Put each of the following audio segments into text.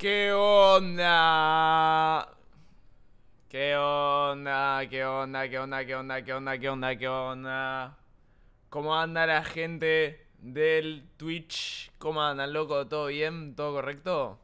¿Qué onda? ¿Qué onda? ¿Qué onda? ¿Qué onda? ¿Qué onda? ¿Qué onda? ¿Qué onda? ¿Qué onda? ¿Cómo anda la gente del Twitch? ¿Cómo andan, loco? ¿Todo bien? ¿Todo correcto?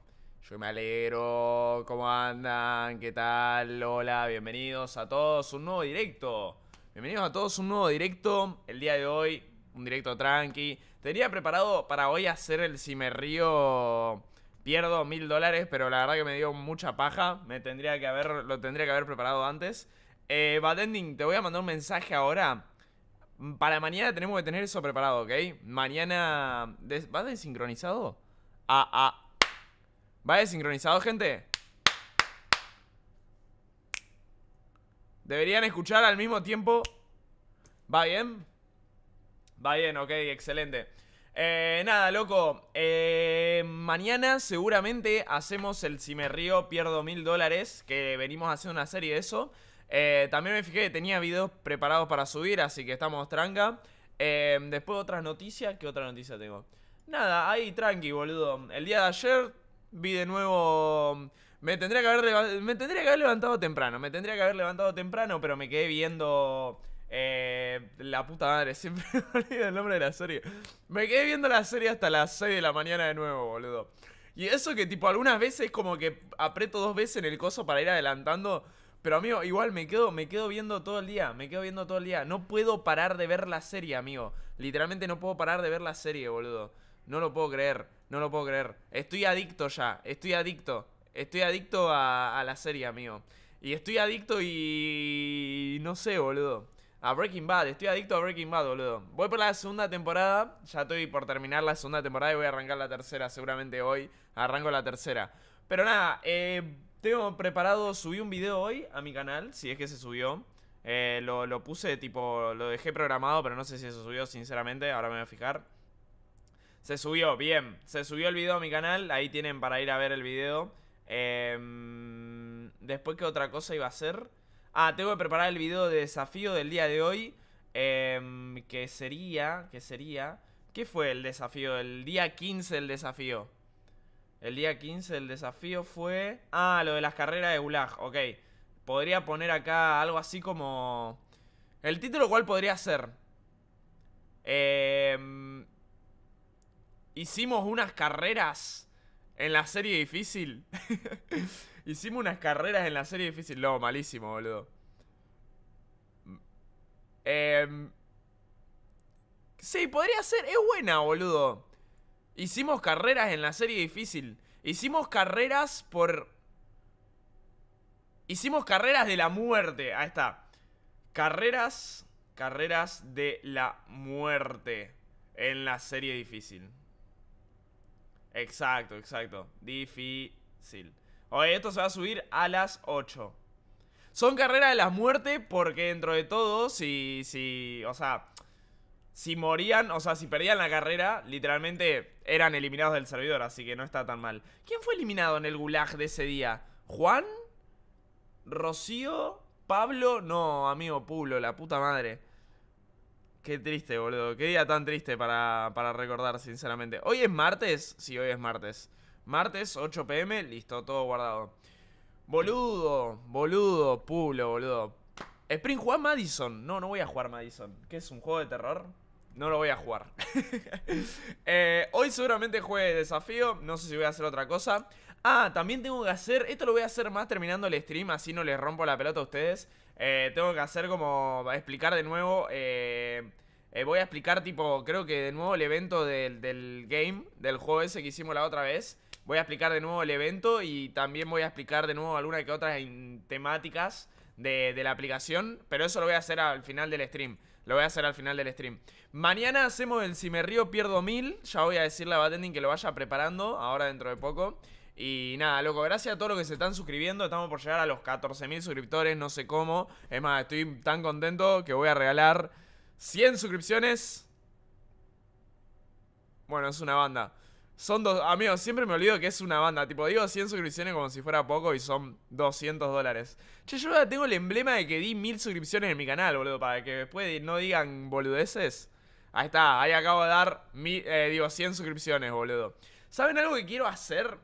Yo me alegro. ¿Cómo andan? ¿Qué tal? Hola, bienvenidos a todos. Un nuevo directo. Bienvenidos a todos un nuevo directo. El día de hoy, un directo tranqui. Tenía preparado para hoy hacer el Si me río pierdo mil dólares, pero la verdad que me dio mucha paja. Me tendría que haber, lo tendría que haber preparado antes. Eh, Badending, te voy a mandar un mensaje ahora. Para mañana tenemos que tener eso preparado, ¿ok? Mañana. ¿Va desincronizado? Ah, ah. ¿Va desincronizado, gente? Deberían escuchar al mismo tiempo. ¿Va bien? Va bien, ok, excelente. Eh, nada, loco. Eh, mañana seguramente hacemos el Si me río pierdo mil dólares, que venimos a hacer una serie de eso. Eh, también me fijé que tenía videos preparados para subir, así que estamos tranca. Eh, después otras noticias, ¿qué otra noticia tengo? Nada, ahí tranqui, boludo. El día de ayer vi de nuevo... Me que me tendría que haber levantado temprano, me tendría que haber levantado temprano, pero me quedé viendo eh, la puta madre, siempre me olvido el nombre de la serie. Me quedé viendo la serie hasta las 6 de la mañana de nuevo, boludo. Y eso que tipo algunas veces como que aprieto dos veces en el coso para ir adelantando. Pero amigo, igual me quedo, me quedo viendo todo el día, me quedo viendo todo el día. No puedo parar de ver la serie, amigo. Literalmente no puedo parar de ver la serie, boludo. No lo puedo creer, no lo puedo creer. Estoy adicto ya, estoy adicto. Estoy adicto a, a la serie, amigo. Y estoy adicto y... no sé, boludo. A Breaking Bad, estoy adicto a Breaking Bad, boludo. Voy por la segunda temporada, ya estoy por terminar la segunda temporada y voy a arrancar la tercera, seguramente hoy arranco la tercera. Pero nada, eh, tengo preparado, subí un video hoy a mi canal, si es que se subió. Eh, lo, puse, tipo, lo dejé programado, pero no sé si se subió, sinceramente, ahora me voy a fijar. Se subió, bien, se subió el video a mi canal, ahí tienen para ir a ver el video. Em, después, ¿qué otra cosa iba a hacer? Ah, tengo que preparar el video de desafío del día de hoy. Em, que sería, que sería... ¿Qué fue el desafío? El día 15 el desafío. El día 15 el desafío fue... Ah, lo de las carreras de Gulag, ok. Podría poner acá algo así como... El título cuál podría ser. Eh, hicimos unas carreras en la serie difícil. Hicimos unas carreras en la serie difícil. No, malísimo, boludo. Em, sí, podría ser. Es buena, boludo. Hicimos carreras en la serie difícil. Hicimos carreras por... Hicimos carreras de la muerte. Ahí está. Carreras... Carreras de la muerte. En la serie difícil. Exacto, exacto. Difícil. Oye, esto se va a subir a las 8. Son carreras de la muerte porque dentro de todo, si, si, o sea, si morían, o sea, si perdían la carrera, literalmente eran eliminados del servidor, así que no está tan mal. ¿Quién fue eliminado en el gulag de ese día? ¿Juan? ¿Rocío? ¿Pablo? No, amigo Pulo, la puta madre. Qué triste, boludo. Qué día tan triste para, para recordar, sinceramente. ¿Hoy es martes? Sí, hoy es martes. Martes, 8 pm, listo, todo guardado. Boludo, boludo, pulo, boludo. Spring, juega Madison. No, no voy a jugar Madison. ¿Qué es un juego de terror? No lo voy a jugar. Eh, hoy seguramente juegue desafío. No sé si voy a hacer otra cosa. Ah, también tengo que hacer. Esto lo voy a hacer más terminando el stream. Así no les rompo la pelota a ustedes. Eh, tengo que hacer como. Explicar de nuevo. Eh, voy a explicar, tipo. Creo que de nuevo el evento del, del game. Del juego ese que hicimos la otra vez. Voy a explicar de nuevo el evento y también voy a explicar de nuevo algunas que otras temáticas de, la aplicación, pero eso lo voy a hacer al final del stream. Lo voy a hacer al final del stream. Mañana hacemos el Si me río pierdo mil. Ya voy a decirle a Batending que lo vaya preparando ahora dentro de poco. Y nada, loco, gracias a todos los que se están suscribiendo. Estamos por llegar a los 14.000 suscriptores, no sé cómo. Es más, estoy tan contento que voy a regalar 100 suscripciones. Bueno, es una banda. Son dos. Amigos, siempre me olvido que es una banda. Tipo, digo 100 suscripciones como si fuera poco y son 200 dólares. Che, yo tengo el emblema de que di 1000 suscripciones en mi canal, boludo. Para que después no digan boludeces. Ahí está, ahí acabo de dar, mil eh, digo, 100 suscripciones, boludo. ¿Saben algo que quiero hacer?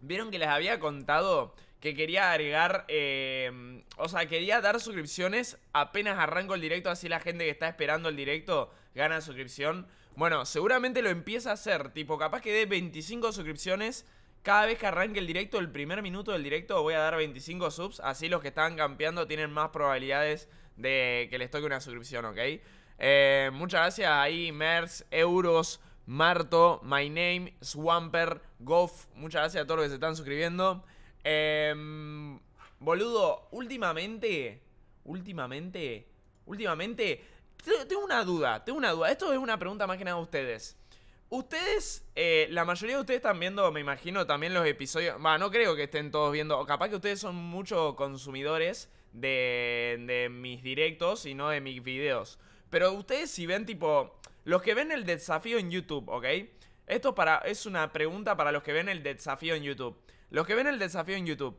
Vieron que les había contado que quería agregar, em, o sea, quería dar suscripciones apenas arranco el directo, así la gente que está esperando el directo gana suscripción. Bueno, seguramente lo empieza a hacer, tipo, capaz que dé 25 suscripciones. Cada vez que arranque el directo, el primer minuto del directo, voy a dar 25 subs. Así los que están campeando tienen más probabilidades de que les toque una suscripción, ¿ok? Eh, muchas gracias ahí, Mers, Euros, Marto, My Name, Swamper, Goff. Muchas gracias a todos los que se están suscribiendo. Em, boludo, últimamente, últimamente, últimamente tengo una duda, tengo una duda. Esto es una pregunta más que nada a ustedes. Ustedes, eh, la mayoría de ustedes están viendo, me imagino, también los episodios. Bueno, no creo que estén todos viendo. O capaz que ustedes son muchos consumidores de, de mis directos y no de mis videos. Pero ustedes, si ven, tipo, los que ven el desafío en YouTube, ¿ok? Esto para, es una pregunta para los que ven el desafío en YouTube. Los que ven el desafío en YouTube,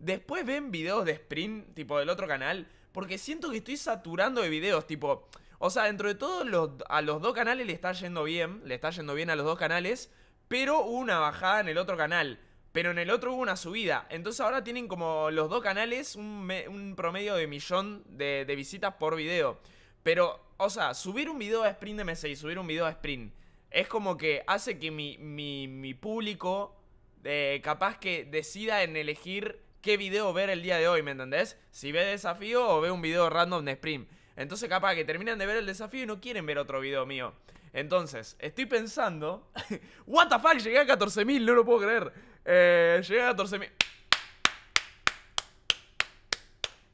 después ven videos de sprint, tipo del otro canal, porque siento que estoy saturando de videos, tipo. O sea, dentro de todo, a los dos canales le está yendo bien. Le está yendo bien a los dos canales. Pero hubo una bajada en el otro canal. Pero en el otro hubo una subida. Entonces ahora tienen como los dos canales un, promedio de millón de, visitas por video. Pero, o sea, subir un video a Sprint de m y subir un video a Sprint, es como que hace que mi, público eh, capaz que decida en elegir qué video ver el día de hoy, ¿me entendés? Si ve desafío o ve un video random de Sprint. Entonces capaz que terminan de ver el desafío y no quieren ver otro video mío. Entonces, estoy pensando... What the fuck, llegué a 14.000, no lo puedo creer. Eh, llegué a 14.000...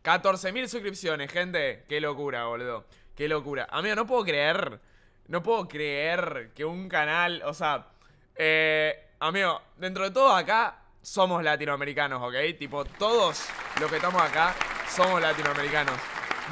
14.000 suscripciones, gente. Qué locura, boludo. Qué locura. Amigo, no puedo creer. No puedo creer que un canal... O sea... Eh, amigo, dentro de todo acá somos latinoamericanos, ¿ok? Tipo, todos los que estamos acá somos latinoamericanos.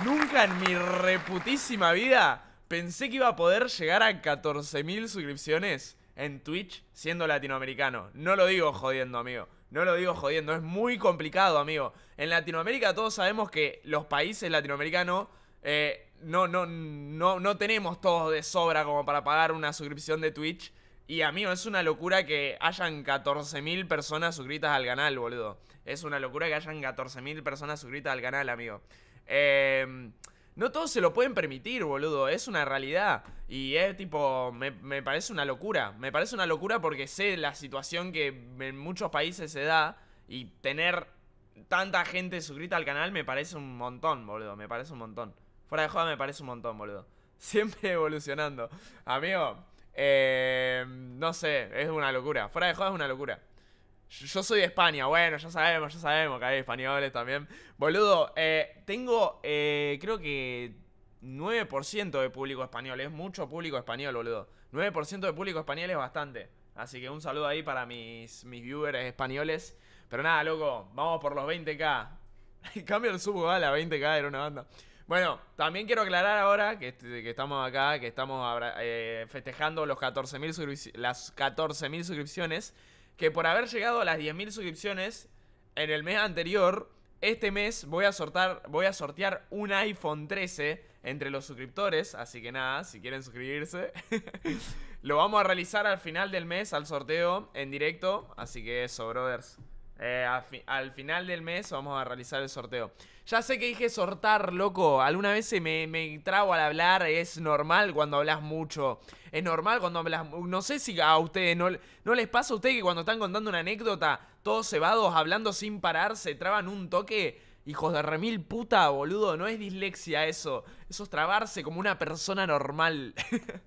Nunca en mi reputísima vida pensé que iba a poder llegar a 14.000 suscripciones en Twitch siendo latinoamericano. No lo digo jodiendo, amigo. No lo digo jodiendo. Es muy complicado, amigo. En Latinoamérica todos sabemos que los países latinoamericanos eh, no, no, no, no tenemos todos de sobra como para pagar una suscripción de Twitch. Y amigo, es una locura que hayan 14.000 personas suscritas al canal, boludo. Es una locura que hayan 14.000 personas suscritas al canal, amigo. Em, no todos se lo pueden permitir, boludo. Es una realidad. Y es tipo, me, parece una locura. Me parece una locura porque sé la situación que en muchos países se da. Y tener tanta gente suscrita al canal me parece un montón, boludo. Me parece un montón. Fuera de joda me parece un montón, boludo. Siempre evolucionando. Amigo, em, no sé, es una locura. Fuera de joda es una locura. Yo soy de España, bueno, ya sabemos, ya sabemos que hay españoles también. Boludo, eh, tengo, eh, creo que 9% de público español. Es mucho público español, boludo. 9% de público español es bastante. Así que un saludo ahí para mis, mis viewers españoles. Pero nada, loco, vamos por los 20k. cambio el subo a la 20k, era una banda. Bueno, también quiero aclarar ahora que, que estamos acá, que estamos eh, festejando los 14.000 las 14.000 suscripciones que por haber llegado a las 10.000 suscripciones en el mes anterior, este mes voy a, voy a sortear un iPhone 13 entre los suscriptores, así que nada, si quieren suscribirse, lo vamos a realizar al final del mes al sorteo en directo, así que eso, brothers. Eh, al final del mes vamos a realizar el sorteo. Ya sé que dije sortar, loco. Alguna vez me, me trago al hablar. Es normal cuando hablas mucho. Es normal cuando hablas. No sé si a ustedes no, no les pasa a ustedes que cuando están contando una anécdota, todos cebados hablando sin parar, se traban un toque. Hijos de remil puta, boludo. No es dislexia eso. Eso es trabarse como una persona normal.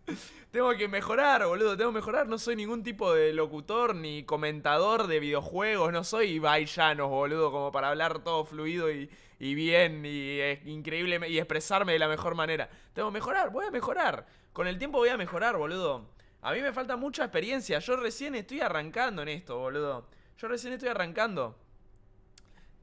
tengo que mejorar, boludo. Tengo que mejorar. No soy ningún tipo de locutor ni comentador de videojuegos. No soy vaillanos, boludo. Como para hablar todo fluido y, bien y eh, increíble y expresarme de la mejor manera. Tengo que mejorar. Voy a mejorar. Con el tiempo voy a mejorar, boludo. A mí me falta mucha experiencia. Yo recién estoy arrancando en esto, boludo. Yo recién estoy arrancando.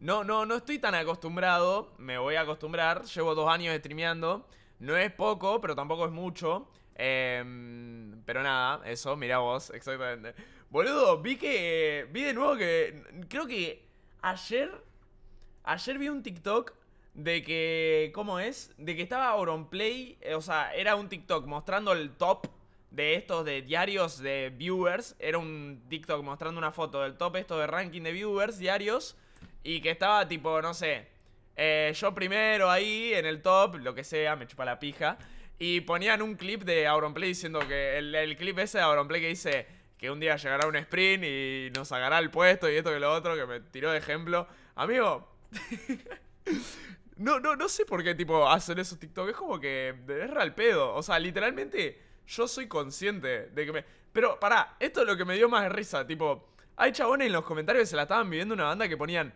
No, no, no estoy tan acostumbrado. Me voy a acostumbrar. Llevo dos años streameando. No es poco, pero tampoco es mucho. Em, pero nada, eso, Mira vos, exactamente. Boludo, vi que. Eh, vi de nuevo que. Creo que ayer. Ayer vi un TikTok de que. ¿Cómo es? De que estaba Auronplay. Eh, o sea, era un TikTok mostrando el top de estos de diarios de viewers. Era un TikTok mostrando una foto del top, esto de ranking de viewers diarios. Y que estaba tipo, no sé, eh, yo primero ahí en el top, lo que sea, me chupa la pija. Y ponían un clip de Auronplay diciendo que el, clip ese de Auronplay que dice que un día llegará un sprint y nos sacará el puesto y esto que lo otro, que me tiró de ejemplo. Amigo, no, no, no sé por qué tipo hacen esos TikTok, es como que es real pedo. O sea, literalmente yo soy consciente de que me... Pero pará, esto es lo que me dio más risa, tipo... Hay chabones en los comentarios que se la estaban viviendo una banda que ponían.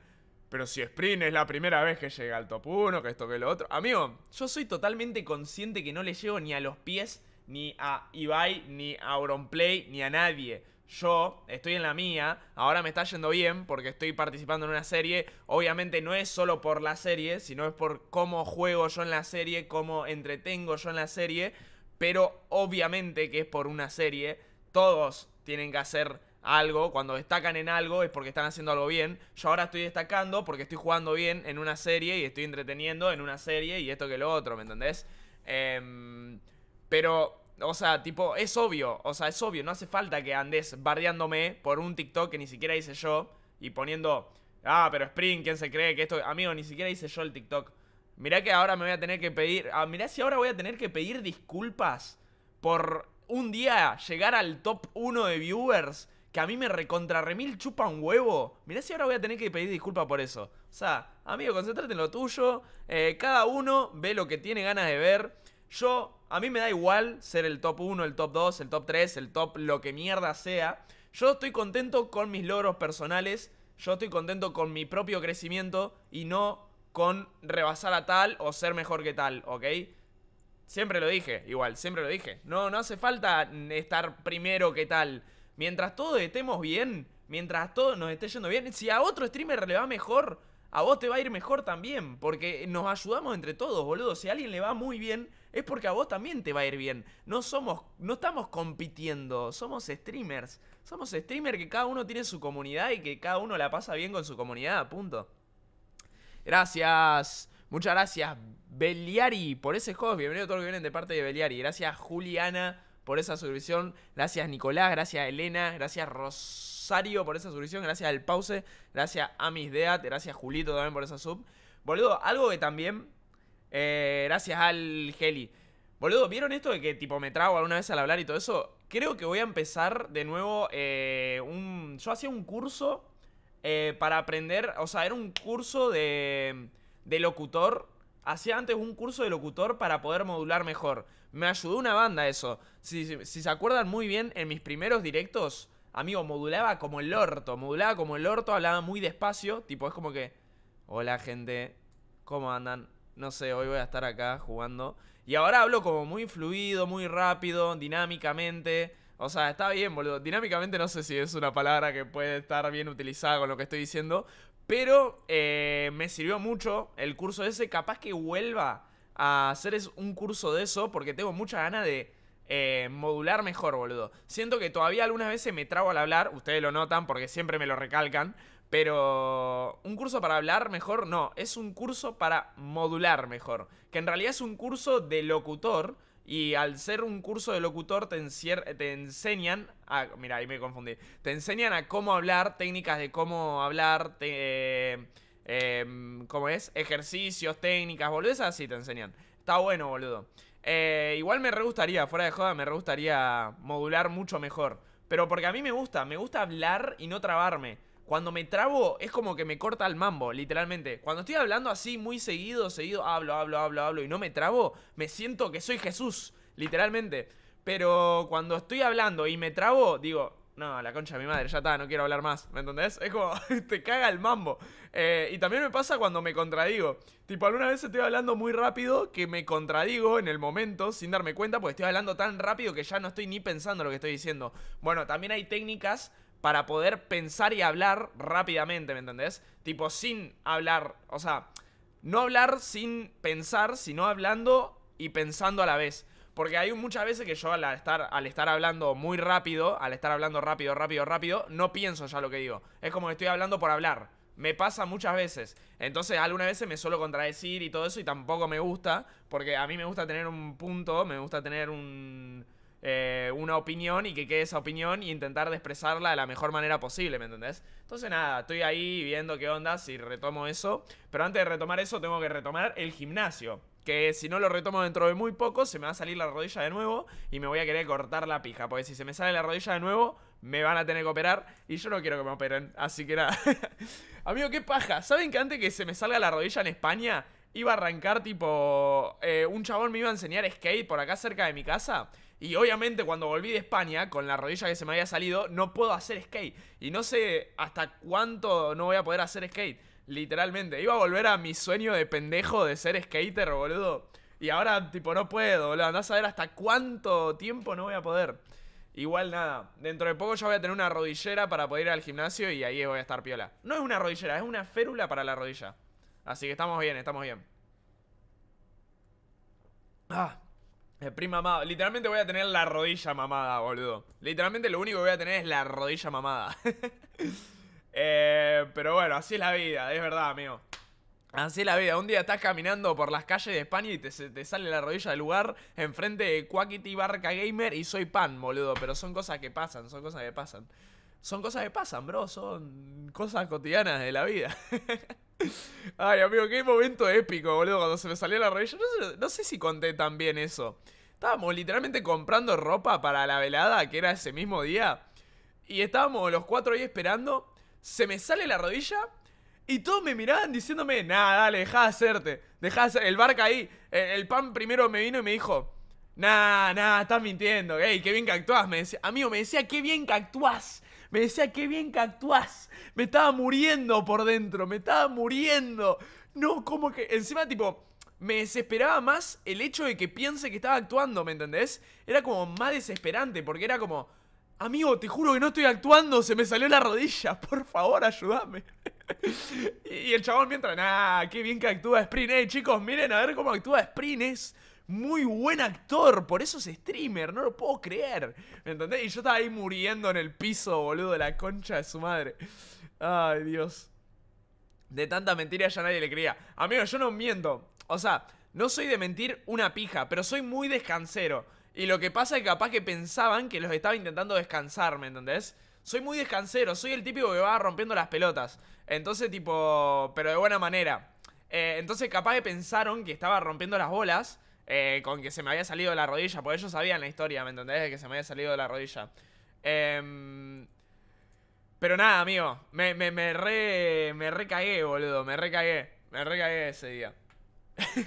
Pero si Sprint es la primera vez que llega al top 1, que esto que lo otro. Amigo, yo soy totalmente consciente que no le llego ni a los pies, ni a Ibai, ni a Auronplay, ni a nadie. Yo estoy en la mía, ahora me está yendo bien porque estoy participando en una serie. Obviamente no es solo por la serie, sino es por cómo juego yo en la serie, cómo entretengo yo en la serie. Pero obviamente que es por una serie. Todos tienen que hacer algo, cuando destacan en algo es porque están haciendo algo bien. Yo ahora estoy destacando porque estoy jugando bien en una serie y estoy entreteniendo en una serie y esto que lo otro, ¿me entendés? Em, pero, o sea, tipo, es obvio, o sea, es obvio, no hace falta que andes bardeándome por un TikTok que ni siquiera hice yo y poniendo, ah, pero Spring, ¿quién se cree que esto? Amigo, ni siquiera hice yo el TikTok. Mirá que ahora me voy a tener que pedir, ah, mirá si ahora voy a tener que pedir disculpas por un día llegar al top 1 de viewers que a mí me recontra remil chupa un huevo. Mirá si ahora voy a tener que pedir disculpas por eso. O sea, amigo, concéntrate en lo tuyo. Eh, cada uno ve lo que tiene ganas de ver. Yo, a mí me da igual ser el top 1, el top 2, el top 3, el top lo que mierda sea. Yo estoy contento con mis logros personales. Yo estoy contento con mi propio crecimiento y no con rebasar a tal o ser mejor que tal, ¿ok? Siempre lo dije, igual, siempre lo dije. No, no hace falta estar primero que tal. Mientras todos estemos bien, mientras todos nos esté yendo bien, si a otro streamer le va mejor, a vos te va a ir mejor también. Porque nos ayudamos entre todos, boludo. Si a alguien le va muy bien, es porque a vos también te va a ir bien. No somos, no estamos compitiendo, somos streamers. Somos streamers que cada uno tiene su comunidad y que cada uno la pasa bien con su comunidad, punto. Gracias. Muchas gracias, Beliari, por ese host. Bienvenido a todos los que vienen de parte de Beliari. Gracias, Juliana por esa suscripción. Gracias Nicolás, gracias Elena, gracias Rosario por esa suscripción, gracias al Pause, gracias a mis Deat, gracias Julito también por esa sub. Boludo, algo que también. Eh, gracias al Heli. Boludo, ¿vieron esto de que tipo me trago alguna vez al hablar y todo eso? Creo que voy a empezar de nuevo eh, un... Yo hacía un curso eh, para aprender... O sea, era un curso de, de locutor. Hacía antes un curso de locutor para poder modular mejor. Me ayudó una banda eso. Si, se acuerdan muy bien, en mis primeros directos, amigo, modulaba como el orto. Modulaba como el orto, hablaba muy despacio. Tipo, es como que. Hola, gente. ¿Cómo andan? No sé, hoy voy a estar acá jugando. Y ahora hablo como muy fluido, muy rápido, dinámicamente. O sea, está bien, boludo. Dinámicamente no sé si es una palabra que puede estar bien utilizada con lo que estoy diciendo. Pero eh, me sirvió mucho el curso ese. Capaz que vuelva a hacer un curso de eso porque tengo mucha gana de eh, modular mejor, boludo. Siento que todavía algunas veces me trago al hablar, ustedes lo notan porque siempre me lo recalcan, pero un curso para hablar mejor no, es un curso para modular mejor, que en realidad es un curso de locutor. Y al ser un curso de locutor te, te enseñan a... Mira, ahí me confundí. Te enseñan a cómo hablar, técnicas de cómo hablar, eh, Em, ¿Cómo es, ejercicios, técnicas, Esas sí te enseñan. Está bueno, boludo. Eh, igual me re gustaría, fuera de joda, me re gustaría modular mucho mejor. Pero porque a mí me gusta, me gusta hablar y no trabarme. Cuando me trabo es como que me corta el mambo, literalmente. Cuando estoy hablando así muy seguido, seguido, hablo, hablo, hablo, hablo y no me trabo, me siento que soy Jesús, literalmente. Pero cuando estoy hablando y me trabo, digo, no, la concha de mi madre, ya está, no quiero hablar más, ¿me entendés? Es como, te caga el mambo. Eh, y también me pasa cuando me contradigo. Tipo, alguna vez estoy hablando muy rápido que me contradigo en el momento sin darme cuenta porque estoy hablando tan rápido que ya no estoy ni pensando lo que estoy diciendo. Bueno, también hay técnicas para poder pensar y hablar rápidamente, ¿me entendés? Tipo, sin hablar, o sea, no hablar sin pensar, sino hablando y pensando a la vez. Porque hay muchas veces que yo al estar, al estar hablando muy rápido, al estar hablando rápido, rápido, rápido, no pienso ya lo que digo. Es como que estoy hablando por hablar. Me pasa muchas veces. Entonces, algunas veces me suelo contradecir y todo eso y tampoco me gusta. Porque a mí me gusta tener un punto, me gusta tener un... Eh, una opinión y que quede esa opinión y intentar de expresarla de la mejor manera posible, ¿me entendés? Entonces nada, estoy ahí viendo qué onda si retomo eso, pero antes de retomar eso tengo que retomar el gimnasio. Que si no lo retomo dentro de muy poco, se me va a salir la rodilla de nuevo y me voy a querer cortar la pija. Porque si se me sale la rodilla de nuevo, me van a tener que operar y yo no quiero que me operen. Así que nada. Amigo, qué paja. ¿Saben que antes que se me salga la rodilla en España, iba a arrancar tipo... Eh, un chabón me iba a enseñar skate por acá cerca de mi casa? Y obviamente cuando volví de España, con la rodilla que se me había salido, no puedo hacer skate. Y no sé hasta cuánto no voy a poder hacer skate. Literalmente, iba a volver a mi sueño de pendejo de ser skater, boludo. Y ahora, tipo, no puedo, boludo. Andás a ver hasta cuánto tiempo no voy a poder. Igual nada, dentro de poco ya voy a tener una rodillera para poder ir al gimnasio y ahí voy a estar piola. No es una rodillera, es una férula para la rodilla. Así que estamos bien, estamos bien. Ah, el eh, prima Literalmente voy a tener la rodilla mamada, boludo. Literalmente lo único que voy a tener es la rodilla mamada. Eh, pero bueno, así es la vida, es verdad, amigo. Así es la vida. Un día estás caminando por las calles de España y te, sale la rodilla del lugar enfrente de Quackity Barca Gamer y soy pan, boludo. Pero son cosas que pasan, son cosas que pasan. Son cosas que pasan, bro. Son cosas cotidianas de la vida. Ay, amigo, qué momento épico, boludo, cuando se me salió la rodilla. No, sé si conté también eso. Estábamos literalmente comprando ropa para la velada, que era ese mismo día. Y estábamos los cuatro ahí esperando se me sale la rodilla y todos me miraban diciéndome, nada, dale, dejá de hacerte, dejá hacer. El barca ahí, eh, el, pan primero me vino y me dijo, nah, nah, estás mintiendo, hey, qué bien que actuás, me decía, amigo, me decía, qué bien que actuás. Me decía, qué bien que actuás. Me estaba muriendo por dentro, me estaba muriendo. No, como que encima tipo, me desesperaba más el hecho de que piense que estaba actuando, ¿me entendés? Era como más desesperante, porque era como, Amigo, te juro que no estoy actuando, se me salió la rodilla, por favor, ayúdame. y el chabón mientras, ah, qué bien que actúa Sprint, Eh, chicos, miren a ver cómo actúa Sprint es muy buen actor, por eso es streamer, no lo puedo creer. ¿Me entendés? Y yo estaba ahí muriendo en el piso, boludo, de la concha de su madre. Ay, Dios. De tanta mentira ya nadie le creía. Amigo, yo no miento. O sea, no soy de mentir una pija, pero soy muy descansero. Y lo que pasa es que capaz que pensaban que los estaba intentando descansar, ¿me entendés? Soy muy descansero, soy el típico que va rompiendo las pelotas. Entonces, tipo, pero de buena manera. Eh, entonces, capaz que pensaron que estaba rompiendo las bolas eh, con que se me había salido de la rodilla, porque ellos sabían la historia, ¿me entendés? De que se me había salido de la rodilla. Em, pero nada, amigo, me, me, me, re, me recagué, boludo, me recagué, me recagué ese día.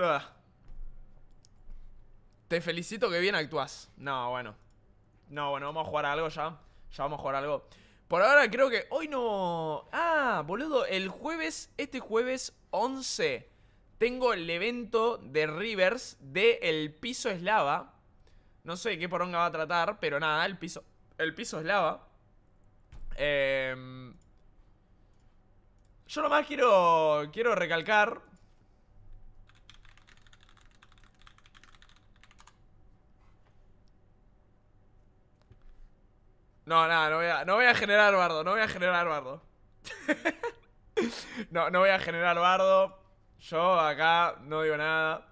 Ah. Te felicito que bien actúas. No, bueno. No, bueno, vamos a jugar algo ya. Ya vamos a jugar algo. Por ahora creo que hoy no... Ah, boludo, el jueves, este jueves 11, tengo el evento de Rivers de El Piso Eslava. No sé qué poronga va a tratar, pero nada, el piso, el piso Eslava. Eh... Yo nomás quiero, quiero recalcar No, nada, no voy a, no voy generar bardo, no voy a generar bardo. no, no voy a generar bardo. Yo acá no digo nada.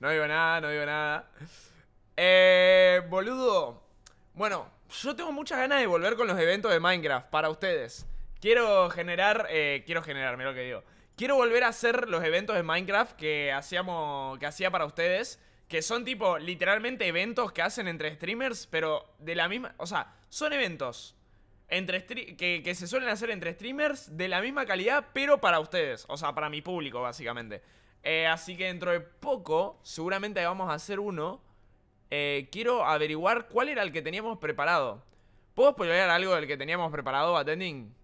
No digo nada, no digo nada. Eh, boludo. Bueno, yo tengo muchas ganas de volver con los eventos de Minecraft para ustedes. Quiero generar, eh, quiero generar, mira lo que digo. Quiero volver a hacer los eventos de Minecraft que hacíamos, que hacía para ustedes que son tipo literalmente eventos que hacen entre streamers, pero de la misma, o sea, son eventos entre que, se suelen hacer entre streamers de la misma calidad, pero para ustedes, o sea, para mi público básicamente. Eh, así que dentro de poco, seguramente vamos a hacer uno. Eh, quiero averiguar cuál era el que teníamos preparado. ¿Puedo spoilear algo del que teníamos preparado, Attending?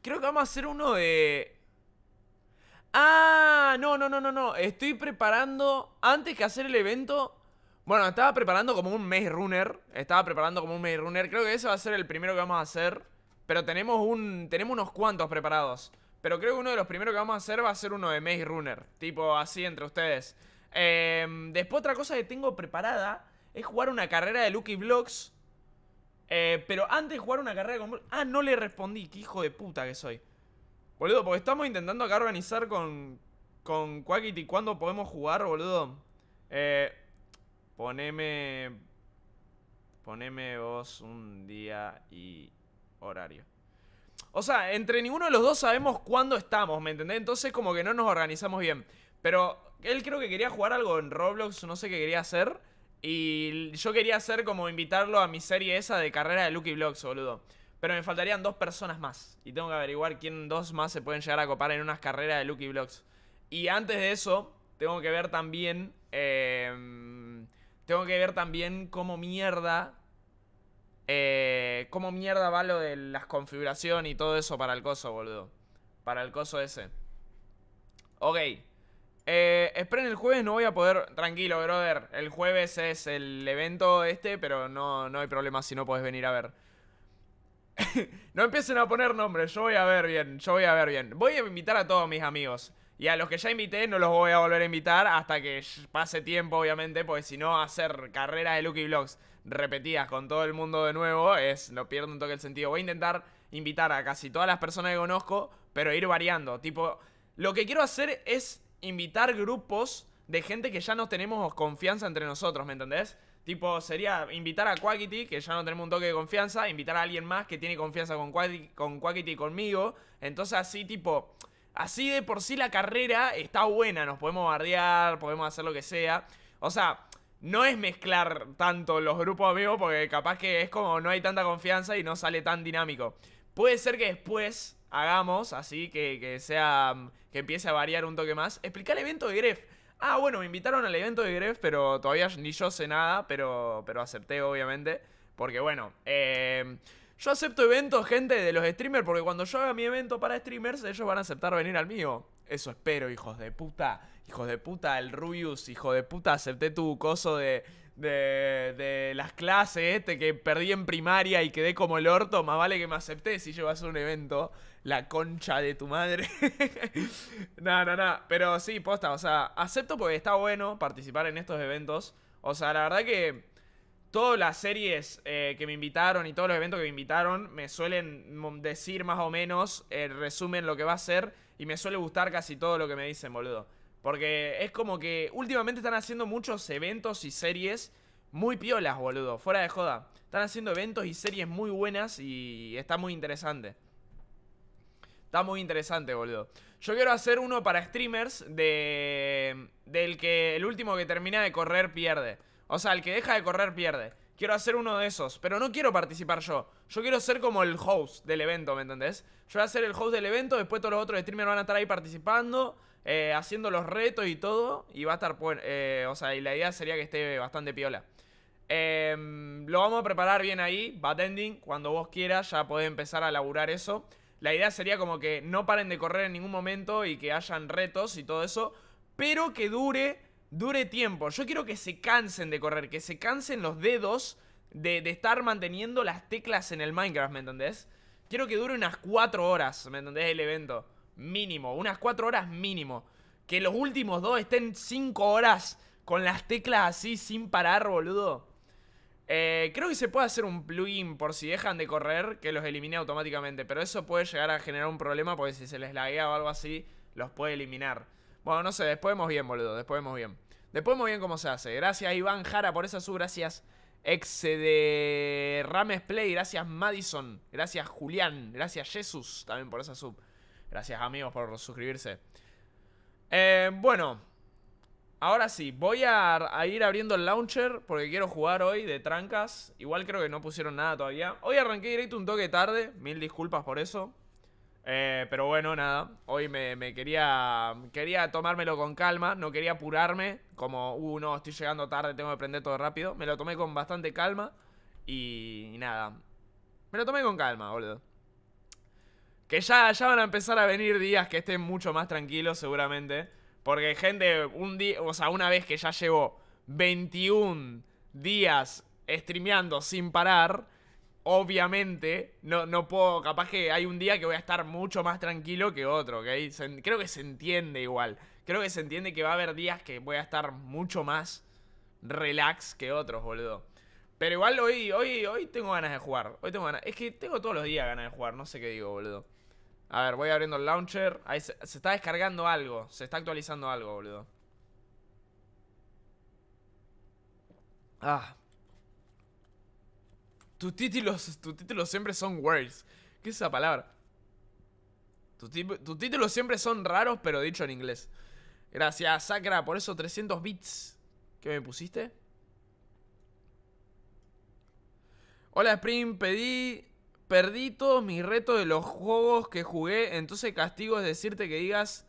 Creo que vamos a hacer uno de Ah, no, no, no, no, no. Estoy preparando, antes que hacer el evento... Bueno, estaba preparando como un Maze Runner. Estaba preparando como un Maze Runner. Creo que ese va a ser el primero que vamos a hacer. Pero tenemos un tenemos unos cuantos preparados. Pero creo que uno de los primeros que vamos a hacer va a ser uno de Maze Runner. Tipo así entre ustedes. Em, después otra cosa que tengo preparada es jugar una carrera de Lucky Blocks. Eh, pero antes de jugar una carrera con... Ah, no le respondí. Qué hijo de puta que soy. Boludo, porque estamos intentando acá organizar con. Con Quackity cuándo podemos jugar, boludo. Eh, poneme. Poneme vos un día y horario. O sea, entre ninguno de los dos sabemos cuándo estamos, ¿me entendés? Entonces como que no nos organizamos bien. Pero él creo que quería jugar algo en Roblox, no sé qué quería hacer. Y yo quería hacer como invitarlo a mi serie esa de carrera de Lucky Blocks, boludo. Pero me faltarían dos personas más. Y tengo que averiguar quién dos más se pueden llegar a copar en unas carreras de Lucky Blocks. Y antes de eso, tengo que ver también. Em, tengo que ver también cómo mierda. Eh, cómo mierda va lo de las configuraciones y todo eso para el coso, boludo. Para el coso ese. Ok. Eh, esperen el jueves, no voy a poder. Tranquilo, brother. El jueves es el evento este, pero no, no hay problema si no podés venir a ver. no empiecen a poner nombres, yo voy a ver bien, yo voy a ver bien. Voy a invitar a todos mis amigos. Y a los que ya invité no los voy a volver a invitar hasta que pase tiempo, obviamente, porque si no, hacer carreras de Lucky Vlogs repetidas con todo el mundo de nuevo es no pierdo en toque el sentido. Voy a intentar invitar a casi todas las personas que conozco, pero ir variando. Tipo, lo que quiero hacer es invitar grupos de gente que ya no tenemos confianza entre nosotros, ¿me entendés? Tipo, sería invitar a Quackity, que ya no tenemos un toque de confianza, invitar a alguien más que tiene confianza con, Quackity, y conmigo. Entonces así, tipo, así de por sí la carrera está buena, nos podemos bardear, podemos hacer lo que sea. O sea, no es mezclar tanto los grupos amigos porque capaz que es como no hay tanta confianza y no sale tan dinámico. Puede ser que después hagamos así, que, sea, que empiece a variar un toque más. Explicar el evento de Gref ah, bueno, me invitaron al evento de Gref, pero todavía ni yo sé nada, pero, pero acepté, obviamente. Porque bueno, eh, yo acepto eventos, gente, de los streamers, porque cuando yo haga mi evento para streamers, ellos van a aceptar venir al mío. Eso espero, hijos de puta. Hijos de puta, el Rubius, hijo de puta, acepté tu coso de, de, de las clases este que perdí en primaria y quedé como el orto. Más vale que me acepté si yo a un evento la concha de tu madre. no, no, no. Pero sí, posta, o sea, acepto porque está bueno participar en estos eventos. O sea, la verdad que todas las series eh, que me invitaron y todos los eventos que me invitaron me suelen decir más o menos el eh, resumen lo que va a ser y me suele gustar casi todo lo que me dicen, boludo. Porque es como que últimamente están haciendo muchos eventos y series muy piolas, boludo, fuera de joda. Están haciendo eventos y series muy buenas y está muy interesante. Está muy interesante, boludo. Yo quiero hacer uno para streamers de. Del que el último que termina de correr pierde. O sea, el que deja de correr pierde. Quiero hacer uno de esos, pero no quiero participar yo. Yo quiero ser como el host del evento, ¿me entendés? Yo voy a ser el host del evento, después todos los otros streamers van a estar ahí participando, eh, haciendo los retos y todo. Y va a estar, eh, o sea, y la idea sería que esté bastante piola. Em, lo vamos a preparar bien ahí, batending, cuando vos quieras ya podés empezar a laburar eso. La idea sería como que no paren de correr en ningún momento y que hayan retos y todo eso, pero que dure, dure tiempo. Yo quiero que se cansen de correr, que se cansen los dedos de, estar manteniendo las teclas en el Minecraft, ¿me entendés? Quiero que dure unas 4 horas, ¿me entendés? El evento. Mínimo, unas 4 horas mínimo. Que los últimos dos estén 5 horas con las teclas así sin parar, boludo. Eh, creo que se puede hacer un plugin por si dejan de correr que los elimine automáticamente, pero eso puede llegar a generar un problema porque si se les laguea o algo así, los puede eliminar. Bueno, no sé, después vemos bien, boludo, después vemos bien. Después vemos bien cómo se hace. Gracias Iván Jara por esa sub, gracias ex de Rames Play, gracias Madison, gracias Julián, gracias Jesús también por esa sub. Gracias amigos por suscribirse. Eh, bueno. Ahora sí, voy a, ir abriendo el launcher porque quiero jugar hoy de trancas. Igual creo que no pusieron nada todavía. Hoy arranqué directo un toque tarde, mil disculpas por eso. Eh, pero bueno, nada, hoy me, quería, quería tomármelo con calma, no quería apurarme, como, uh, no, estoy llegando tarde, tengo que prender todo rápido. Me lo tomé con bastante calma y, nada, me lo tomé con calma, boludo. Que ya, ya van a empezar a venir días que estén mucho más tranquilos seguramente. Porque gente, un día, o sea, una vez que ya llevo 21 días streameando sin parar, obviamente, no, no puedo, capaz que hay un día que voy a estar mucho más tranquilo que otro, creo que se entiende igual. Creo que se entiende que va a haber días que voy a estar mucho más relax que otros, boludo. Pero igual hoy, hoy, hoy tengo ganas de jugar. Hoy tengo ganas. Es que tengo todos los días ganas de jugar, no sé qué digo, boludo. A ver, voy abriendo el launcher. Ahí se, está descargando algo. Se está actualizando algo, boludo. Ah. Tus títulos, tus títulos siempre son words. ¿Qué es esa palabra? Tus, títulos siempre son raros, pero dicho en inglés. Gracias, Sacra, por esos 300 bits. que me pusiste? Hola, Spring, pedí Perdí todos mis retos de los juegos que jugué, entonces castigo es decirte que digas...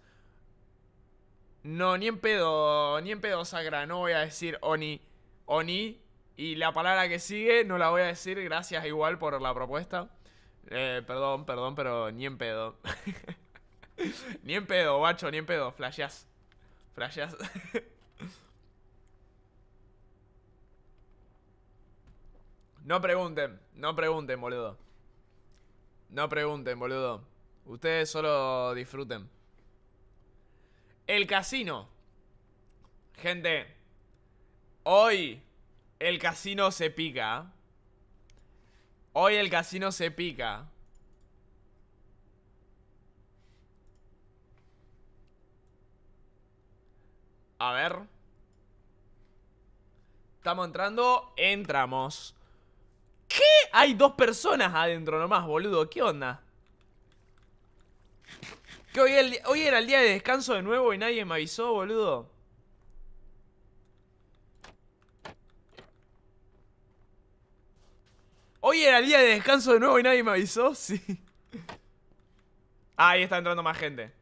No, ni en pedo, ni en pedo sagra, no voy a decir Oni, Oni. Y la palabra que sigue no la voy a decir, gracias igual por la propuesta. Eh, perdón, perdón, pero ni en pedo. ni en pedo, bacho, ni en pedo, Flashás. no pregunten, no pregunten, boludo. No pregunten, boludo. Ustedes solo disfruten. El casino. Gente, hoy el casino se pica. Hoy el casino se pica. A ver. Estamos entrando. Entramos. ¿Qué? Hay dos personas adentro nomás, boludo. ¿Qué onda? Que hoy, hoy era el día de descanso de nuevo y nadie me avisó, boludo. Hoy era el día de descanso de nuevo y nadie me avisó, sí. ahí está entrando más gente.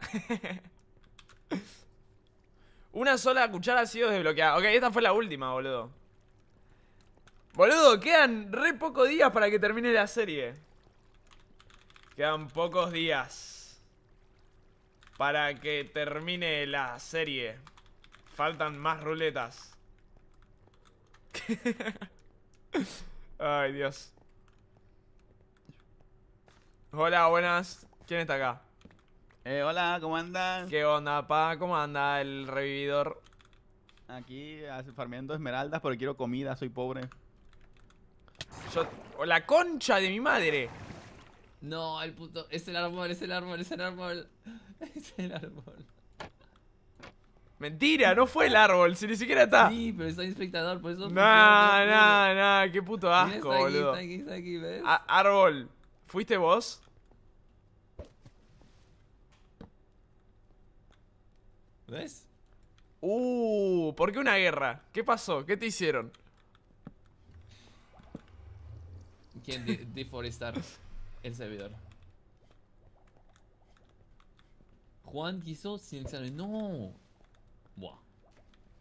Una sola cuchara ha sido desbloqueada. Ok, esta fue la última, boludo. Boludo, quedan re pocos días para que termine la serie. Quedan pocos días. Para que termine la serie. Faltan más ruletas. Ay, Dios. Hola, buenas. ¿Quién está acá? Eh, hola, ¿cómo andas? ¿Qué onda, pa? ¿Cómo anda el revividor? Aquí farmeando esmeraldas, pero quiero comida, soy pobre. Yo... Oh, ¡La concha de mi madre! No, el puto... Es el árbol, es el árbol, es el árbol. Es el árbol. Mentira, no fue el árbol, si ni siquiera está. Sí, pero está el espectador, por eso... No, no, no, qué puto asco, está aquí, Está aquí, está aquí, ¿ves? árbol, ¿fuiste vos? ¿Ves? Uh, ¿por qué una guerra? ¿Qué pasó? ¿Qué te hicieron? ¿Quién de deforestar el servidor? Juan quiso silenciarme. No. Buah.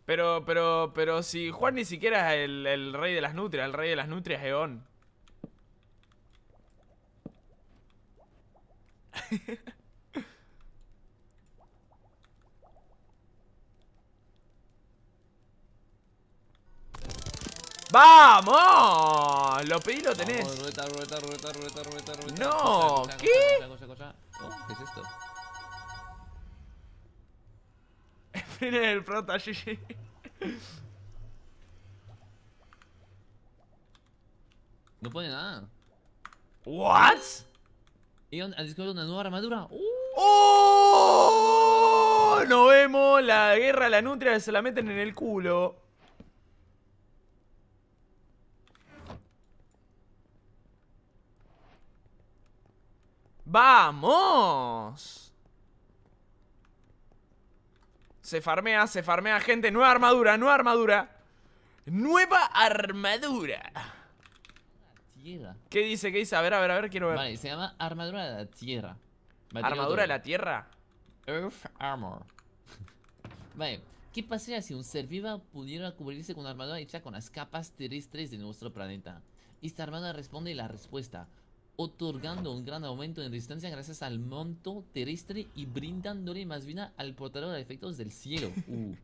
Pero, pero, pero si Juan ni siquiera es el, rey de las nutrias, el rey de las nutrias es ¡Vamos! Lo pedí, lo tenés. No, ¿qué? ¿Qué es esto? Frene el prota, No pone nada. ¿What? Y ha descubierto una nueva armadura. ¡Uh! ¡Oh! Nos vemos. La guerra, la nutria se la meten en el culo. ¡Vamos! Se farmea, se farmea, gente. Nueva armadura, nueva armadura. Nueva armadura. ¿Qué dice? ¿Qué dice? A ver, a ver, a ver, quiero ver. Vale, se llama armadura de la tierra. ¿Armadura de la tierra? Earth Armor. vale, ¿qué pasaría si un ser vivo pudiera cubrirse con una armadura hecha con las capas terrestres de nuestro planeta? Esta armadura responde la respuesta otorgando un gran aumento en resistencia gracias al monto terrestre y brindándole más vida al portador de efectos del cielo. Uh.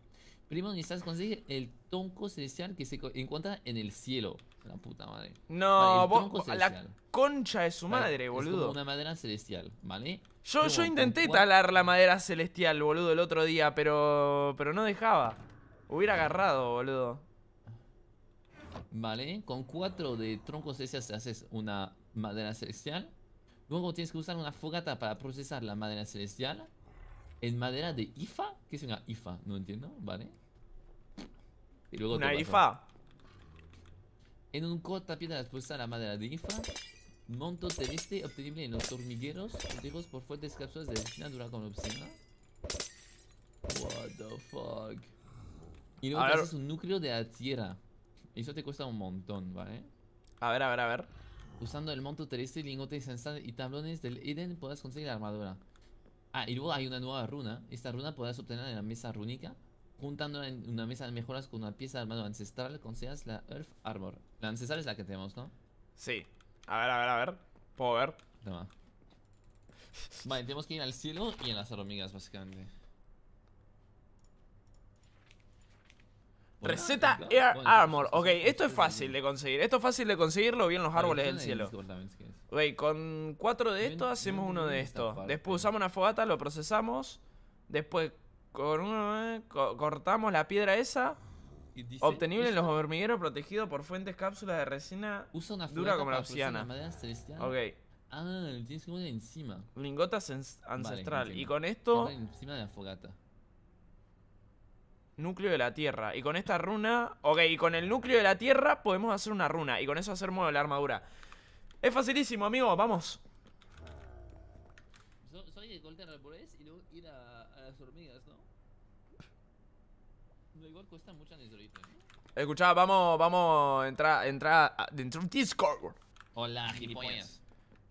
Primo, necesitas conseguir el tronco celestial que se encuentra en el cielo. La puta madre. No, la concha de su madre, boludo. una madera celestial, ¿vale? Yo, yo intenté talar la madera celestial, boludo, el otro día, pero, pero no dejaba. Hubiera agarrado, boludo. Vale, con cuatro de troncos celestiales haces una madera celestial. Luego tienes que usar una fogata para procesar la madera celestial. En madera de IFA. ¿Qué es una IFA? No entiendo, ¿vale? Y luego ¿Una IFA? En un corta piedra procesar la madera de IFA. Monto viste obtenible en los hormigueros. por fuertes cápsulas de resina dura con obscena. What the fuck. Y luego haces un núcleo de la tierra. Eso te cuesta un montón, ¿vale? A ver, a ver, a ver. Usando el monto terrestre, lingotes y tablones del Eden podrás conseguir la armadura. Ah, y luego hay una nueva runa. Esta runa podrás obtenerla en la mesa rúnica. Juntándola en una mesa de mejoras con una pieza de armadura ancestral, conseguirás la Earth Armor. La ancestral es la que tenemos, ¿no? Sí. A ver, a ver, a ver. Puedo ver. Toma. Vale, tenemos que ir al cielo y a las hormigas, básicamente. Receta Air Armor. Ok, esto es fácil de conseguir. Esto es fácil de conseguirlo lo los árboles del cielo. Wey, con cuatro de estos hacemos uno de estos. Después usamos una fogata, lo procesamos. Después con uno, eh, cortamos la piedra esa. Obtenible en los hormigueros protegido por fuentes cápsulas de resina dura como la obsidiana. Ok. Ah, tienes que encima. Lingotas ancestral Y con esto... Núcleo de la tierra Y con esta runa... Ok, y con el núcleo de la tierra podemos hacer una runa Y con eso hacer modo la armadura Es facilísimo, amigo, vamos Soy y a, vamos, vamos, entrar entra dentro de un Discord Hola, gilipollas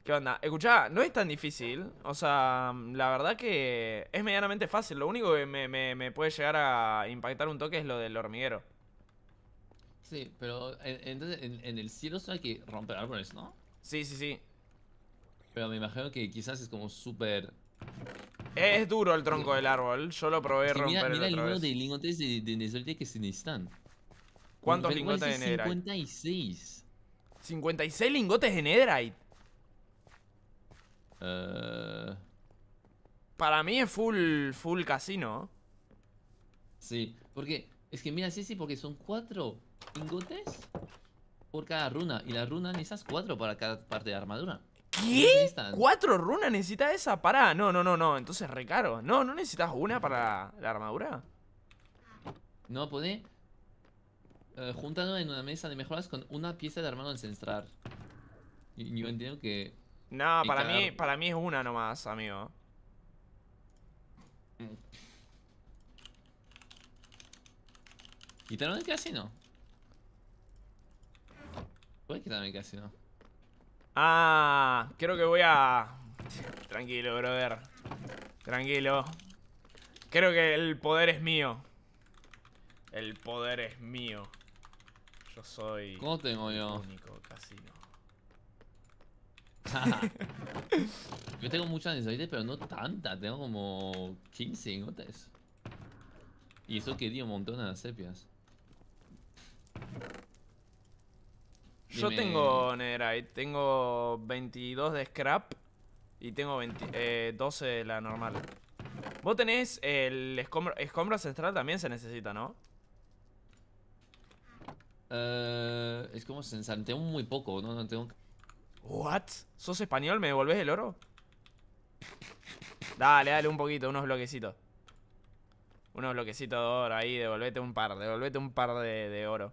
¿Qué onda? Escuchá, no es tan difícil. O sea, la verdad que es medianamente fácil. Lo único que me, puede llegar a impactar un toque es lo del hormiguero. Sí, pero en, entonces en, el cielo solo hay que romper árboles, ¿no? Sí, sí, sí. Pero me imagino que quizás es como súper... Es duro el tronco del árbol. Yo lo probé romper mira, mira el número de lingotes de, de, que se necesitan. ¿Cuántos lingotes de Netherite? 56. ¿56 lingotes de Netherite? Eh, para mí es full, full casino. Sí, porque es que mira, sí, sí, porque son cuatro Pingotes por cada runa. Y la runa necesitas cuatro para cada parte de armadura. ¿Qué? ¿Cuatro runas necesitas esa? Para, no, no, no, no, entonces recaro. No, no necesitas una para la armadura. No, pone Eh, en una mesa de mejoras con una pieza de armadura ancestral. Y yo entiendo que no, para mí, para mí es una nomás, amigo. ¿Quitaron mm. el casino? ¿Puedes quitarme el casino? Ah, creo que voy a... Tranquilo, brother. Tranquilo. Creo que el poder es mío. El poder es mío. Yo soy... ¿Cómo tengo yo? El único casino. Yo tengo muchas necesidades pero no tantas. Tengo como 15 gotas. Y eso que dio un montón de sepias. Yo tengo netherite, tengo 22 de scrap y tengo 12 eh, de la normal. Vos tenés el escombro, escombro ancestral también se necesita, ¿no? Eh, es como se tengo muy poco, no, no tengo ¿What? ¿Sos español? ¿Me devolvés el oro? Dale, dale un poquito, unos bloquecitos. Unos bloquecitos de oro ahí, devolvete un par, devolvete un par de, oro.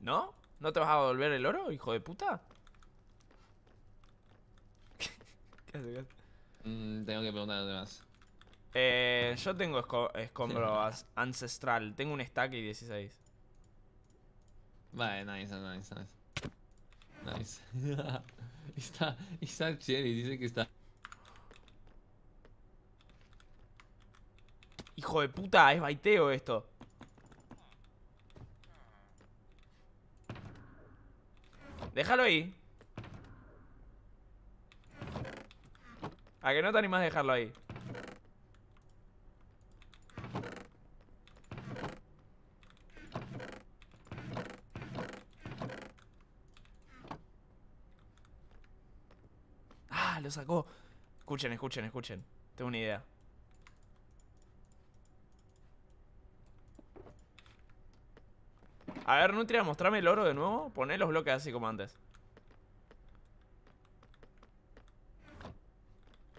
¿No? ¿No te vas a devolver el oro, hijo de puta? ¿Qué mm, tengo que preguntar a los demás. Eh, yo tengo escombro ancestral. Tengo un stack y 16. Vale, eh, nice, nice, nice. Nice. está, está Cherry, dice que está. Hijo de puta, es baiteo esto. Déjalo ahí. A que no te animas a dejarlo ahí. lo sacó. Escuchen, escuchen, escuchen. Tengo una idea. A ver, Nutria, mostrame el oro de nuevo. Poné los bloques así como antes.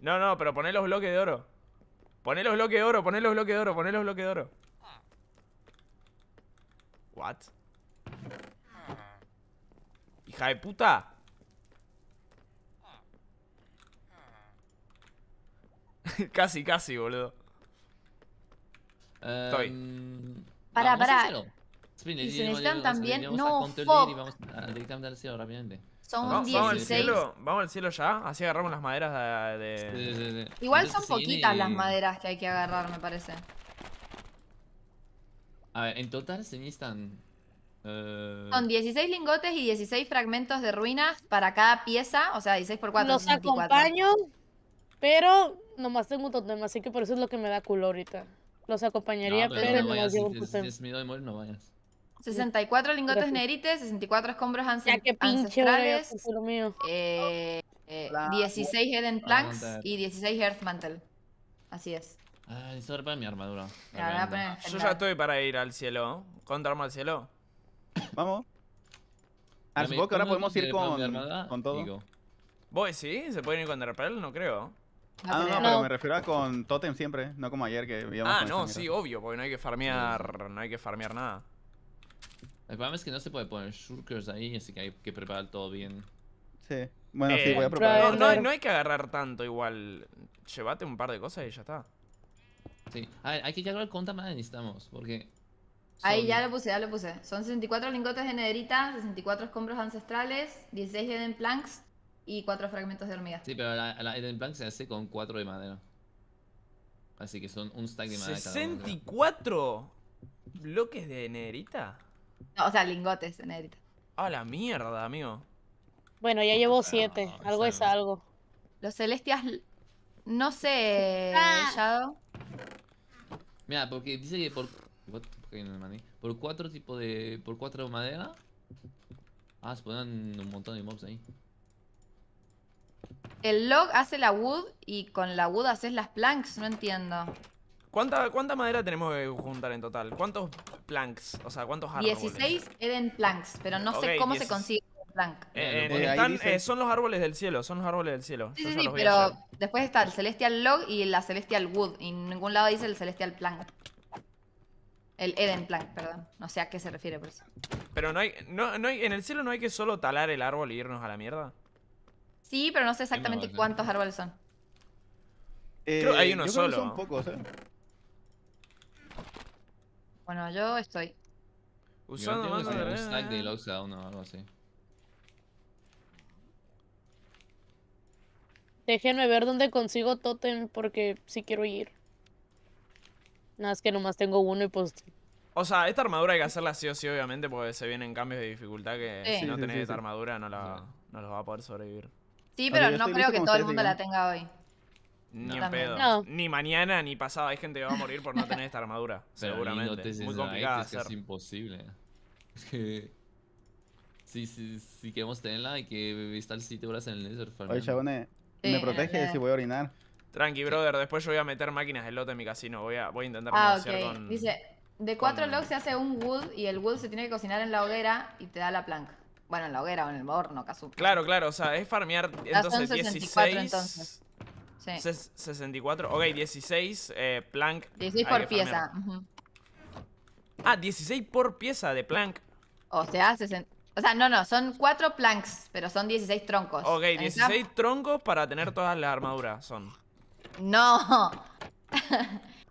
No, no, pero poné los bloques de oro. Poné los bloques de oro, poné los bloques de oro, poné los bloques de oro. What? Hija de puta. casi, casi, boludo. Estoy. para em, pará, pará. Y se necesitan también. No, directamente al cielo Son 16. ¿Vamos al, cielo? ya? Así agarramos las maderas de. Igual son poquitas las maderas que hay que agarrar, me parece. A ver, en total se necesitan. Eh, son 16 lingotes y 16 fragmentos de ruinas para cada pieza, o sea, 16 por 4. Los acompaño, pero nomás tengo un totem, así que por eso es lo que me da culo ahorita. Los acompañaría, pero, no, voy vayas, llevo un totem. Si, no vayas. 64 lingotes negrites, 64 escombros ancest ya que pinche ancestrales, 16 eh, eh, Eden Planks y 16 Earth Mantle. Así es. Ah, necesito mi armadura. Yo ya estoy para ir al cielo. ¿Contra al cielo? Vamos. Ah, supongo que ahora podemos ir con, con todo. ¿Voy, sí? ¿Se puede ir con Darpel? No creo. Ah, no, no, pero me refiero a con Totem siempre, no como ayer que íbamos Ah, no, sí, obvio, porque no hay que farmear, no hay que farmear nada. El problema es que no se puede poner shulkers ahí, así que hay que preparar todo bien. Sí. Bueno, sí, eh, voy a preparar. No, no, no, hay que agarrar tanto igual. Llévate un par de cosas y ya está. Sí. A ver, hay que al cuánta más necesitamos, porque... Ahí ya lo puse, ya lo puse. Son 64 lingotes de nederita, 64 escombros ancestrales, 16 Eden Planks, y cuatro fragmentos de hormiga. Sí, pero la, la Eden se hace con cuatro de madera. Así que son un stack de madera. ¿64 bloques de nederita? No, o sea, lingotes de nederita. ah la mierda, amigo. Bueno, ya llevo ah, siete. algo es algo. Los celestias. No sé. Ah. Mira, porque dice que por. Por cuatro tipos de. Por cuatro madera. Ah, se ponen un montón de mobs ahí. El log hace la wood y con la wood haces las planks, no entiendo. ¿Cuánta, ¿Cuánta madera tenemos que juntar en total? ¿Cuántos planks? O sea, ¿cuántos árboles? 16 Eden planks, pero no sé cómo se consigue un plank. Eh, eh, eh, son los árboles del cielo, son los árboles del cielo. Sí, sí, sí pero después está el Celestial Log y la Celestial Wood. Y en ningún lado dice el Celestial Plank. El Eden Plank, perdón. No sé a qué se refiere por eso. Pero no hay, en el cielo no hay que solo talar el árbol y e irnos a la mierda. Sí, pero no sé exactamente cuántos árboles son. Eh, hay uno solo. pocos, ¿eh? Bueno, yo estoy. Usando eh, de o algo así. Déjenme ver dónde consigo totem porque sí quiero ir. Nada, es que nomás tengo uno y pues... O sea, esta armadura hay que hacerla sí o sí, obviamente, porque se vienen cambios de dificultad que si no esta armadura no, la, no los va a poder sobrevivir. Sí, pero no creo que todo el mundo la tenga hoy. Ni en pedo. Ni mañana, ni pasado. Hay gente que va a morir por no tener esta armadura. seguramente. es Muy Es, imposible. Es que. Si, si, si queremos tenerla, hay que estar 7 horas en el laser Oye, me protege si voy a orinar. Tranqui, brother. Después yo voy a meter máquinas de lote en mi casino. Voy a, voy a intentar ah, okay. Dice: de cuatro logs se hace un wood y el wood se tiene que cocinar en la hoguera y te da la planca. Bueno, en la hoguera o en el horno, caso Claro, claro, o sea, es farmear. Entonces, 16. 64, ok, 16 plank. 16 por pieza. Ah, 16 por pieza de plank. O sea, o sea, no, no, son 4 planks, pero son 16 troncos. Ok, 16 troncos para tener todas las armaduras son. No.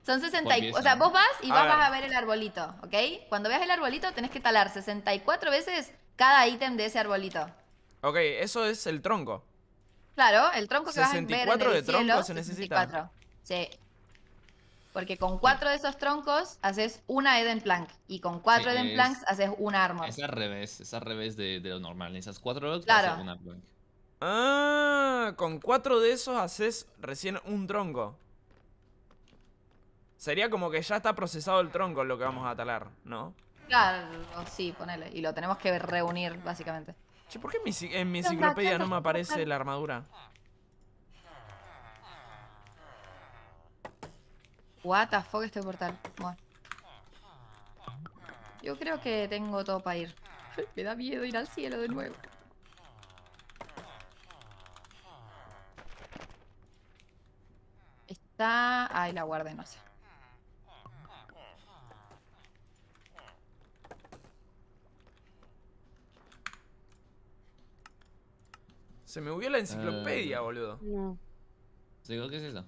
Son 64. O sea, vos vas y vas a ver el arbolito, ¿ok? Cuando veas el arbolito tenés que talar 64 veces cada ítem de ese arbolito. Ok, eso es el tronco. Claro, el tronco que vas a ver de tronco se necesita. 64. Sí. Porque con cuatro de esos troncos haces una Eden Plank. Y con cuatro Eden Planks haces un armor. Es al revés, es al revés de, lo normal. Esas cuatro claro. una plank. Ah, con cuatro de esos haces recién un tronco. Sería como que ya está procesado el tronco lo que vamos a talar, ¿no? Claro, sí, ponele. Y lo tenemos que reunir, básicamente. Che, ¿por qué en mi, en mi enciclopedia no me aparece la armadura? What the fuck este portal. Bueno. Yo creo que tengo todo para ir. me da miedo ir al cielo de nuevo. Está... Ahí la guardé, no sé. Se me huyó la enciclopedia, ah. boludo. No. ¿Seguro qué es eso?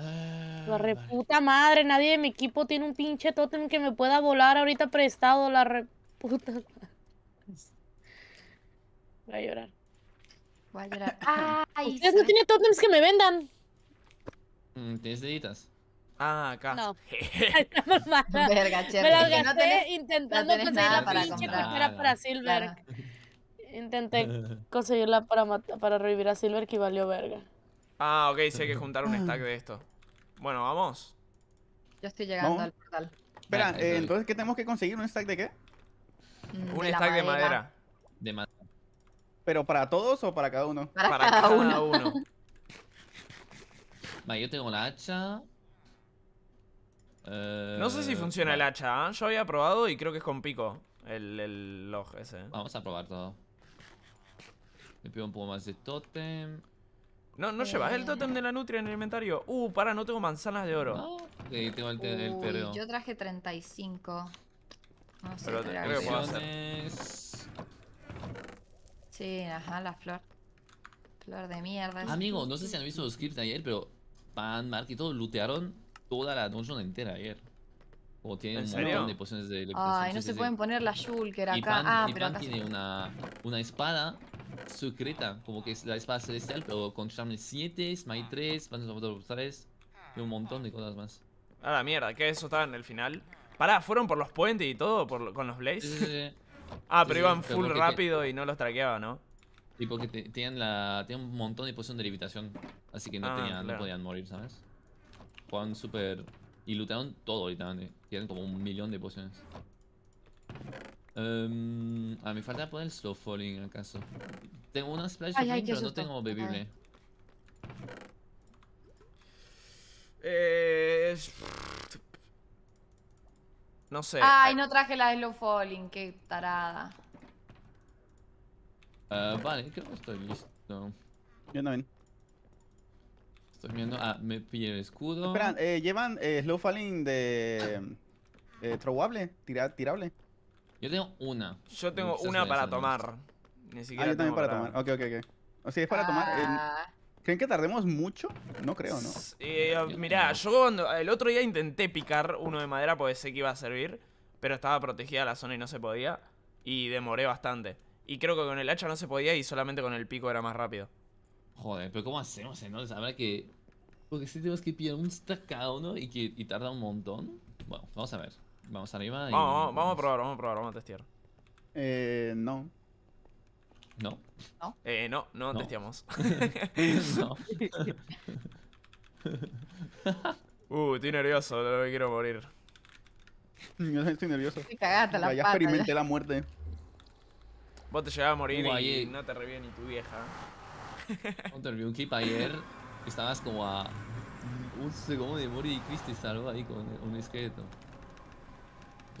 Ah, la reputa madre, nadie de mi equipo tiene un pinche totem que me pueda volar ahorita prestado, la reputa Voy a llorar. Voy a llorar. ¿Ustedes no tienen tótems que me vendan? Mm, tienes deditas. Ah, acá. No. Verga, Cherry. Me lo gasté intentando conseguir la pinche porque para Silver. Intenté conseguirla para, para revivir a Silver que valió verga. Ah, ok, sí hay que juntar un stack de esto. Bueno, vamos. ya estoy llegando al portal. Espera, eh, entonces, ¿qué tenemos que conseguir? ¿Un stack de qué? Mm, un stack de madera. De madera. ¿Pero para todos o para cada uno? Para, cada, uno. yo tengo la hacha. Eh, no sé si funciona el hacha, ¿ah? Yo había probado y creo que es con pico el, el log ese. Vamos a probar todo. Le pido un poco más de totem. No, no llevas el totem de la nutria en el inventario. Uh, para, no tengo manzanas de oro. Eh, tengo el, Yo traje 35. No sé, creo que Sí, ajá, la flor. Flor de mierda. Amigo, no sé si han visto los clips ayer, pero Pan, Mark y todo lootearon toda la dungeon entera ayer. Como tiene un montón de pociones de electricidad. Ay, no se pueden poner la Shulker acá. Pan, ah, pero acá tiene una, una espada secreta, como que es la espada celestial, pero con Charm 7, Smite 3, Panzer 3 y un montón de cosas más. Ah, la mierda, que eso estaba en el final. Pará, ¿fueron por los puentes y todo por, con los Blaze. ah, pero iban full rápido y no los traqueaba, ¿no? Sí, porque tenían, la, un montón de poción de levitación, así que no, ah, no podían morir, ¿sabes? Juegan super... Y lootearon todo, literalmente. Tienen como un millón de pociones. Em, a ah, me falta poner el slow falling acaso. Tengo una splash, pero no tengo bebible. Eh... No sé. Ay, ah. no traje la slow falling, qué tarada. Ah, vale, creo que estoy listo. Yo también. Estoy viendo. Ah, me pillé el escudo. Espera, eh, llevan eh, Slow Falling de. Eh, tirable. Yo tengo una. Yo tengo una para tomar. Ni siquiera. Ah, también para, tomar. Ok, ok, ok. O sea, es para tomar. Eh, ah. ¿Creen que tardemos mucho? No creo, ¿no? Eh, mirá, yo el otro día intenté picar uno de madera porque sé que iba a servir, pero estaba protegida la zona y no se podía. Y demoré bastante. Y creo que con el hacha no se podía y solamente con el pico era más rápido. Joder, pero ¿cómo hacemos entonces? Habrá que... Porque si tenemos que pillar un stack cada uno y que y tarda un montón. Bueno, vamos a ver. Vamos arriba y... Vamos, vamos, a probar, vamos a probar, vamos a testear. Eh, no. ¿No? No. Eh, no, no, testeamos. no. uh, estoy nervioso, no que quiero morir. Yo estoy nervioso. Cagate la Ya experimenté la muerte. Vos te llegás a morir y no te reviene ni tu vieja. Contra el Keep ayer estabas como a un segundo de morir y cristi salvo ahí con un esqueleto.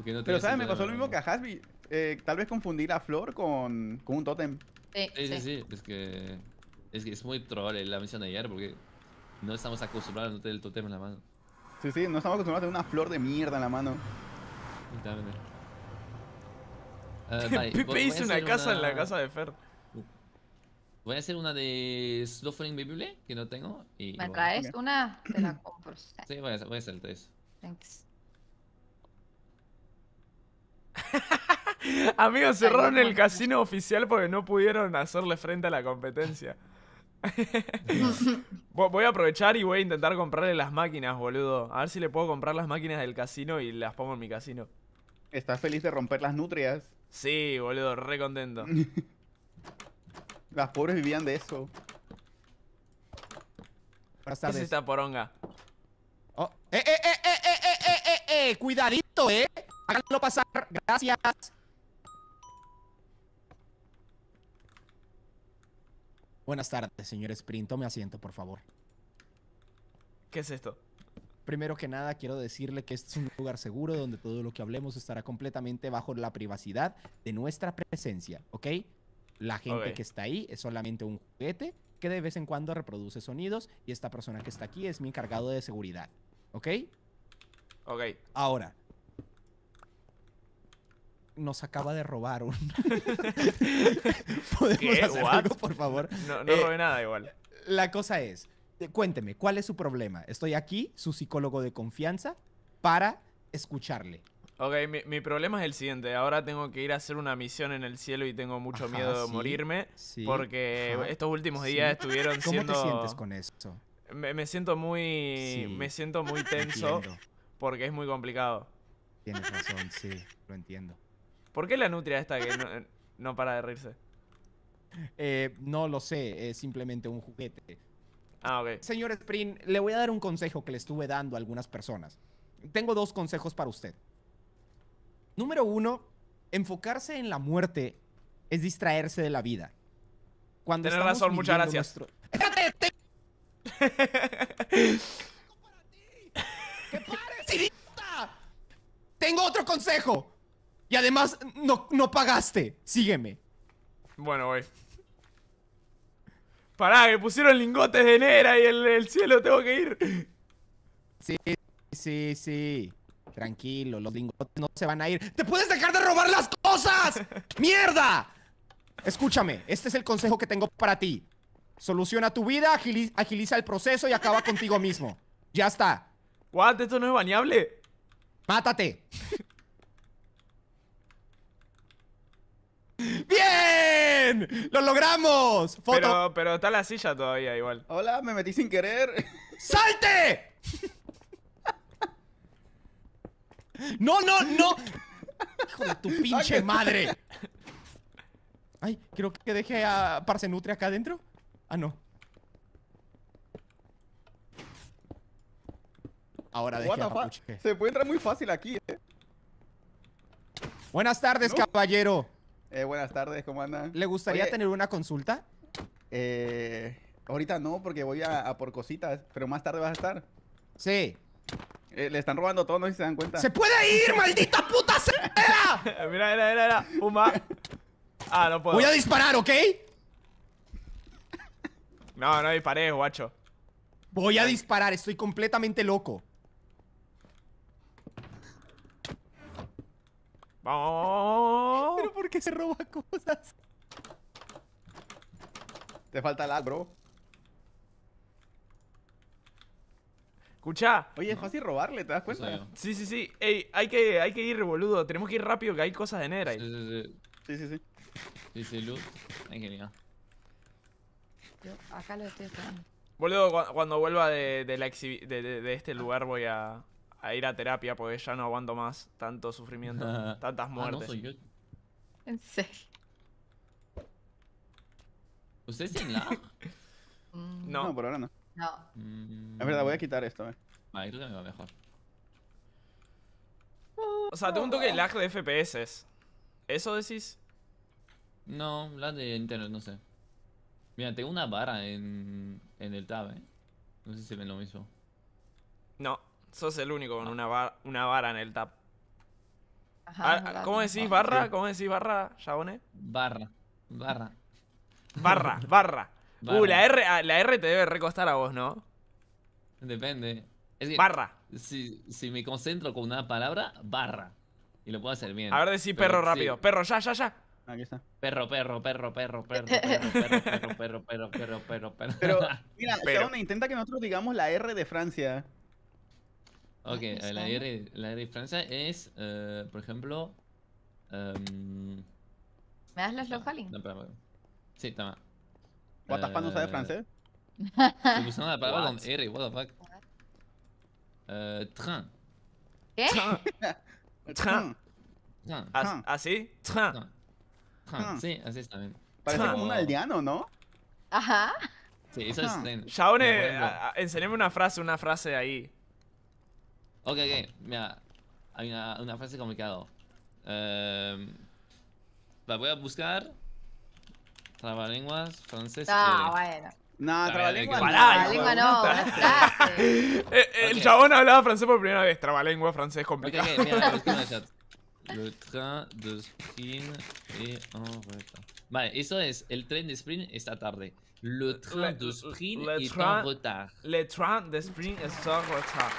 Pero sabes, me pasó lo mismo que a Hasby. Eh, tal vez confundí la flor con, con un tótem. Sí, sí, sí, Es, que, es que es muy troll la misión de ayer porque no estamos acostumbrados a no tener el tótem en la mano. Sí, sí, no estamos acostumbrados a tener una flor de mierda en la mano. Uh, Pepe hizo una casa en la casa de Fer. Voy a hacer una de Slow Invivible, que no tengo. Y ¿Me traes una? Te la compro. Sí, voy a, voy a hacer el Thanks. Amigos, cerraron el pues. casino oficial porque no pudieron hacerle frente a la competencia. voy a aprovechar y voy a intentar comprarle las máquinas, boludo. A ver si le puedo comprar las máquinas del casino y las pongo en mi casino. ¿Estás feliz de romper las nutrias? Sí, boludo, re contento. Las pobres vivían de eso. Buenas tardes. ¿Qué es esta poronga? eh, eh, eh, eh, eh, eh, eh, cuidadito eh! Háganlo pasar. Gracias. Buenas tardes, señor Sprint. Tome asiento, por favor. ¿Qué es esto? Primero que nada, quiero decirle que este es un lugar seguro donde todo lo que hablemos estará completamente bajo la privacidad de nuestra presencia, ¿ok? La gente que está ahí es solamente un juguete que de vez en cuando reproduce sonidos y esta persona que está aquí es mi encargado de seguridad. ¿Ok? Ok. Ahora. Nos acaba de robar un... ¿Qué? hacer por favor? No, no eh, nada igual. La cosa es, cuénteme, ¿cuál es su problema? Estoy aquí, su psicólogo de confianza, para escucharle. Ok, mi, problema es el siguiente. Ahora tengo que ir a hacer una misión en el cielo y tengo mucho miedo de morirme. porque estos últimos días estuvieron siendo... ¿Cómo te sientes con eso? Me, siento muy... me siento muy tenso porque es muy complicado. Tienes razón, sí, lo entiendo. ¿Por qué la nutria esta que no, para de reírse? Eh, no lo sé, es simplemente un juguete. Ah, ok. Señor Sprint, le voy a dar un consejo que le estuve dando a algunas personas. Tengo dos consejos para usted. Número uno, enfocarse en la muerte es distraerse de la vida. Cuando Tienes razón, muchas gracias. Tengo otro consejo. Y además, no, pagaste. Sígueme. Bueno, güey. Pará, que pusieron lingotes de nera y el cielo tengo que ir. Sí, sí, sí. Tranquilo, los lingotes no se van a ir. ¡Te puedes dejar de robar las cosas! ¡Mierda! Escúchame, este es el consejo que tengo para ti. Soluciona tu vida, agiliza, el proceso y acaba contigo mismo. Ya está. ¿What? Esto no es baneable. Mátate. ¡Bien! ¡Lo logramos! Pero, pero está la silla todavía igual. Hola, me metí sin querer. ¡Salte! ¡No, no, no! ¡Hijo de tu pinche madre! Ay, creo que deje a Parcenutria acá adentro. Ah, no. Ahora dejé a Se puede entrar muy fácil aquí, eh. Buenas tardes, caballero. Eh, buenas tardes, ¿cómo andan? ¿Le gustaría tener una consulta? Eh, ahorita no, porque voy a, a por cositas, pero más tarde vas a estar. Sí. Eh, le están robando todo, no sé si se dan cuenta. ¡Se puede ir, maldita puta cera. mira, mira, mira era. Ah, no puedo. Voy a disparar, ¿ok? No, no disparé, guacho. Voy a disparar, estoy completamente loco. ¿Pero por qué se roba cosas? Te falta lag, bro. Escucha. Oye, es fácil robarle, ¿te das cuenta? Sí, sí, sí. Ey, hay que, hay que ir, boludo. Tenemos que ir rápido que hay cosas de nera ahí. Sí, sí, sí. Sí, sí, sí. sí luz. Yo acá lo estoy esperando. Boludo, cuando vuelva de, de la de, este lugar voy a, a, ir a terapia porque ya no aguanto más tanto sufrimiento, tantas ah, muertes. no soy yo. En serio. ¿Usted sin la? no. no, por ahora no. No. Es verdad, voy a mm. quitar esto, eh. Vale, creo que me va mejor. O sea, tengo un toque de lag de FPS. ¿Eso decís? No, la de internet, no sé. Mira, tengo una vara en, el tab, eh. No sé si ven lo mismo. No, sos el único con ah. una, bar, una vara en el tab. Ajá, ah, ah, ¿Cómo decís barra? ¿Cómo decís barra, Jabone? Barra, barra. Barra, barra. Uh, la R, ah, la R te debe recostar a vos, ¿no? Depende. Es barra. Si, si, me concentro con una palabra, barra. Y lo puedo hacer bien. A ver, si perro rápido. Perro, ya, ya, ya. Aquí está. Perro, perro, perro, perro, perro, perro, perro, perro, perro, perro, perro, perro, perro. Pero, mira, intenta que nosotros digamos la R de Francia. Ok, la R, la R de Francia es, eh, por ejemplo... Em, ¿Me das los localings? No, sí, toma. What the fuck no sabe eh, francés. Se pusieron la palabra con R, what the fuck. Uh, train. ¿Qué? Train. ¿Así? Train. Train. Sí, así está bien. Parece como un aldeano, ¿no? Ajá. Sí, eso es... Shaone, enséñame una frase, una frase ahí. Ok, ok, mira. Hay una, frase complicada. Um, la voy a buscar. Trabalenguas, francés. No, eh, bueno. No, trabalengua. Trabalengua no, eh, eh, El chabón hablaba francés por primera vez. Trabalenguas, francés complicado. Ok, mira, Le train de sprint est en retard. Vale, eso es. El tren de sprint está tarde. Le train de sprint est en retard. Le train de sprint est en retard.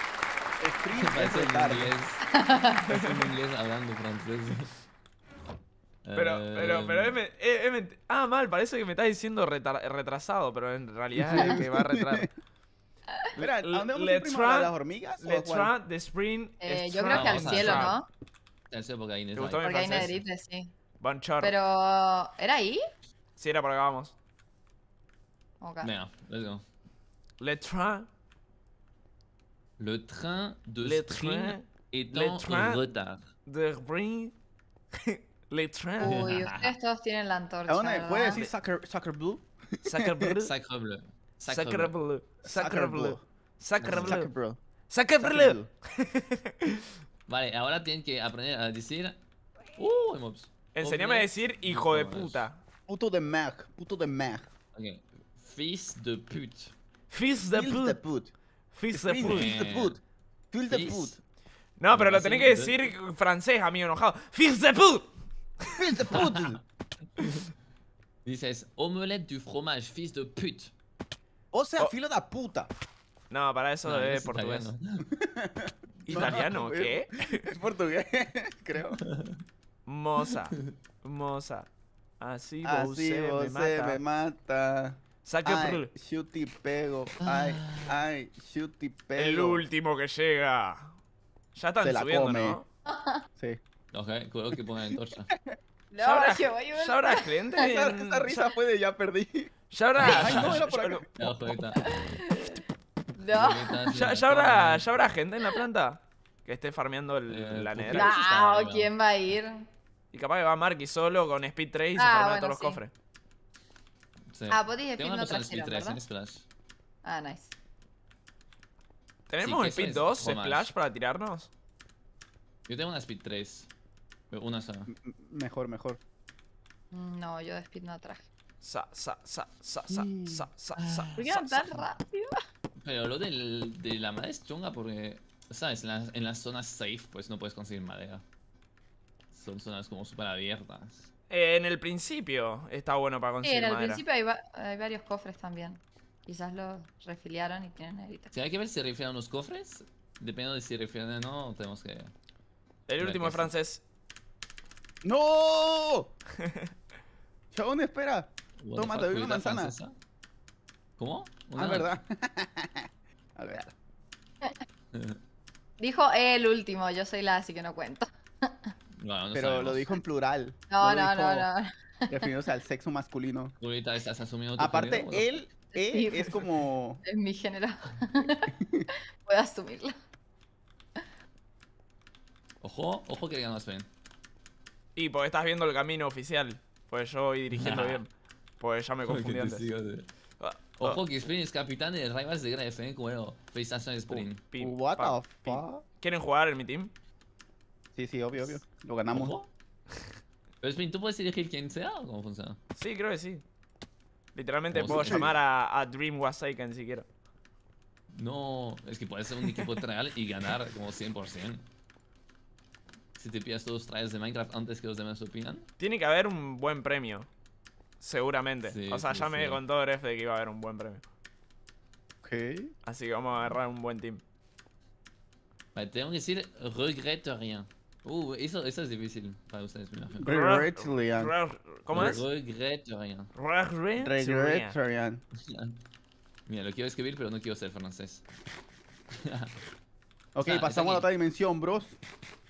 Sprint es en inglés. Es en inglés hablando francés. Pero, pero, pero eh, es, es, es, Ah, mal, parece que me estás diciendo retrasado, pero en realidad es que va a retrasar. Espera, ¿a dónde vamos le Trump, a las hormigas? Le train The Spring. Eh, yo creo que al cielo, ¿no? Al cielo porque ahí no Porque ahí Nedrite, sí. Banchar. Pero. ¿Era ahí? Sí, era por acá, vamos. Ok. Venga, let's go. Le Train. Le Train de Le Train en retard. De Spring. Uy, ustedes todos tienen la antorcha. decir puede decir soccer, soccer blue? Soccer blue. Soccer blue. Soccer blue. Soccer blue. Soccer blue. Soccer blue. Vale, ahora tienen que aprender a decir. Uh, Enseñame a decir hijo de puta. Puto de mer. Puto de mer. Ok. Fils de pute. Fils de pute. Fils de pute. Fils de pute. Fils de pute. No, pero lo tenés que decir francés, amigo enojado. Fils de pute. Fils de puta! Dices, omelette du fromage, fils de puta O sea, oh. filo de puta. No, para eso es, portugués. ¿Italiano? ¿Qué? Es portugués, creo. Moza. Moza. Así, Así vos me, mata. me mata. Saca ay, y pego. Ay, ah. ay, y pego. El último que llega. Ya están subiendo, ¿no? Sí. Ok, creo que pongan en No, ¿Sabrá, yo, voy esta Esa, risa fue de ya perdí. ¿Sabrá? Ay, no, era No, ¿Ya, habrá, gente en la planta? Que esté farmeando eh, la negra. No, ¿quién va a ir? Y capaz que va Marky solo con Speed 3 y se ah, farmea todos los cofres. Sí. Ah, podéis Speed no Splash. Ah, nice. ¿Tenemos un Speed 2 Splash para tirarnos? Yo tengo una Speed 3. Una zona. Mejor, mejor. No, yo despido speed traje. Sa, sa, sa, sa, sa, sa, sa, sa. ¿Por qué tan rápido? Pero lo de la madera es chunga porque, ¿sabes? En las, zonas safe, pues no puedes conseguir madera. Son zonas como súper abiertas. Eh, en el principio está bueno para conseguir sí, en el principio hay, varios cofres también. Quizás los refiliaron y tienen ahí Sí, hay que ver si refilan los cofres. Dependiendo de si refieren o no, tenemos que... El último es francés. ¡No! Chabón, espera. Toma, te doy una manzana. ¿Cómo? Ah, ¿Una? verdad. A ver. dijo el último, yo soy la, así que no cuento. no Pero lo dijo en plural. No, no, no, no. no. al sexo masculino. Aparte, él, eh, es como. Es mi género. Puedo asumirlo. Ojo, ojo que más bien y pues estás viendo el camino oficial. Pues yo voy dirigiendo bien. Pues ya me confundí antes. Ojo que ah, ah. Spring es capitán de Rivals de Gref, eh. Bueno, felicitaciones uh, Spring. What the fuck? ¿Quieren jugar en mi team? Sí, sí, obvio, obvio. Lo ganamos. Pero Spring, ¿tú puedes elegir quién sea o cómo funciona? Sí, creo que sí. Literalmente puedo llamar a, a Dream si quiero. No, es que puede ser un equipo real y ganar como 100% si te pidas todos los trailers de Minecraft antes que los demás opinan. Tiene que haber un buen premio. Seguramente. o sea, ya me contó ref de que iba a haber un buen premio. Ok. Así que vamos a agarrar un buen team. Vale, tengo que decir regreto rien. Uh, eso, eso es difícil para ustedes, me imagino. Regreto rien. ¿Cómo es? Regreto rien. Regreto rien. Mira, lo quiero escribir, pero no quiero ser francés. ok, ah, pasamos a otra dimensión, bros.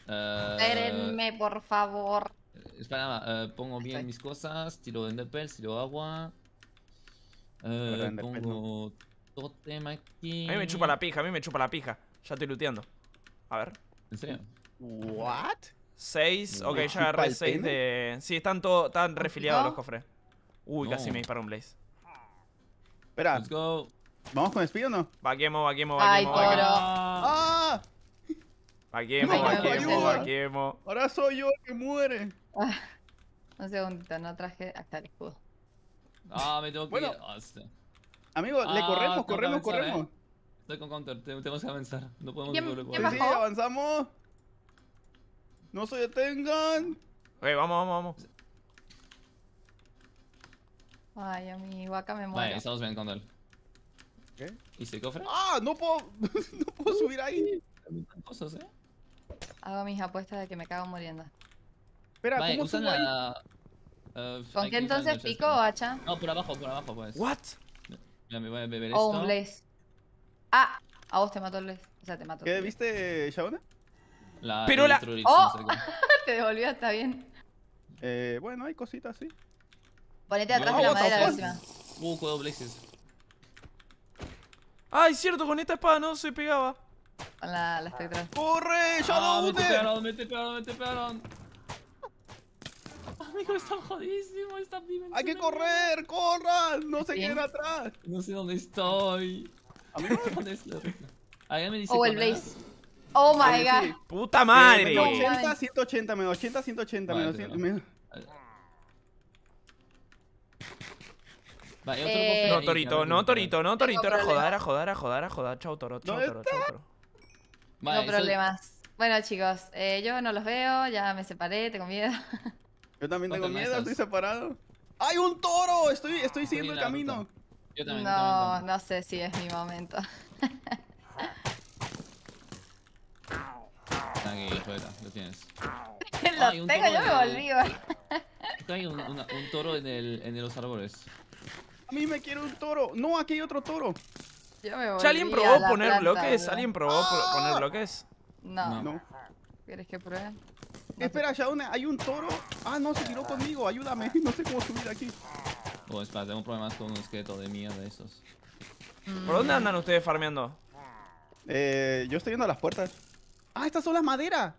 Espérenme, eh, por favor. Espera, uh, pongo bien mis cosas. Tiro Enderpearl, tiro agua. Eh, pongo totem aquí. A mí me chupa la pija, a mí me chupa la pija. Ya estoy looteando. A ver. ¿En serio? ¿What? Seis. ok, ya agarré seis de... Sí, están, todos… están refiliados los cofres. Uy, casi me disparó un blaze. Espera. Let's go. ¿Vamos con speed o no? Vaquemos, vaquemos, vaquemos. Ay, ah. Aquí aquí, no, aquí mo. Ahora soy yo el que muere. Ah, un segundito, no traje hasta el escudo. Ah, me tengo que ir. Ah, amigo, le ah, corremos, corremos, corremos. Eh. Estoy con counter, tenemos que avanzar. No podemos ¿Quién, ¿quién sí, avanzamos. No se detengan. Oye, vamos, vamos, vamos. Ay, a mi vaca me muere. estamos bien con él. ¿Qué? ¿Y se cofre? ¡Ah! No puedo, no puedo subir ahí. Cosas, eh. Hago mis apuestas de que me cago muriendo. Espera, ¿cómo usan eh, ¿Con qué entonces pico o hacha? No, por abajo, por abajo pues. ¿What? Mira, me voy a beber esto. Oh, un blaze. Ah, a vos te mató el blaze. O sea, te mató. ¿Qué viste, Shauna? La, Pero la... ¡Oh! te devolvió, está bien. Eh, bueno, hay cositas, sí. Ponete atrás de la madera encima. Uh, cuidado, blazes. Ay, ah, cierto, con esta espada no se pegaba. Con la, la estoy ah. ¡Corre! ¡Shadow! Ah, ¡Me tepearon, ¡Me tepearon, ¡Me tepearon! Amigo, están jodidísimo esta dimensión. ¡Hay que correr! ¡Corran! ¡No se queden atrás! No sé dónde estoy. Amigo, ¿dónde es Alguien me dice. Oh, el Blaze. Oh my god. Puta madre. 80, 180, menos 80, 180, menos 100. Vale, otro eh, No, Torito, no, Torito, no, Torito, A jodar, a jodar, a jodar, a jodar. Chao, Toro, chao, Toro. No problemas. Bueno, chicos, eh, yo no los veo, ya me separé, tengo miedo. Yo también tengo miedo, estoy separado. ¡Hay un toro! Estoy, estoy siguiendo el camino. Yo también, no, no sé si es mi momento. suelta, lo tienes. lo tengo, yo me volví. Hay un, toro en, el, en los árboles. A mí me quiere un toro. No, aquí hay otro toro. ¿Alguien probó poner bloques? ¡Oh! ¿Alguien probó poner bloques? No. ¿Quieres que pruebe? Espera, Shauna, hay un toro. Ah, no, se tiró conmigo, ayúdame. No sé cómo subir aquí. Pues, espera, tengo problemas con un esqueleto de mierda de esos. ¿Por dónde andan ustedes farmeando? Eh, yo estoy yendo a las puertas. ¡Ah, estas son las maderas!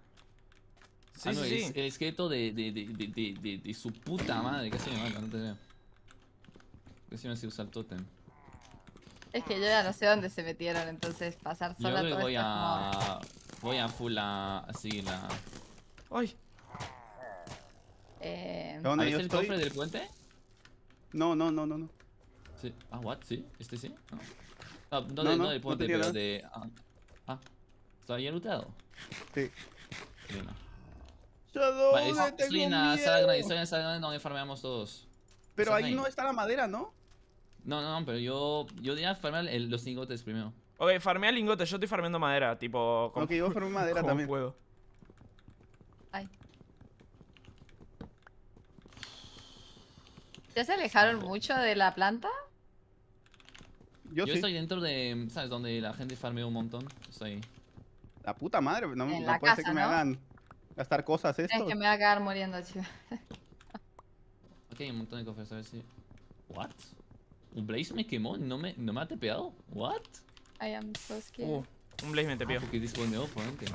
Sí, ah, sí, es, El esqueleto de, de, de, de, su puta madre. Casi me mata, no te veo. Casi me sé usar el totem. Es que yo ya no sé dónde se metieron, entonces pasar sola yo voy a... Voy a full a... así la... ¡Ay! Eh, ¿Dónde el cofre del puente? No, no, no, no, no. Ah, what? ¿Sí? ¿Este sí? Ah. No, no, no, puente, pero de... Ah, ah ¿Está bien looteado? Sí. todos. Pero ahí no está la madera, ¿no? No, no, pero yo, yo diría farmear los lingotes primero. Ok, farmea lingotes, yo estoy farmeando madera, tipo... Como, ok, yo farmeo madera también. Puedo. Ay. ¿Ya se alejaron mucho de la planta? Yo, yo estoy dentro de... ¿Sabes? Donde la gente farmea un montón. Estoy La puta madre, no, no puede ser que me hagan gastar cosas esto. Es que me va a quedar muriendo, chido. ok, un montón de cofres, a ver si... ¿What? ¿Un Blaze me quemó, no me, no me ha tepeado. What? I am so scared. Uh, un Blaze me tepeó. Ah, pues,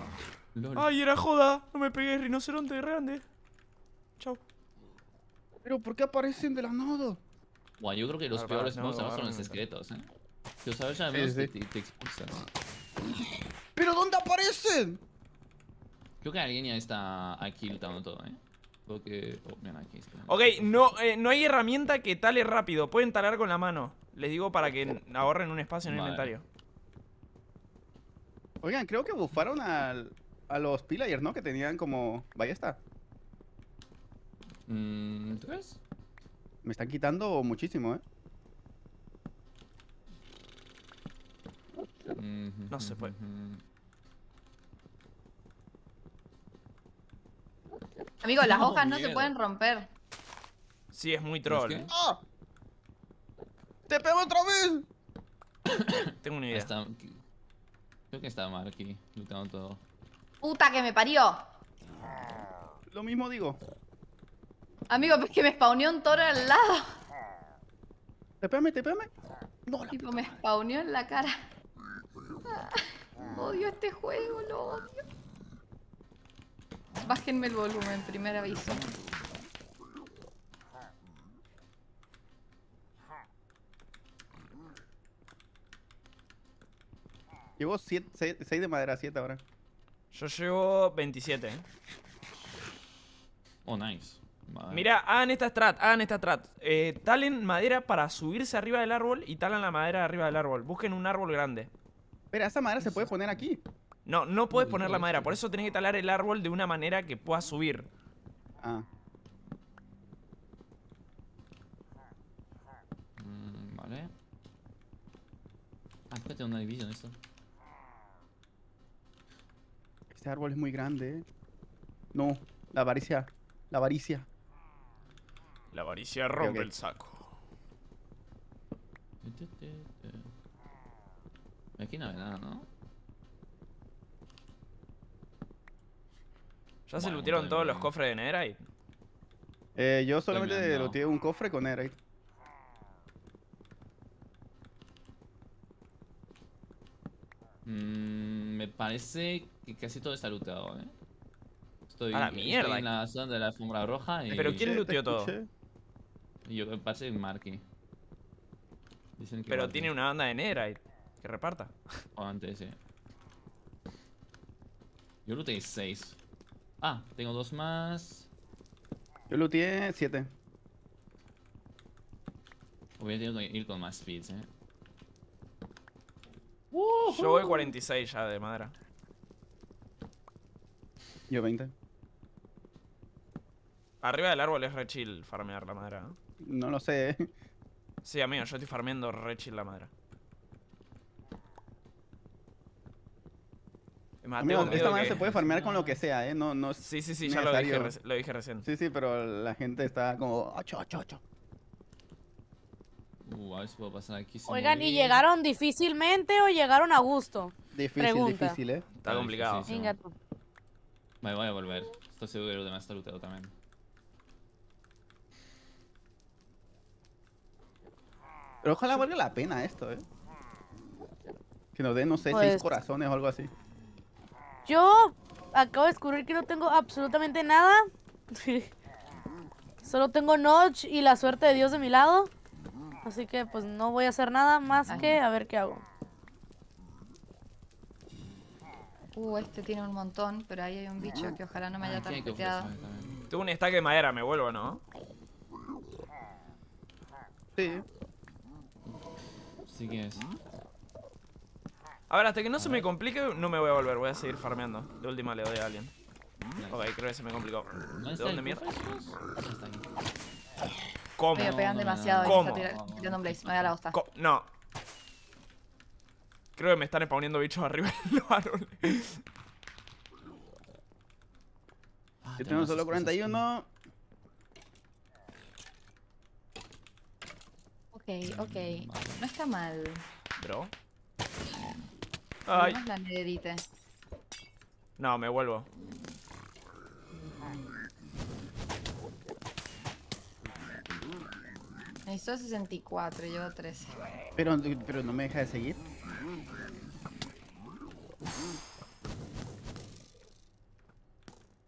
Ay, era joda. No me pegué, rinoceronte grande. Chao. Pero ¿por qué aparecen de la nada? Bueno, yo creo que los ah, peores no, son los secretos, eh. Yo sabes, ya sí, sí. Te, te expulsan. ¿Pero dónde aparecen? Creo que alguien ya está aquí lutando todo, eh. Oh, ok, no, eh, no hay herramienta que tale rápido. Pueden talar con la mano. Les digo para que ahorren un espacio en el inventario. Oigan, creo que buffaron a los pillagers, ¿no? Que tenían como vaya está. Mm, Me están quitando muchísimo, ¿eh? Mm, no se puede. Mm, Amigo, las hojas no se pueden romper. Sí, es muy troll. ¡Ah! ¡Te pego otra vez! Tengo una idea. Creo que está mal aquí, luchando todo. ¡Puta que me parió! Lo mismo digo. Amigo, es que me spawneó un toro al lado. te te No, la tipo, me spawneó en la cara. odio este juego, lo odio. Bájenme el volumen, primer aviso. Llevo 6 de madera, 7 ahora. Yo llevo 27. ¿eh? Oh, nice. Mira, Mirá, hagan esta strat, hagan esta strat. Eh, talen madera para subirse arriba del árbol y talan la madera arriba del árbol. Busquen un árbol grande. Espera, esa madera se puede poner aquí. No, no puedes poner la madera. Por eso tenés que talar el árbol de una manera que pueda subir. Ah. Mm, vale. Ah, espérate, una división esto. Este árbol es muy grande, eh. No, la avaricia. La avaricia. La avaricia rompe el saco. Este, este, este. Aquí no hay nada, ¿no? ¿Ya se lootearon todos los cofres de Netherite? Eh, yo solamente looteé un cofre con Netherite. Mm, me parece que casi todo está looteado, eh. Estoy, mierda. en la zona de la alfombra roja y... ¿Pero quién looteó todo? Yo pasé parece Marky. Pero tiene una banda de Netherite que reparta. O antes, sí. Yo looteé 6. Ah, tengo dos más. Yo lo tiene siete. Hubiera tenido que ir con más speeds, eh. Yo voy 46 ya de madera. Yo 20. Arriba del árbol es re farmear la madera. No, lo sé, eh. Sí, amigo, yo estoy farmeando re la madera. Mateo, esta manera se puede farmear con lo que sea, ¿eh? No, no sí, sí, sí, ya lo dije, lo dije, recién. Sí, sí, pero la gente está como... Ocho, ocho, ocho. Uh, a ver si puedo pasar aquí. Oigan, ¿y llegaron difícilmente o llegaron a gusto? Difícil, Pregunta. difícil, ¿eh? Está complicado. Venga voy a volver. Estoy seguro de más looteado también. Pero ojalá valga la pena esto, ¿eh? Que nos den, no sé, seis pues corazones o algo así. Yo acabo de descubrir que no tengo absolutamente nada. Solo tengo Notch y la suerte de Dios de mi lado. Así que pues no voy a hacer nada más que a ver qué hago. Uh, este tiene un montón, pero ahí hay un bicho que ojalá no me haya ah, tarjeteado. Tengo un stack de madera, me vuelvo, ¿no? Sí. Así que es. A ver, hasta que no se me complique, no me voy a volver. Voy a seguir farmeando. De última le doy a alguien. Mm. Ok, creo que se me complicó. ¿De dónde mierda? ¿Cómo? Me pegan demasiado. ¿Cómo? Me voy a la hosta. No. Creo que me están spawneando bichos arriba del árbol. Ah, Yo tengo solo 41. Ok, ok. No está mal. Bro. La No, me vuelvo. Necesito 64, yo 13. Pero, pero no me deja de seguir.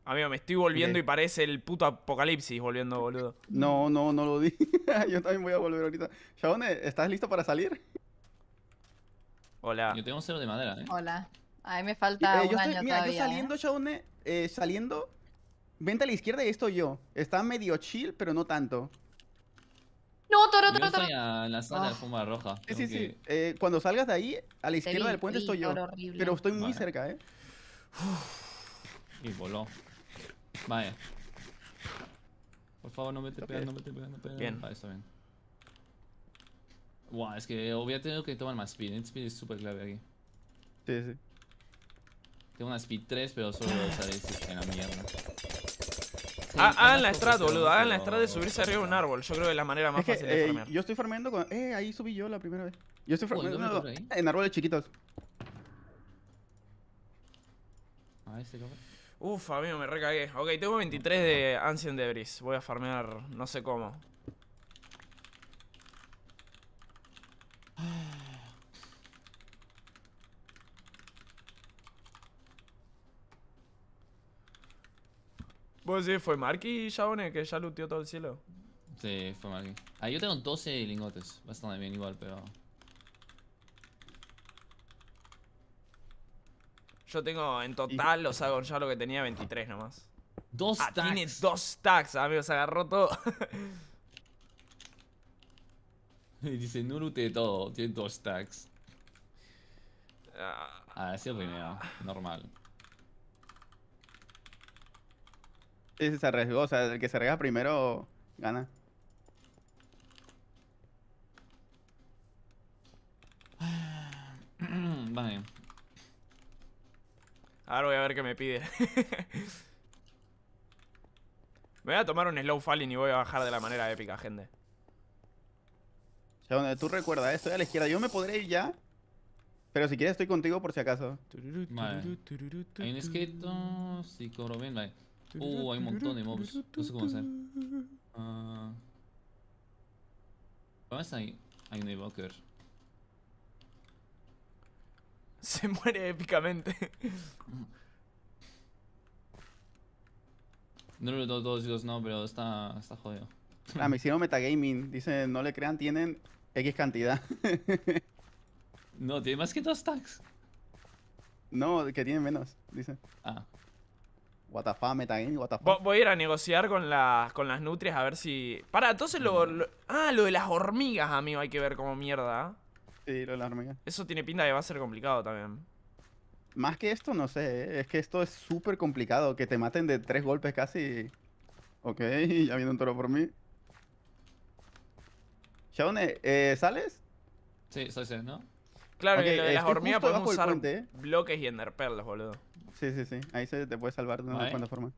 Amigo, me estoy volviendo y parece el puto apocalipsis volviendo, boludo. No, no, no lo di. Yo también voy a volver ahorita. Shaone, ¿estás listo para salir? Hola. Yo tengo cero de madera, ¿eh? Hola. A mí me falta eh, un estoy, Mira, yo ¿eh? saliendo, ¿eh? Shaune, saliendo... Vente a la izquierda y estoy yo. Está medio chill, pero no tanto. No, toro, toro, toro. Yo estoy en la sala de ah. fuma roja. Sí, sí, sí. Eh, cuando salgas de ahí, a la izquierda del puente estoy yo. Pero estoy muy cerca, ¿eh? Y voló. Vaya. Por favor, no me te okay. no me estés pegando, pegas. Bien. está bien. Wow, es que hubiera tenido que tomar más speed. El este speed es súper clave aquí. Sí, sí. Tengo una speed 3, pero solo usaré en ah, la mierda. ah, hagan la estrada, boludo. Hagan la estrada de subirse arriba de un árbol. Yo creo que es la manera más fácil de eh, farmear. Yo estoy farmeando con. Eh, ahí subí yo la primera vez. Yo estoy farmeando en árboles chiquitos. ver, ah, este Uf, amigo, me recagué. Ok, tengo 23 de Ancient Debris. Voy a farmear no sé cómo. pues sí, fue Marky y Shaone que ya looteó todo el cielo. Sí, fue Marky. Ah, yo tengo 12 lingotes. Bastante bien igual, pero... Yo tengo en total, los hago ya lo que tenía 23 nomás. Dos ah, Tiene dos tags, amigos, agarró todo. Y dice, no lute todo, tiene dos stacks. Ah. ah, ha sido primero, normal. Ese se arriesgó. O sea, el que se arriesga primero gana. Vale. Ahora voy a ver qué me pide. voy a tomar un slow falling y voy a bajar de la manera épica, gente. O tú recuerdas, eh, estoy a la izquierda. Yo me podré ir ya. Pero si quieres estoy contigo por si acaso. Vale. Hay un esqueleto, si cobro bien, Uh, hay un montón de mobs. No sé cómo hacer. Uh... Ah. Además hay, hay un evoker. Se muere épicamente. No lo veo todos chicos, no, pero está, está jodido. Ah, me hicieron metagaming. dice no le crean, tienen X cantidad. no, tiene más que dos stacks. No, que tienen menos, dice. Ah. What the metagame, what the fuck. Voy a ir a negociar con, las con las nutrias a ver si... Para, entonces lo, Ah, lo de las hormigas, amigo, hay que ver como mierda. ¿ah? Sí, lo de las hormigas. Eso tiene pinta que va a ser complicado también. Más que esto, no sé, ¿eh? es que esto es súper complicado, que te maten de tres golpes casi. Ok, ya viene un toro por mí. Shaone, eh, ¿sales? Sí, soy ¿no? Claro, que lo de las hormigas podemos usar ¿eh? bloques y pearls boludo. Sí, sí, sí. Ahí se te puede salvar de una buena forma.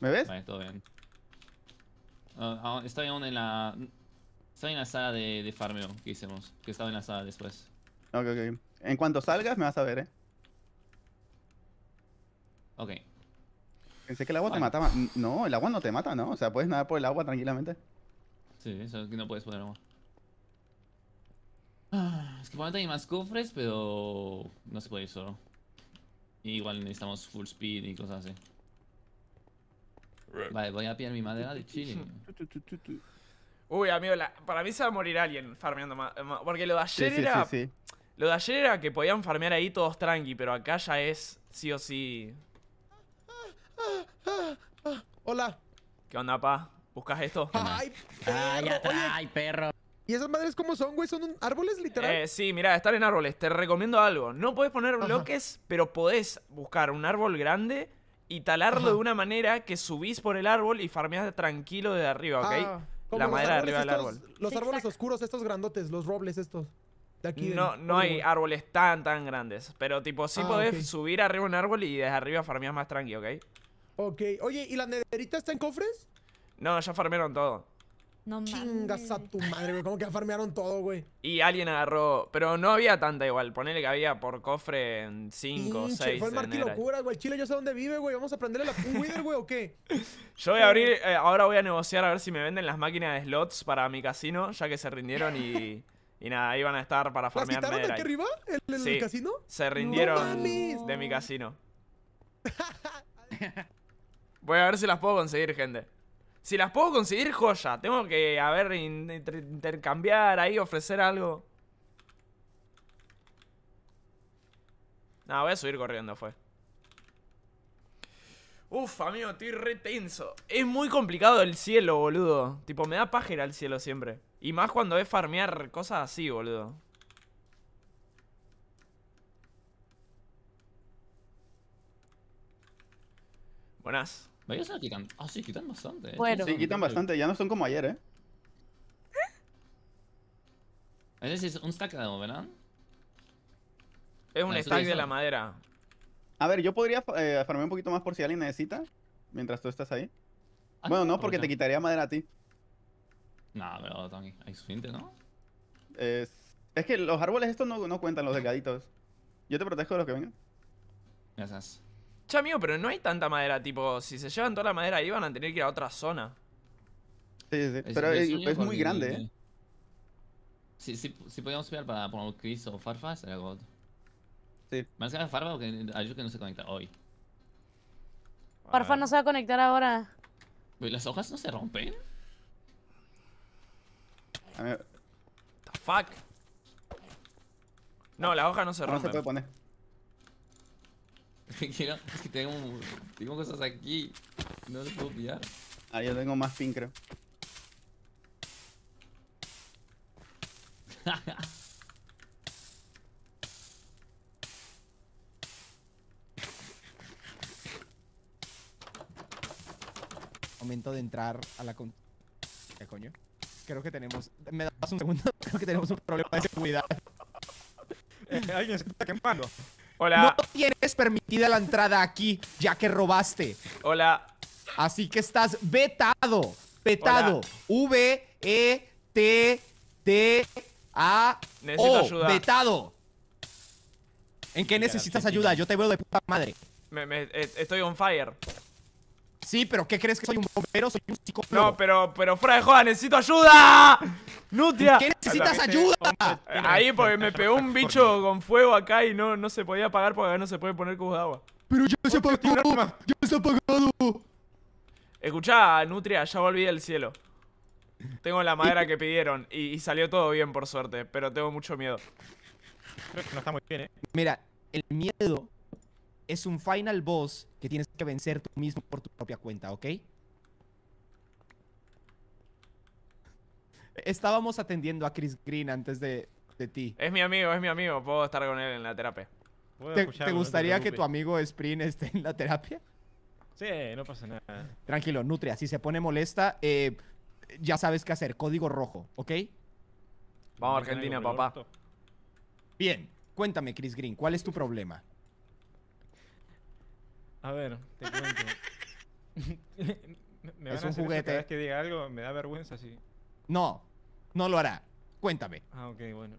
¿Me ves? Vale, todo bien. Ah, ah, estoy aún en la... Estoy en la sala de, de, farmeo que hicimos. Que estaba en la sala después. Ok, ok. En cuanto salgas me vas a ver, eh. Ok. Pensé que el agua te mataba. No, el agua no te mata, ¿no? O sea, puedes nadar por el agua tranquilamente. Sí, eso es que no puedes poner agua. Ah, es que ahora hay más cofres, pero... No se puede ir solo igual necesitamos full speed y cosas así. Vale, voy a pillar mi madera de chile. Uy, amigo, para mí se va a morir alguien farmeando más. Porque lo de ayer era. lo de ayer era que podían farmear ahí todos tranqui, pero acá ya es sí o sí. Hola. ¿Qué onda, pa? ¿Buscas esto? Ay, Ay, ah, perro. ¿Y esas madres cómo son, güey? ¿Son árboles literal? Eh, sí, mira, están en árboles. Te recomiendo algo. No puedes poner bloques, pero podés buscar un árbol grande y talarlo de una manera que subís por el árbol y farmeás tranquilo de arriba, ¿ok? Ah, la madera arriba del árbol. Los árboles oscuros, estos grandotes, los robles estos. De aquí no, no hay árboles tan, tan grandes. Pero, tipo, sí ah, podés subir arriba un árbol y desde arriba farmeás más tranquilo, ¿ok? Ok. Oye, ¿y la nederita está en cofres? No, ya farmearon todo. No Chingas a tu madre, güey. ¿Cómo que farmearon todo, güey? Y alguien agarró. Pero no había tanta igual. Ponele que había por cofre 5 o 6. Fue el locura, güey. Chile, yo sé dónde vive, güey. Vamos a prenderle la güey, o qué. Yo voy a abrir. Eh, ahora voy a negociar a ver si me venden las máquinas de slots para mi casino, ya que se rindieron y. Y nada, ahí a estar para ¿Ah, farmear ¿Las quitaron aquí arriba? ¿El, el casino? Se rindieron de mi casino. voy a ver si las puedo conseguir, gente. Si las puedo conseguir, joya. Tengo que, a ver, intercambiar ahí, ofrecer algo. No, voy a subir corriendo, fue. Uf, amigo, estoy re tenso. Es muy complicado el cielo, boludo. Tipo, me da paja ir al cielo siempre. Y más cuando es farmear cosas así, boludo. Buenas. Ah, quitan. Ah, sí, quitan bastante. Eh, bueno. Sí, quitan bastante. Ya no son como ayer, eh. Ese es un stack de ¿verdad? Es un stack de la madera. A ver, yo podría eh, farmear un poquito más por si alguien necesita. Mientras tú estás ahí. Ah, bueno, no, porque te quitaría madera a ti. No, pero Tony, hay suficiente, ¿no? Es, es que los árboles estos no, no cuentan, los delgaditos. Yo te protejo de los que vengan. Gracias. Che, amigo, pero no hay tanta madera. Tipo, si se llevan toda la madera ahí, van a tener que ir a otra zona. Sí, sí, Pero es, muy grande, eh. Si, si, podíamos pillar para poner Chris o Farfa, sería Sí. Más que a Farfa, hay yo que no se conecta hoy. Farfa no se va a conectar ahora. ¿Las hojas no se rompen? The fuck? No, la hoja no se rompe. No se puede poner. es que tengo, tengo cosas aquí. No las puedo pillar. Ah, yo tengo más fin, creo. Momento de entrar a la con... ¿Qué coño? Creo que tenemos... ¿Me das un segundo? Creo que tenemos un problema de seguridad. Ay, eh, alguien se está quemando. No tienes permitida la entrada aquí, ya que robaste. Hola. Así que estás vetado. Vetado. V, E, T, T, A, Necesito O. Ayuda. Vetado. ¿En qué necesitas ayuda? Yo te veo de puta madre. Eh, estoy on fire. Sí, pero ¿qué crees que soy un bombero? Soy un chico. No, pero, pero fuera de joda, necesito ayuda. Nutria. ¿Qué necesitas ayuda? Eh, ahí porque me pegó un bicho con fuego acá y no, no se podía apagar porque no se puede poner cubos de agua. Pero ya se apagó, ya se ha apagado. Escuchá, Nutria, ya volví del cielo. Tengo la madera que pidieron y, salió todo bien por suerte, pero tengo mucho miedo. No está muy bien, eh. Mira, el miedo es un final boss que tienes que vencer tú mismo por tu propia cuenta, ¿ok? Estábamos atendiendo a Chris Green antes de, de ti. Es mi amigo, es mi amigo. Puedo estar con él en la terapia. ¿Te, gustaría que tu amigo Sprint esté en la terapia? Sí, no pasa nada. Tranquilo, Nutria, si se pone molesta, eh, ya sabes qué hacer. Código rojo, ¿ok? Vamos a Argentina, papá. Bien, cuéntame, Chris Green, ¿cuál es tu problema? A ver, te cuento. es un juguete. Cada vez que diga algo, me da vergüenza, sí. No, no lo hará. Cuéntame. Ah, ok, bueno.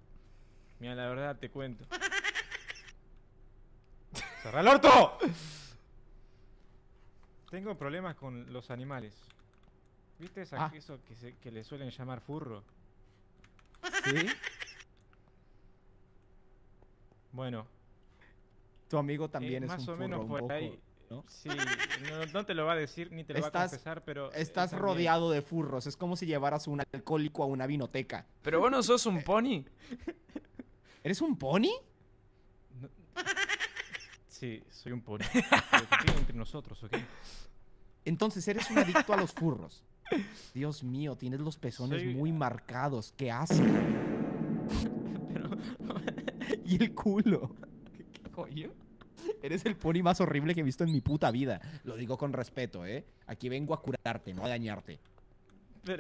Mira, la verdad, te cuento. ¡Cerra el orto! Tengo problemas con los animales. ¿Viste esa, ah. eso que, le suelen llamar furro? ¿Sí? Bueno. Tu amigo también eh, es más un o menos por un poco. ¿no? Sí, no, te lo va a decir ni te lo va a confesar, pero. Eh, estás rodeado de furros. Es como si llevaras un alcohólico a una vinoteca. Pero vos no sos un pony. ¿Eres un pony? Sí, soy un pony. entre nosotros, ¿ok? Entonces eres un adicto a los furros. Dios mío, tienes los pezones muy marcados. ¿Qué haces? y el culo. ¿Qué coño? Eres el pony más horrible que he visto en mi puta vida. Lo digo con respeto, ¿eh? Aquí vengo a curarte, no a dañarte.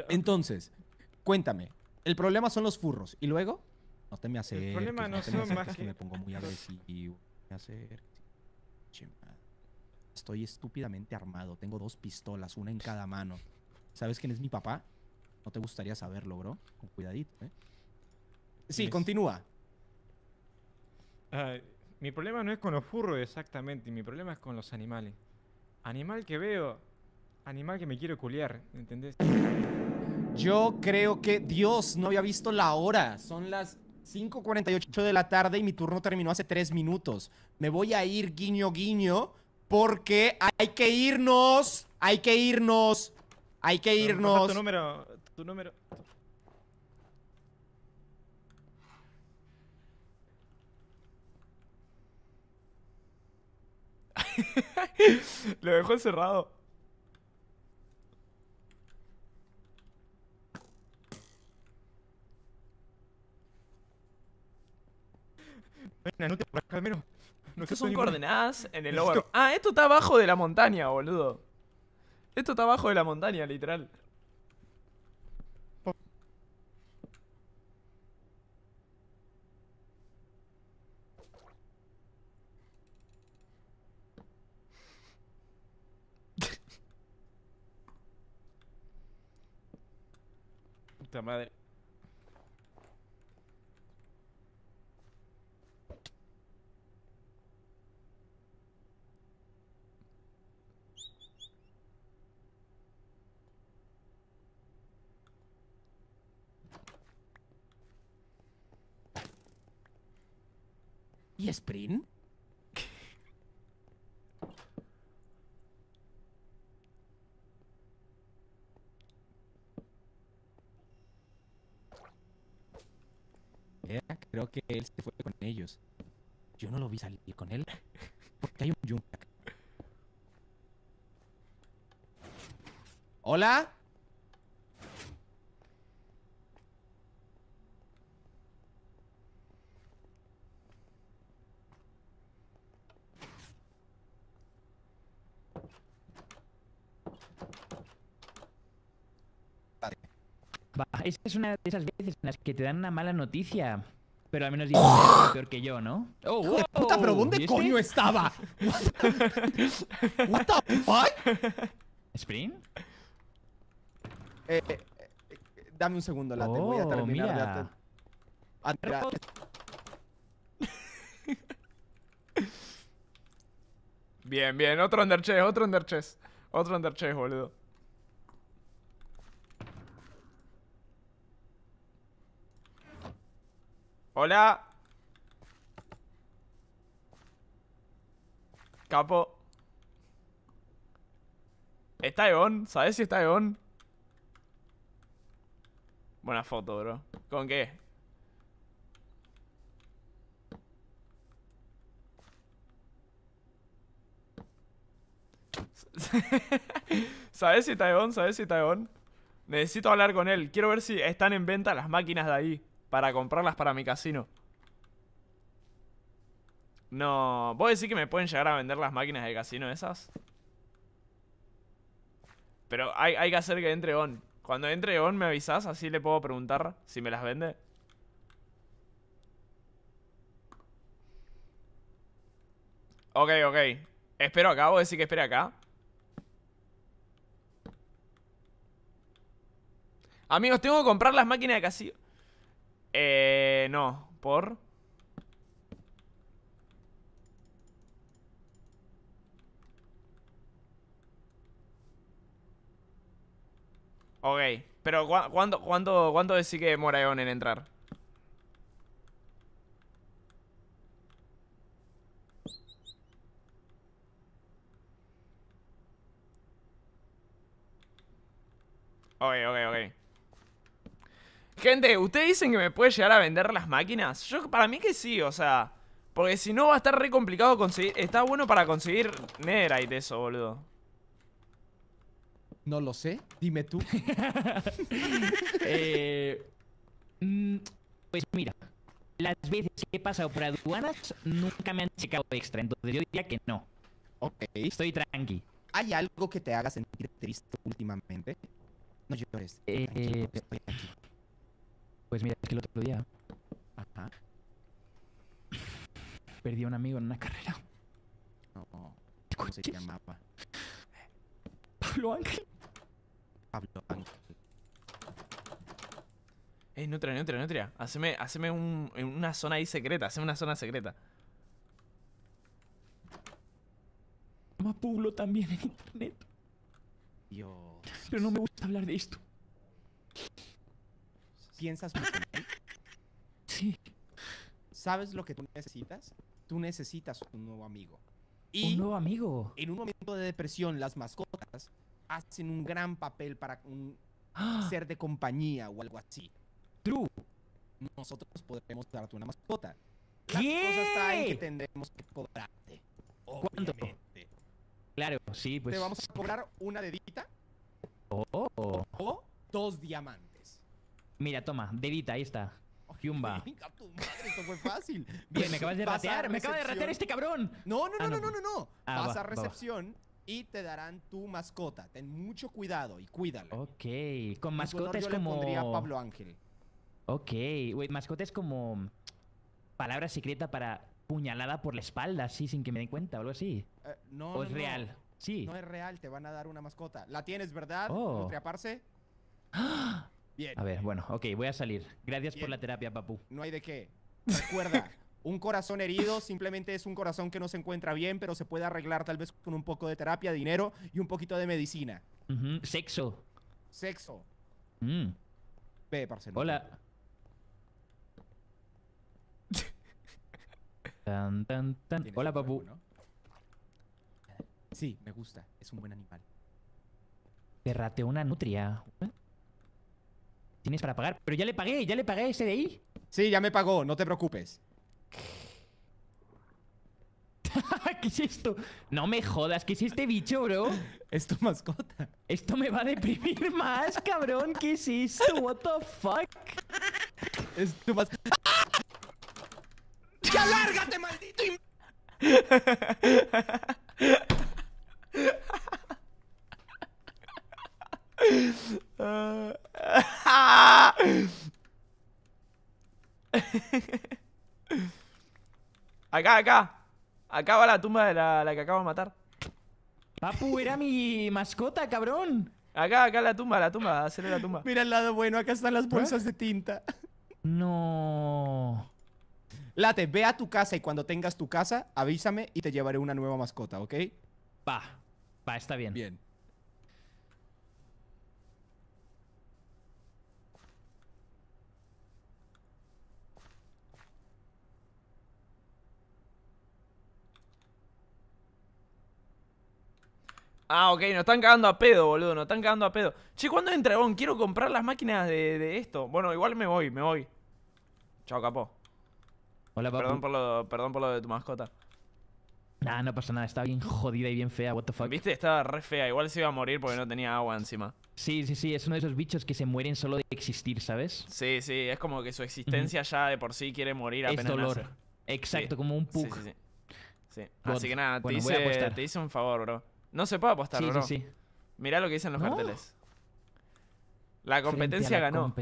Entonces, cuéntame. El problema son los furros. ¿Y luego? No te me hace El problema no, son más que... Me pongo muy agresivo. Me Estoy estúpidamente armado. Tengo dos pistolas, una en cada mano. ¿Sabes quién es mi papá? No te gustaría saberlo, bro. Con cuidadito, ¿eh? Sí, pues- continúa. Mi problema no es con los furros exactamente, mi problema es con los animales. Animal que veo, animal que me quiero culiar, ¿entendés? Yo creo que Dios no había visto la hora. Son las 5.48 de la tarde y mi turno terminó hace 3 minutos. Me voy a ir guiño guiño porque hay que irnos. Hay que irnos. Hay que irnos. Tu número, tu número, Lo dejó encerrado. No te Estas son coordenadas en el over. Ah, esto está abajo de la montaña, boludo. Esto está abajo de la montaña, literal. madre. ¿Y Sprint? que él se fue con ellos. Yo no lo vi salir con él. Porque hay un ¿Hola? Esa es una de esas veces en las que te dan una mala noticia pero al menos dice mejor peor que yo, ¿no? Oh, puta, pero ¿dónde este? coño estaba? What the fuck? ¿Sprint? Eh, eh, dame un segundo, late. voy a oh, terminar. bien, bien. Otro underchess, otro underchess. Otro underchess, boludo. Hola. Capo. ¿Está Eon? ¿Sabes si está Eon? Buena foto, bro. ¿Con qué? ¿Sabes si está Eon? ¿Sabes si está Eon? Necesito hablar con él. Quiero ver si están en venta las máquinas de ahí para comprarlas para mi casino. No... ¿Vos decís que me pueden llegar a vender las máquinas de casino esas? Pero hay, que hacer que entre On. Cuando entre On me avisás, así le puedo preguntar si me las vende. Ok, ok. Espero acá, vos decís que espere acá. Amigos, tengo que comprar las máquinas de casino. Eh, no, por... Ok, pero cuando ¿cuánto, cuánto, cuánto que demora en entrar? Ok, ok, ok. Gente, ¿ustedes dicen que me puede llegar a vender las máquinas? Yo, para mí que sí, o sea... Porque si no va a estar re complicado conseguir... Está bueno para conseguir Netherite eso, boludo. No lo sé, dime tú. Eh, mm, pues mira, las veces que he pasado por aduanas nunca me han checado extra, entonces yo diría que no. Ok. Estoy tranqui. ¿Hay algo que te haga sentir triste últimamente? No llores. Eh, pues mira, es que el otro día Ajá. perdí a un amigo en una carrera. No, no. ¿cómo Pablo Ángel. Pablo Ángel. Eh, Nutria, Nutria, Nutria. Haceme, un, una zona ahí secreta. Haceme una zona secreta. Pablo también en internet. Dios. Pero no me gusta hablar de esto piensas mucho en ti. Sí. ¿Sabes lo que tú necesitas? Tú necesitas un nuevo amigo. un nuevo amigo. En un momento de depresión, las mascotas hacen un gran papel para ¡Ah! ser de compañía o algo así. True. Nosotros podremos darte una mascota. La ¿Qué? cosas en que tendremos que cobrarte. ¿Cuánto? Claro, sí, pues. Te vamos a cobrar una dedita. Oh. O dos diamantes. Mira, toma, dedita, ahí está. Yumba. Venga, tu madre, esto fue fácil. Bien, me acabas de ratear, me acabas de ratear este cabrón. Ah, no, no, no, no, no, no, ah, Vas a recepción y te darán tu mascota. Ten mucho cuidado y cuídala. Ok, con mascota es como. Le pondría Pablo Ángel. Ok, mascota es como. Palabra secreta para puñalada por la espalda, así sin que me den cuenta o algo así. Eh, no. O es real. Sí. No es real, te van a dar una mascota. ¿La tienes, verdad? Oh. Nutriaparse. ¡Ah! A ver, bueno, ok, voy a salir. Gracias por la terapia, papu. No hay de qué. Recuerda. Un corazón herido simplemente es un corazón que no se encuentra bien, pero se puede arreglar tal vez con un poco de terapia, dinero y un poquito de medicina. Sexo. Sexo. Mm. Ve, parcelo. Hola. Hola, papu. Sí, me gusta. Es un buen animal. Perrate una nutria. Tienes para pagar. Pero ya le pagué, ya le pagué ese de ahí. Sí, ya me pagó, no te preocupes. ¿Qué es esto? No me jodas, ¿qué es este bicho, bro? Es tu mascota. Esto me va a deprimir más, cabrón. ¿Qué es esto? What the fuck? Es tu mascota. ¡Ya lárgate, maldito! acá, acá. Acá va la tumba de la, la que acabo de matar. Papu, era mi mascota, cabrón. Acá, acá la tumba, la tumba, hacerle la tumba. Mira el lado bueno, acá están las bolsas ¿Eh? de tinta. No. Late, ve a tu casa y cuando tengas tu casa, avísame y te llevaré una nueva mascota, ¿ok? Va, va, está bien. Bien. Ah, ok, nos están cagando a pedo, boludo, nos están cagando a pedo. Che, ¿cuándo entra, Bon? Quiero comprar las máquinas de, esto. Bueno, igual me voy, me voy. Chao, capo. Hola, papá Perdón por lo, perdón por lo de tu mascota. Nah, no pasa nada, estaba bien jodida y bien fea, what Viste, estaba re fea, igual se iba a morir porque no tenía agua encima. Sí, sí, sí, es uno de esos bichos que se mueren solo de existir, ¿sabes? Sí, sí, es como que su existencia ya de por sí quiere morir apenas. Es dolor. Exacto, como un pug. Sí, sí, Así que nada, te, te hice un favor, bro. No se puede apostar, sí, Sí, sí. Mirá lo que dicen los carteles. La competencia ganó.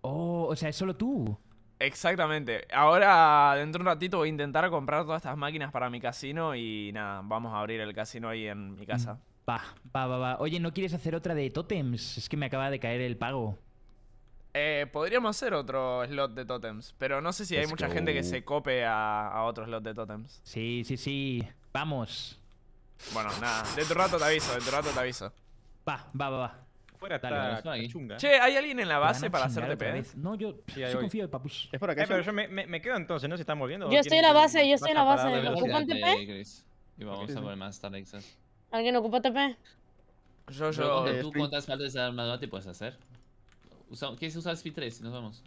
oh, o sea, es solo tú. Exactamente. Ahora, dentro de un ratito, voy a intentar comprar todas estas máquinas para mi casino y nada, vamos a abrir el casino ahí en mi casa. Va, va, va, va. Oye, ¿no quieres hacer otra de tótems? Es que me acaba de caer el pago. Eh, podríamos hacer otro slot de tótems, pero no sé si hay mucha gente que se cope a, a otro slot de tótems. Sí, sí, sí. Vamos. Bueno, nada. Dentro de rato te aviso, dentro de rato te aviso. Va, va, va, va. Fuera está chunga. Che, ¿hay alguien en la base para, hacer TP? No, yo, confío en papus. Es por acá. Eh, pero yo me, me, quedo entonces, ¿no? Si están moviendo. Yo estoy en la base, yo estoy en la base. De el TP? Y vamos a poner más ¿Alguien ocupa TP? Yo, yo. ¿Tú cuántas partes de armadura te puedes hacer? ¿Quieres usar Speed 3? Nos vamos.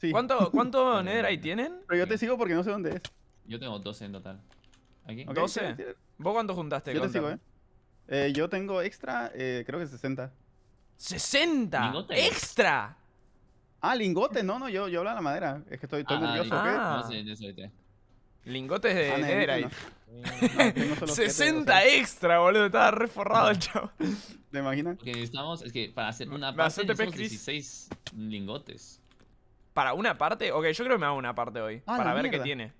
Sí. ¿Cuánto, cuánto ahí tienen? Pero yo te sigo porque no sé dónde es. Yo tengo 12 en total. 12. ¿Vos cuánto juntaste? Yo te sigo, ¿eh? eh. Yo tengo extra, eh, creo que 60. ¡60! ¡Extra! Ah, lingote, no, no, yo, yo hablo de la madera. Es que estoy, estoy ah, nervioso, ah. No, sí, sí, sí. Lingotes de, ah, 60 extra, boludo. Estaba reforrado el chavo. ¿Te imaginas? que necesitamos, es que para hacer una parte necesitamos 16 lingotes. ¿Para una parte? Ok, yo creo que me hago una parte hoy. Ah, para ver qué tiene.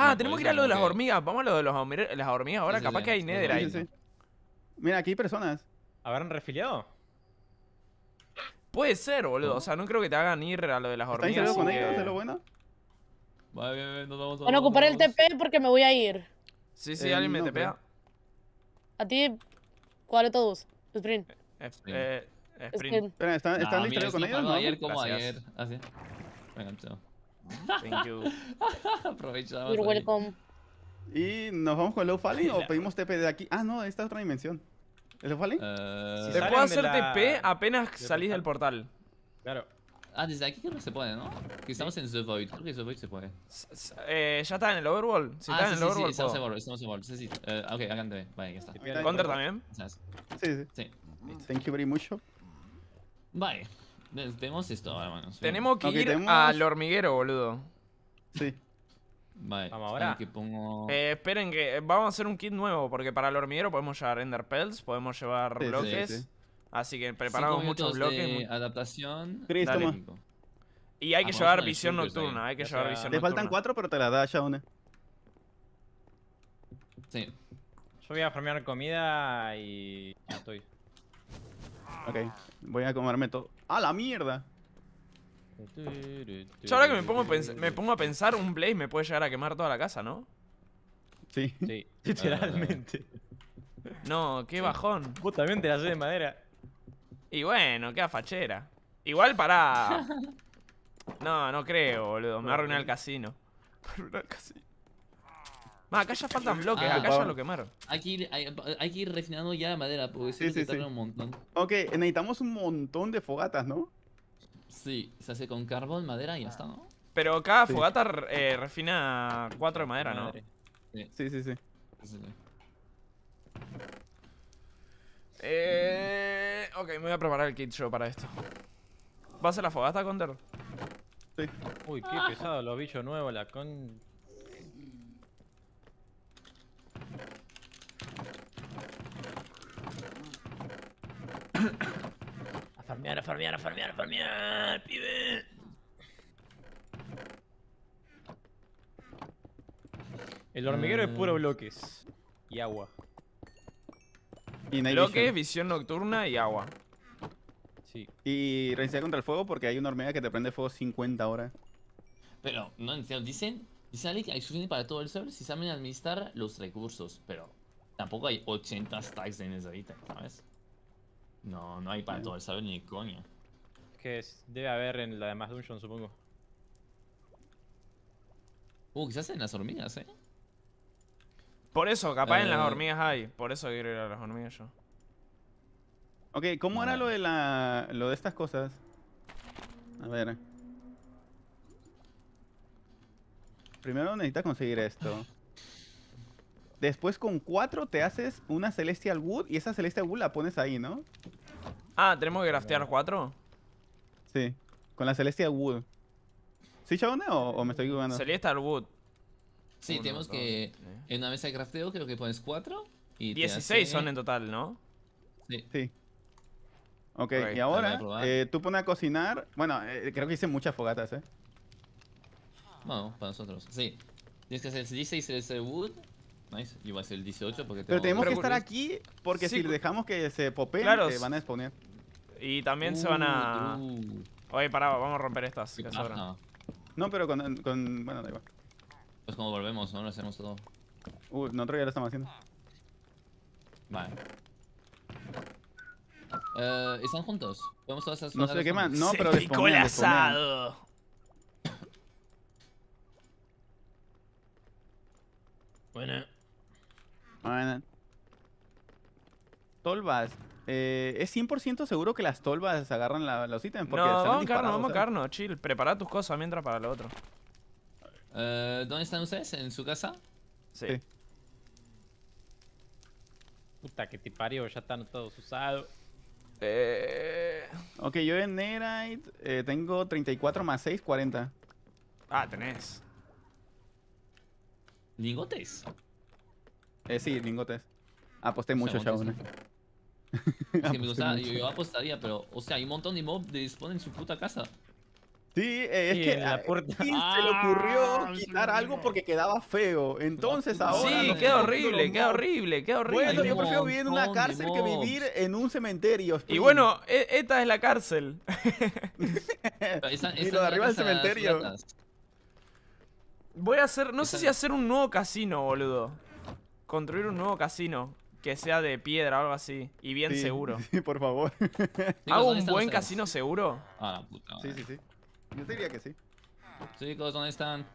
Ah, tenemos que ir a lo de las hormigas. Vamos a lo de las hormigas ahora. Capaz que hay Nether ahí. Mira, aquí hay personas. ¿Habrán refiliado. Puede ser, boludo. O sea, no creo que te hagan ir a lo de las hormigas. ¿Estás con ellos? ¿Es lo bueno? Vale, bien, bien, nos vamos a... Bueno, ocupar el TP porque me voy a ir. Sí, sí, alguien eh, me TPA. A ti, ¿cuál de todos? Sprint. Eh, eh sprint. ¿están, listos con ellos? Ayer como ayer. Así. Venga, chao. Thank you. Aprovechamos. You're welcome. Y nos vamos con Low Falling o pedimos TP de aquí. Ah, no, esta es otra dimensión. ¿El Low Falling? Uh, eh, Te puedo hacer TP apenas salís del portal. Claro. Ah, desde aquí creo que se puede, ¿no? Que estamos en The Void. Creo que The Void se puede. eh, ya está en el Overworld. ah, está sí, en el Overworld. Sí, estamos en Overworld, estamos en Overworld. Sí, sí. Uh, ok, Vale, ya está. ¿Counter también? Sí, sí. sí. Thank you very much. Bye. Tenemos esto ahora, Tenemos que ir al hormiguero, boludo. Sí. Vale, vamos ahora. Eh, esperen que eh, vamos a hacer un kit nuevo, porque para el hormiguero podemos llevar Ender Pels, podemos llevar bloques. Así que preparamos muchos bloques. adaptación. Y hay que ah, llevar visión nocturna, hay que llevar visión nocturna. Te faltan cuatro, pero te la da una. Sí. Yo voy a farmear comida y... ya estoy. Ok, voy a comerme todo. ¡Ah, la mierda! Yo ahora que me pongo, a pensar, un Blaze me puede llegar a quemar toda la casa, ¿no? Sí. Literalmente. No, qué bajón. Vos también te la de madera. Y bueno, qué fachera. Igual para... No, no creo, boludo. Me va a arruinar el casino. Me el casino. Ma, acá ya faltan ah, bloques, ah, acá ya lo quemaron. Hay que, ir, hay, que ir refinando ya la madera, porque sí, se sí, un montón. Ok, necesitamos un montón de fogatas, ¿no? Sí, se hace con carbón, madera y ya está, ¿no? Pero cada fogata eh, refina cuatro de madera, ¿no? Sí, sí, sí. Eh, ok, me voy a preparar el kit show para esto. ¿Vas a la fogata, Conter? Sí. Uy, qué pesado los bichos nuevos, la con... A farmear, a farmear, a farmear, a farmear, pibe. El hormiguero es puro mm. bloques. Y agua. Y Bloques, visión. visión nocturna y agua. Sí. Y resistencia contra el fuego porque hay una hormiga que te prende fuego 50 horas. Pero, no entiendo, dicen, dicen que hay suficiente para todo el server si saben administrar los recursos, pero tampoco hay 80 stacks de necesidad ¿sabes? No, no hay para todo el saber ni coña. Es que debe haber en la demás dungeon, supongo. Uh, quizás en las hormigas, eh. Por eso, capaz en las eh. hormigas hay. Por eso quiero ir a las hormigas yo. Ok, ¿cómo era lo de la. lo de estas cosas? A ver. Primero necesitas conseguir esto. Después con 4 te haces una Celestial Wood y esa Celestial Wood la pones ahí, ¿no? Ah, ¿tenemos que craftear 4? Sí, con la Celestial Wood. ¿Sí, Chabone, o, me estoy equivocando? Celestial Wood. Sí, tenemos que... En una mesa de crafteo creo que pones 4 y 16 son en total, ¿no? Sí. sí. Ok, y ahora eh, tú pones a cocinar... Bueno, eh, creo que hice muchas fogatas, ¿eh? Vamos, para nosotros. Sí. Tienes que hacer 16 Celestial Wood Nice, y va a ser el 18 porque Pero tenemos que estar aquí porque si dejamos que se popen, se van a exponer. Y también se van a... Uh, Oye, pará, vamos a romper estas No, pero con, Bueno, da igual. Pues como volvemos, ¿no? Lo hacemos todo. Uh, nosotros ya lo estamos haciendo. Vale. Eh, ¿Están juntos? ¿Podemos No se queman, no, se picó el asado. Bueno. Bueno. Tolvas. Eh, ¿Es 100% seguro que las tolvas agarran los ítems? Porque no, vamos a carno, vamos carno. Chill, prepara tus cosas mientras para lo otro. Eh, ¿Dónde están ustedes? ¿En su casa? Sí. Puta, que tipario. ya están todos usados. Eh... Ok, yo en Nerite eh, tengo 34 más 6, 40. Ah, tenés. ¿Ningotes? Eh, sí, lingotes. Aposté mucho ya uno. Sí, me gusta, yo, apostaría, pero, o sea, hay un montón de mobs que dispone en su puta casa. Sí, eh, es que A ah, se le ocurrió ah, quitar algo porque quedaba feo. Entonces ahora. Sí, queda horrible, queda horrible, queda horrible. Bueno, yo prefiero vivir en una cárcel que vivir en un cementerio. Y bueno, e, esta es la cárcel. y lo de arriba del cementerio. Voy a hacer, no sé si hacer un nuevo casino, boludo. Construir un nuevo casino que sea de piedra o algo así y bien seguro. Sí, por favor. ¿Hago un buen casino seguro? Ah, la puta. Sí, sí, sí. Yo te diría que sí. Chicos, ¿dónde están?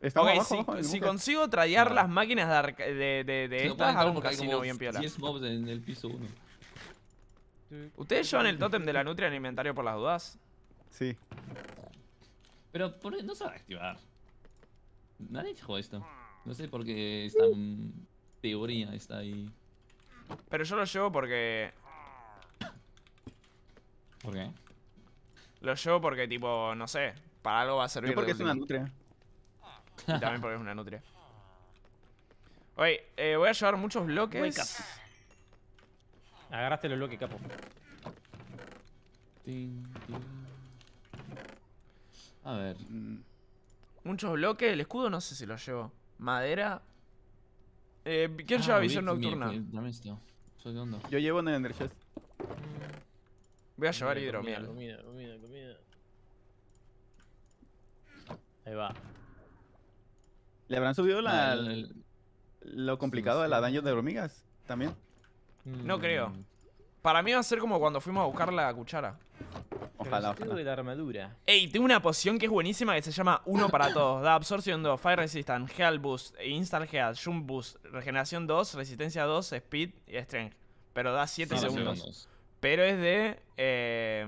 Estamos abajo, si, si consigo traer ah. las máquinas de, de, de, de si estas, hago un casino bien piola. 10 mobs en el piso 1. ¿Ustedes llevan el tótem de la nutria en inventario por las dudas? Sí. Pero no se va a activar. Nadie dijo esto. No sé por qué están teoría está ahí. Pero yo lo llevo porque... ¿Por qué? Lo llevo porque, tipo, no sé, para algo va a servir. Y porque es una nutria. Y también porque es una nutria. Oye, eh, voy a llevar muchos bloques. Agarraste los bloques, capo. A ver. Muchos bloques, el escudo no sé si lo llevo. Madera, eh, ¿Quién ah, lleva visión nocturna? Yo llevo en el Voy a llevar hidromiel. comida, comida. Ahí va. ¿Le habrán subido la, lo complicado de la daño de hormigas? ¿También? No creo. Para mí va a ser como cuando fuimos a buscar la cuchara. Ojalá, ojalá. la armadura. Ey, tengo una poción que es buenísima que se llama Uno para todos. Da absorción 2, Fire Resistance, Heal Boost, e Instal Heal, Jump Boost, Regeneración 2, Resistencia 2, Speed y Strength. Pero da 7 segundos. Pero es de. Eh,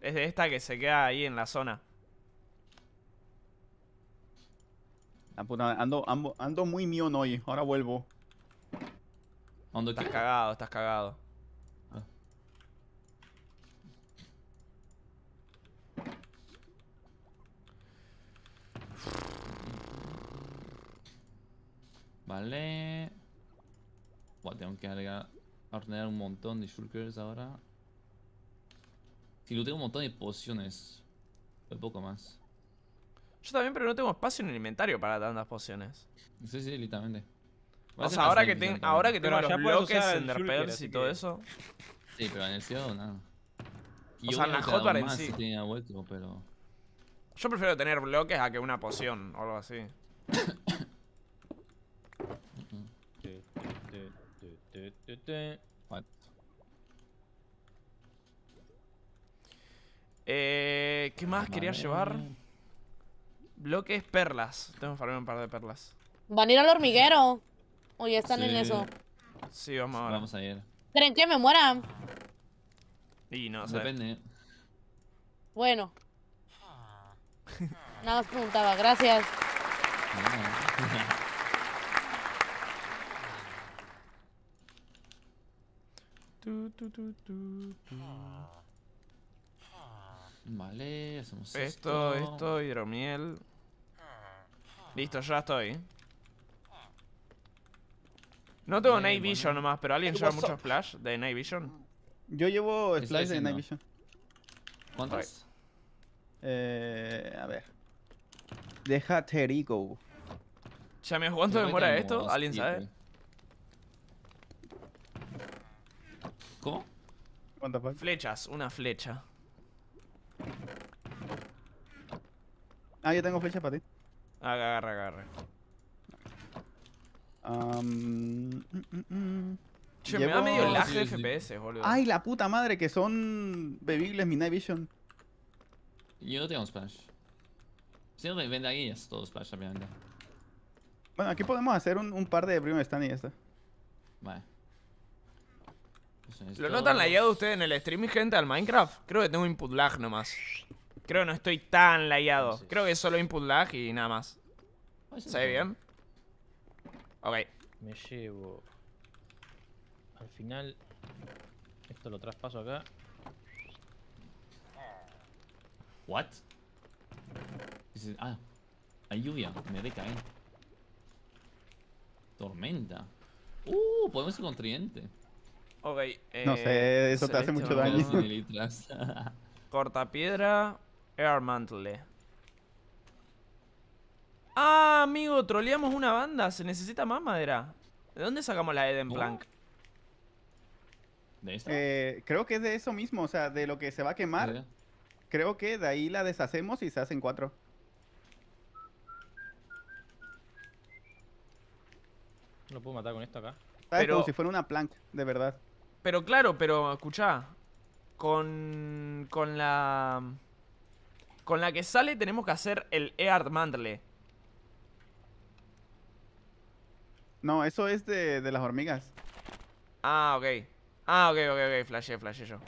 es de esta que se queda ahí en la zona. Ah, ando, ando, muy mío hoy. Ahora vuelvo. estás cagado, estás cagado. Vale. Buah, tengo que agregar, ordenar un montón de shulkers ahora. Si lo tengo un montón de pociones. Pero poco más. Yo también, pero no tengo espacio en el inventario para tantas pociones. Sí, sí, literalmente. O sea, ahora que, ten, ahora que, tengo los bloques, enderpearls y todo eso. Sí, pero en el cielo nada. No. O sea, en la en sí. Tenía vuelto, pero... Yo prefiero tener bloques a que una poción o algo así. Eh, ¿Qué más quería llevar? Bloques, perlas. Tengo que farmear un par de perlas. ¿Van a ir al hormiguero? ¿O están en eso? Sí, vamos ahora. Vamos a ir. ¿Creen que me mueran Y no, Depende. Bueno. Nada más preguntaba, gracias. Vale, esto. Esto, hidromiel. Listo, ya estoy. No tengo Night Vision nomás, pero alguien lleva muchos flash de Night Vision. Yo llevo flash de Night Vision. ¿Cuántos? Eh, a ver. Deja me Chame, ¿cuánto demora esto? ¿Alguien sabe? ¿Cómo? ¿Cuántas Flechas, una flecha. Ah, yo tengo flechas para ti. Agarra, agarra. Che, me da medio laje de FPS, boludo. Ay, la puta madre, que son bebibles mi Night Vision. Yo no tengo splash. Si no aquí es todo splash obviamente. Bueno, aquí podemos hacer un, par de primer stand y está Vale. ¿Lo notan layado ustedes en el streaming gente, al Minecraft? Creo que tengo input lag nomás. Creo que no estoy tan layado. Creo que es solo input lag y nada más. ¿Se ve bien? Ok. Me llevo... Al final... Esto lo traspaso acá. ¿What? ah, hay lluvia, me decae. Tormenta. Uh, podemos ir con tridente. Ok, eh, No sé, eh, eso te hace mucho daño. Corta piedra, air mantle. Ah, amigo, troleamos una banda. Se necesita más madera. ¿De dónde sacamos la Eden Plank? ¿De esta? Eh, creo que es de eso mismo, o sea, de lo que se va a quemar creo que de ahí la deshacemos y se hacen cuatro. Lo puedo matar con esto acá. Pero... Como si fuera una plank, de verdad. Pero claro, pero escucha, Con, con la... Con la que sale tenemos que hacer el Eard Mantle. No, eso es de, de las hormigas. Ah, ok. Ah, ok, ok, ok. Flashé, flashé yo.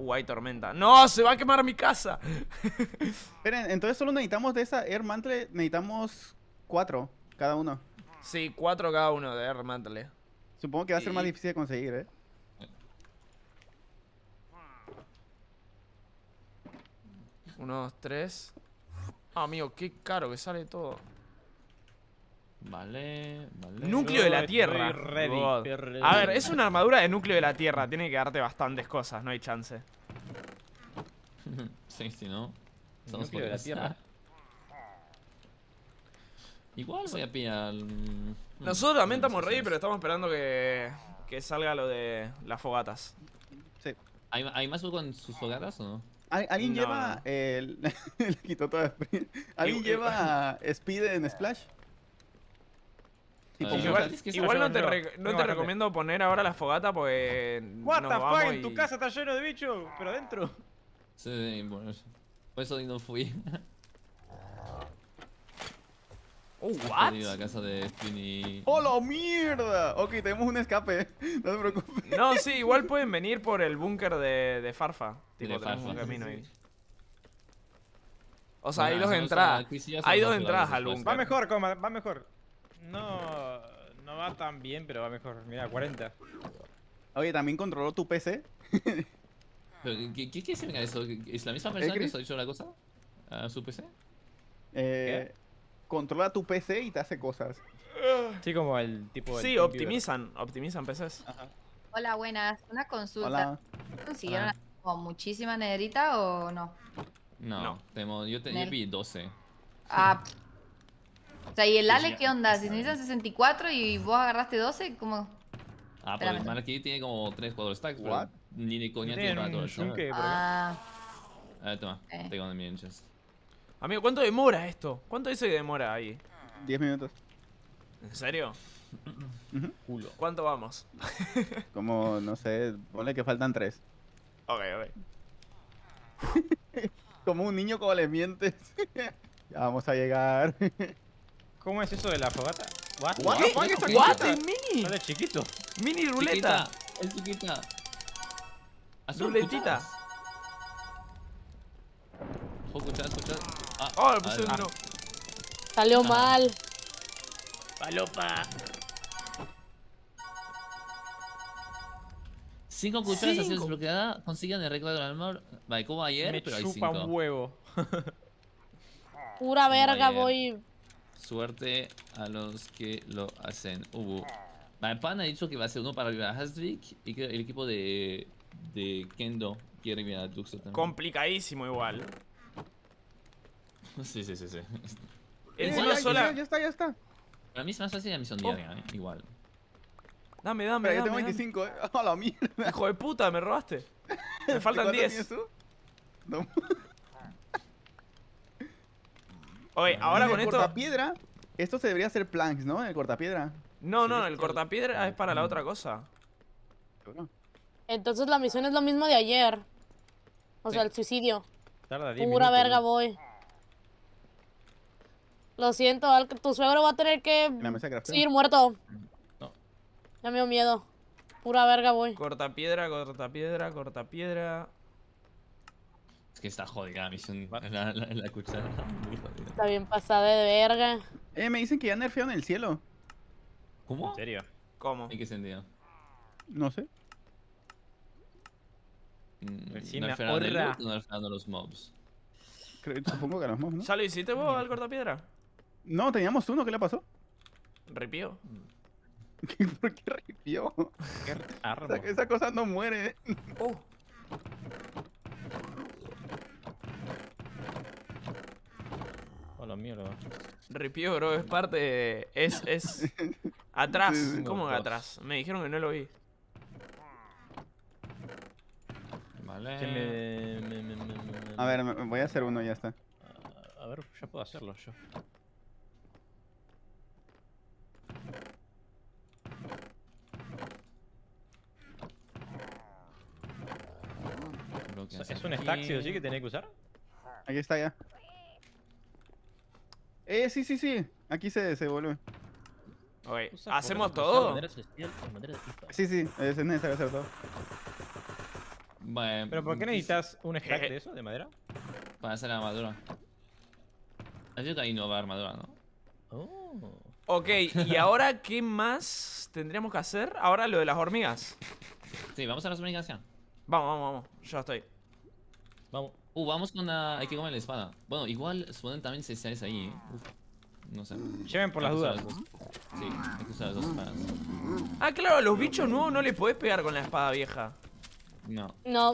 Uh, tormenta. ¡No! ¡Se va a quemar mi casa! Esperen, entonces solo necesitamos de esa Air Mantle, necesitamos cuatro cada uno. Sí, cuatro cada uno de Air Mantle. Supongo que va a ser más difícil de conseguir, ¿eh? Uno, dos, tres. Ah, amigo, qué caro que sale todo. Vale, vale. Núcleo de la Tierra. A ver, es una armadura de núcleo de la Tierra. Tiene que darte bastantes cosas, no hay chance. sí, sí no. núcleo de la Tierra. Igual voy a pillar. Nosotros también estamos ready, pero estamos esperando que, salga lo de las fogatas. Sí. ¿Hay, hay más con sus fogatas o no? ¿Alguien lleva. el... ¿Alguien lleva Speed en Splash? igual, no te, no te recomiendo poner ahora la fogata pues ¿What the fuck? En tu casa está lleno de bichos, pero adentro. Sí, bueno. Por eso no fui. Oh, what? La casa de Spinny. ¡Hola ¡Oh, mierda! Ok, tenemos un escape. No te preocupes. No, sí, igual pueden venir por el búnker de, de, Farfa. Tipo, de tenemos un camino ahí. O sea, hay dos entradas. Hay dos entradas al búnker. Va mejor, coma, va mejor. No, no va tan bien, pero va mejor. Mira, 40. Oye, ¿también controló tu PC? qué, qué, decir eso? ¿Es la misma persona que la cosa? su PC? Eh, controla tu PC y te hace cosas. Sí, como el tipo Sí, optimizan, optimizan PCs. Hola, buenas. Una consulta. ¿Consiguieron muchísima nederita o no? No, yo, te, 12. Ah, o sea, ¿y el Ale qué onda? Si necesitan 64 y vos agarraste 12, ¿cómo? Ah, pero el mal aquí tiene como 3, 4 stacks, What? pero ni de coña tiene para Ah. A ver, toma, eh. tengo de chest. Amigo, ¿cuánto demora esto? ¿Cuánto dice que demora ahí? 10 minutos. ¿En serio? ¿Cuánto vamos? como, no sé, ponle que faltan 3. Ok, ok. como un niño como le mientes. ya vamos a llegar. ¿Cómo es eso de la fogata? What? What? ¿Qué? mini? chiquito. Mini ruleta. Es chiquita. Ruletita. Ojo, Ah, oh, lo puse uno. Salió mal. Palopa. Cinco cucharas ha sido desbloqueada. Consiguen el recuerdo del amor. Vale, como ayer, Me pero un huevo. Pura verga, voy Suerte a los que lo hacen. Ubu. Pan ha dicho que va a ser uno para vivir a Hasdrick y que el equipo de, de Kendo quiere vivir a Duxo también. Complicadísimo igual. Sí, sí, sí, sí. Encima sola. Ya está, ya está. Para mí es más fácil la misión oh. diaria, ¿eh? igual. Dame, dame, Pero dame. tengo 25, dame. eh. la mierda. Hijo de puta, me robaste. Me faltan 10. tú? No. Oye, ahora con el esto... cortapiedra, esto se debería hacer planks, ¿no? El cortapiedra. No, no, el cortapiedra es para la otra cosa. Entonces la misión es lo mismo de ayer. O sea, el suicidio. Tarda Pura verga voy. Lo siento, tu suegro va a tener que seguir muerto. No. Ya me dio miedo. Pura verga voy. Cortapiedra Cortapiedra Cortapiedra Es que está jodida la misión. La, la, la cuchara. Está bien pasada de verga. Eh, me dicen que ya nerfeó en el cielo. ¿Cómo? ¿En serio? ¿Cómo? ¿En qué sentido? No sé. Mm, pues nerfeando los mobs. Creo, supongo que los mobs, ¿no? ¿Salo hiciste vos mm. al cortapiedra? No, teníamos uno, ¿qué le pasó? Ripió. ¿Por qué ripió? ¿Qué esa, esa, cosa no muere. Oh. la mierda. Ripió, bro, es parte Es, es... Atrás, ¿cómo atrás? Me dijeron que no lo vi. Vale. a ver, voy a hacer uno y ya está. A ver, ya puedo hacerlo yo. ¿Es un stack o sí que tenés que usar? Aquí está ya. Eh, sí, sí, sí. Aquí se, se vuelve. Ok, ¿hacemos todo? Sí, sí, es necesario hacer todo. Bueno, ¿Pero por qué necesitas un stack eh, de eso, de madera? Para hacer la armadura. Así que ahí no va armadura, ¿no? Oh. Ok, ¿y ahora qué más tendríamos que hacer? Ahora lo de las hormigas. Sí, vamos a las hormigas Vamos, vamos, vamos. Ya estoy. Vamos. Uh, vamos con la... Hay que comer la espada. Bueno, igual suponen también se sales ahí, ¿eh? No sé. Lleven por las dudas. sí, hay que usar las dos espadas. Ah, claro, a los bichos nuevos no les podés pegar con la espada vieja. No. No.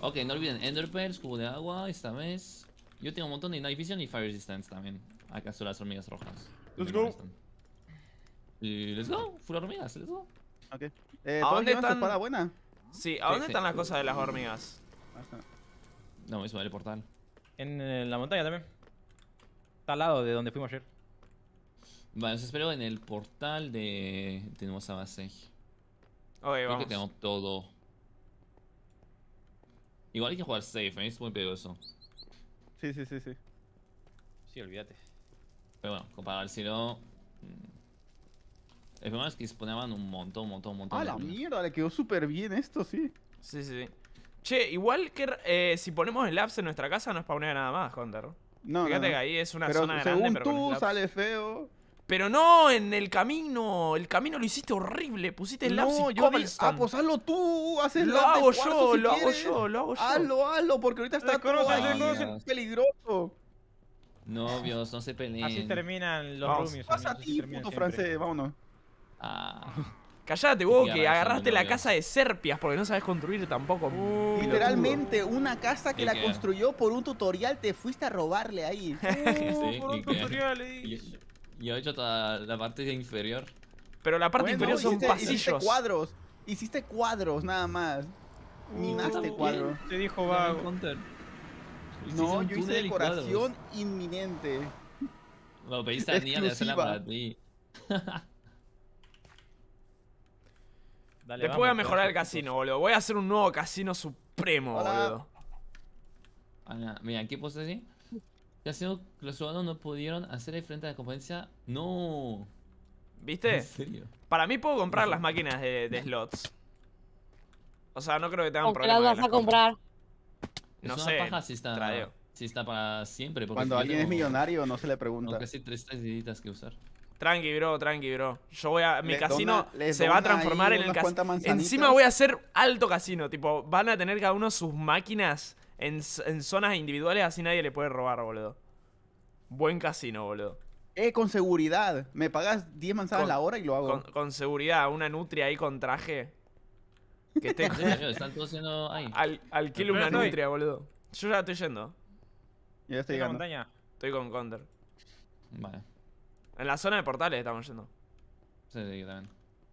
Ok, no olviden Ender Pearls, cubo de agua, esta vez. Yo tengo un montón de Night Vision y Fire Resistance también. Acá son las hormigas rojas. Let's go. let's go, full hormigas, let's go. Ok. Eh, ¿A dónde espada buena? Sí, ¿a dónde están las cosas de las hormigas? No, en el portal. En, eh, la montaña también. Está al lado de donde fuimos ayer. Vale, nos espero en el portal de... Tenemos a base. Ok, Creo vamos. que tengo todo. Igual hay que jugar safe, ¿eh? es muy peligroso. Sí, sí, sí, sí. Sí, olvídate. Pero bueno, no. El problema es que disponían un montón, un montón, un montón. ¡Ah, la mierda! Le quedó súper bien esto, sí. Sí, sí, sí. Che, igual que eh, si ponemos el lapse en nuestra casa no es poner nada más, Hunter. No, Fíjate no, Fíjate que ahí es una zona grande, pero tú sale feo. Pero no, en el camino. El camino lo hiciste horrible. Pusiste el laps. No, yo Ah, pues hazlo tú. Haces lo hago yo, lo hago yo, lo hago yo. Hazlo, hazlo, porque ahorita está todo peligroso. No, Dios, no se peleen. Así terminan los rumios. Pasa a ti, puto francés, vámonos. Ah. Callate que agarraste la casa de Serpias porque no sabes construir tampoco. Uh, literalmente, una casa que la construyó por un tutorial, te fuiste a robarle ahí. Uh, por y, eh. he hecho toda la parte inferior. Pero la parte inferior son pasillos. Hiciste cuadros. Hiciste cuadros nada más. Uh, Minaste cuadros. Te dijo vago. No, yo hice decoración inminente. Lo pediste a Nia de hacerla para ti. Después voy a mejorar el casino, boludo. Voy a hacer un nuevo casino supremo, boludo. Ah, mira, ¿qué puse así. los ciudadanos no pudieron hacer el frente a la competencia. No. ¿Viste? Para mí puedo comprar las máquinas de, slots. O sea, no creo que tengan problemas. las vas a comprar? No sé. si está, para siempre. Cuando alguien es millonario no se le pregunta. que sí, tres, tres que usar. Tranqui, bro, tranqui, bro. Yo voy a. Mi casino se va a transformar en el casino. Encima voy a hacer alto casino. Tipo, van a tener cada uno sus máquinas en, zonas individuales, así nadie le puede robar, boludo. Buen casino, boludo. Eh, con seguridad. Me pagas 10 manzanas a la hora y lo hago. Con, seguridad, una nutria ahí con traje. Que están todos ahí. Al, una nutria, boludo. Yo ya estoy yendo. Ya estoy, estoy llegando. Montaña. Estoy con Counter. Vale. En la zona de portales estamos yendo. Sí, también.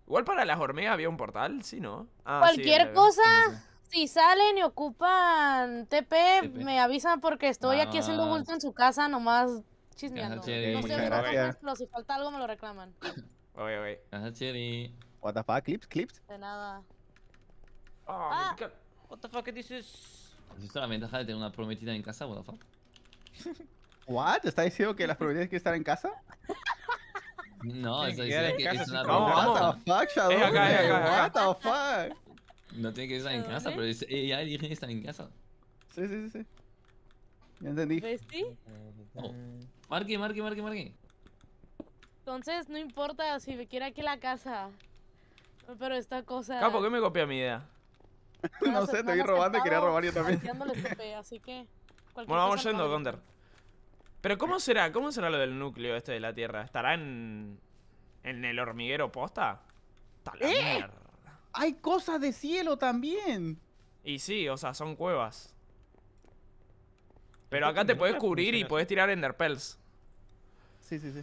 Igual para las hormigas había un portal, sí, ¿no? Ah, Cualquier cosa, si salen y ocupan TP, me avisan porque estoy aquí haciendo bulto en su casa nomás chismeando. No sé, Pero si falta algo me lo reclaman. Oye, oye. Gracias, Chiri. What the fuck, clips, clips. De nada. Oh, ah. What the fuck is this? ¿Es visto la ventaja de tener una prometida en casa, what fuck? ¿What? ¿Está diciendo que las probabilidades que estar en casa? No, está diciendo que es una no, What the fuck, Shadow? What the fuck? No tiene que estar en casa, pero dice, ya dije que estar en casa. Sí, sí, sí, sí. Ya entendí. ¿Vestí? No. Oh. Marque, marque, marque, Entonces, no importa si me quiera aquí la casa. Pero esta cosa... Capo, ¿qué me copia mi idea? no sé, te vi robando y quería robar yo también. Así que bueno, vamos yendo, Gonder. Pero ¿cómo será? ¿Cómo será lo del núcleo este de la Tierra? ¿Estará en, en el hormiguero posta? La ¿Eh? Hay cosas de cielo también. Y sí, o sea, son cuevas. Pero acá te puedes cubrir y puedes tirar enderpearls Sí, sí, sí.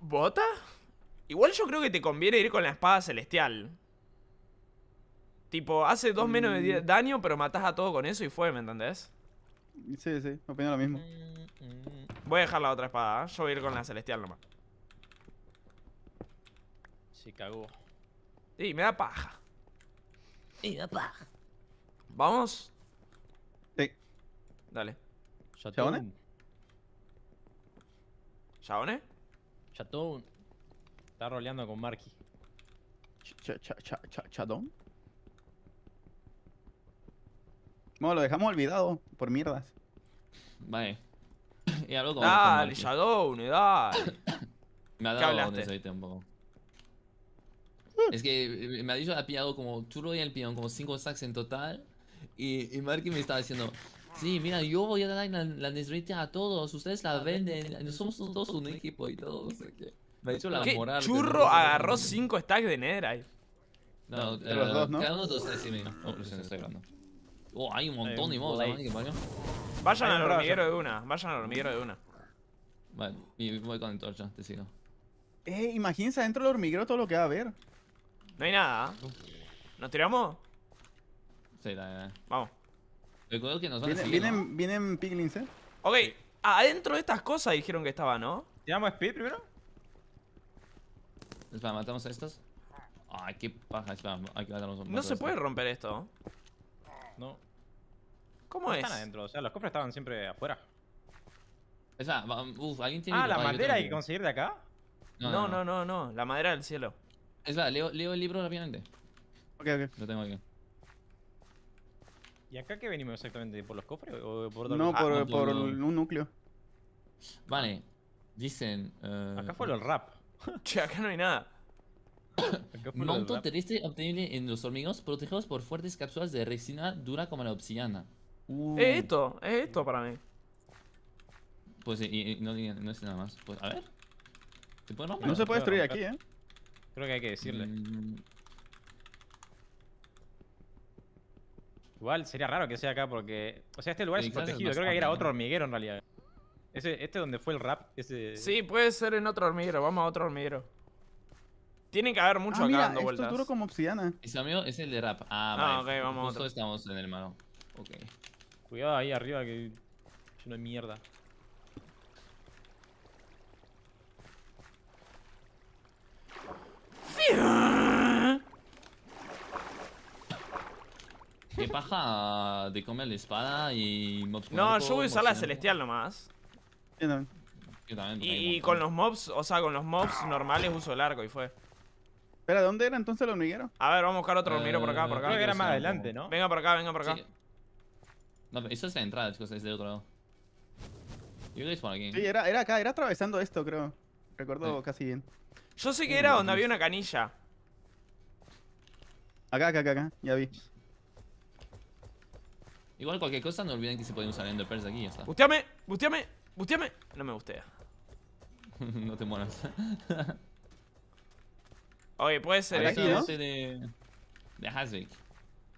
¿Bota? Igual yo creo que te conviene ir con la espada celestial. Tipo, hace dos menos de mm. daño, pero matas a todo con eso y fue, ¿me entendés? Sí, sí, opino lo mismo. Mm, mm. Voy a dejar la otra espada, ¿eh? yo voy a ir con la celestial nomás. Sí, cagó. Y me da paja. Y me da paja. ¿Vamos? Sí. Dale. ¿Chatón? ¿Chaone? Chatón. Está roleando con Marky. ¿Chatón? Bueno, lo dejamos olvidado por mierdas. Vale. Y algo como. Dale, Shadow, unidad. me ha dado donde soy tampoco. Es que eh, me ha dicho, ha pillado como churro y el pion, como 5 stacks en total. Y, y Marky me estaba diciendo, sí, mira, yo voy a dar la, nesrita a todos, ustedes la ah, venden, somos todos un equipo y todo, no sé qué. Me ha dicho la moral. Churro agarró 5 stacks de Netherite. No, te los eh, dos, ¿no? Cada dos No, oh, pues, hablando. Oh, hay un montón eh, de modos, ¿no? que Vayan al hormiguero de una, vayan al hormiguero de una. Vale, voy con entorcha, te sigo. Eh, imagínense adentro del hormiguero todo lo que va a haber. No hay nada. ¿Nos tiramos? Sí, dale, dale. Vamos. Recuerdo que nos van a seguir, vienen, vienen piglins, eh. Ok, adentro de estas cosas dijeron que estaba, ¿no? ¿Tiramos speed primero? Espera, matamos a estos. Ay, qué paja, espera, hay que matarnos a No se puede romper esto. ¿Cómo es? Están adentro, o sea, los cofres estaban siempre afuera. Ah, ¿la madera hay que conseguir de acá? No no no, no, la madera del cielo. Es leo, el libro rápidamente. Ok, ok. Lo tengo aquí. ¿Y acá qué venimos exactamente? ¿Por los cofres o por ah, No, por, por un núcleo. Vale, dicen. Eh, acá fue el rap. che, acá no hay nada. ¿Monto terrestre obtenible en los hormigos protegidos por fuertes cápsulas de resina dura como la obsidiana. Uh. Es esto, es esto para mí. Pues y, no, es nada más. Pues, a ver. No se puede destruir aquí, eh. Creo que hay que decirle. Mm. Igual sería raro que sea acá porque. O sea, este lugar es protegido. Creo que era otro hormiguero en realidad. ¿Este este donde fue el rap. Ese... Sí, puede ser en otro hormiguero. Vamos a otro hormiguero. Tienen que haber mucho ah, acá dando vueltas. Es duro como obsidiana. Ese amigo es el de rap. Ah, ah vale. ok, vamos. Justo estamos en el malo. Ok. Cuidado ahí arriba que. no hay mierda. Qué paja de comer la espada y mobs No, yo voy a usar la celestial nomás. Yo también. Yo también y con los mobs, o sea, con los mobs normales uso el arco y fue. Espera, ¿dónde era entonces el hormiguero? A ver, vamos a buscar otro hormiguero por acá, por acá. Creo que era más adelante, ¿no? Venga por acá, venga por acá. No, eso es la entrada, chicos, es del otro lado. Yo creo que por aquí. Sí, era, era acá, era atravesando esto, creo. Recuerdo casi bien. Yo sé que era donde había una canilla. Acá, acá, acá, acá, ya vi. Igual cualquier cosa, no olviden que se pueden usar enderpearls aquí, ya está. ¡Busteame! ¡Busteame! ¡Busteame! No me bustea. no te mueras. Oye, puede ser aquí. Este ¿no? Este de, de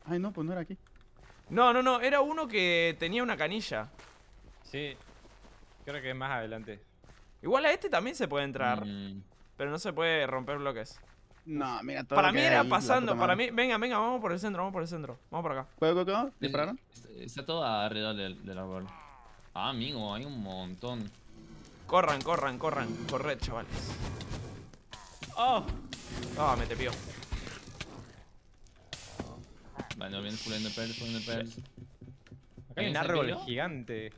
Ay, no, pues no era aquí. No, no, no, era uno que tenía una canilla. Sí, creo que es más adelante. Igual a este también se puede entrar, mm. pero no se puede romper bloques. No, mira, todo Para mí era pasando, para mí. Venga, venga, vamos por el centro, vamos por el centro. Vamos por acá. ¿Puedo qué? Eh, está todo alrededor del, árbol. Ah, amigo, hay un montón. Corran, corran, corran. Corred, chavales. ¡Oh! Ah, me te pío. no viene full perls, pulando el Acá hay un árbol gigante.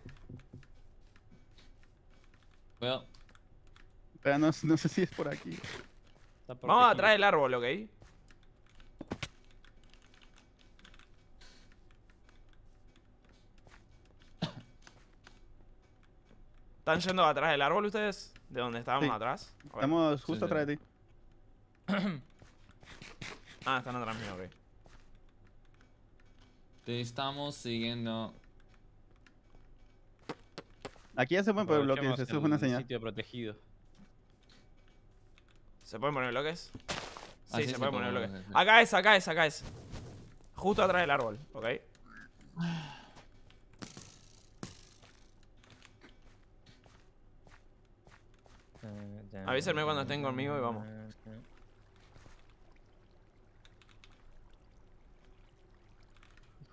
Cuidado. Pero no, no, sé si es por aquí. Por Vamos atrás del árbol, ¿ok? ¿Están yendo atrás del árbol ustedes? ¿De donde estábamos atrás? Estamos justo atrás de ti ah, están atrás mío, ok. Te estamos siguiendo. Aquí ya se pueden poner bloques, eso es una señal. sitio protegido. ¿Se pueden poner bloques? Ah, sí, se, pueden poner bloques. bloques. Acá es, acá es, acá es. Justo atrás del árbol, ok. Ah, Avísenme cuando estén conmigo y vamos.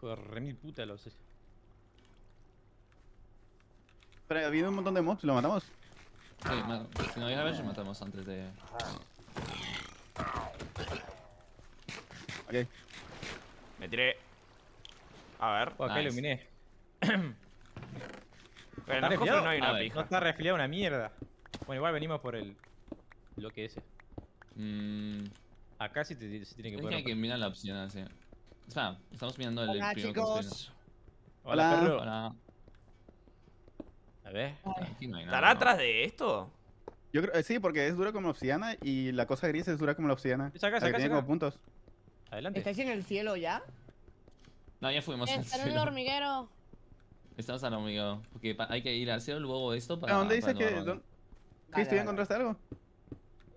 Hijo de puta los. Pero habido un montón de monstruos, ¿lo matamos? Sí, si no viene ver, lo matamos antes de. Ok. Me tiré. A ver. Oh, acá nice. iluminé. Bueno, ¿Está no, no hay una No está resfriado una mierda. Bueno, igual venimos por el bloque ese. Mm. Acá sí te, tiene que poner. Hay que mirar la opción así sea, estamos mirando el Hola, chicos. Hola, Hola, perro. Hola. A ver. Aquí no hay nada, ¿Estará atrás de esto? Yo creo, eh, sí, porque es dura como la obsidiana y la cosa gris es dura como la obsidiana. Saca, saca, puntos. ¿Estáis en el cielo ya? No, ya fuimos al en el hormiguero. Estamos al hormiguero. Porque hay que ir al cielo luego de esto ah, para... ¿A dónde dices que...? estoy algo?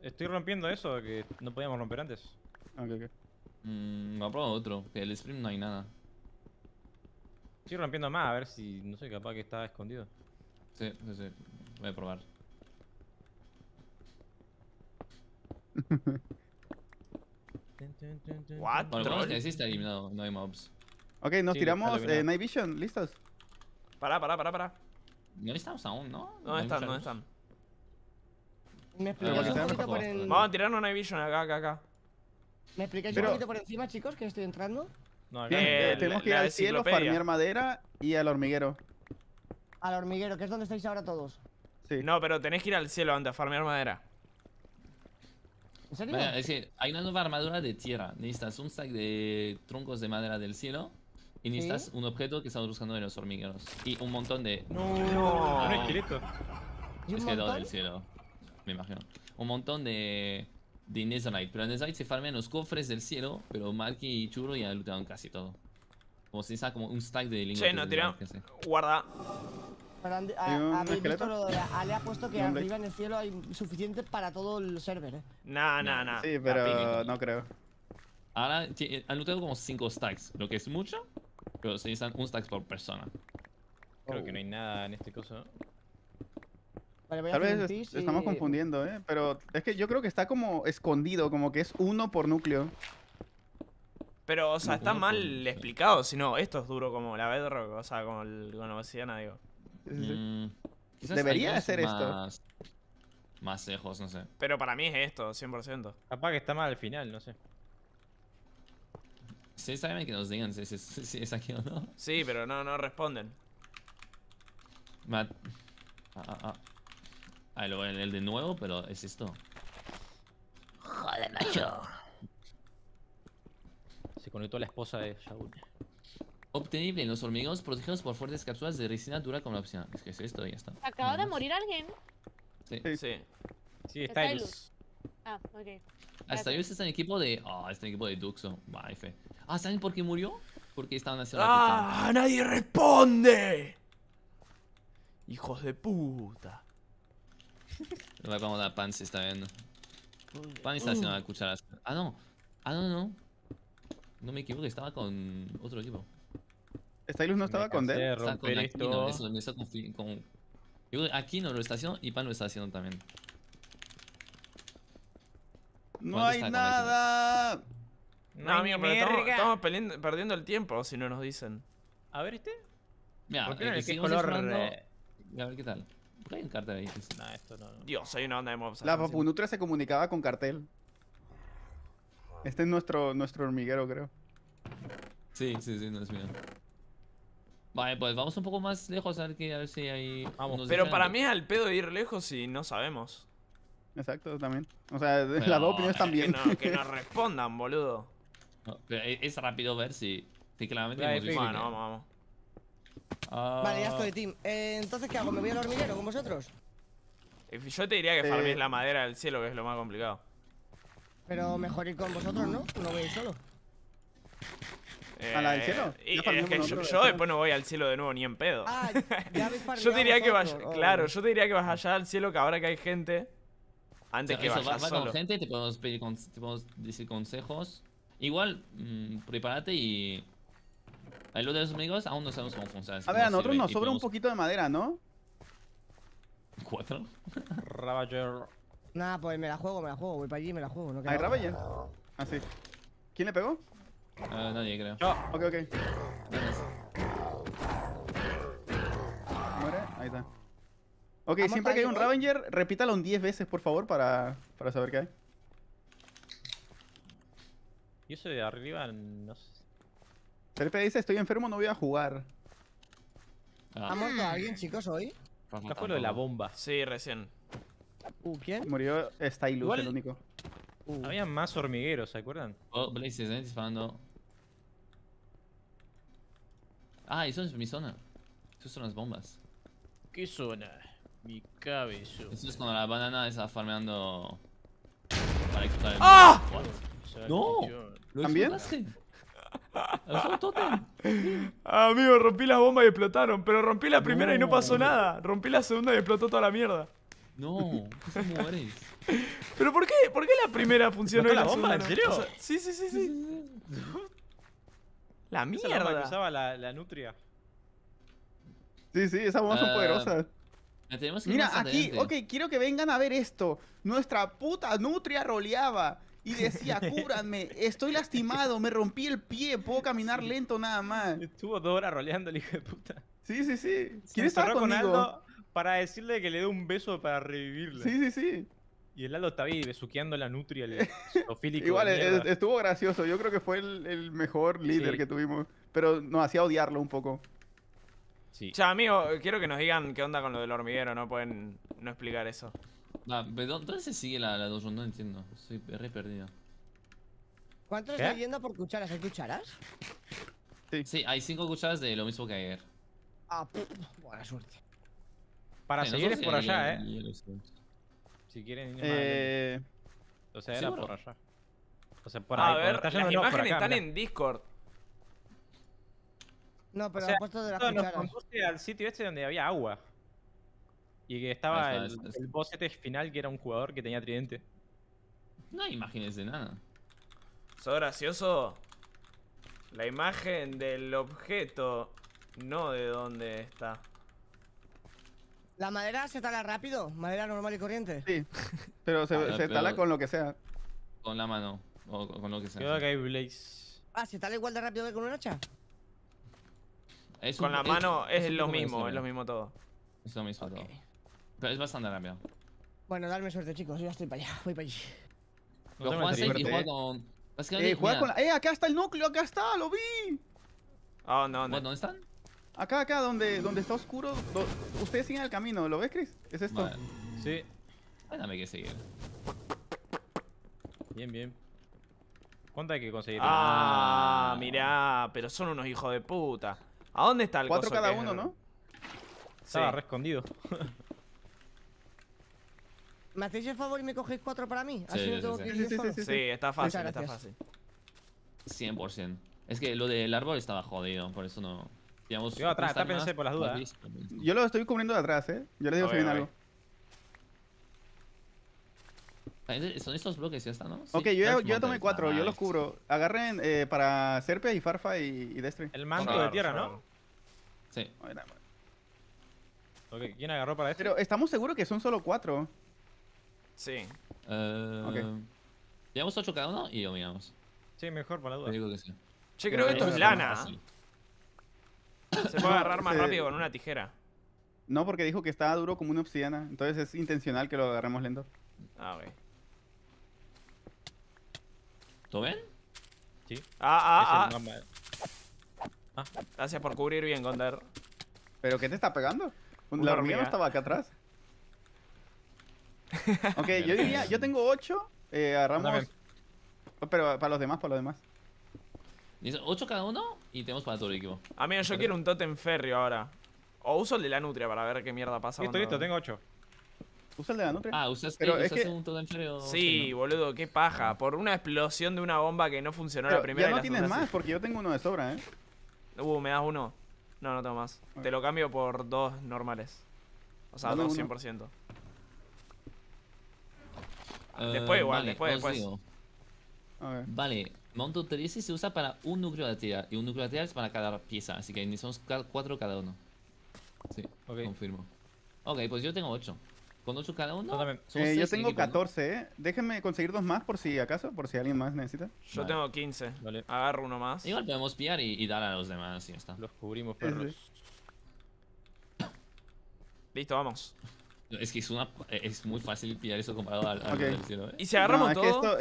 Estoy rompiendo eso, que no podíamos romper antes. Ok, ok. Mmm, vamos a probar otro, que el sprint no hay nada. Estoy rompiendo más, a ver si, no sé, capaz que está escondido. Sí, sí, sí. Voy a probar. What? Bueno, que este eliminado, no hay mobs. Ok, nos tiramos eh, Night Vision, listos. Pará, pará, pará, pará. No estamos aún, ¿no? No, están, no están. Vamos a tirarnos Night Vision acá, acá, acá. ¿Me explicáis un poquito por encima, chicos, que estoy entrando? No, eh, eh, tenemos que ir al cielo, farmear madera y al hormiguero. Al hormiguero, que es donde estáis ahora todos. Sí. No, pero tenéis que ir al cielo antes a farmear madera. ¿En serio? es que hay una nueva armadura de tierra. Necesitas un stack de troncos de madera del cielo. Y necesitas un objeto que estamos buscando en los hormigueros. Y un montón de. No, no, esqueleto. Es que del cielo. Me imagino. Un montón de de Netherite. Pero en Netherite se farmean los cofres del cielo, pero Marky y Churro ya han en casi todo. Como se dice, como un stack de lingotes. Sí, no, tira. Guarda. a, a mí me eh, ha puesto que arriba en el cielo hay suficiente para todo el server, eh. Nah, nah, nah. Sí, pero no creo. Ahora eh, han looteado como 5 stacks, lo que es mucho, pero se necesitan un stack por persona. Creo que oh. no hay nada en este caso. Tal vez estamos confundiendo, ¿eh? Pero es que yo creo que está como escondido, como que es uno por núcleo. Pero, o sea, está mal explicado, si no, esto es duro como la bedrock, o sea, como el, con digo. Mm, Debería ser esto. Más lejos, no sé. Pero para mí es esto, 100%. Capaz que está mal al final, no sé. Sí, saben que nos digan si es, aquí o no. Sí, pero no, no responden. Matt. ah. ah, ah voy ah, a el de nuevo, pero es esto. Joder, Nacho. Se conectó a la esposa de Shaul. Obtenible en los hormigones protegidos por fuertes cápsulas de resina dura como la opción. Es que es esto y ya está. Acaba de morir alguien. Sí. Sí. Sí, está Ah, ok. Styles está en equipo de. Ah, oh, está en el equipo de Duxo. Bye, Ah, ¿saben por qué murió? Porque estaban haciendo. ¡Ah! ¡Nadie responde! ¡Hijos de puta! a como Pan si está viendo. Pan está haciendo la uh. cuchara. Ah, no. Ah, no, no. No me equivoco, estaba con otro equipo. ¿Stylus no estaba con Dead? Aquí con Aquino, eso, me está con... lo está haciendo y Pan lo está haciendo también. ¡No hay nada! No, amigo, pero estamos, perdiendo, el tiempo si no nos dicen. A ver este. Mira, que, color... A ver qué tal. ¿Por qué hay un cartel ahí? Nah, esto no, no. Dios, hay una onda de mobs. La papunutra se comunicaba con cartel. Este es nuestro, nuestro hormiguero, creo. Sí, sí, sí, no es mío. Vale, pues vamos un poco más lejos a ver, si hay... Vamos, pero para mí es al pedo ir lejos y no sabemos. Exacto, también. O sea, las dos opiniones también. Que, no, que nos respondan, boludo. es rápido ver si... si claramente... Bueno, vamos, vamos. Ah. Vale, ya estoy, team. Eh, entonces, ¿qué hago? ¿Me voy al hormiguero con vosotros? Eh, yo te diría que eh. farméis la madera del cielo, que es lo más complicado. Pero mm. mejor ir con vosotros, ¿no? No voy solo. ¿A la del cielo? yo, después no voy al cielo de nuevo ni en pedo. Ah, yo diría que vas, claro, yo te diría que vas allá al cielo que ahora que hay gente. Antes que vayas gente, te podemos pedir, decir consejos. Igual, mm, prepárate y lo de los amigos aún no sabemos cómo funciona. A ver, a nosotros nos sobra un poquito de madera, ¿no? ¿Cuatro? Ravager. Nah, pues me la juego, me la juego. Voy para allí y me la juego. No ¿Hay Ravager? Ah, sí. ¿Quién le pegó? Ah, nadie, creo. Ok, ok. Muere, ahí está. Ok, siempre que hay un Ravager, repítalo un 10 veces, por favor, para, para saber qué hay. Yo soy de arriba, no sé. P dice, estoy enfermo, no voy a jugar. Ah. ¿Ha muerto mm. alguien, chicos, hoy? Pues Acá fue lo de la bomba? Sí, recién. Uh, ¿quién? Murió Stylus, el único. Uh. Había más hormigueros, ¿se acuerdan? Oh, Blaze, está disparando. Ah, eso es mi zona. Esas son las bombas. ¿Qué zona? Mi cabello Eso es cuando la banana está farmeando. ¡Ah! ¡No! ¿Lo ¿También? Totem. Ah, amigo, rompí las bombas y explotaron. Pero rompí la primera y no pasó nada. Rompí la segunda y explotó toda la mierda. No, ¿qué ¿Pero por qué? ¿Por qué la primera funcionó y la, bomba? ¿En serio? sí, sí, sí, sí. la mierda. Esa usaba la, nutria. Sí, sí, esas bombas son ah, poderosas. Mira, aquí, ok, quiero que vengan a ver esto. Nuestra puta nutria roleaba y decía, cúbranme, estoy lastimado, me rompí el pie, puedo caminar lento nada más. Estuvo dos horas roleando el hijo de puta. Sí, sí, sí. estaba con Aldo para decirle que le dé un beso para revivirle. Sí, sí, sí. Y el Aldo estaba ahí besuqueando la nutria, el Igual, estuvo gracioso. Yo creo que fue el, mejor líder que tuvimos. Pero nos hacía odiarlo un poco. Sí. sea, amigo, quiero que nos digan qué onda con lo del hormiguero. No pueden no explicar eso. Ah, ¿dónde se sigue la, la dungeon? No entiendo. Estoy re perdido. ¿Cuánto ¿Qué? estoy yendo por cucharas? ¿Hay cucharas? Sí. Sí, hay cinco cucharas de lo mismo que ayer. Ah, pff, buena suerte. Para seguir es por allá, eh. Si quieren ir eh... O sea, era por allá. O sea, por A ahí, ver, las imágenes están en Discord. No, pero o sea, ha puesto de las cucharas. nos al sitio este donde había agua. Y que estaba el, bocete final que era un jugador que tenía tridente. No hay imágenes de nada. Eso gracioso. La imagen del objeto, no de dónde está. ¿La madera se tala rápido? ¿Madera normal y corriente? Sí, pero se, ah, tala con lo que sea. Con la mano, o con, lo que sea. Creo que hay Blaze. Ah, ¿se tala igual de rápido que con un hacha? con la mano es, lo mismo, es lo mismo todo. Es lo mismo todo. Pero es bastante rápido. Bueno, darme suerte, chicos. Yo ya estoy para allá. Voy para allí. Lo juega y con... eh, con eh, ¡Eh, acá está el núcleo! ¡Acá está! ¡Lo vi! Ah, no, no. ¿Dónde están? Acá, acá, donde, donde está oscuro. Ustedes siguen el camino. ¿Lo ves, Chris? ¿Es esto? Vale. Sí. Dame que seguir. Bien, bien. ¿Cuánto hay que conseguir? Ah, mira ah. mirá, pero son unos hijos de puta. ¿A dónde está el Cuatro cada uno, ¿no? Estaba re escondido. ¿Me hacéis el favor y me cogéis cuatro para mí? Así tengo Sí, está fácil, está fácil. 100%. Es que lo del árbol estaba jodido, por eso no... yo atrás, pensé por las dudas. Yo lo estoy cubriendo de atrás, ¿eh? Yo le digo si viene algo. Son estos bloques, ya están, ¿no? ok, yo, ya, tomé cuatro, yo ah, los cubro. Agarren eh, para Serpe y Farfa y, y El manto de tierra, ¿no? Sí. Ok, ¿quién agarró para esto. Pero estamos seguros que son solo cuatro. Sí. Uh, ¿Llevamos 8 cada uno y miramos? Sí, mejor para la duda. que sí. Che, creo que esto es lana. Se puede agarrar más rápido con una tijera. No, porque dijo que estaba duro como una obsidiana. Entonces es intencional que lo agarremos lento. Ah, ok. ¿Tú ven? Sí. Ah, ah, ah. ah. Gracias por cubrir bien, Gonder. ¿Pero qué te está pegando? La hormiga no estaba acá atrás. Ok, yo diría, yo tengo 8, eh, agarramos... Pero para los demás, para los demás. 8 cada uno y tenemos para todo el equipo. Amigo, ah, yo quiero un totem Ferry ahora. O uso el de la nutria para ver qué mierda pasa. Listo, listo, tengo 8. ¿Usa el de la nutria? Ah, usas, es un totem Sí, boludo, qué paja. Ah. Por una explosión de una bomba que no funcionó la primera. Ya no tienes más, porque yo tengo uno de sobra, eh. Uh, me das uno. No, no tengo más. Te lo cambio por dos normales. O sea, dos 100%. Después eh, igual, después, después. vale, monto 13 se usa para un núcleo de tierra y un núcleo de tierra es para cada pieza, así que necesitamos cuatro cada uno. Sí, confirmo. Ok, pues yo tengo 8. ¿Con 8 cada uno? Yo, eh, tengo 14, ¿eh? Déjenme conseguir dos más por si acaso, por si alguien más necesita. Yo tengo 15. Vale. Agarro uno más. Igual podemos pillar y, dar a los demás y ya está. Los cubrimos, perros. Listo, vamos. Es que es, una, muy fácil pillar eso comparado al, al ¿eh? Y si agarramos todo.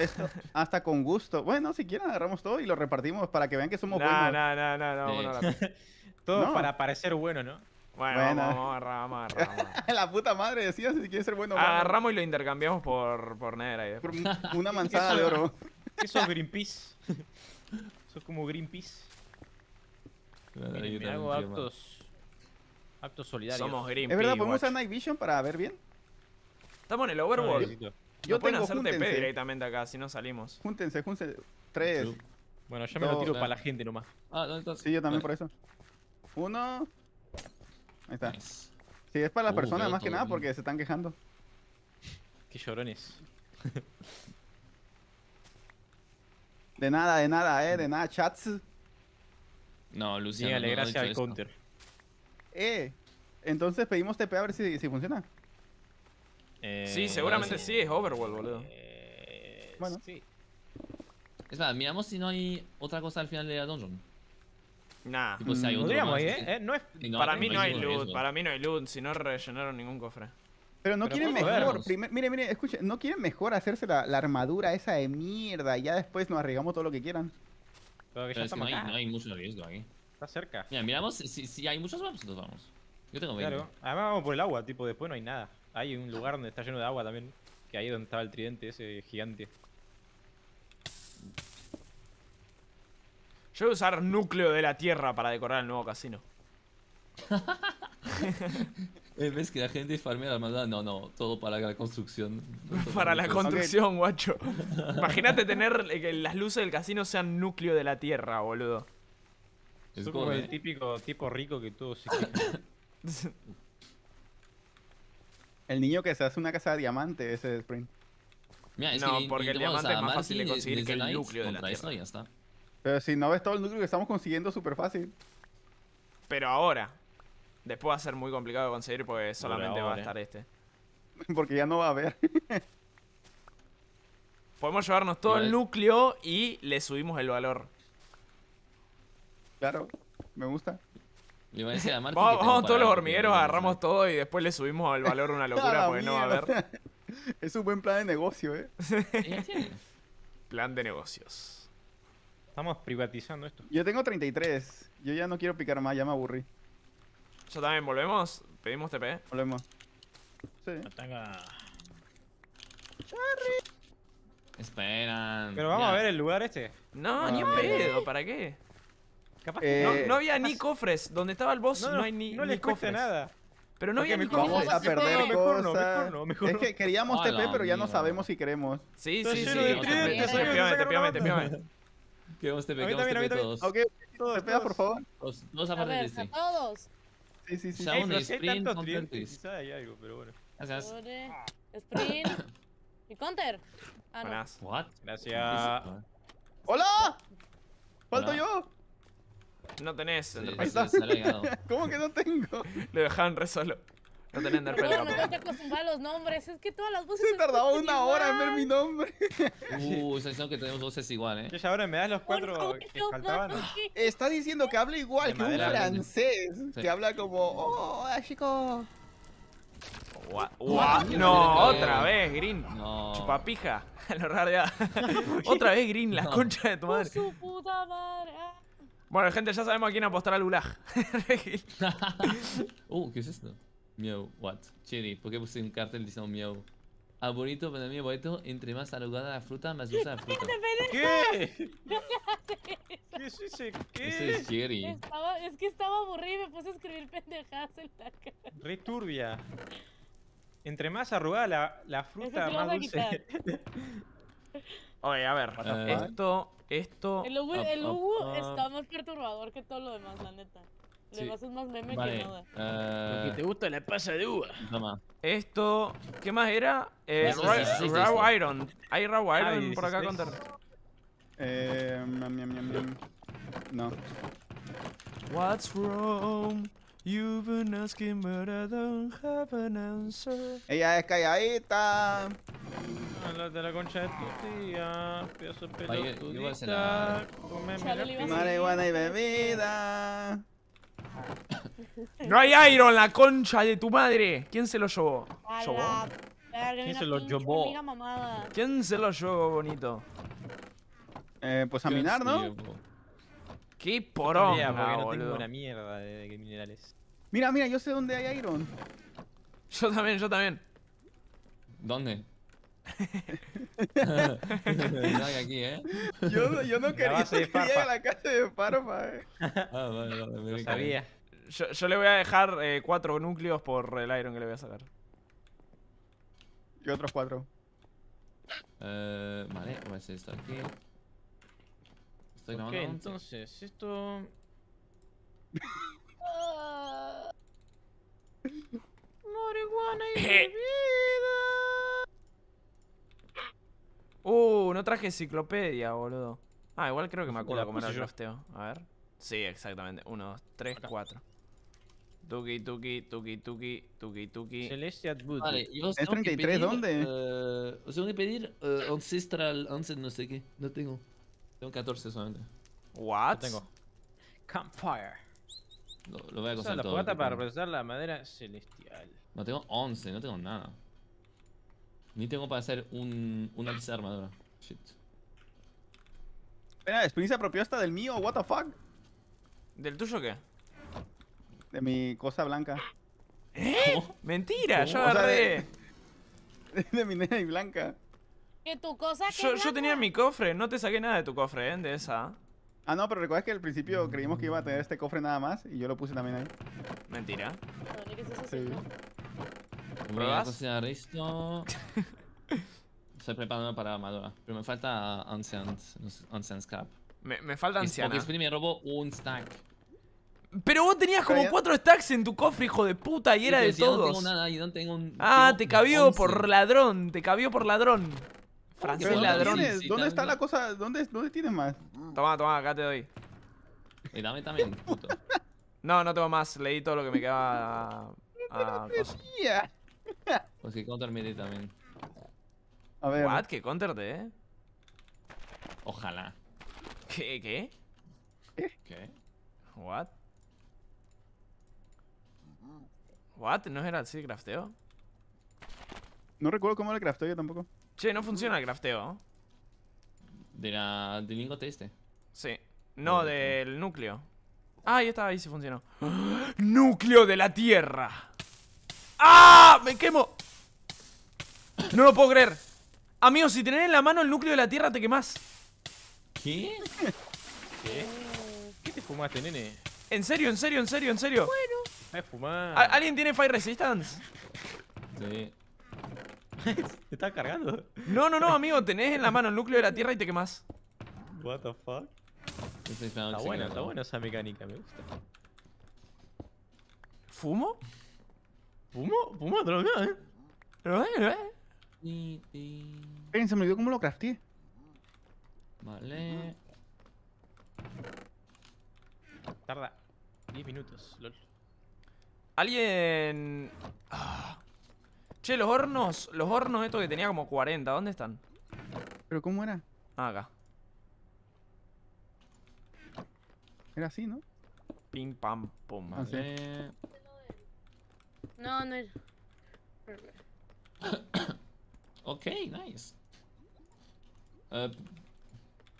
hasta con gusto. Bueno, si quieren, agarramos todo y lo repartimos para que vean que somos buenos. No, no, no, no. todo para parecer bueno, ¿no? Bueno, bueno. Vamos, a agarrar, vamos a agarrar. la puta madre decía si quieres ser bueno. Agarramos y lo intercambiamos por, por nera una manzana de oro. Esos es Greenpeace? sos como Greenpeace. hago actos Acto solidario. Somos Es verdad, ¿podemos usar Night Vision para ver bien? Estamos en el Overworld. yo pueden hacer TP directamente acá, si no salimos. Júntense, júntense. Tres. Bueno, yo me lo tiro para la gente nomás. Ah, entonces Sí, yo también por eso. Uno. Ahí está. Sí, es para las uh, personas más que nada porque se están quejando. Qué llorones. de nada, de nada, eh, de nada, chats. No, Lucía, le gracias al counter. Eh, entonces pedimos TP a ver si, si funciona. Eh, sí, seguramente sí. es Overworld, boludo. Eh, bueno. Sí. Es miramos si no hay otra cosa al final de la dungeon. Nah. Mm, eh, ¿eh? No es... para mí no hay loot, para mí no hay loot, si no rellenaron ningún cofre. Pero no quieren mejor, mire, mire, escuche, no quieren mejor hacerse la, armadura esa de mierda y ya después nos arriesgamos todo lo que quieran. Pero que ya no hay mucho riesgo aquí. Está cerca. Mira, miramos si, hay muchos vamos, entonces vamos. Yo tengo 20. Claro, además vamos por el agua, tipo, después no hay nada. Hay un lugar donde está lleno de agua también, que ahí es donde estaba el tridente ese gigante. Yo voy a usar núcleo de la tierra para decorar el nuevo casino. Eh, ¿Ves que la gente farmea la maldad? No, no, todo para la construcción. para la construcción, guacho. Imagínate tener que las luces del casino sean núcleo de la tierra, boludo. Es como el típico tipo rico que tú El niño que se hace una casa de diamante, ese Sprint. no, porque el diamante es más fácil de conseguir que el núcleo de la Tierra. Pero si no ves todo el núcleo que estamos consiguiendo, súper fácil. Pero ahora. Después va a ser muy complicado de conseguir porque solamente va a estar este. Porque ya no va a haber. Podemos llevarnos todo el núcleo y le subimos el valor. Claro, me gusta. vamos, todos los hormigueros, agarramos todo y después le subimos al valor una locura porque no va a haber. Es un buen plan de negocio, ¿eh? plan de negocios. Estamos privatizando esto. Yo tengo 33. Yo ya no quiero picar más, ya me aburrí. Yo también, ¿volvemos? ¿Pedimos TP? Volvemos. Sí. Charry. Esperan. Pero vamos a ver el lugar este. No, no ah, ni un pedo, ¿para qué? Capaz que eh, no, no, había ni cofres. Donde estaba el boss no, no hay ni, no ni cofres. nada. Pero no Porque había mejor, ni Vamos cofres. a perder no, mejor no, Mejor mejor es que queríamos Hola, TP, pero amigo. ya no sabemos si queremos. Sí, sí, sí. te Píame, píame, te píame. Queremos TP, queremos TP todos. Ok, TP, por favor. Todos a partir de todos. Sí, sí, sí. Ya un sprint, counter twist. hay algo, pero bueno. Gracias. Sprint. ¿Y counter? Ah, no. Buenas. What? Gracias. ¡Hola! ¡Falto yo! No tenés Enderpearl. ¿Cómo que no tengo? Le dejaron re solo. No tenés Enderpearl. No, no, te acostumbras a los nombres. Es que todas las voces. Se tardaba una hora en ver mi nombre. Uh, sensación que tenemos voces igual, eh. ya ahora me das los cuatro que faltaban. Está diciendo que habla igual que un francés. Que habla como. Oh, chico. No, otra vez, Green. No. Chupapija. Lo raro ya. otra vez, Green, la concha de tu madre. Su puta madre. Bueno, gente, ya sabemos a quién apostar al Ulaj. uh, ¿qué es esto? Miau, what? Chiri, ¿por qué puse un cartel diciendo miau? Aburrito, ah, bonito, para mí, Entre más arrugada la fruta, más dulce la fruta. ¿Qué? ¿Qué es ese? ¿Qué? es chiri es que estaba aburrido y me puse a escribir pendejadas en la cara. Re turbia. Entre más arrugada la, la fruta, más dulce. Oye, a ver, eh, esto, esto... El Ubu, el está más perturbador que todo lo demás, la neta. Lo demás es más meme que nada. Uh... te gusta la pasa de uva. más? Esto, ¿qué más era? Eh, raw Iron. ¿Hay Raw Iron por acá, Conter? Eh, miam, miam, No. What's wrong? You've been asking, but I don't have an answer. Ella es calladita. Habla de la concha de tu tía. Pienso pelotudita. Come Marihuana y bebida. No hay Iron, la concha de tu madre. ¿Quién se lo llevó? ¿Llevó? ¿Quién se lo llevó? ¿Quién se lo llevó, bonito? Eh, pues a minar, ¿no? Qué poronga, no, porque no tengo una mierda de, minerales. Mira, mira, yo sé dónde hay iron. Yo también, yo también. ¿Dónde? no aquí, ¿eh? Yo, no quería, ir a la casa de Parma, eh. Ah, vale, vale, Lo sabía. Yo, le voy a dejar eh, cuatro núcleos por el iron que le voy a sacar. Y otros cuatro. Eh, vale, hacer pues esto aquí. Estoy grabando. Okay, entonces, esto. Marihuana y eh. bebida. Uh, no traje enciclopedia, boludo. Ah, igual creo que me acuerdo cómo era el crafteo. A ver. Sí, exactamente. Uno, dos, tres, cuatro. Tuki, tuki, tuki, tuki, tuki, tuki. Celestial Boot. Vale, ¿Es 33 dónde? Eh, os tengo que pedir eh, Ancestral, Ancestral, no sé qué. No tengo. Tengo 14 solamente. What? tengo. Campfire. Lo, voy a la para procesar la madera celestial. No tengo 11, no tengo nada. Ni tengo para hacer un, una pieza de armadura. Shit. Espera, experiencia propia del mío, what the fuck. ¿Del tuyo qué? De mi cosa blanca. ¿Eh? Mentira, yo agarré. de, mi nena y blanca. Que tu cosa que yo, yo tenía mi cofre, no te saqué nada de tu cofre, ¿eh? De esa. Ah, no, pero recuerdas que al principio creímos que iba a tener este cofre nada más y yo lo puse también ahí. Mentira. Sí. Voy a esto. Estoy preparando para Madura, pero me falta Ancient Cap. Me, me falta anciana. Porque me robó un stack. Pero vos tenías como cuatro stacks en tu cofre, hijo de puta, y era de todos. Yo no tengo nada, yo no tengo un. Ah, te cabió por ladrón, te cabió por ladrón. Francis ladrones ¿Dónde está la cosa? ¿Dónde, ¿Dónde tienes más? Toma, toma, acá te doy. Y dame también, No, no tengo más. Leí todo lo que me quedaba. A, pues que counter me di también. A ver. What? Que counter te eh. Ojalá. ¿Qué? ¿Qué? ¿Qué? What? What? ¿No era así crafteo? No recuerdo cómo era el crafteo yo tampoco. Che, no funciona el crafteo. De la, del lingote este. Sí. No, del núcleo. Ah, ya estaba ahí sí funcionó. ¡Núcleo de la Tierra! ¡Ah! ¡Me quemo! No lo puedo creer. Amigo, si tenés en la mano el núcleo de la Tierra, te quemás. ¿Qué? ¿Qué? ¿Qué te fumaste, nene? En serio, en serio, en serio, en serio. Bueno. Fumar. ¿Alguien tiene Fire Resistance? Sí. estás cargando? No, no, no, amigo. Tenés en la mano el núcleo de la Tierra y te quemás. What the fuck? Está bueno, está buena esa mecánica, me gusta. ¿Fumo? ¿Fumo? ¿Fumo droga, eh? ¿Lo eh? Esperen, se me olvidó cómo lo crafté. Vale. Tarda 10 minutos, lol. Alguien... Ah. Che, los hornos, los hornos estos que tenía como 40, ¿dónde están? ¿Pero cómo era? Ah, acá. Era así, ¿no? Pim, pam, pum. Ah, No, no era. ok, nice. Eh,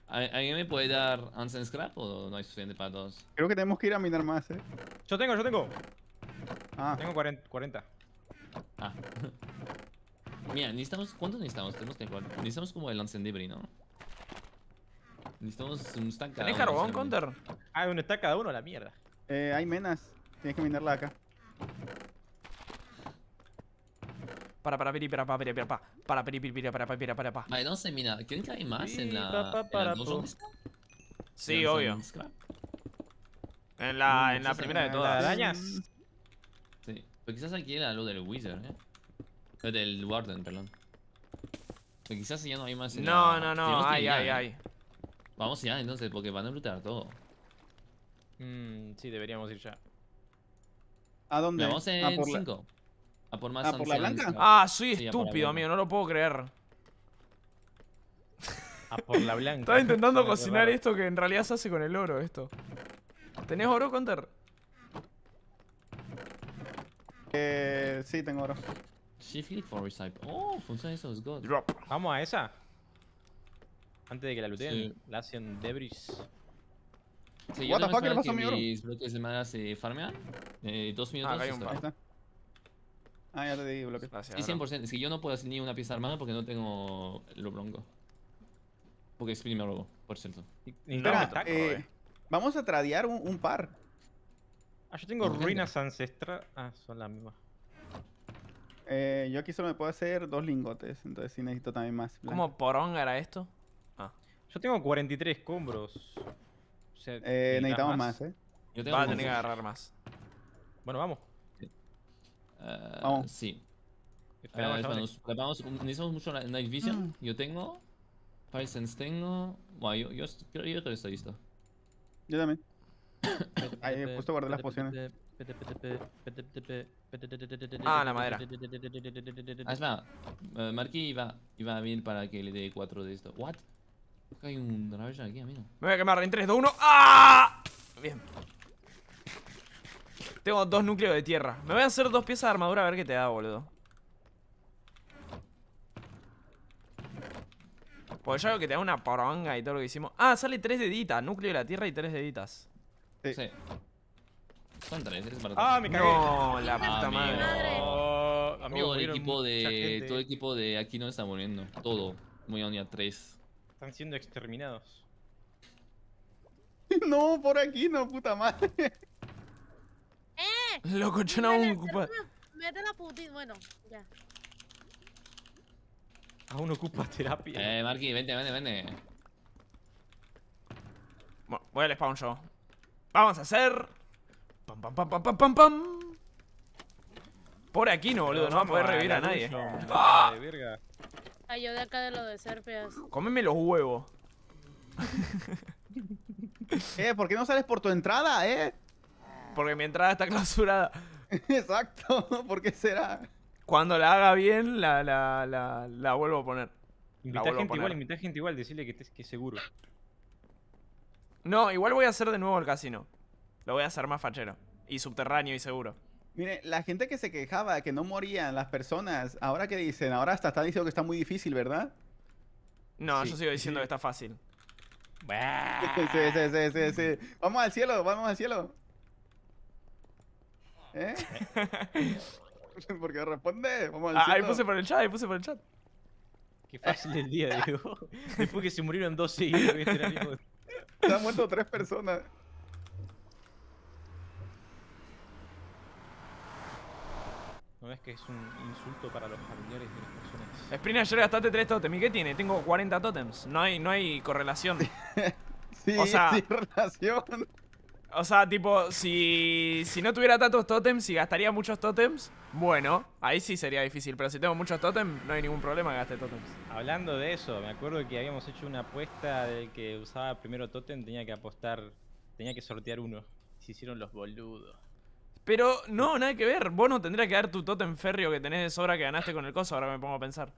¿Alguien me puede dar Scrap o no hay suficiente para todos? Creo que tenemos que ir a minar más, eh. Yo tengo, yo tengo. Ah. Tengo 40. Ah. Mira, necesitamos... ¿Cuántos necesitamos? Tenemos que... Necesitamos como el Lancendibri, ¿no? Necesitamos un stack cada ¿Tenés carbón, Counter? Ah, un stack cada uno, la mierda. Eh, hay menas. Tienes que minarla acá. Para, para, para, para, para, para, para, para, para, para, para, para, para, para, para. para, no sé, mira, ¿creen que hay más en la... Sí, obvio. En la, uh, primera de todas. ¿Arañas? Pero quizás aquí era lo del Wizard, ¿eh? del Warden, perdón. Pero quizás ya no hay más... no, no, no, ay, ay, ¿eh? ay. Vamos ya entonces, porque van a lootear todo. Mmm, sí, deberíamos ir ya. ¿A dónde? vamos en 5. A por más ¿A por la blanca? Ah, soy estúpido, amigo, no lo puedo creer. A por la blanca. Estaba intentando cocinar esto que en realidad se hace con el oro, esto. ¿Tenés oro, Conter? Eh, sí, tengo oro. Shift for recipe. Oh, funciona eso, es good. Vamos a esa. Antes de que la looten. La hacen debris. Sí, What the fuck, le pasó a mi oro? Mis bloques de madera se farmean. Eh, dos minutos. Ah, ya te digo lo que Ah, ya te di bloques. Sí, 100%. Es que yo no puedo hacer ni una pieza armada porque no tengo lo bronco. Porque es primero, por cierto. Espera, eh, vamos a tradear un par. Ah, yo tengo ruinas ancestrales. Ah, son las mismas. Eh, yo aquí solo me puedo hacer dos lingotes, entonces sí necesito también más. ¿Cómo poronga era esto? Ah. Yo tengo 43 escombros. eh, necesitamos más. eh. Yo tengo a tener que agarrar más. Bueno, vamos. Eh, vamos. Sí. Espera, eh, necesitamos mucho Night Vision. Mm. Yo tengo. Fire Sense tengo. Bueno, yo, yo, creo que estoy listo. Yo también. Ahí puesto guardar las pociones. Ah, la madera. Asma, ah, eh, Marky iba, iba bien para que le dé cuatro de esto. ¿What? Hay un dragón aquí, amigo. Me voy a quemar en 3, 2, 1. ¡Ah! Bien. Tengo dos núcleos de tierra. Me voy a hacer dos piezas de armadura a ver qué te da, boludo. Pues ya veo que te da una poronga y todo lo que hicimos. Ah, sale tres deditas. Núcleo de la tierra y tres deditas. Son tres, Ah, me cagué. No, la ah, puta madre. amigo, todo el equipo de. Todo el equipo de aquí no está muriendo. Todo. Muy a unidad 3. Están siendo exterminados. no, por aquí no, puta madre. ¡Eh! Loco, yo no un ocupa. Mete la putita. Bueno, ya. Aún ocupa terapia. Eh, Marky, vente, vente, vente. Voy al spawn yo. Vamos a hacer... Pam, pam, pam, pam, pam, pam, Por aquí no, boludo. No va a poder revivir a nadie. Ah. Ay, yo de acá de lo de Serpias. Cómeme los huevos. eh, ¿por qué no sales por tu entrada, eh? Porque mi entrada está clausurada. Exacto, ¿por qué será? Cuando la haga bien, la, la, la, la vuelvo a poner. Invita gente igual, invita gente igual, decirle que, que seguro. No, igual voy a hacer de nuevo el casino. Lo voy a hacer más fachero. Y subterráneo y seguro. Mire, la gente que se quejaba de que no morían las personas, ahora que dicen, ahora hasta está diciendo que está muy difícil, ¿verdad? No, yo sigo diciendo que está fácil. Sí, sí, sí, Vamos al cielo, vamos al cielo. ¿Eh? Porque responde, vamos al ah, Ahí puse por el chat, ahí puse por el chat. Qué fácil el día, digo. Después que se murieron dos seguidos, se han muerto tres personas. ¿No ves que es un insulto para los familiares de las personas? Esprina, yo gastaste tres totems. ¿Y qué tiene? Tengo 40 totems. No hay, no hay correlación. sí, sí, relación. O sea, tipo, si, si no tuviera tantos totems y gastaría muchos tótems, bueno, ahí sí sería difícil. Pero si tengo muchos totems, no hay ningún problema que gaste tótems. Hablando de eso, me acuerdo que habíamos hecho una apuesta del que usaba primero tótem, tenía que apostar, tenía que sortear uno. Se hicieron los boludos. Pero no, nada que ver. Vos no que dar tu tótem férreo que tenés de sobra que ganaste con el coso, ahora me pongo a pensar.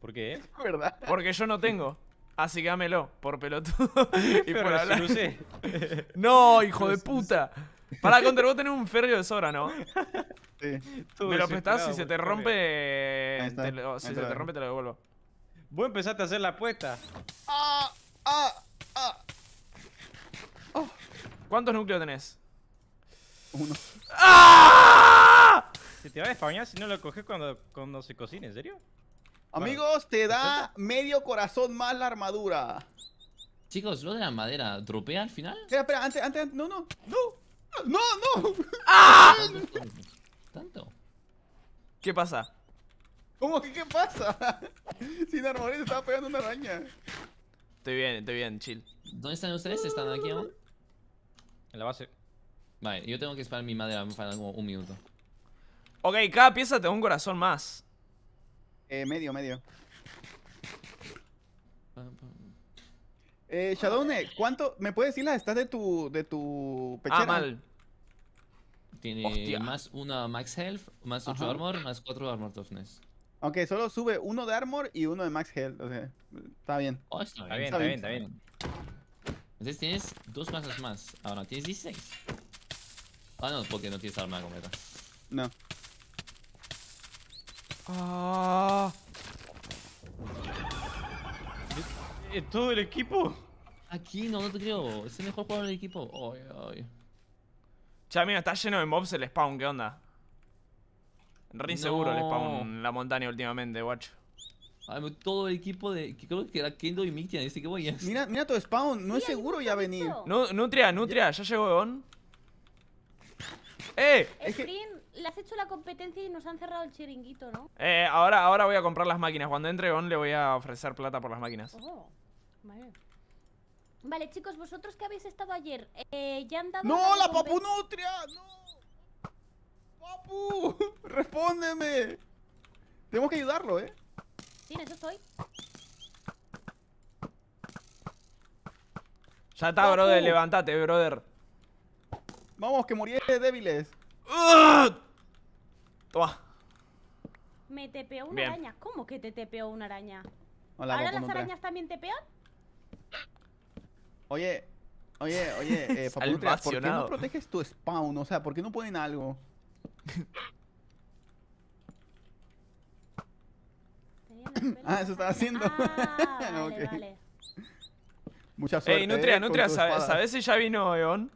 ¿Por qué? verdad. Porque yo no tengo. Así que dámelo, por pelotudo. y por por hablar. no, hijo de puta. Para conter, vos tenés un ferrio de sobra, ¿no? Sí. Me lo prestás, si se te rompe. si se te rompe, te lo devuelvo. Vos empezaste a hacer la apuesta. Ah, ah, ah. Oh. ¿Cuántos núcleos tenés? Uno. ¡Ah! Si te va a despañar si no lo coges cuando, cuando se cocine, ¿en serio? Amigos, te da medio corazón más la armadura. Chicos, lo de la madera, ¿dropea al final? Espera, espera, antes, antes, no, no, no, no, no. ¡Ah! ¿Tanto? ¿Qué pasa? ¿Cómo que qué pasa? Sin armadura estaba pegando una araña. Estoy bien, estoy bien, chill. ¿Dónde están ustedes? ¿Están aquí aún? En la base. Vale, yo tengo que esperar mi madera, me falta como un minuto. Ok, cada pieza te da un corazón más. Eh, medio, medio. Eh, Shadowne, ¿cuánto? ¿Me puedes decir las estás de tu, de tu pechera? Ah, mal. Tiene más Una max health, más 8 armor, más 4 armor toughness. Ok, solo sube uno de armor y uno de max health, o sea, está bien. Oh, está, bien, está, bien, está, bien, Entonces tienes dos masas más. Ahora tienes 16. Ah, no, porque no tienes arma completa. No. Ah. todo el equipo? Aquí no, no te creo. Es el mejor jugador del equipo. Ay, ay. Ya, mira, está lleno de mobs el spawn, ¿qué onda? Re seguro el spawn en la montaña últimamente, guacho. todo el equipo de. Creo que era Kendo y Mictian, dice que voy a. Mira, mira tu spawn, no es seguro ya venir. nutria, Nutria, ya, llegó Eon. ¡Eh! Es que le has hecho la competencia y nos han cerrado el chiringuito, ¿no? Eh, ahora, ahora voy a comprar las máquinas. Cuando entre On le voy a ofrecer plata por las máquinas. Oh, vale. chicos, vosotros que habéis estado ayer, eh, ya han dado... ¡No, la papu nutria! ¡No! ¡Papu! ¡Respóndeme! Tenemos que ayudarlo, ¿eh? Sí, en eso estoy. Ya está, brother, levántate, brother. Vamos, que morí débiles. ¡Ugh! Toma. Me tepeó una araña. ¿Cómo que te tepeó una araña? ¿Ahora las arañas también tepean? Oye, oye, oye, eh, ¿por qué no proteges tu spawn? O sea, ¿por qué no ponen algo? ah, eso estaba haciendo. Ah, vale, okay. vale. Mucha suerte. Ey, Nutria, eh, Nutria, ¿sabes, ¿sabes si ya vino Eon?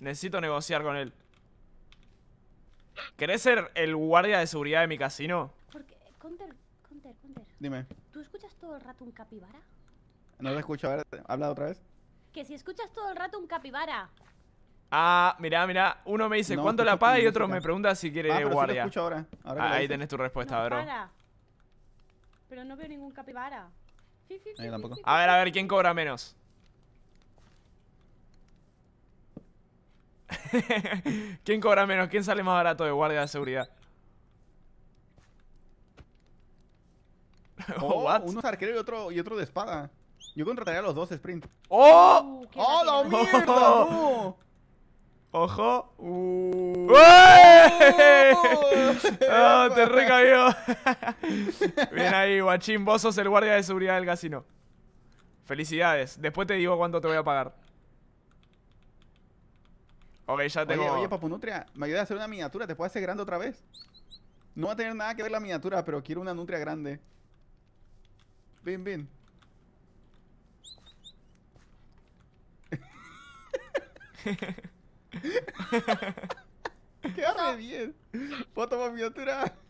Necesito negociar con él. ¿Querés ser el guardia de seguridad de mi casino? Porque, Conter, Conter, Conter. Dime. ¿Tú escuchas todo el rato un capibara? No lo escucho, a ver, habla otra vez. Que si escuchas todo el rato un capibara. Ah, mira, mira, Uno me dice cuánto la paga y otro me pregunta si quiere ah, guardia. ahí tenés tu respuesta, ¿verdad? bro. Pero no veo ningún capibara. a ver, a ver, ¿quién cobra menos? ¿Quién cobra menos? ¿Quién sale más barato de guardia de seguridad? oh, Uno es arquero y otro, y otro de espada. Yo contrataría a los dos sprint. ¡Oh! ¡Oh, la mierda! ¡Ojo! Uh. ¡Oh, te recayó! Bien ahí, guachín. Vos sos el guardia de seguridad del casino. Felicidades. Después te digo cuánto te voy a pagar ya Oye, Papu Nutria, ¿me ayudas a hacer una miniatura? ¿Te puedo hacer grande otra vez? No va a tener nada que ver la miniatura, pero quiero una nutria grande. Bien, bien. ¡Qué re bien! ¡Foto miniatura!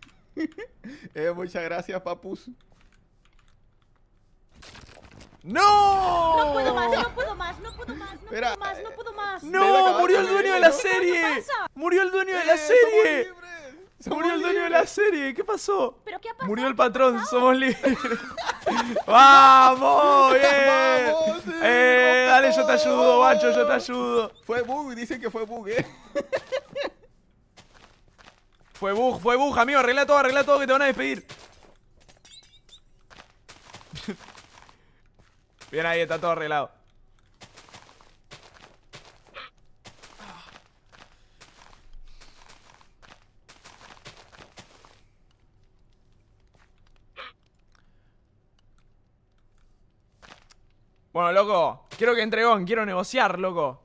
Eh, muchas gracias, papus. ¡No! No puedo más, no puedo más, no puedo más, no puedo más, no puedo más. ¡No! ¡Murió el dueño de la eh, serie! ¡Murió el dueño de la serie! ¡Murió el dueño de la serie! ¿Qué pasó? Murió el patrón, somos libres. ¡Vamos! ¡Bien! eh, dale, yo te ayudo, macho, yo te ayudo. Fue bug, dicen que fue bug, eh. fue bug, fue bug, amigo, arregla todo, arregla todo que te van a despedir. Bien ahí, está todo arreglado. Bueno, loco, quiero que entregón, quiero negociar, loco.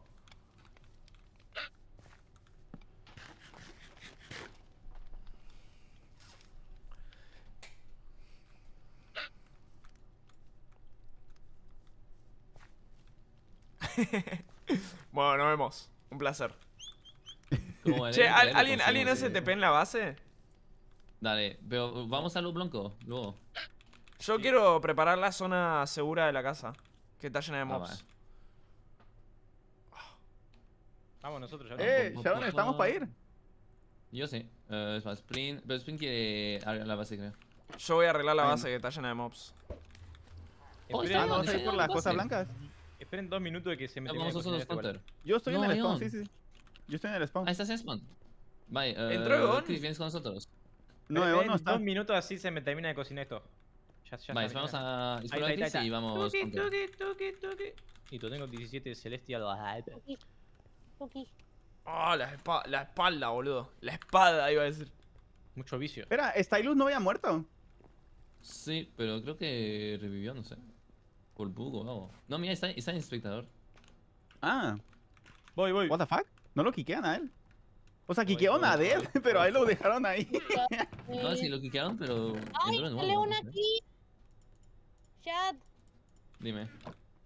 bueno, nos vemos. Un placer. che, eh, ¿alguien, ¿alguien hace TP en la base? Dale, pero vamos a Luz Blanco, luego. Yo quiero preparar la zona segura de la casa, que está llena de ah, mobs. Vamos nosotros, ya Eh, ¿estamos para ir? Yo sí. Eh, es para Sprint. Pero Sprint quiere arreglar la base, creo. Yo voy a arreglar la base, que está llena de mobs. ¿Vamos a ah, por las cosas blancas? Esperen dos minutos de que se me termine de cocinar este Yo estoy en el spawn, sí, sí. Yo estoy en el spawn. Ah, estás en spawn. Bye, eh, ¿Entró Egon? Chris, vienes con nosotros. No, no está. dos minutos así se me termina de cocinar esto. Ya, ya Vale, vamos a y vamos. Y tú tengo 17 Celestial. Tuki, Ah, la, espada espalda, boludo. La espada, iba a decir. Mucho vicio. Espera, Stylus no había muerto. Sí, pero creo que revivió, no sé. No, mira, está, está en espectador. Ah. Voy, voy. What the fuck? No lo quiquean a él. O sea, quiquearon a él, pero ahí lo dejaron ahí. No, si lo quiquearon, pero. ¡Ay, sale una aquí! Chat Dime,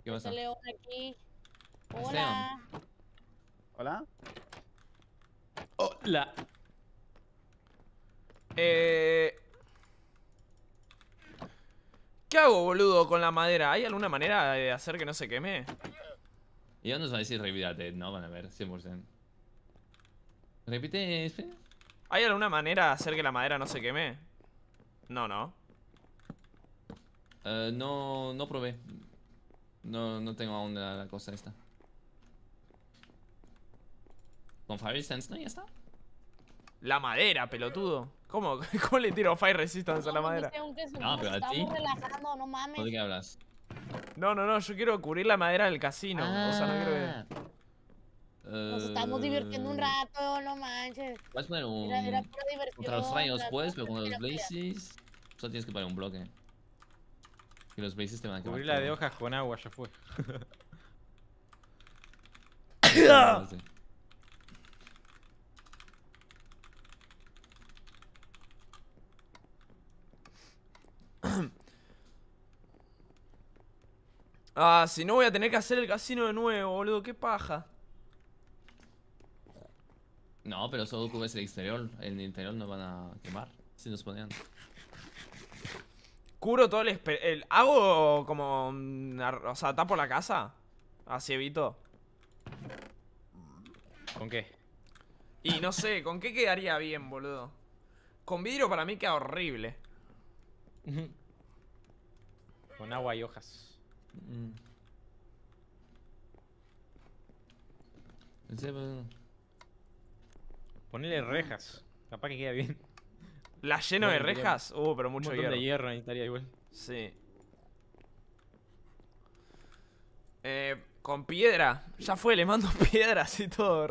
¿qué pasa? Sale aquí. Hola. Hola. Hola. Eh. ¿Qué hago, boludo, con la madera? ¿Hay alguna manera de hacer que no se queme? Y yo no sé si Ted, no van a ver, 100%. Repite, ¿Hay alguna manera de hacer que la madera no se queme? No, no. Eh, no, no probé. No, no tengo aún la, cosa esta. ¿Con Fire Sense no ya está? La madera, pelotudo. ¿Cómo? ¿Cómo le tiro fire resistance a la madera? No, pero a ti. No mames. ¿De qué hablas? No, no, no, yo quiero cubrir la madera del casino. O sea, no quiero que... Ah. Nos estamos divirtiendo un eh. rato, no manches. Puedes poner un. Era, contra los rayos, puedes, pero con los blazes. Solo tienes que poner un bloque. Y los blazes te van a Cubrir la de hojas con agua, ya fue. Ah, si no voy a tener que hacer el casino de nuevo, boludo, qué paja. No, pero solo cubres el exterior. En el interior no van a quemar. Si nos ponían. Curo todo el, el, Hago como. Mm, o sea, tapo la casa. Así evito. ¿Con qué? Y no sé, ¿con qué quedaría bien, boludo? Con vidrio para mí queda horrible. Con agua y hojas. Mm. Ponele mm. rejas. Capaz que queda bien. ¿La lleno de rejas? Uh, pero mucho hierro. de hierro igual. Sí. Eh, con piedra. Ya fue, le mando piedras y todo.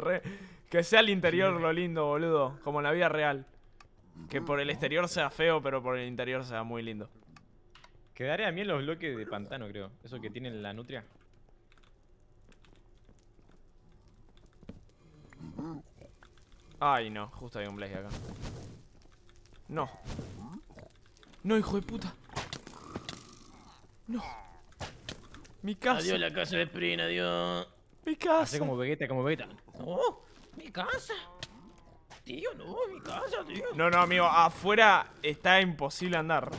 Que sea el interior lo lindo, boludo. Como en la vida real. Que por el exterior sea feo, pero por el interior sea muy lindo. Quedaré a mí en los bloques de pantano, creo. Eso que tiene la nutria. Ay, no. Justo hay un blaze acá. No. No, hijo de puta. No. Mi casa. Adiós la casa de Spring, adiós. Mi casa. Hace como Vegeta, como Vegeta. No, mi casa. Tío, no, mi casa, tío. No, no, amigo. Afuera está imposible andar.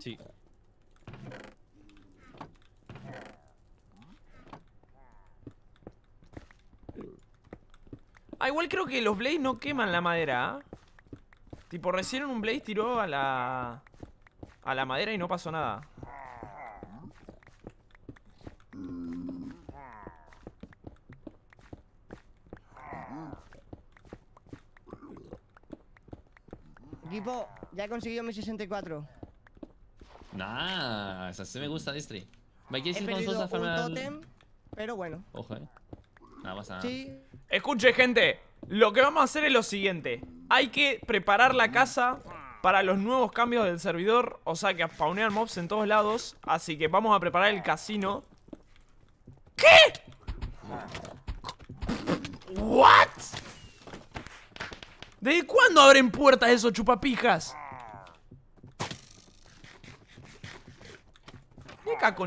Sí. Ah, igual creo que los blades no queman la madera, ¿ah? Tipo, recién un blaze tiró a la... A la madera y no pasó nada. Equipo, ya he conseguido mi 64. Nah, eso me gusta Distri. Me un pero bueno. Ojo, eh. Nada sí. Escuche, gente. Lo que vamos a hacer es lo siguiente. Hay que preparar la casa para los nuevos cambios del servidor. O sea, que spawnean mobs en todos lados. Así que vamos a preparar el casino. ¿Qué? ¿What? ¿Desde cuándo abren puertas esos chupapijas? ¡Qué ah. a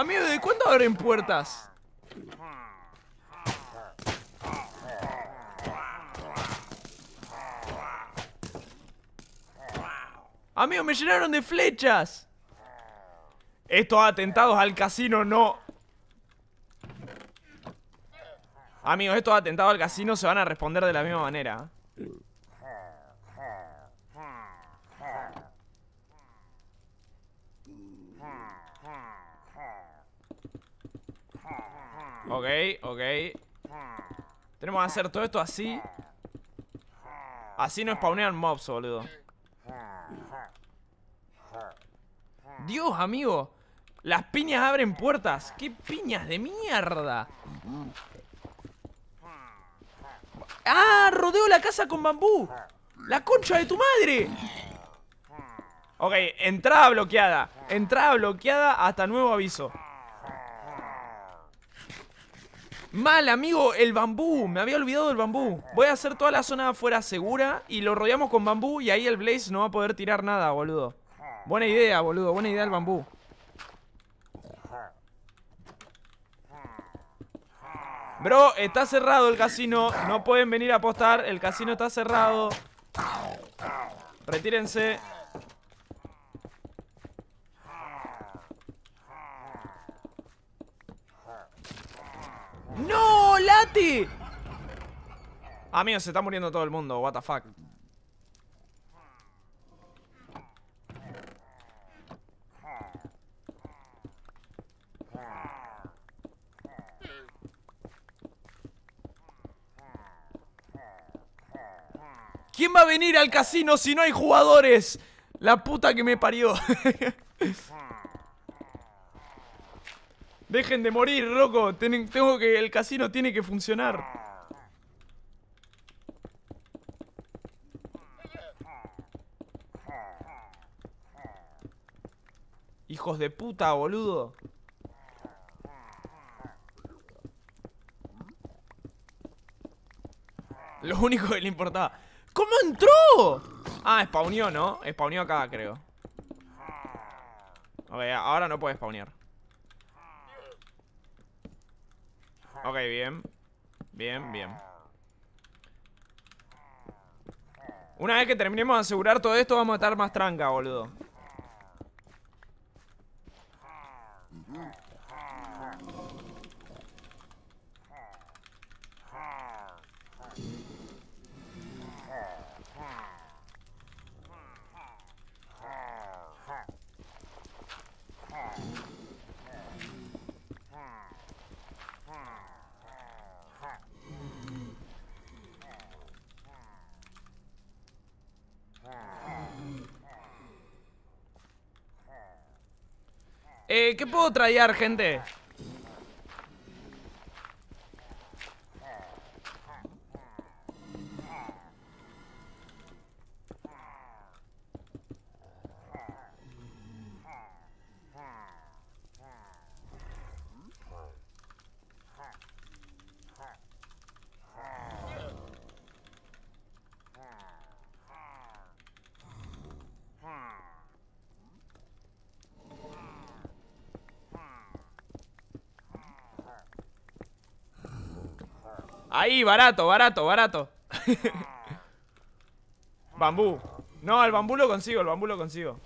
Amigo, ¿de cuándo abren puertas? Amigos me llenaron de flechas. Estos atentados al casino no... Amigos, estos atentados al casino se van a responder de la misma manera. ¿eh? Ok, ok. Tenemos que hacer todo esto así. Así no spawnean mobs, boludo. Dios, amigo. Las piñas abren puertas. ¡Qué piñas de mierda! ¡Ah! Rodeo la casa con bambú. ¡La concha de tu madre! Ok, entrada bloqueada. Entrada bloqueada hasta nuevo aviso. Mal, amigo, el bambú. Me había olvidado el bambú. Voy a hacer toda la zona afuera segura y lo rodeamos con bambú y ahí el Blaze no va a poder tirar nada, boludo. Buena idea, boludo. Buena idea el bambú. Bro, está cerrado el casino. No pueden venir a apostar. El casino está cerrado. Retírense. ¡No, Lati! Amigos, se está muriendo todo el mundo. What the fuck. ¿Quién va a venir al casino si no hay jugadores? La puta que me parió. Dejen de morir, loco. tengo que. El casino tiene que funcionar. Hijos de puta, boludo. Lo único que le importaba. ¿Cómo entró? Ah, spawneó, ¿no? Spawneó acá, creo Ok, ahora no puede spawnear Ok, bien Bien, bien Una vez que terminemos de asegurar todo esto Vamos a estar más tranca, boludo Eh, ¿Qué puedo traer, gente? barato, barato, barato. bambú. No, el bambú lo consigo, el bambú lo consigo.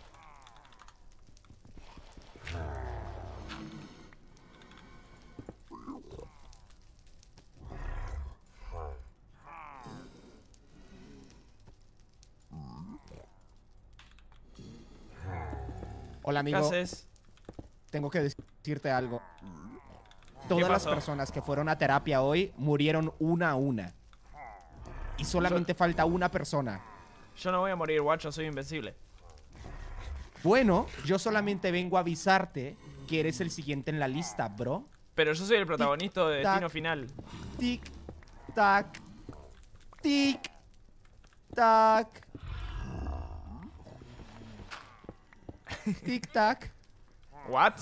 Hola, amigo. ¿Qué Tengo que decirte algo todas las personas que fueron a terapia hoy murieron una a una. Y solamente falta una persona. Yo no voy a morir, guacho, soy invencible. Bueno, yo solamente vengo a avisarte que eres el siguiente en la lista, bro. Pero yo soy el protagonista de Destino Final. Tic, tac, tic, tac. Tic, tac. What?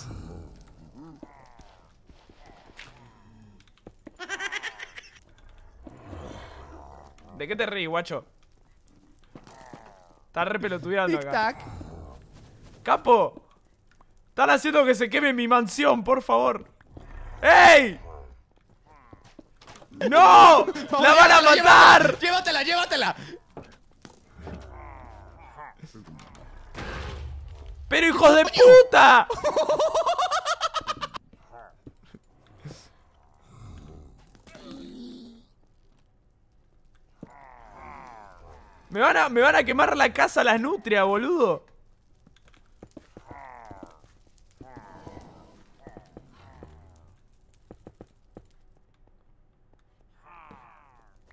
¿De qué te ríes, guacho? Estás repelotudeando acá. ¡Capo! Están haciendo que se queme mi mansión, por favor. ¡Ey! ¡No! ¡La van a matar! ¡Llévatela, llévatela! ¡Pero hijos de puta! Me van a, a quemar la casa las nutrias, boludo.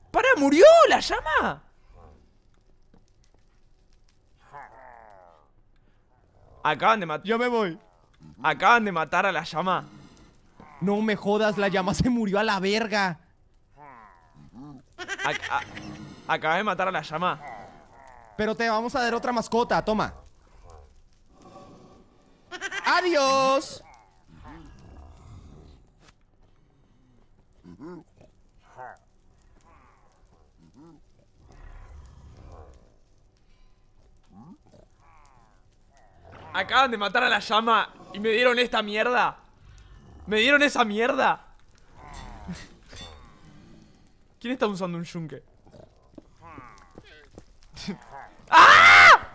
¡Para! ¡Murió la llama! Acaban de matar... Yo me voy. Acaban de matar a la llama. No me jodas, la llama se murió a la verga acaba de matar a la llama. Pero te vamos a dar otra mascota, toma. ¡Adiós! Acaban de matar a la llama y me dieron esta mierda. Me dieron esa mierda. ¿Quién está usando un yunque? ah!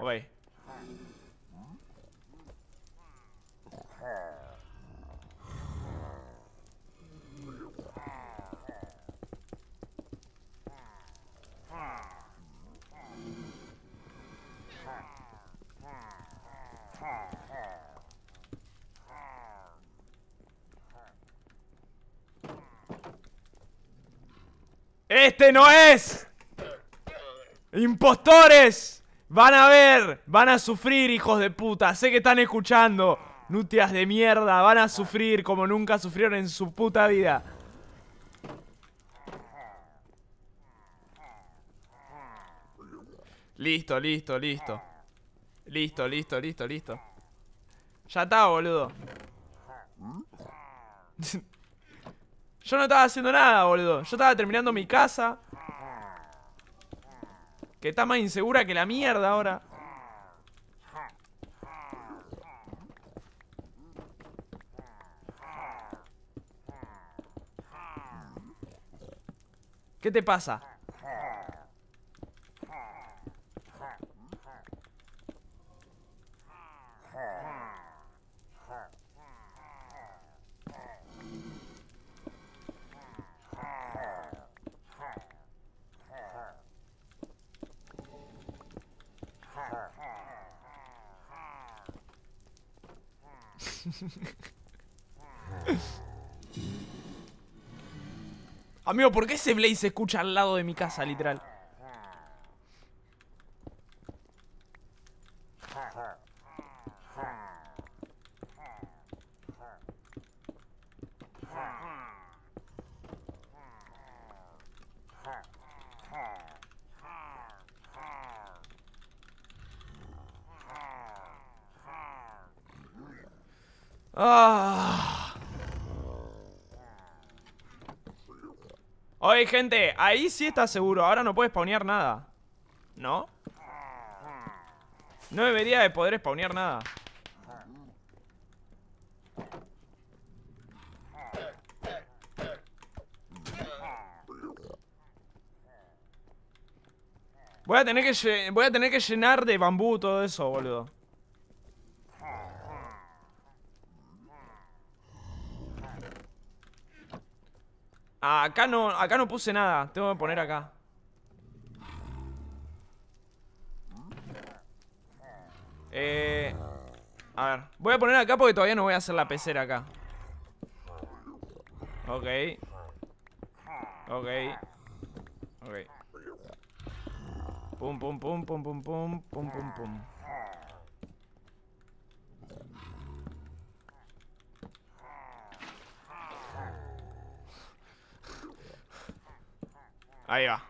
Oh, wait. Este no es. Impostores. Van a ver. Van a sufrir, hijos de puta. Sé que están escuchando. Nutias de mierda. Van a sufrir como nunca sufrieron en su puta vida. Listo, listo, listo. Listo, listo, listo, listo. Ya está, boludo. Yo no estaba haciendo nada, boludo. Yo estaba terminando mi casa. Que está más insegura que la mierda ahora. ¿Qué te pasa? Amigo, ¿por qué ese Blaze se escucha al lado de mi casa, literal? gente, ahí sí está seguro. Ahora no puedes spawnear nada. ¿No? No debería de poder spawnear nada. Voy a tener que, voy a tener que llenar de bambú todo eso, boludo. Acá no, acá no puse nada. Tengo que poner acá. Eh, a ver. Voy a poner acá porque todavía no voy a hacer la pecera acá. Ok. Ok. Ok. Pum, pum, pum, pum, pum, pum, pum, pum, pum. Ahí va.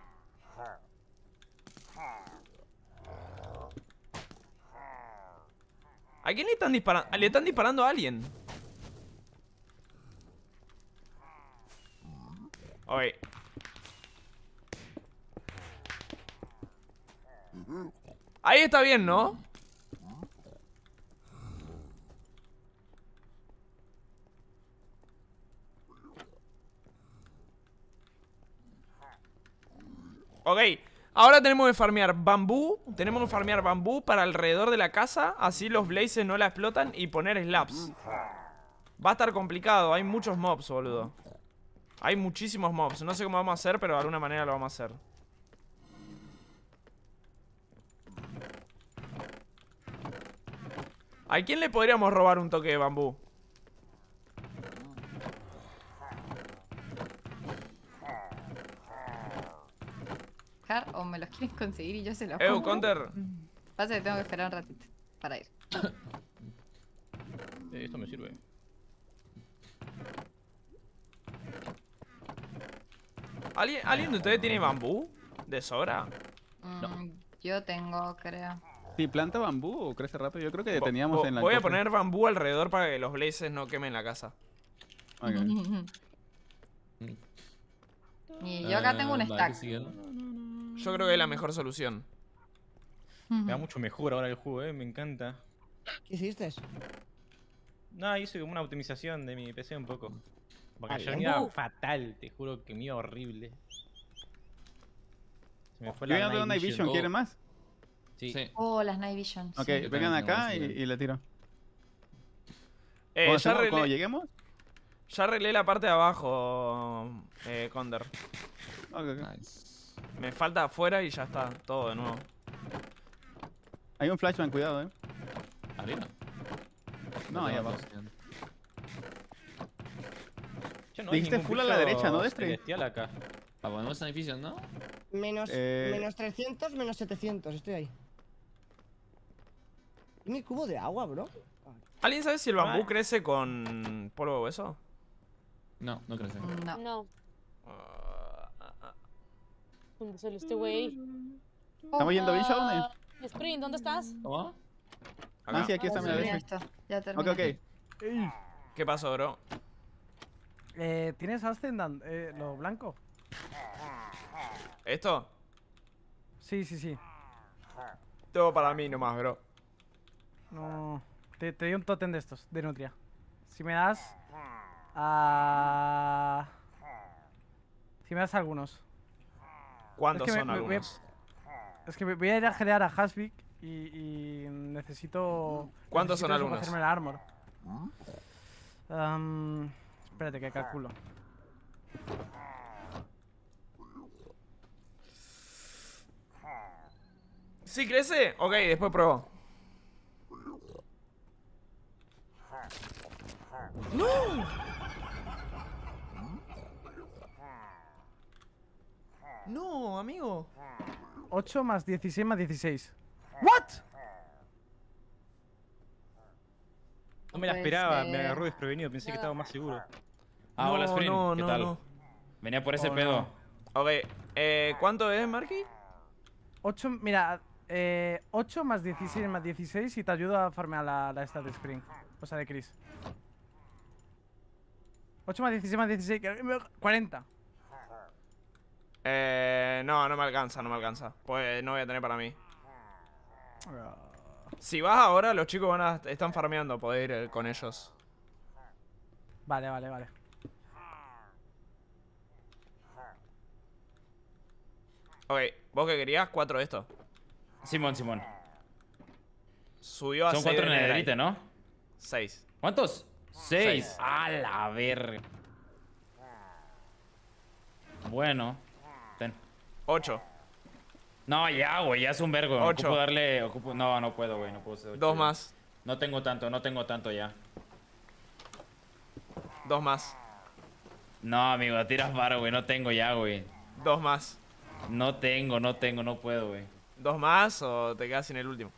¿A quién le están disparando? Le están disparando a alguien. Oye. Ahí está bien, ¿no? Ok, ahora tenemos que farmear bambú Tenemos que farmear bambú para alrededor de la casa Así los blazes no la explotan Y poner slabs Va a estar complicado, hay muchos mobs, boludo Hay muchísimos mobs No sé cómo vamos a hacer, pero de alguna manera lo vamos a hacer ¿A quién le podríamos robar un toque de bambú? o me los quieren conseguir y yo se los ¡Ew, counter! Pasa que tengo que esperar un ratito para ir. esto me sirve. ¿Alguien, de ustedes tiene bambú? ¿De sobra? Mm, yo tengo, creo. ¿Si planta bambú o crece rápido? Yo creo que teníamos en la Voy a poner bambú alrededor para que los blazes no quemen la casa. y yo acá tengo un ah, stack. Yo creo que es la mejor solución. Me da mucho mejor ahora el juego, eh. Me encanta. ¿Qué hiciste? No, hice como una optimización de mi PC un poco. Porque ah, yo me iba uh. fatal, te juro que me iba horrible. Se me oh. fue la Night, Vision, ¿quieren más? Sí. Oh, las Night Vision. Ok, vengan acá y, le tiro. Eh, ya lleguemos? Ya arreglé la parte de abajo, eh, Condor. Ok, ok. Nice. Me falta afuera y ya está todo de nuevo. Hay un flashman cuidado, eh. ¿Arriba? No, ahí abajo. No full a la derecha, ¿no, Destre? acá. Ah, ponemos edificios, ¿no? Menos, 300, eh. menos 700, estoy ahí. Mi cubo de agua, bro. ¿Alguien sabe si el bambú ah. crece con polvo o eso? No, no crece. No. no. Ah. ¿Dónde salió este güey? Estamos yendo bien, Sprint, ¿dónde estás? ¿Cómo? Ah, sí, aquí está, ah, mira, Ya ya terminé. Ok, ok. ¿Qué pasó, bro? Eh, ¿Tienes Ascendant, eh, lo blanco? ¿Esto? Sí, sí, sí. Todo para mí nomás, bro. No. Te, doy un totem de estos, de Nutria. Si me das... si me das algunos. ¿Cuándo son algunos? es que voy a ir a crear a Hasbik y, y necesito. ¿Cuántos son algunos? Hacerme la armor. espérate que calculo. ¿Sí crece? Ok, después pruebo. ¡No! No, amigo. 8 más 16 más 16. ¿What? No me la esperaba, me agarró desprevenido, pensé que estaba más seguro. Ah, hola, Spring, ¿qué tal? Venía por ese oh, pedo. Ok, eh, ¿cuánto es, Marky? 8, mira, eh, 8 más 16 más 16 y te ayudo a farmear la, la esta de Spring, o sea, de Chris. 8 más 16 más 16, 40. Eh, no, no me alcanza, no me alcanza. Pues no voy a tener para mí. Si vas ahora, los chicos van a, están farmeando. Podés ir eh, con ellos. Vale, vale, vale. Ok, vos qué querías, cuatro de estos. Simón, Simón. Subió a Son cuatro en el elite, ¿no? Seis. ¿Cuántos? Seis. Seis. A la verga. Bueno. Ten. Ocho. No, ya, güey, ya es un vergo. Ocho. darle. No, no puedo, güey, Dos más. No tengo tanto, no tengo tanto ya. Dos más. No, amigo, tiras paro, güey, no tengo ya, güey. Dos más. No tengo, no tengo, no puedo, güey. ¿Dos más o te quedas sin el último?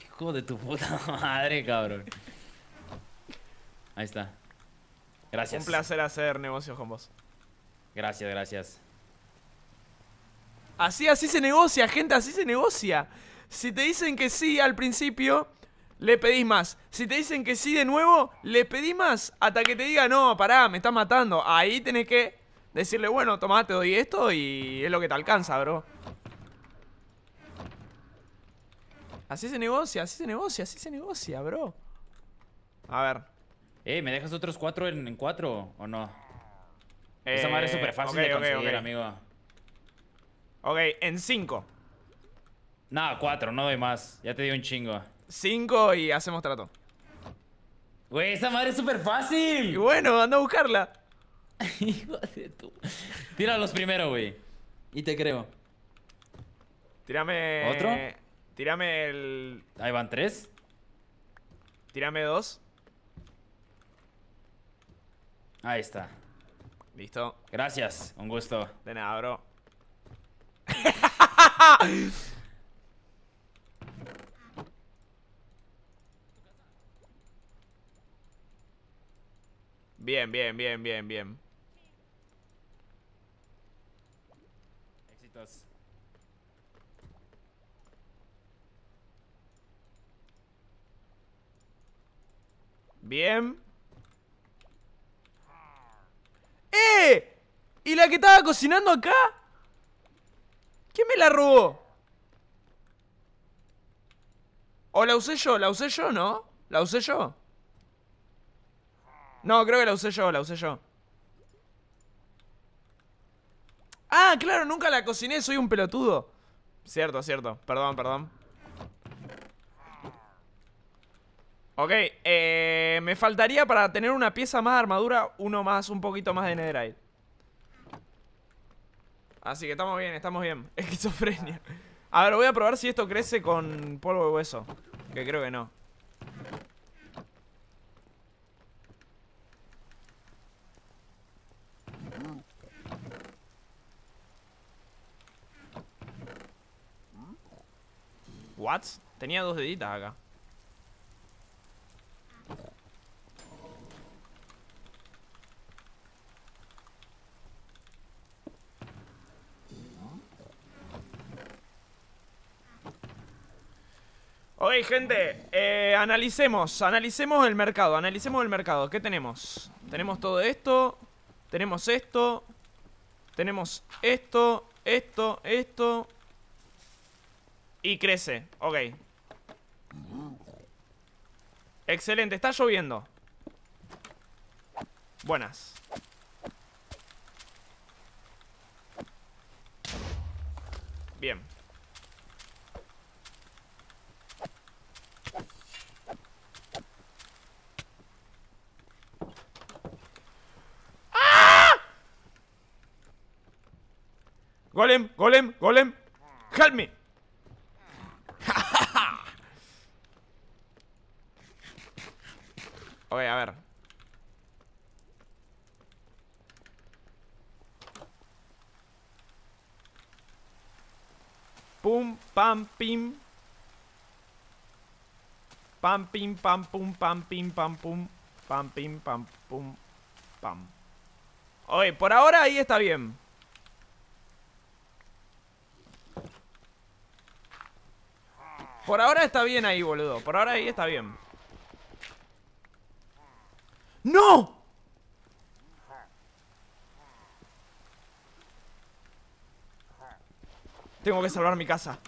Hijo de tu puta madre, cabrón. Ahí está. Gracias. Un placer hacer negocios con vos. Gracias, gracias. Así, así se negocia, gente, así se negocia. Si te dicen que sí al principio, le pedís más. Si te dicen que sí de nuevo, le pedís más. Hasta que te diga, no, pará, me estás matando. Ahí tenés que decirle, bueno, tomá, te doy esto y es lo que te alcanza, bro. Así se negocia, así se negocia, así se negocia, bro. A ver. Eh, ¿me dejas otros cuatro en, cuatro o no? Eh, Esa madre es súper fácil de conseguir, amigo. Ok, en 5. Nada, cuatro, no doy más. Ya te di un chingo. 5 y hacemos trato. Güey, esa madre es súper fácil. Y bueno, anda a buscarla. Hijo de tu. Tíralos primero, güey. Y te creo. Tírame. ¿Otro? Tírame el. Ahí van tres. Tírame dos. Ahí está. Listo. Gracias, un gusto. De nada, bro. bien, bien, bien, bien, bien. Éxitos. Bien. ¡Eh! ¿Y la que estaba cocinando acá? ¿Quién me la robó? ¿O la usé yo? ¿La usé yo, no? ¿La usé yo? No, creo que la usé yo, la usé yo. Ah, claro, nunca la cociné, soy un pelotudo. Cierto, cierto. Perdón, perdón. Ok, eh, me faltaría para tener una pieza más de armadura, uno más, un poquito más de netherite. Así que estamos bien, estamos bien. Esquizofrenia. A ver, voy a probar si esto crece con polvo de hueso. Que creo que no. What? Tenía dos deditas acá. Oye, gente, eh, analicemos, analicemos el mercado, analicemos el mercado. ¿Qué tenemos? Tenemos todo esto, tenemos esto, tenemos esto, esto, esto. Y crece, ok. Excelente, está lloviendo. Buenas. Bien. Golem, golem, golem. Help me. ok, a ver. Pum, pam, pim. Pam, pim, pam, pum, pam, pim, pam, pum. Pam, pim, pam, pum, pam. Oye, por ahora ahí está bien. Por ahora está bien ahí, boludo. Por ahora ahí está bien. ¡No! Tengo que salvar mi casa.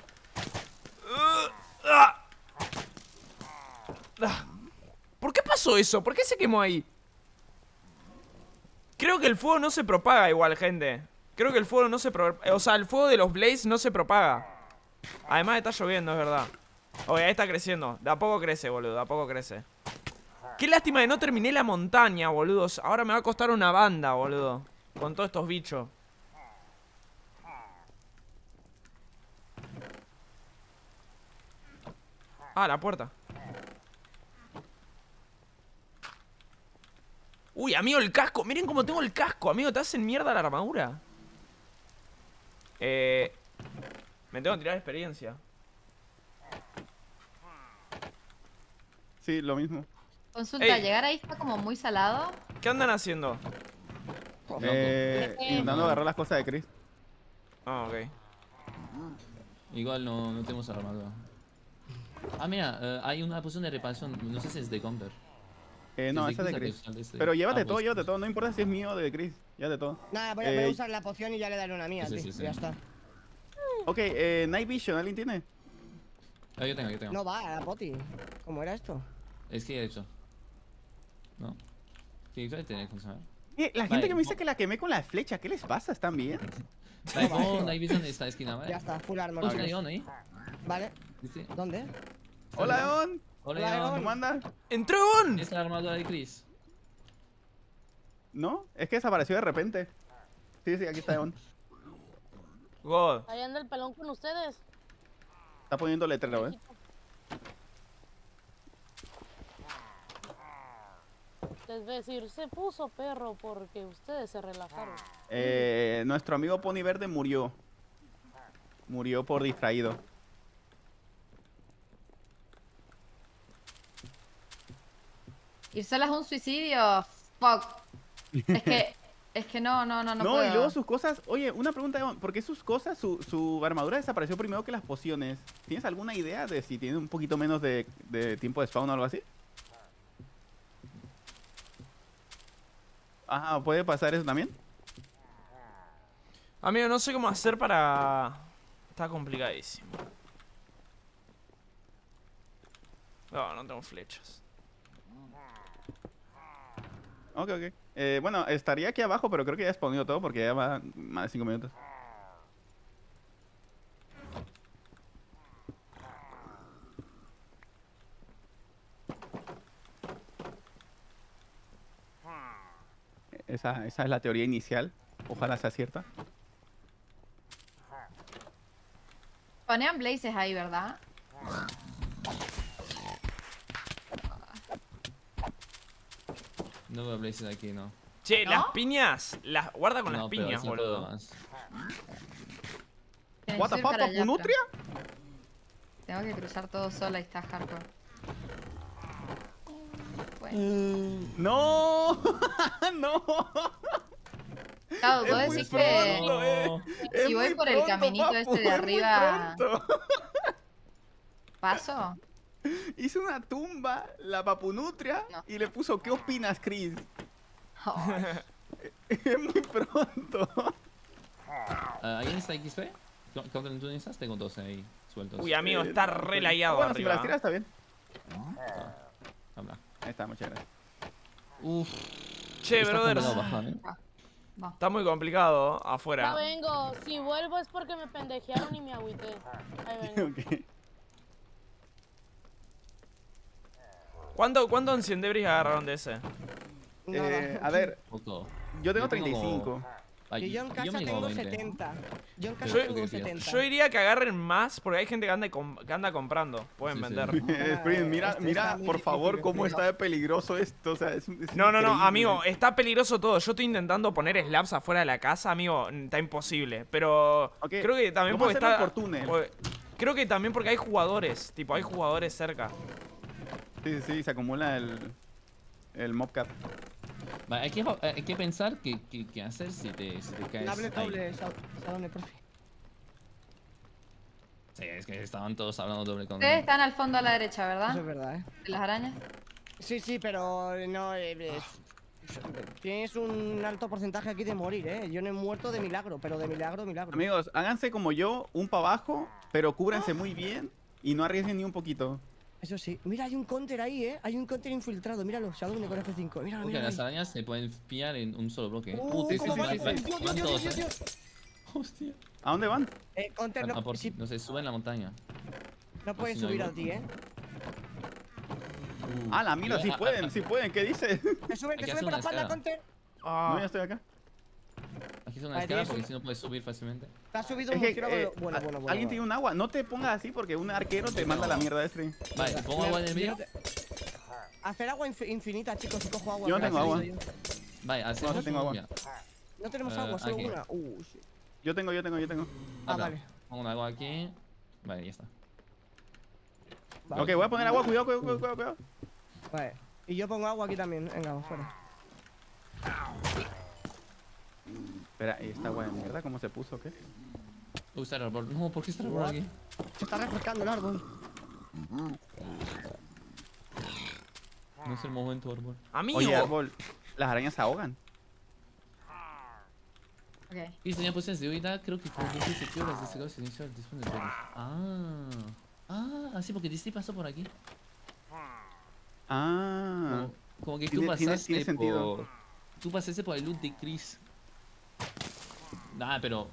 ¿Por qué pasó eso? ¿Por qué se quemó ahí? Creo que el fuego no se propaga igual, gente. Creo que el fuego no se propaga. O sea, el fuego de los Blaze no se propaga. Además está lloviendo, es verdad. Oye, ahí está creciendo. De a poco crece, boludo. De a poco crece. Qué lástima de no terminé la montaña, boludos. Ahora me va a costar una banda, boludo. Con todos estos bichos. Ah, la puerta. Uy, amigo, el casco. Miren cómo tengo el casco, amigo. Te hacen mierda la armadura. Eh... Me tengo que tirar experiencia. Sí, lo mismo. Consulta, llegar ahí está como muy salado. ¿Qué andan haciendo? Eh, intentando agarrar las cosas de Chris. Ah, ok. Igual no, no tenemos armado. Ah, mira, eh, hay una poción de reparación. No sé si es de Comber. Eh, no, esa es de Chris. Este. Pero llévate ah, todo, pues. llévate todo. No importa si es mío o de Chris. Llévate todo. Nada, voy, a, eh, usar la poción y ya le daré una mía. Sí, sí, sí, ya está. Ok, eh, Night Vision, ¿alguien tiene? Ah, yo tengo, yo tengo. No va, a poti. ¿Cómo era esto? Es que ya he hecho. No. Sí, que tener que funcionar. Eh, la gente que me dice que la quemé con la flecha, ¿qué les pasa? ¿Están bien? Ahí no, ahí vision está esquina, ¿vale? Ya está, full armor. ¿eh? Vale. León ahí. Vale. ¿Dónde? Hola, León. Hola, León. ¿Cómo andas? ¡Entró León! Es la armadura de Chris. ¿No? Es que desapareció de repente. Sí, sí, aquí está León. God. Ahí anda el pelón con ustedes. Está poniendo letrero, eh. Es decir, se puso perro porque ustedes se relajaron. Eh, nuestro amigo Pony Verde murió. Murió por distraído. Irse es un suicidio. Fuck. Es que, es que no, no, no, no. No, y luego sus cosas. Oye, una pregunta, porque ¿Por qué sus cosas, su, su, armadura desapareció primero que las pociones? ¿Tienes alguna idea de si tiene un poquito menos de, de tiempo de spawn o algo así? Ajá, ¿puede pasar eso también? Amigo, no sé cómo hacer para... Está complicadísimo. No, no tengo flechas. Ok, ok. Eh, bueno, estaría aquí abajo, pero creo que ya he todo porque ya va más de 5 minutos. Esa, esa es la teoría inicial. Ojalá sea cierta. Ponean blazes ahí, ¿verdad? No veo blazes aquí, no. Che, las piñas. Las guarda con las piñas, boludo. ¿What the fuck, Nutria? Tengo que cruzar todo sola y está hardcore. Mm. no, no. Claro, vos decir que eh. si voy por el caminito este de arriba, ¿paso? Hizo una tumba, la papunutria, y le puso, ¿qué opinas, Chris? es muy pronto. ¿Alguien está XP? ¿Cuánto necesitas? Tengo 12 ahí, sueltos. Uy, amigo, eh, está re bueno, Si me las tiras, está bien. Ah, habla. Ahí está, muchas gracias. Che, brother. ¿eh? Ah, está muy complicado afuera. No vengo. Si vuelvo es porque me pendejearon y me agüité. Ahí vengo. okay. ¿Cuánto, ¿Cuánto agarraron de ese? Eh, a ver, yo tengo 35 yo en casa tengo 70. Yo en casa tengo 70. Yo diría que agarren más porque hay gente que anda, que anda comprando. Pueden vender. Sprint, eh, mira, este, mira por favor, cómo está peligroso esto. no, no, no, amigo, está peligroso todo. Yo estoy intentando poner slabs afuera de la casa, amigo, está imposible. Pero creo que también porque Por túnel. creo que también porque hay jugadores. Tipo, hay jugadores cerca. Sí, sí, sí, se acumula el, el hay, que, eh, hay que pensar qué que, hacer si te, caes. Doble, es que estaban todos hablando doble con. Ustedes están al fondo a la derecha, ¿verdad? Eso es verdad, ¿eh? las arañas? Sí, sí, pero eh, no. Tienes un alto porcentaje aquí de morir, ¿eh? Yo no he muerto de milagro, pero de milagro, milagro. Amigos, háganse como yo, un para abajo, pero cúbranse muy bien y no arriesguen ni un poquito. Eso sí. Mira, hay un counter ahí, ¿eh? Hay un counter infiltrado. Míralo, Shadowne con F5. Míralo, míralo las arañas se pueden pillar en un solo bloque. ¿eh? Uh, ¡Uh, sí, sí, sí, ¿eh? Hostia. ¿A dónde van? Eh, counter no... Ah, no sé, suben la montaña. No ah, pueden subir a ti, ¿eh? Ah, la mira, ¡Si pueden, si pueden. ¿Qué dices? Que suben, que suben por la espalda, counter. No, ya estoy acá es una porque si no puedes subir fácilmente. Está subido bueno, bueno, bueno, Alguien tiene un agua. No te pongas así porque un arquero te mata la mierda de stream. Vale, pongo agua en el medio. Hacer agua infinita, chicos, si cojo agua. Yo no tengo agua. Vale, no, tengo agua. No tenemos eh, agua, solo una. Uh, yo tengo, yo tengo, yo tengo. Ah, vale. Pongo un agua aquí. Vale, ya está. Ok, voy a poner agua, cuidado, cuidado, cuidado, Vale. Y yo pongo agua aquí también. Venga, fuera. Espera, ¿y esta agua de mierda cómo se puso o qué? Usa el árbol. No, ¿por qué está el árbol aquí? Se está refrescando el árbol. No es el momento, árbol. ¡Amigo! Oye, árbol, las arañas se ahogan. Ok. Y posiciones de vida, creo que con 17 principio de secado el disco de Ah. Ah, así porque Disney pasó por aquí. Ah. Como, que tú pasaste por... Tú pasaste por el loot de Chris. Nah, pero...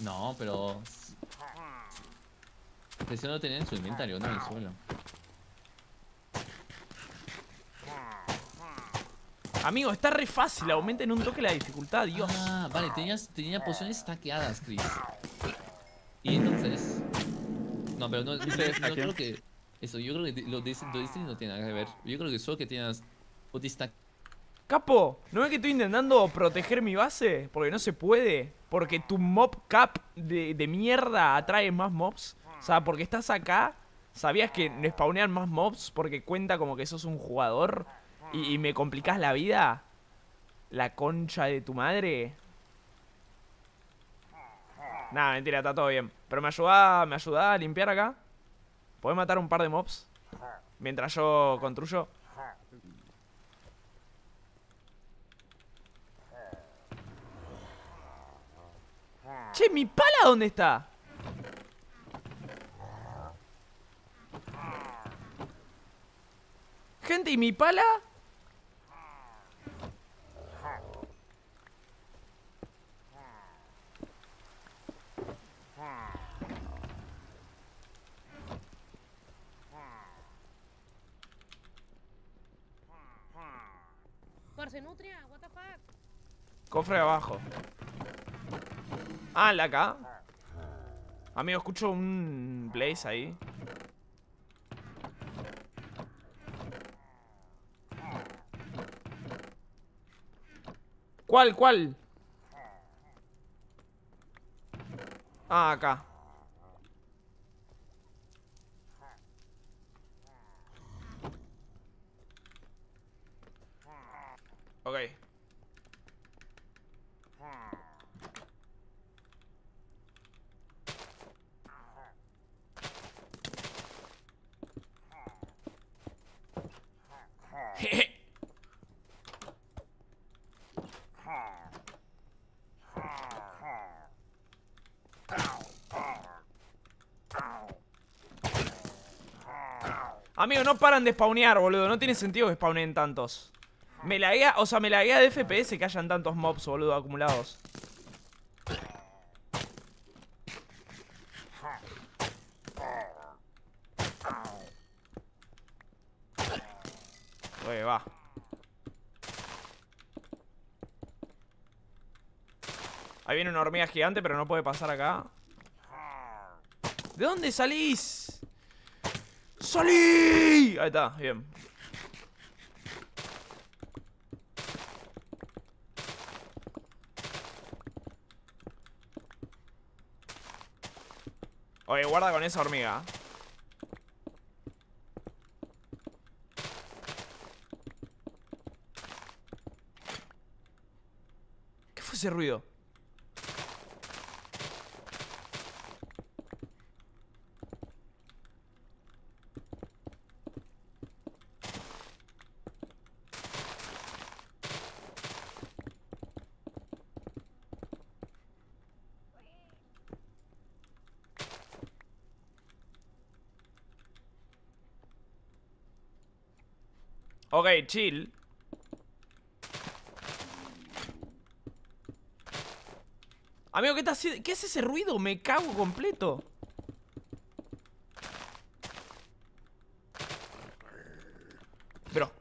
No, pero... Ese no tenía en su inventario, no en el suelo. Amigo, está re fácil, Aumenta en un toque la dificultad, Dios. Ah, vale, tenías, tenía pociones taqueadas, Chris. Y entonces... No, pero no, no, creo que... Eso, yo creo que lo de, lo no tiene nada que ver. Yo creo que solo que tienes... te stack Capo, ¿no ves que estoy intentando proteger mi base? Porque no se puede. Porque tu mob cap de, mierda atrae más mobs. O sea, porque estás acá, sabías que spawnean más mobs porque cuenta como que sos un jugador y, me complicás la vida. La concha de tu madre. Nada, mentira, está todo bien. Pero me ayuda, me ayuda a limpiar acá. ¿Podés matar un par de mobs? Mientras yo construyo. Che, ¿mi pala dónde está? Gente, ¿y mi pala? nutria, what Cofre abajo. Ah, la acá. Amigo, escucho un blaze ahí. ¿Cuál, cuál? Ah, acá. Amigo, no paran de spawnear, boludo. No tiene sentido que spawneen tantos. Me la o sea, me la guía de FPS que hayan tantos mobs, boludo, acumulados. Oye, va. Ahí viene una hormiga gigante, pero no puede pasar acá. ¿De dónde salís? ¡Salí! Ahí está, bien. Oye, guarda con esa hormiga. ¿Qué fue ese ruido? Hey chill Amigo, ¿qué, estás, ¿qué es ese ruido? Me cago completo Bro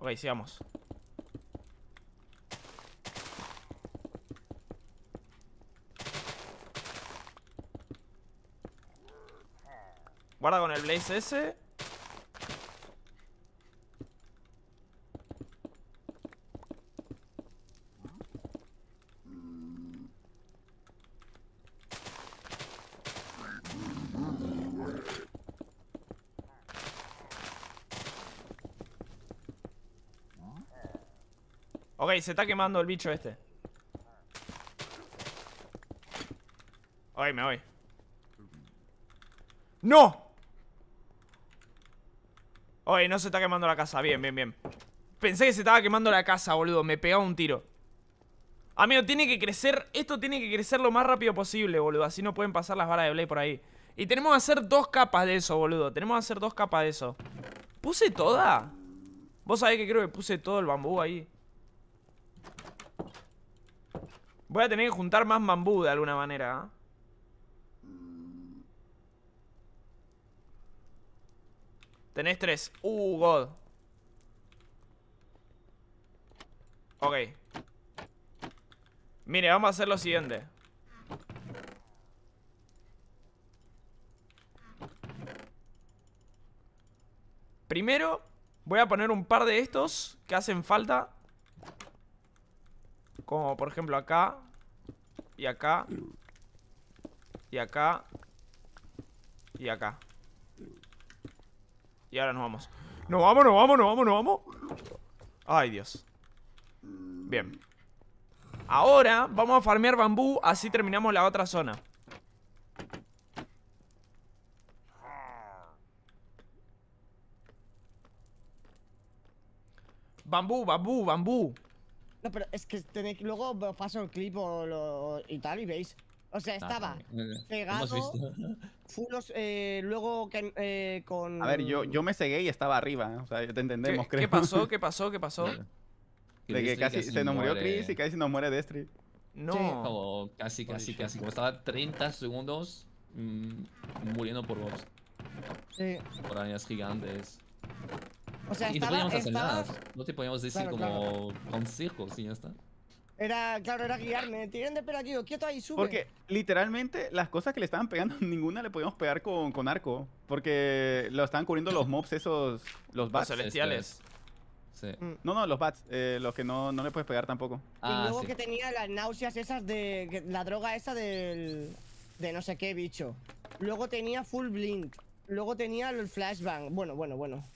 Ok, sigamos con el Blaze ese Ok, se está quemando el bicho este Ok, me voy ¡No! Oye, no se está quemando la casa, bien, bien, bien Pensé que se estaba quemando la casa, boludo Me pegaba un tiro Amigo, tiene que crecer, esto tiene que crecer lo más rápido posible, boludo Así no pueden pasar las balas de Blade por ahí Y tenemos que hacer dos capas de eso, boludo Tenemos que hacer dos capas de eso ¿Puse toda? Vos sabés que creo que puse todo el bambú ahí Voy a tener que juntar más bambú de alguna manera, ¿eh? Tenés tres. Uh, God. Ok. Mire, vamos a hacer lo siguiente. Primero, voy a poner un par de estos que hacen falta. Como por ejemplo acá. Y acá. Y acá. Y acá. Y ahora nos vamos ¡Nos vamos, nos vamos, nos vamos, nos vamos! Ay, Dios Bien Ahora vamos a farmear bambú Así terminamos la otra zona Bambú, bambú, bambú No, pero es que luego paso el clip o lo, y tal y veis o sea, estaba eh, pegado, fulos, eh, luego que, eh, con... A ver, yo, yo me cegué y estaba arriba, o sea, ya te entendemos, creo. ¿Qué pasó? ¿Qué pasó? ¿Qué pasó? De que casi, se nos murió Chris y casi nos muere Destry. No. Sí. Como casi, casi, casi. Como estaba 30 segundos mm, muriendo por vos. Sí. Por arañas gigantes. O sea, y estaba, no podíamos hacer nada. No te podíamos decir como consejos y ya está. Era, claro, era guiarme. Tiren de quieto ahí, sube. Porque literalmente las cosas que le estaban pegando, ninguna le podíamos pegar con, arco. Porque lo estaban cubriendo los mobs esos, los bats. Los celestiales. Sí. Mm. No, no, los bats, eh, los que no, le puedes pegar tampoco. Ah, y luego que tenía las náuseas esas de. La droga esa del. De no sé qué bicho. Luego tenía full blink. Luego tenía el flashbang. Bueno, bueno, bueno.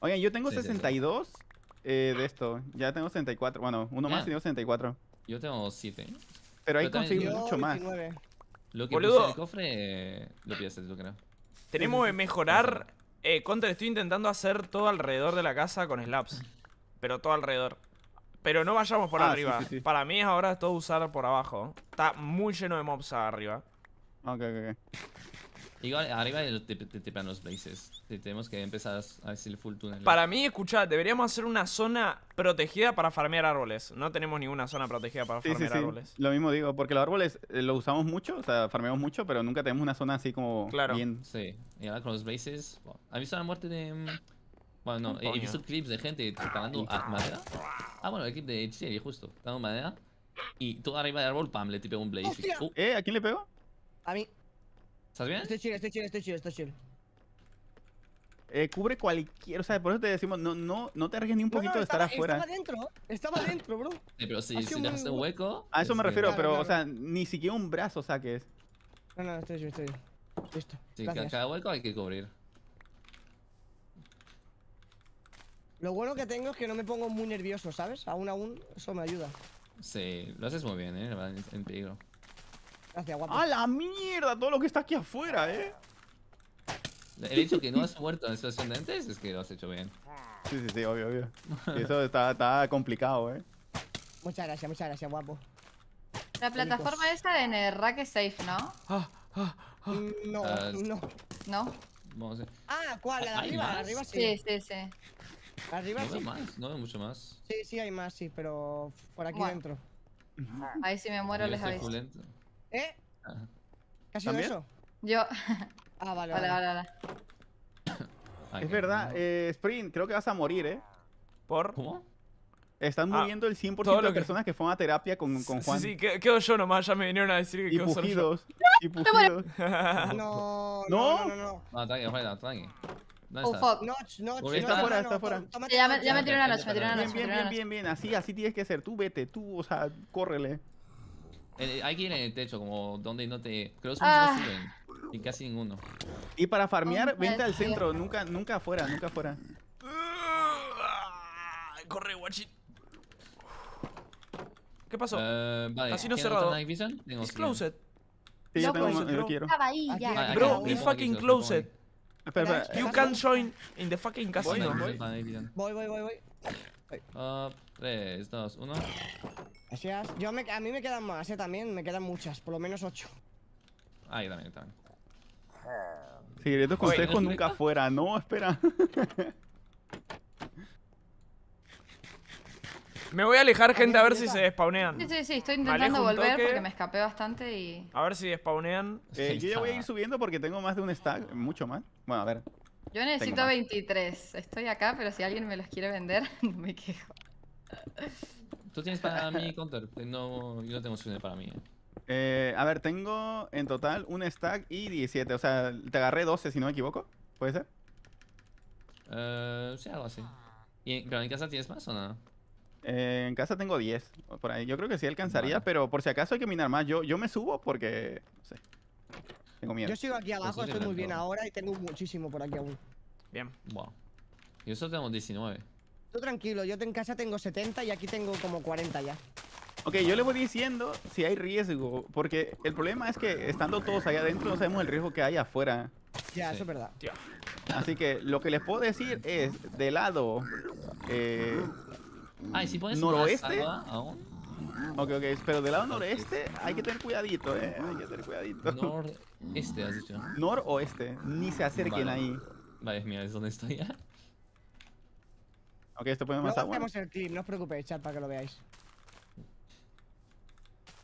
Oigan, yo tengo 62 eh, de esto. Ya tengo 64. Bueno, uno más y tengo 64. Yo tengo 7. Pero ahí conseguí mucho más. Lo que Boludo. puse el cofre lo piensas, yo creo. Tenemos que mejorar. Eh, Contra, estoy intentando hacer todo alrededor de la casa con slaps. Pero todo alrededor. Pero no vayamos por ah, arriba. Para mí ahora es todo usar por abajo. Está muy lleno de mobs arriba. Ok, ok, Igual arriba te, te, te los blazes. Tenemos que empezar a hacer full túnel. Para mí, escucha, deberíamos hacer una zona protegida para farmear árboles. No tenemos ninguna zona protegida para farmear sí, sí. árboles. Lo mismo digo, porque los árboles eh, los usamos mucho, o sea, farmeamos mucho, pero nunca tenemos una zona así como bien... claro. Sí, y ahora con los blazes. Bueno, ¿Has visto la muerte de.? Mm, bueno, no, he visto clips de gente talando madera. Ah, bueno, el clip de Chile, justo. Talando madera. Y tú arriba del árbol, pam, le pego un blaze. Uh. ¿Eh? ¿A quién le pegó? A mí. ¿Estás bien? Estoy chill, estoy chill, estoy chill, estoy chill. Eh, cubre cualquier, o sea, por eso te decimos, no, no, no te arriesgues ni un poquito de estar afuera. Estaba dentro, estaba dentro, bro. Sí, pero si, si te hace hueco. A eso me este, refiero, pero, o sea, ni siquiera un brazo saques. No, no, estoy chill, estoy chill. Listo. Si Gracias. cada hueco hay que cubrir. Lo bueno que tengo es que no me pongo muy nervioso, ¿sabes? Aún aún, eso me ayuda. Sí, lo haces muy bien, eh, en peligro. Gracias, guapo. ¡A la mierda! Todo lo que está aquí afuera, eh. El hecho que no has muerto en estos ascendentes es que lo has hecho bien. Sí, sí, sí, obvio, obvio. Eso está, complicado, eh. Muchas gracias, muchas gracias, guapo. La plataforma esta en el rack es safe, ¿no? Ah, ah, ah. No, no. ¿No? Vamos a ver. Ah, ¿cuál? ¿La de arriba? arriba sí. Sí, sí, sí. Arriba no sí. más, no hay mucho más. Sí, sí hay más, sí, pero por aquí adentro dentro. Ahí si me muero les aviso. ¿Eh? ¿Qué ha sido eso? Yo. Ah, vale, vale. Vale, vale, vale. Ah, es verdad, eh, Sprint, creo que vas a morir, ¿eh? ¿Por? ¿Cómo? Están ah, muriendo el 100% de personas que... fueron a terapia con, con Juan. Sí, quedo yo nomás, ya me vinieron a decir que quedo solo yo. Y No, no, no, no. No, tranqui, Juan, tranqui. Oh fuck, Notch, Notch. Está fuera, está fuera. Ya me tiró una noche, me tiró una noche. Bien, bien, bien, bien, así, así tienes que ser. Tú vete, tú, o sea, córrele hay que ir en el techo, como donde no te. Creo que ah. Y casi ninguno. Y para farmear, oh, vente al centro, nunca, nunca afuera, nunca afuera. Corre, guachín. ¿Qué pasó? Casi eh, no Casino cerrado. Es closed. yo tengo, quiero. Bro, it's fucking closet. Espera, espera. You can't join in the fucking casino. Voy, voy, voy. voy. 3, 2, 1. Gracias. Yo a mí me quedan más, eh, también. Me quedan muchas, por lo menos 8. Ahí también también, Sí, tus consejos nunca fuera, no, espera. Me voy a alejar, gente, a ver si se despawnean. Sí, sí, sí, estoy intentando volver porque me escapé bastante y. A ver si despawnean. Eh, yo ya voy a ir subiendo porque tengo más de un stack, ah. mucho más. Bueno, a ver. Yo necesito 23. Estoy acá, pero si alguien me los quiere vender, no me quejo. Tú tienes para mí counter. Eh, no, yo no tengo suficiente para mí. Eh. Eh, a ver, tengo en total un stack y 17. O sea, te agarré 12 si no me equivoco. ¿Puede ser? sí, algo así. ¿Y ¿Pero en casa tienes más o nada? en casa tengo 10. Por ahí. Yo creo que sí alcanzaría, pero por si acaso hay que minar más. Yo, yo me subo porque. No sé. Yo sigo aquí abajo, estoy muy bien ahora y tengo muchísimo por aquí aún. Bien. Wow. Yo solo tengo 19. Tú tranquilo, yo en casa tengo 70 y aquí tengo como 40 ya. Ok, yo le voy diciendo si hay riesgo, porque el problema es que estando todos allá adentro no sabemos el riesgo que hay afuera. Ya, eso es verdad. Así que lo que les puedo decir es, de lado ah, eh, ¿y si noroeste, aún? Ah, ok, ok, pero del lado noreste hay que tener cuidadito, eh. Hay que tener cuidadito. Noreste, has dicho. Noroeste. Ni se acerquen ahí. Vale, mira, es donde estoy ya. ¿eh? ok, esto pone más agua. el clip, no os preocupéis, chat, para que lo veáis.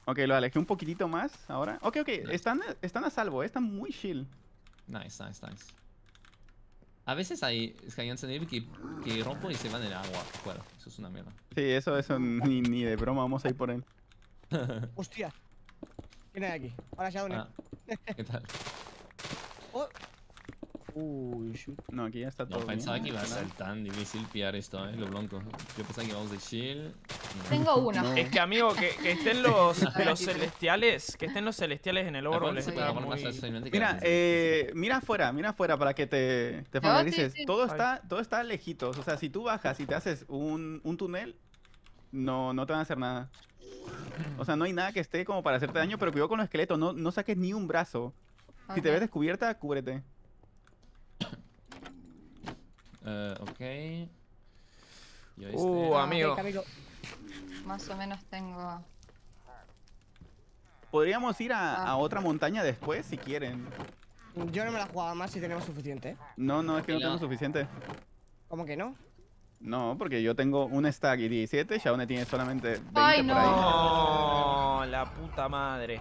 Ok, lo alejé un poquitito más ahora. Ok, ok, están, están a salvo, eh, están muy chill. Nice, nice, nice. A veces hay de senil que, que rompo y se van en el agua. Bueno, eso es una mierda. Sí, eso, eso ni, ni de broma vamos a ir por él. Hostia. ¿Quién hay aquí? Hola, Shadow. Ah, ¿Qué tal? oh, Uy, shoot. No, aquí ya está todo. No pensaba que iba a ser tan difícil pillar esto, eh, Lo blanco Yo pensaba que íbamos de chill. Tengo una. Es que, amigo, que, estén los, los celestiales, que estén los celestiales en el oro. Mira, eh, mira afuera, mira afuera para que te, te familiarices. Todo, está, todo está lejitos. O sea, si tú bajas y te haces un, un túnel, no, no te van a hacer nada. O sea, no hay nada que esté como para hacerte daño, pero cuidado con los esqueletos. No, no saques ni un brazo. Si te ves descubierta, cúbrete. Eh, ok. Uh, amigo. Ah, más o menos tengo... Podríamos ir ah. a, otra montaña después si quieren. Yo no me la jugaba más si tenemos suficiente. No, no, es que no, tenemos suficiente. ¿Cómo que no? No, porque yo tengo un stack y 17, Shaone tiene solamente 20 por ahí. No, la puta madre.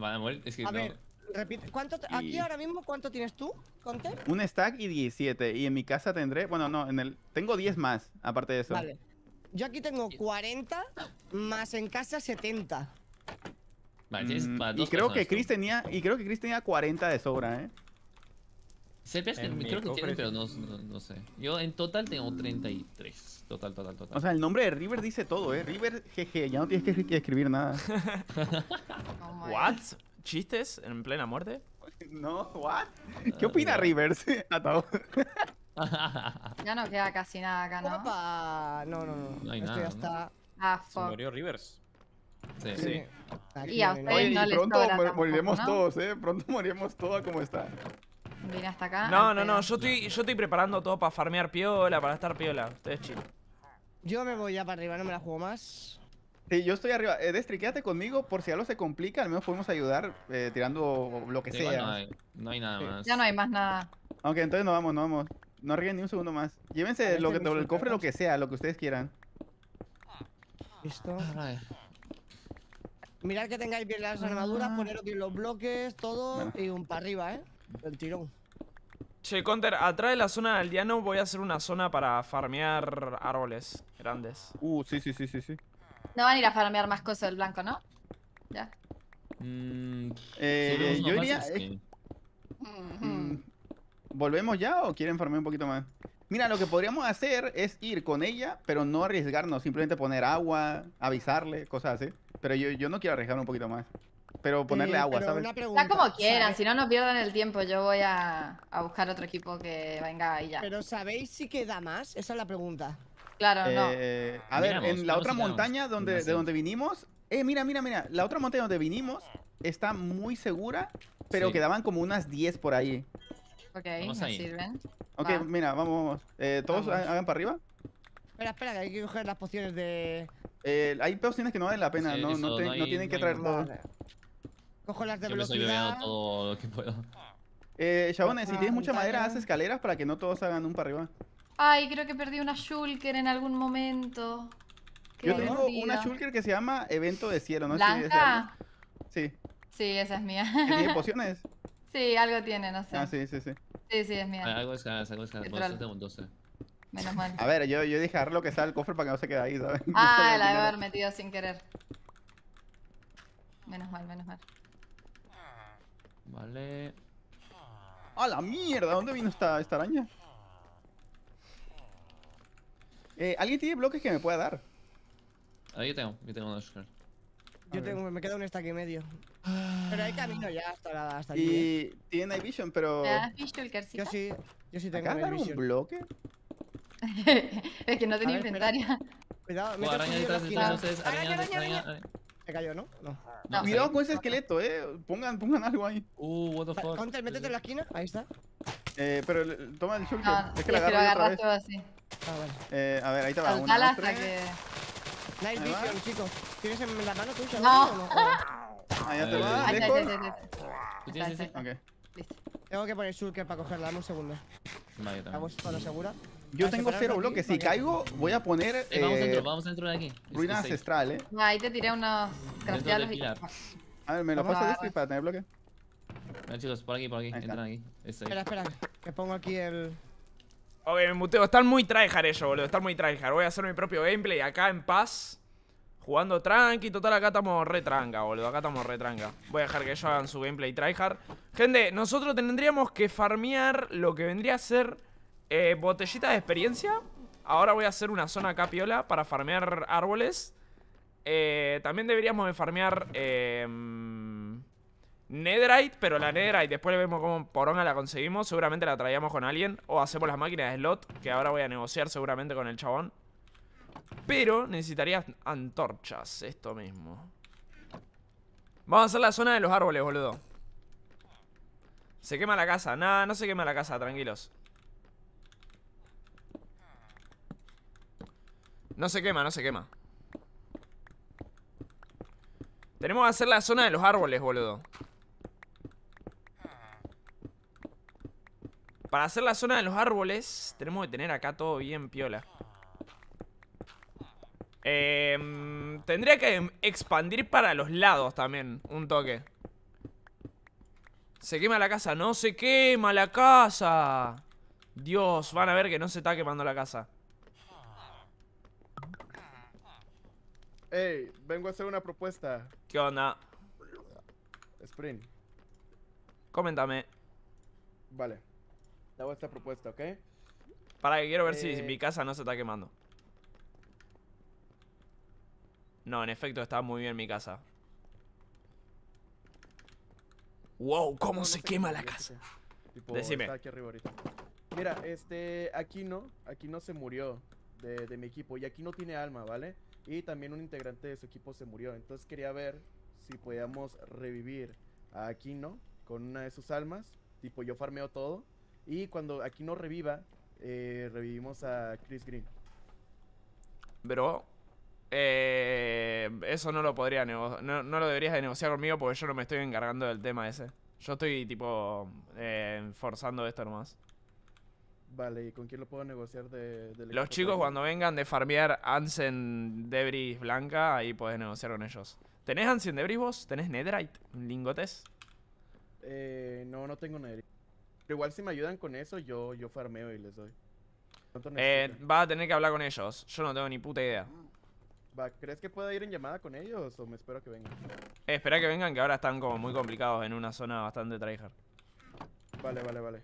a es que Ver. Repite, ¿cuánto, aquí ahora mismo, ¿cuánto tienes tú, ¿Conté? Un stack y 17. Y en mi casa tendré, bueno, no, en el tengo 10 más, aparte de eso. Vale. Yo aquí tengo 40, más en casa 70. Vale, mm, y creo que Chris tenía Y creo que Chris tenía 40 de sobra, ¿eh? Sepias que creo que tienen, pero no, no, sé. Yo en total tengo 33. Total, total, total. O sea, el nombre de River dice todo, ¿eh? River, jeje, ya no tienes que escribir nada. oh, What? ¿Chistes en plena muerte? No, what? ¿Qué ah, opina Rivers? ya no queda casi nada acá, ¿no? No, no, no. no hay Estoy hasta... Ah, fuck. murió Rivers. Sí. sí. y a ustedes no pronto moriremos todos, ¿eh? Pronto moriremos todos como está. Vine hasta acá. No, ah, no, no. Yo estoy, yo estoy preparando todo para farmear piola, para estar piola. Ustedes chill. Yo me voy ya para arriba, no me la juego más. Sí, yo estoy arriba. Eh, conmigo por si algo se complica. Al menos podemos ayudar eh, tirando lo que sea. no, hay, nada más. Ya no hay más nada. Aunque entonces no vamos, no vamos. No arriesguen ni un segundo más. Llévense lo este que, el cofre, lo que sea, lo que ustedes quieran. Listo. Mirad que tengáis bien las armaduras, poneros bien los bloques, todo y un para arriba, ¿eh? El tirón. Che, Conter, atrás de la zona del aldeano voy a hacer una zona para farmear árboles grandes. Uh, sí, sí, sí, sí, sí. No van a ir a farmear más cosas del blanco, ¿no? Ya. Mm, eh, eh, mm, ¿Volvemos ya o quieren farmear un poquito más? Mira, lo que podríamos hacer es ir con ella, pero no arriesgarnos. Simplemente poner agua, avisarle, cosas así. Pero yo, yo no quiero arriesgar un poquito más. Pero eh, ponerle agua, ¿sabes? Da Está como quieran, si no nos pierden el tiempo. Yo voy a, a buscar otro equipo que venga y ya. Pero ¿sabéis si queda más? Esa es la pregunta. Claro, no. Eh, a ver, en la otra montaña donde, de donde vinimos. Eh, mira, mira, mira. La otra montaña donde vinimos está muy segura, pero quedaban como unas 10 por ahí. Ok, vamos me sirven. Ok, mira, vamos, eh, ¿Todos hagan para arriba? Espera, espera, que hay que coger las pociones de. Eh, hay pociones que no valen la pena, no, no, te, no, tienen que traerlo. Cojo las de velocidad. todo lo que puedo. Eh, chabones, eh, si tienes mucha madera, haz escaleras para que no todos hagan un para arriba. Ay, creo que perdí una Shulker en algún momento. Yo tengo una Shulker que se llama Evento de Cielo, ¿no? ¿Blanca? Sí. Sí, esa es mía. ¿Tiene pociones? Sí, algo tiene, no sé. Ah, sí, sí, sí. Sí, sí, es mía. Ah, algo ah, es algo es ah, Menos mal. A ver, yo, yo dije lo que sea el cofre para que no se quede ahí, ¿sabes? Ah, la debo haber metido sin querer. Menos mal, menos mal. Vale. Ah, la mierda! ¿Dónde vino esta, esta araña? Eh, ¿Alguien tiene bloques que me pueda dar? Ahí yo tengo, yo tengo dos, Yo tengo, me queda un stack y medio. Ah. Pero hay camino ya hasta, la, hasta allí. Y tiene Night Vision, pero. ¿Has visto el carcito? Yo sí, yo sí tengo. ¿Te dar un bloque? es que no tenía inventaria Cuidado, me Se cayó, ¿no? Cuidado con ese esqueleto, eh. Pongan, pongan algo ahí. Uh, what the fuck. el métete en la esquina. Ahí está. Eh, pero toma el shulker. es que la agarro otra vez. así. Ah, eh, a ver, ahí te va. Saltala una, hasta que... Night Vision, chicos. ¿Tienes en la mano tuya? No. no? Ahí ya te eh. va, Deco. Ah, ¿Tú tienes ese? Ok. Listo. Tengo que poner Shulker para cogerla, dame un segundo. Vale, también. Vamos para lo segura. Yo tengo cero bloques, si caigo voy a poner... Eh, vamos eh, dentro, vamos dentro de aquí. Ruina ancestral, eh. Ahí te tiré unos A ver, ¿me lo paso este para tener bloque? ver, chicos, por aquí, por aquí, entran aquí. Espera, espera, que pongo aquí el... Ok, me muteo. Están muy tryhard ellos, boludo. Están muy tryhard. Voy a hacer mi propio gameplay acá en paz. Jugando tranqui. Total, acá estamos re tranca, boludo. Acá estamos re tranca. Voy a dejar que ellos hagan su gameplay tryhard. Gente, nosotros tendríamos que farmear lo que vendría a ser eh, botellita de experiencia. Ahora voy a hacer una zona acá piola para farmear árboles. Eh, también deberíamos de farmear... Eh, Netherite, pero la Netherite después vemos cómo poronga la conseguimos. Seguramente la traíamos con alguien. O hacemos las máquinas de slot, que ahora voy a negociar seguramente con el chabón. Pero necesitaría antorchas, esto mismo. Vamos a hacer la zona de los árboles, boludo. Se quema la casa. Nada, no se quema la casa, tranquilos. No se quema, no se quema. Tenemos que hacer la zona de los árboles, boludo. Para hacer la zona de los árboles, tenemos que tener acá todo bien piola. Em, tendría que expandir para los lados también, un toque. Se quema la casa, no se quema la casa. Dios, van a ver que no se está quemando la casa. Hey, vengo a hacer una propuesta. ¿Qué onda? Sprint. Coméntame. Vale hago esta propuesta, ¿ok? Para que quiero ver si eh, mi casa no se está quemando. No, en efecto, está muy bien mi casa. Wow, ¿cómo se, quema, la casa? Decime. Mira, este, aquí no, aquí no se murió de, de mi equipo y aquí no tiene alma, ¿vale? Y también un integrante de su equipo se murió. Entonces quería ver si podíamos revivir a Aquino con una de sus almas. Tipo, yo farmeo todo y cuando aquí no reviva, eh, revivimos a Chris Green. Bro, eh, eso no lo podría no, lo deberías de negociar conmigo porque yo no me estoy encargando del tema ese. Yo estoy, tipo, eh, forzando esto nomás. Vale, ¿y con quién lo puedo negociar de, Los chicos cuando vengan de farmear Ansen Debris Blanca, ahí puedes negociar con ellos. ¿Tenés Ansen Debris vos? ¿Tenés Netherite? ¿Lingotes? Eh, no, no tengo Nedrite. Pero igual si me ayudan con eso, yo, yo farmeo y les doy. Eh, vas a tener que hablar con ellos. Yo no tengo ni puta idea. Va, ¿crees que pueda ir en llamada con ellos o me espero que vengan? Eh, espera que vengan, que ahora están como muy complicados en una zona bastante tryhard. Vale, vale, vale.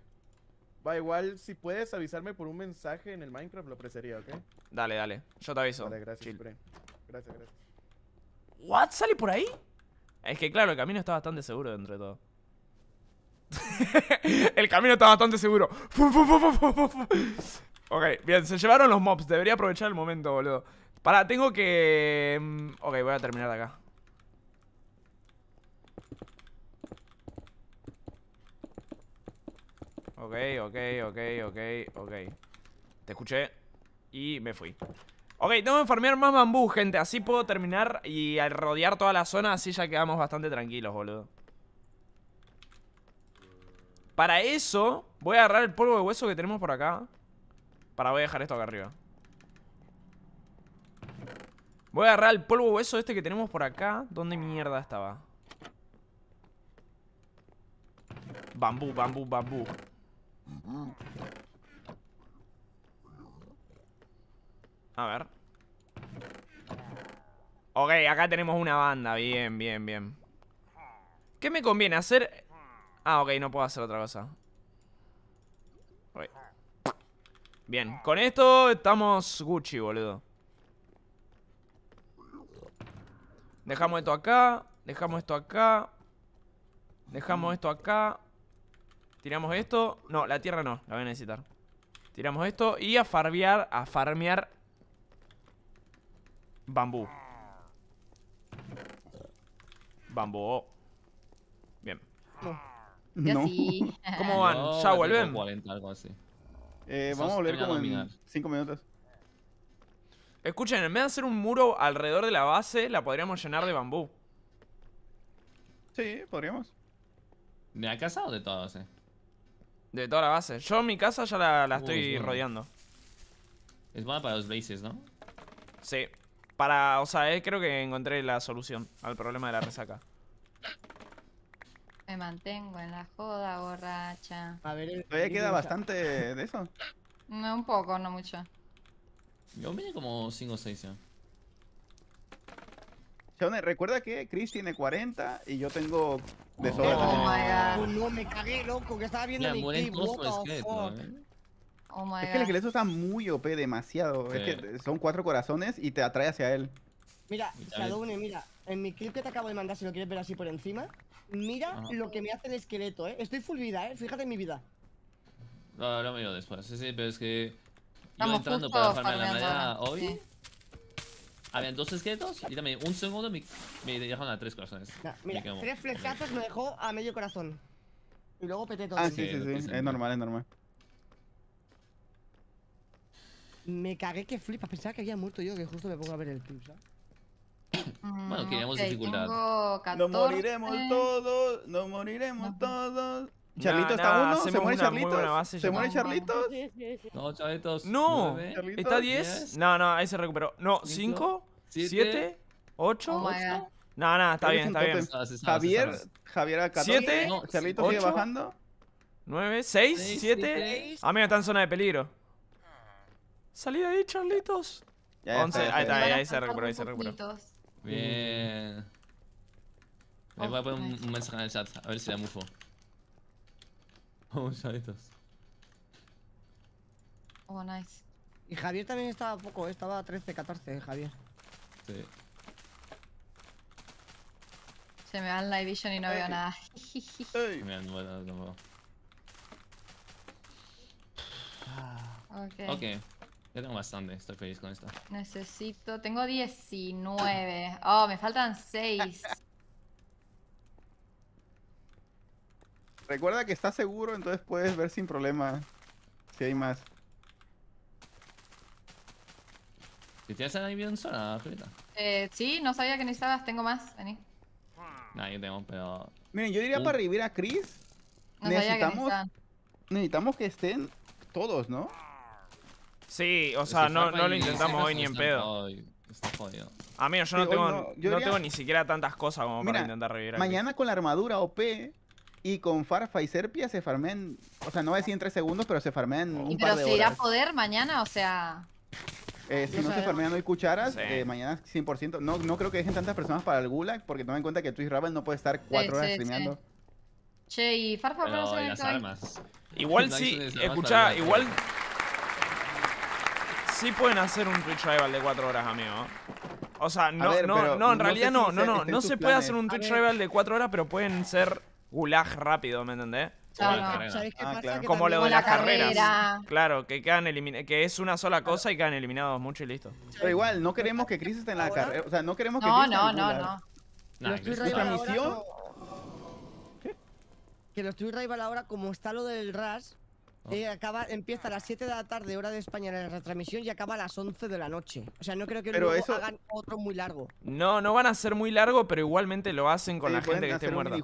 Va, igual si puedes avisarme por un mensaje en el Minecraft, lo apreciaría, ¿ok? Dale, dale. Yo te aviso. Vale, gracias, Gracias, gracias. ¿What? ¿Sale por ahí? Es que claro, el camino está bastante seguro dentro de todo. el camino está bastante seguro. ok, bien, se llevaron los mobs. Debería aprovechar el momento, boludo. Pará, tengo que... Mm, ok, voy a terminar acá. Ok, ok, ok, ok, ok. Te escuché y me fui. Ok, tengo que farmear más bambú, gente. Así puedo terminar y al rodear toda la zona. Así ya quedamos bastante tranquilos, boludo. Para eso, voy a agarrar el polvo de hueso que tenemos por acá. Para, voy a dejar esto acá arriba. Voy a agarrar el polvo de hueso este que tenemos por acá. ¿Dónde mierda estaba? Bambú, bambú, bambú. A ver. Ok, acá tenemos una banda. Bien, bien, bien. ¿Qué me conviene? ¿Hacer Ah, ok, no puedo hacer otra cosa Bien, con esto estamos Gucci, boludo Dejamos esto acá Dejamos esto acá Dejamos esto acá Tiramos esto No, la tierra no, la voy a necesitar Tiramos esto y a farmear A farmear Bambú Bambú Bien no. ¿Cómo van? ya volvemos. Eh, vamos a volver como en 5 minutos. Escuchen, en vez de hacer un muro alrededor de la base, la podríamos llenar de bambú. Sí, podríamos. ¿De la casa o de toda la eh. base? De toda la base. Yo mi casa ya la, estoy rodeando. Es buena para los bases, ¿no? Sí. Para, o sea, eh, creo que encontré la solución al problema de la resaca. Me mantengo en la joda, borracha. A ver, eh, Todavía queda bastante de eso. No, un poco, no mucho. Yo vine como 5 o 6 ya. Shone, recuerda que Chris tiene 40 y yo tengo de oh, my oh, no, me cagué, loco, que estaba viendo mi clip. Eh. Oh my es que el esqueleto está muy OP, demasiado. Es que son cuatro corazones y te atrae hacia él. Mira, Shadowne, mira, en mi clip que te acabo de mandar, si lo quieres ver así por encima, mira lo que me hace el esqueleto, ¿eh? Estoy full vida, ¿eh? Fíjate en mi vida. No, lo miro después, sí, sí, pero es que... Estamos yo entrando para dejarme la madera hoy... Sí. Habían dos esqueletos y también un segundo me, dejaron a tres corazones. mira, tres flechazos me dejó a medio corazón. Y luego peté todo. Ah, sí, sí, sí. sí. Es normal, es normal. Me cagué que flipas. Pensaba que había muerto yo, que justo me pongo a ver el clip, ¿sabes? Mm, bueno, queríamos dificultad. Nos moriremos todos, nos moriremos todos. Charlito está uno, se muere Charlito. Se muere Charlitos? No, Charlitos. No, está 10. No, no, ahí se recuperó. No, 5, 7, 8. No, no, está bien, está bien. Ah, Javier, Javier a 14. 7, no, Charlito sigue bajando. 9, 6, 7. Ah, mira, está en zona de peligro. Salí de ahí, Charlitos. 11, ahí está, ahí se recuperó, ahí se recuperó. Bien. Oh, voy a poner un, mensaje en el chat, a ver si la mufo. Vamos a Oh, nice. Y Javier también estaba poco, eh, estaba 13, 14, eh, Javier. Sí. Se me va en Live Vision y no veo nada. han Me tampoco. Ok. Ok. Yo tengo bastante, estoy feliz con esto. Necesito... Tengo 19. Oh, me faltan 6. Recuerda que está seguro, entonces puedes ver sin problema si hay más. ¿Te tienes ahí bien sola, Eh, sí, no sabía que necesitabas. Tengo más, vení. Nah, yo tengo, pero... Miren, yo diría uh. para revivir a Chris. necesitamos, necesitamos que estén todos, ¿no? Sí, o sea, no, lo intentamos hoy ni en pedo. Está jodido. Amigo, ah, yo no, tengo, no, tengo ni siquiera tantas cosas como para intentar revivir. Mañana con la armadura OP y con Farfa y Serpia se farmen. O sea, no voy a decir en 3 segundos, pero se farmen oh. un pero par de horas. Pero se irá a poder mañana, o sea. Eh, si no, se farmean hoy cucharas, eh, mañana 100%. No, no creo que dejen tantas personas para el gulag, porque tomen en cuenta que Twitch Rabel no puede estar 4 horas sí, streameando. Che, y Farfa, pero, no se las Igual sí, escucha, igual sí pueden hacer un Twitch Rival de 4 horas, amigo. O sea, no, no, no, en realidad no, no, no, no se puede hacer un Twitch Rival de 4 horas, pero pueden ser gulag rápido, ¿me entendés? Ah, como lo de las carreras. Claro, que quedan que es una sola cosa y quedan eliminados mucho y listo. Pero igual, no queremos que Chris esté en la carrera. O sea, no queremos que No, no, no, no. misión. ¿Qué? Que los Twitch Rival ahora, como está lo del RAS, eh, ah. acaba, empieza a las 7 de la tarde, hora de España, la retransmisión y acaba a las 11 de la noche. O sea, no creo que lo hagan otro muy largo. No, no van a ser muy largo, pero igualmente lo hacen con la gente que esté muerta.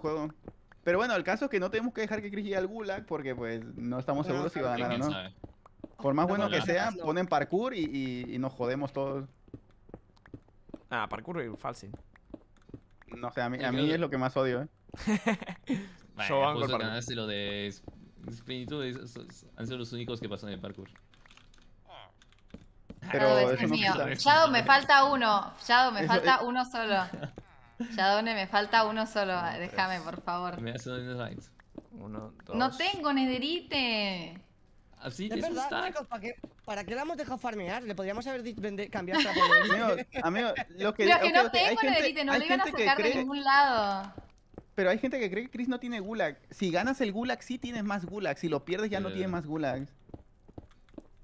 Pero bueno, el caso es que no tenemos que dejar que Chris al gulag porque pues no estamos seguros si va a ganar o no. Por más bueno que sea, ponen parkour y, nos jodemos todos. Ah, parkour y falso No sé, a mí, es lo que más odio, eh. Yo banco el si lo de han sido los únicos que pasan el parkour. Ah, Pero eso es no mío. Shadow me falta uno. Shadow me falta uno solo. Shadow me falta uno solo. Déjame, por favor. Me hace Uno, dos. No tengo nederite. Así es verdad, ¿para qué, ¿para qué la hemos dejado farmear? Le podríamos haber cambiado para poder. amigo, lo que, Pero okay, que no tengo nederite, no lo iban a sacar de ningún lado. Pero hay gente que cree que Chris no tiene gulag. Si ganas el gulag, sí tienes más gulag. Si lo pierdes, ya no tienes eh. más gulag.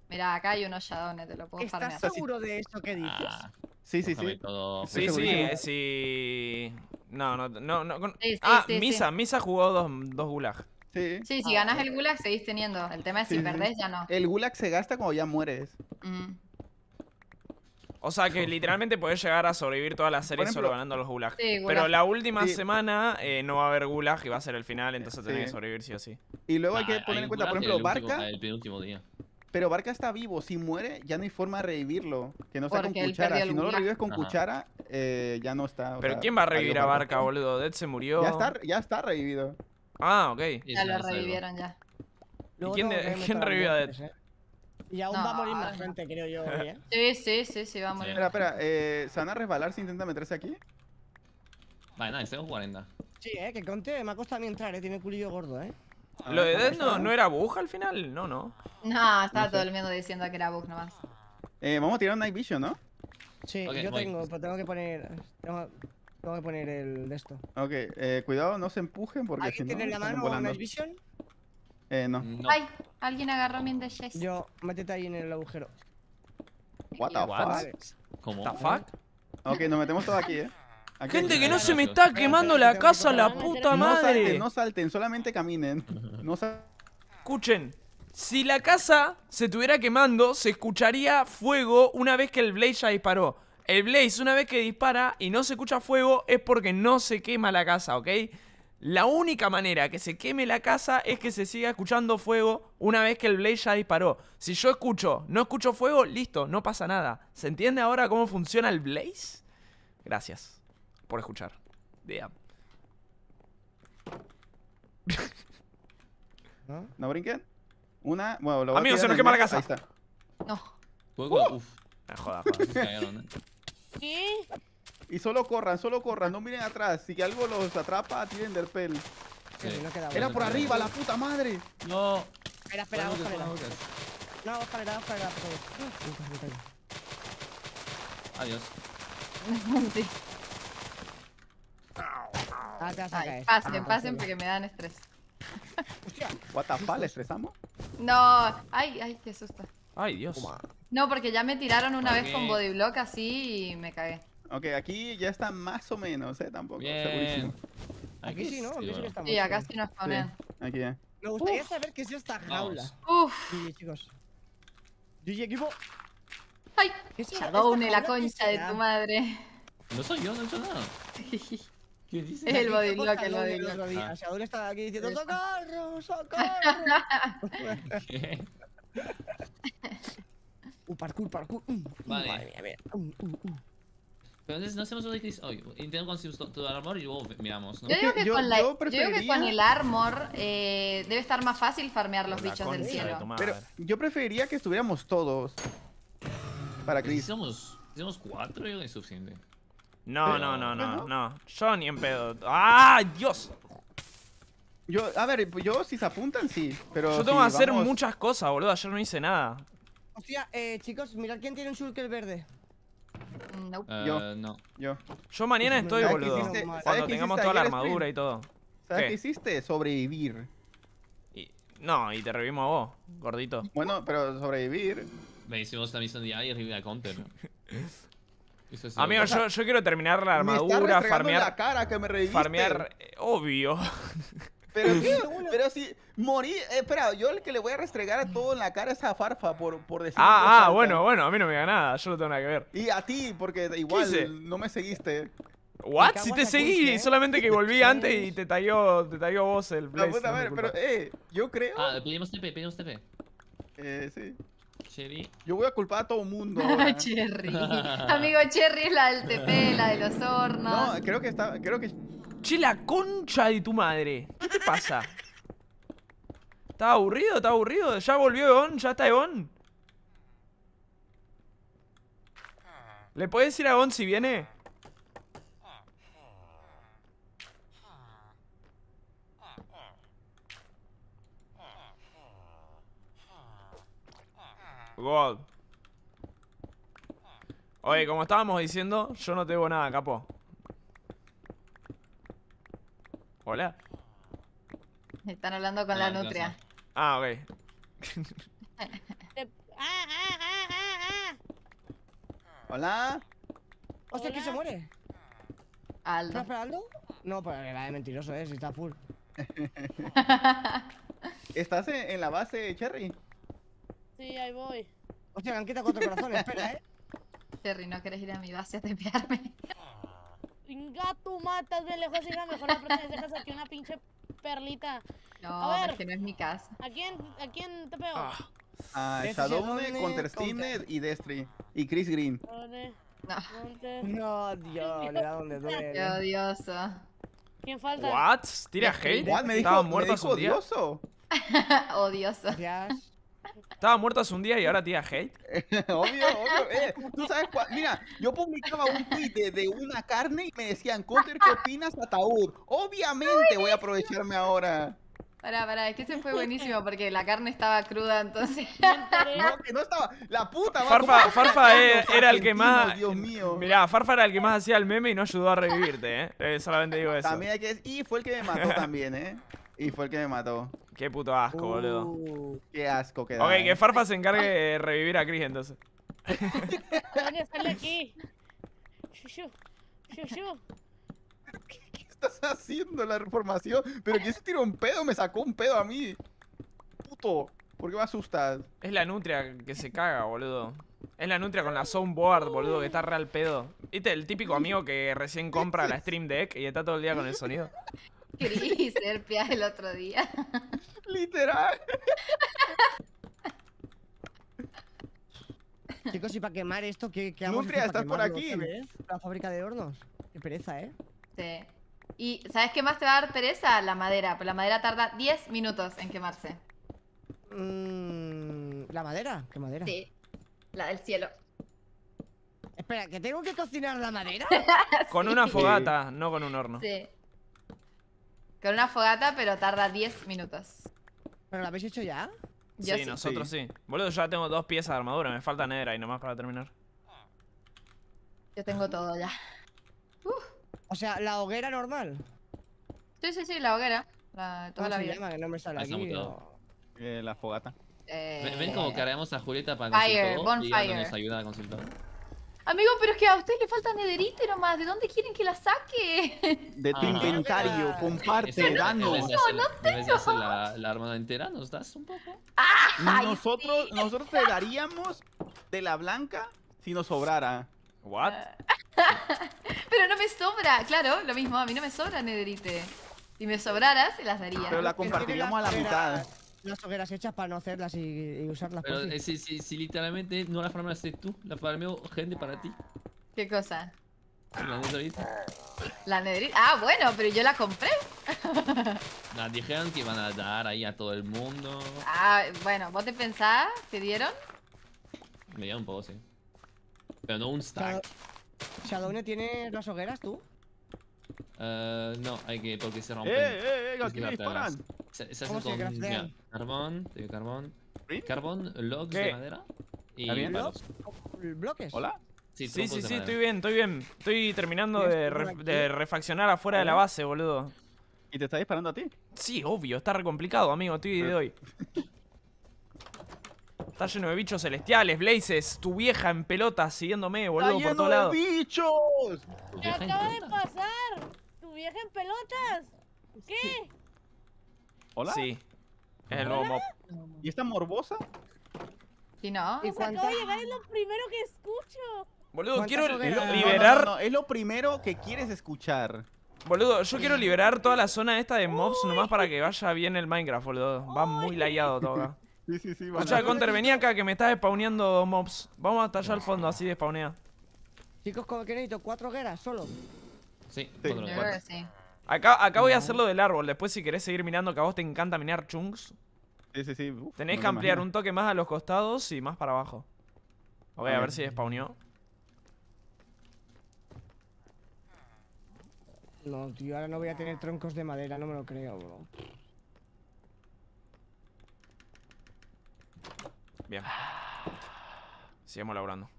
Mira, acá hay unos shadones, te lo puedo ¿Estás seguro de eso que dices? Ah, sí, sí, sí. Sí, sí, eh, sí, No, no, no. no ah, Misa, Misa jugó dos, dos gulag. Sí. sí, si ah, ganas el gulag seguís teniendo. El tema es si perdés ya no. El gulag se gasta cuando ya mueres. Mm. O sea que literalmente podés llegar a sobrevivir toda la serie solo ganando los gulags. Pero la última semana eh, no va a haber gulag y va a ser el final, entonces tenés que sobrevivir sí o sí. Y luego hay que poner en cuenta, por ejemplo, Barca. el penúltimo día. Pero Barca está vivo, si muere ya no hay forma de revivirlo. Que no sea con cuchara. Si no lo revives con cuchara, eh, ya no está. Pero ¿quién va a revivir a Barca, boludo? Dead se murió. Ya está, ya está revivido. Ah, ok. Ya lo revivieron ya. ¿Y quién, ¿quién revivió a Dead? Y aún va a morir más gente, creo yo. ¿eh? Sí, sí, sí, sí, va a morir. Espera, espera, eh, ¿se van a resbalar si intentan meterse aquí? Vale, nada, tengo 40. Sí, eh, que conté, me ha costado a mí entrar, eh, tiene culillo gordo, eh. Ah, Lo de Dead no, era bug al final, no, no. No, estaba todo el mundo diciendo que era bug nomás. Eh, vamos a tirar un Night Vision, ¿no? Sí, yo tengo, pero tengo que poner. Tengo, que poner el de esto. Ok, eh, cuidado, no se empujen porque. ¿Alguien tiene la mano o Night Vision? Eh, no. Ay, alguien agarró mi chest. Yo, metete ahí en el agujero. What the fuck? ¿Cómo? ¿The fuck? Ok, nos metemos todos aquí, eh. Gente, que no se me está quemando la casa, la puta madre. No salten, solamente caminen. No Escuchen, si la casa se estuviera quemando, se escucharía fuego una vez que el Blaze ya disparó. El Blaze, una vez que dispara y no se escucha fuego, es porque no se quema la casa, ¿ok? La única manera que se queme la casa es que se siga escuchando fuego una vez que el Blaze ya disparó. Si yo escucho, no escucho fuego, listo, no pasa nada. ¿Se entiende ahora cómo funciona el Blaze? Gracias por escuchar. Damn. ¿No? brinquen? Una, bueno, lo Amigo, se nos quema la casa. Ahí está. No. Uf. ¿Qué? Y solo corran, solo corran, no miren atrás. Si algo los atrapa, tienen del Era por arriba, la puta madre. No. Espera, espera, vamos para No, vamos para Adiós. Pasen, ah, pasen porque me dan estrés. What the fuck, estresamos? No, ay, ay, qué asusta. Ay, Dios. No, porque ya me tiraron una vez con bodyblock así y me cagué. Ok, aquí ya está más o menos, ¿eh? Tampoco, segurísimo. Aquí, sí, ¿no? Aquí sí, que estamos. Sí, acá sí nos ponen. aquí ya. Me gustaría saber qué es esta jaula. Uf. GG, chicos. GG, equipo. ¡Ay! Shadowne, la concha de tu madre. No soy yo, no he hecho nada. ¿Qué dices? el bodylock, el lo digo. Shadowne está aquí diciendo ¡Socorro! ¡Socorro! ¿Qué? Uh, parkour, parkour. Mm, mm, vale. Madre mía, Uh, uh, uh entonces no hacemos un X Intento conseguir el armor y luego miramos. Yo, digo que, con el armor eh, debe estar más fácil farmear los bichos del cielo. Pero yo preferiría que estuviéramos todos. Para Chris. Si somos, somos cuatro, yo es suficiente. No, no, no, no, no. Yo ni en pedo. ¡Ah, Dios! Yo, a ver, pues yo si se apuntan, sí. Pero yo tengo que hacer muchas cosas, boludo. Ayer no hice nada. Hostia, eh, chicos, mirad quién tiene un shulker verde. Mm, eh, yo. No. Yo. Yo mañana estoy, boludo. cuando tengamos toda la armadura y todo. ¿Sabes qué? hiciste? Sobrevivir. Y, no, y te revivimos a vos, gordito. Bueno, pero sobrevivir. Me hicimos también misión diaria y reviví a Amigo, yo, quiero terminar la armadura, farmear. la cara que me Farmear, eh, obvio. Pero, pero si morí, eh, espera, yo el que le voy a restregar a todo en la cara es a Farfa por, por decir. Ah, ah, bueno, bueno, a mí no me da nada, yo no tengo nada que ver. Y a ti, porque igual no me seguiste. ¿What? Si te seguí, ¿eh? solamente que volví antes y te talló, te vos el Blaze. ver, pero eh, yo creo. Ah, pedimos TP, pedimos TP. Eh, sí. Cherry. Yo voy a culpar a todo mundo. Cherry. Amigo Cherry es la del TP, la de los hornos. No, creo que está, creo que Che, la concha de tu madre. ¿Qué te pasa? ¿Está aburrido? ¿Está aburrido? ¿Ya volvió Egon? ¿Ya está Egon? ¿Le puedes decir a Egon si viene? God. Oye, como estábamos diciendo, yo no tengo nada, capo. Hola. Están hablando con la nutria. Ah, ok. Hola. Hostia, ¿Quién se muere. Aldo. ¿Estás esperando? No, pero era de mentiroso, eh, si está full. ¿Estás en, la base, Cherry? Sí, ahí voy. Hostia, me han quitado cuatro corazones, espera, eh. Cherry, ¿no quieres ir a mi base a tepearme? tú matas, bien lejos, hija, mejor aprende, dejas aquí una pinche perlita. No, a ver, que no es mi casa. ¿A quién, a quién te pego? Ah, ah está Shadowne, Counter y Destry. Y Chris Green. No. No, Dios, le da donde duele. Qué odioso. ¿Quién falta? What? Tira hate. What? Me Estaba muerto me dijo odioso. odioso. Estaba muerto hace un día y ahora tía, hate. obvio, obvio. Eh, Tú sabes cuál. Mira, yo publicaba un tweet de, una carne y me decían, Cotter, ¿qué opinas ataúd? Obviamente voy a aprovecharme ahora. Pará, pará, es que se fue buenísimo porque la carne estaba cruda, entonces. No, que no estaba. La puta, Farfa, Farfa era el que más. Dios mío. Mirá, Farfa era el que más hacía el meme y no ayudó a revivirte, ¿eh? eh solamente digo eso. También hay que. Y fue el que me mató también, ¿eh? Y fue el que me mató. Qué puto asco, boludo. Uh. Qué asco que Ok, que eh. Farfa se encargue de revivir a Chris entonces. que sale aquí. ¿Qué, estás haciendo la reformación? Pero ¿quién se tiró un pedo? Me sacó un pedo a mí. Puto. ¿Por qué me asustas? Es la nutria que se caga, boludo. Es la nutria con la soundboard, boludo, que está real pedo. ¿Viste? El típico amigo que recién compra la stream deck y está todo el día con el sonido. Cris Serpia el otro día. Literal. Chicos, si para quemar esto, ¿qué, hago? estás por aquí. La fábrica de hornos. Qué pereza, ¿eh? Sí. ¿Y sabes qué más te va a dar pereza? La madera. pues la madera tarda 10 minutos en quemarse. Mm, ¿La madera? ¿Qué madera? Sí. La del cielo. Espera, ¿que tengo que cocinar la madera? Con una fogata, no con un horno. Sí. Con una fogata, pero tarda 10 minutos. ¿Pero lo habéis hecho ya? sí, nosotros sí. Boludo, yo ya tengo dos piezas de armadura. Me falta negra y nomás para terminar. Yo tengo todo ya. O sea, la hoguera normal. Sí, sí, sí, la hoguera. La, toda la vida. Llama? Que no me sale aquí, eh, la fogata. Eh... Ven como cargamos a Julieta para Fire, bonfire. y nos ayuda a consultar Amigo, pero es que a usted le falta nederite nomás. ¿De dónde quieren que la saque? De tu ah, inventario, comparte, danos. No, no, tengo. La, la entera, ¿nos das un poco? nosotros, nosotros te daríamos de la blanca si nos sobrara. ¿What? pero no me sobra, claro, lo mismo. A mí no me sobra nederite. Si me sobrara, se las daría. Pero la compartiríamos a la mitad las hogueras hechas para no hacerlas y, usarlas Pero, eh, si, si, literalmente no las farmeaste tú, la farmeó gente para ti. ¿Qué cosa? La nederita. La Ah, bueno, pero yo la compré. Nos dijeron que iban a dar ahí a todo el mundo. Ah, bueno, ¿vos te pensás? ¿Te dieron? Me dieron un poco, sí. Pero no un stack. Shadowne, ¿tienes las hogueras tú? Eh, no, hay que, porque se rompen. ¡Eh, eh, eh! ¿A quién disparan? Se, hace con carbón, tengo carbón. Carbón, logs de madera y bien? ¿Bloques? ¿Hola? Sí, sí, sí, estoy bien, estoy bien. Estoy terminando de, de, refaccionar afuera de la ¿Eh? base, boludo. ¿Y te está disparando a ti? Sí, obvio, está re complicado, amigo, estoy de hoy. Está lleno de bichos celestiales, blazes, tu vieja en pelotas siguiéndome, boludo, por todos lados. bichos! ¡Me acaba de pasar! ¡Tu vieja en pelotas! ¿Qué? ¿Hola? Sí. Es el nuevo ¿Y está morbosa? Sí, no. ¿Y se acaba de llegar, es lo primero que escucho. Boludo, quiero liberar... No, es lo primero que quieres escuchar. Boludo, yo quiero liberar toda la zona esta de mobs nomás para que vaya bien el Minecraft, boludo. Va muy layado todo acá. Sí, sí, sí. vení acá que me estás spawneando mobs. Vamos hasta allá al fondo, así de spawnea. Chicos, como que necesito cuatro hogueras solo. Sí, Cuatro, Acá, acá voy a hacerlo del árbol. Después, si querés seguir mirando, que a vos te encanta minar chunks. Sí, sí, sí. Tenéis que ampliar un toque más a los costados y más para abajo. Voy a, ver si spawneó. No, tío, ahora no voy a tener troncos de madera, no me lo creo, bro. Bien. Sigamos laburando.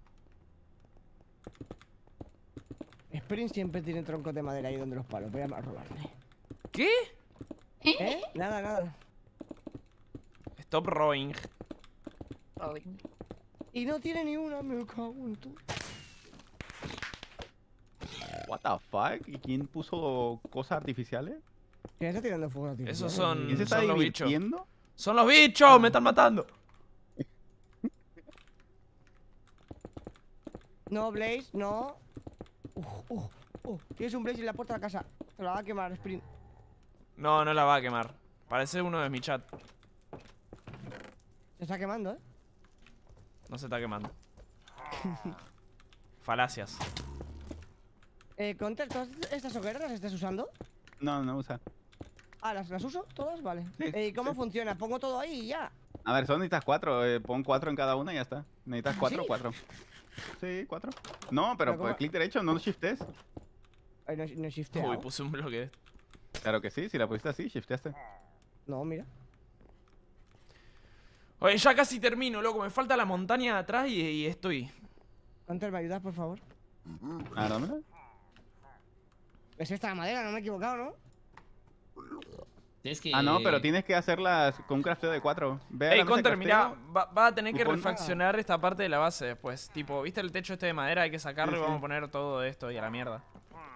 Spring siempre tiene troncos de madera ahí donde los palos. Voy a robarle. ¿Qué? ¿Eh? ¿Eh? Nada, nada. Stop rowing. Y no tiene ni una, me cago en tu... What the fuck? ¿Y quién puso cosas artificiales? ¿Quién está tirando fuego artificial? Esos son. ¿Quién se está son Los bichos. Son los bichos, me están matando. No, Blaze, no. uf, uh, uh. Tienes un Blaze en la puerta de la casa. Te la va a quemar, Sprint. No, no la va a quemar. Parece uno de mi chat. Se está quemando, ¿eh? No se está quemando. Falacias. Eh, Conter, ¿todas estas hogueras las estás usando? No, no usa. Ah, ¿las, las uso todas? Vale. Eh, ¿Y cómo funciona? ¿Pongo todo ahí y ya? A ver, solo necesitas cuatro. Eh, pon cuatro en cada una y ya está. Necesitas cuatro, cuatro. Sí, cuatro. No, pero, pues, clic derecho, no shiftes. Ay, no, no shifté. Uy, puse un bloque. Claro que sí, si la pusiste así, shiftaste No, mira. Oye, ya casi termino, loco. Me falta la montaña de atrás y, estoy. Hunter, ¿me ayudas, por favor? Ah, dámela. Es esta la madera, no me he equivocado, ¿no? Ah, no, pero tienes que hacerlas con un crafteo de 4. Ey, Counter, mira, va, a tener que refaccionar esta parte de la base después. Tipo, ¿viste el techo este de madera? Hay que sacarlo y vamos a poner todo esto y a la mierda.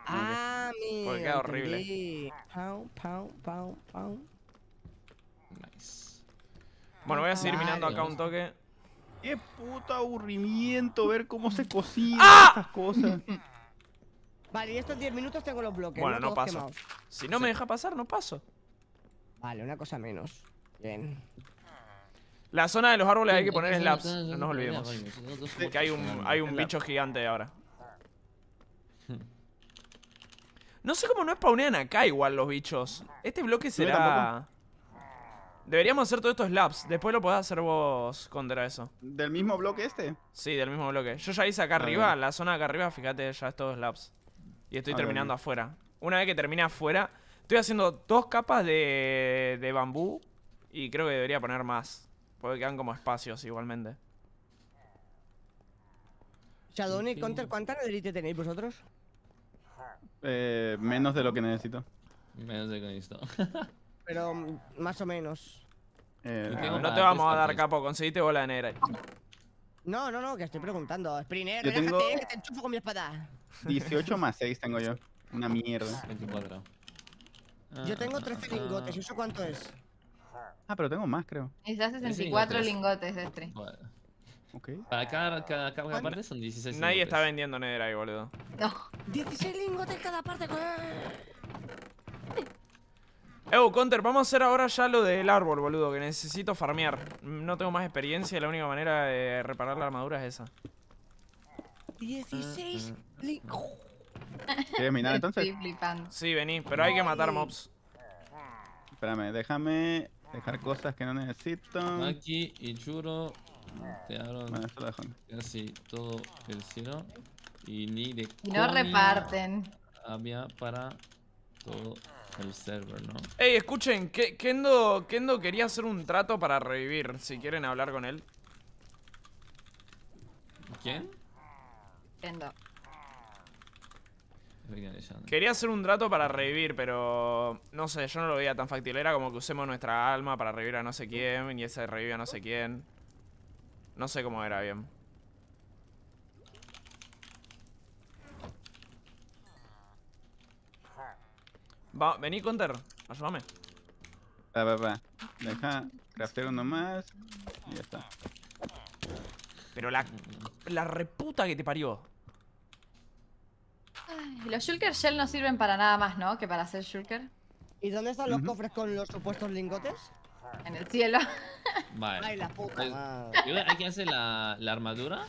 Ah, ah Porque queda horrible. Pau, pau, pau, pau. Nice. Bueno, voy a seguir mirando acá un toque. Qué puto aburrimiento ver cómo se cocinan ¡Ah! estas cosas. Vale, y estos 10 minutos tengo los bloques. Bueno, no, paso. Si no me deja pasar, no paso. Vale, una cosa menos. Bien. La zona de los árboles hay que poner slabs, no nos olvidemos. Porque hay un, hay un bicho gigante ahora. No sé cómo no spawnean acá igual los bichos. Este bloque será... Deberíamos hacer todos estos slabs. Después lo podés hacer vos contra eso. ¿Del mismo bloque este? Sí, del mismo bloque. Yo ya hice acá arriba, la zona acá arriba, fíjate, ya es todo slabs. Y estoy terminando afuera. Una vez que termine afuera, Estoy haciendo dos capas de, bambú y creo que debería poner más. Porque quedan como espacios igualmente. Shadoni, Counter, ¿cuánta delite tenéis vosotros? Eh, menos de lo que necesito. Menos de lo que necesito. Pero mm, más o menos. Eh, no, te vamos a dar capo, conseguiste bola negra. No, no, no, que estoy preguntando. Spriner, que te enchufo con mi espada. 18 más 6 tengo yo. Una mierda. 24. Yo tengo 13 lingotes, ¿eso cuánto es? Ah, pero tengo más, creo. Esas 64 lingotes, de Vale. Okay. Para cada, cada, cada parte son 16 Nadie está vendiendo Nether ahí, boludo. No. 16 lingotes cada parte. Ew, Counter, vamos a hacer ahora ya lo del árbol, boludo, que necesito farmear. No tengo más experiencia y la única manera de reparar la armadura es esa. 16 mm, mm. lingotes. ¿Quieres minar entonces? Sí, vení, pero hay que matar mobs. Espérame, déjame dejar cosas que no necesito. aquí y Churo te casi todo el cielo. Y ni de no reparten. Había para todo el server, ¿no? Ey, escuchen, Kendo, Kendo quería hacer un trato para revivir, si quieren hablar con él. ¿Quién? Kendo. Quería hacer un trato para revivir, pero no sé, yo no lo veía tan factible. Era como que usemos nuestra alma para revivir a no sé quién y ese revive a no sé quién. No sé cómo era bien. vení, Counter. Ayúdame. Va, va, Deja craftear uno más y ya está. Pero la reputa que te parió los shulker shell no sirven para nada más, ¿no? Que para hacer shulker. ¿Y dónde están los cofres con los supuestos lingotes? En el cielo. Vale. Ay, la pues, hay que hacer la, armadura.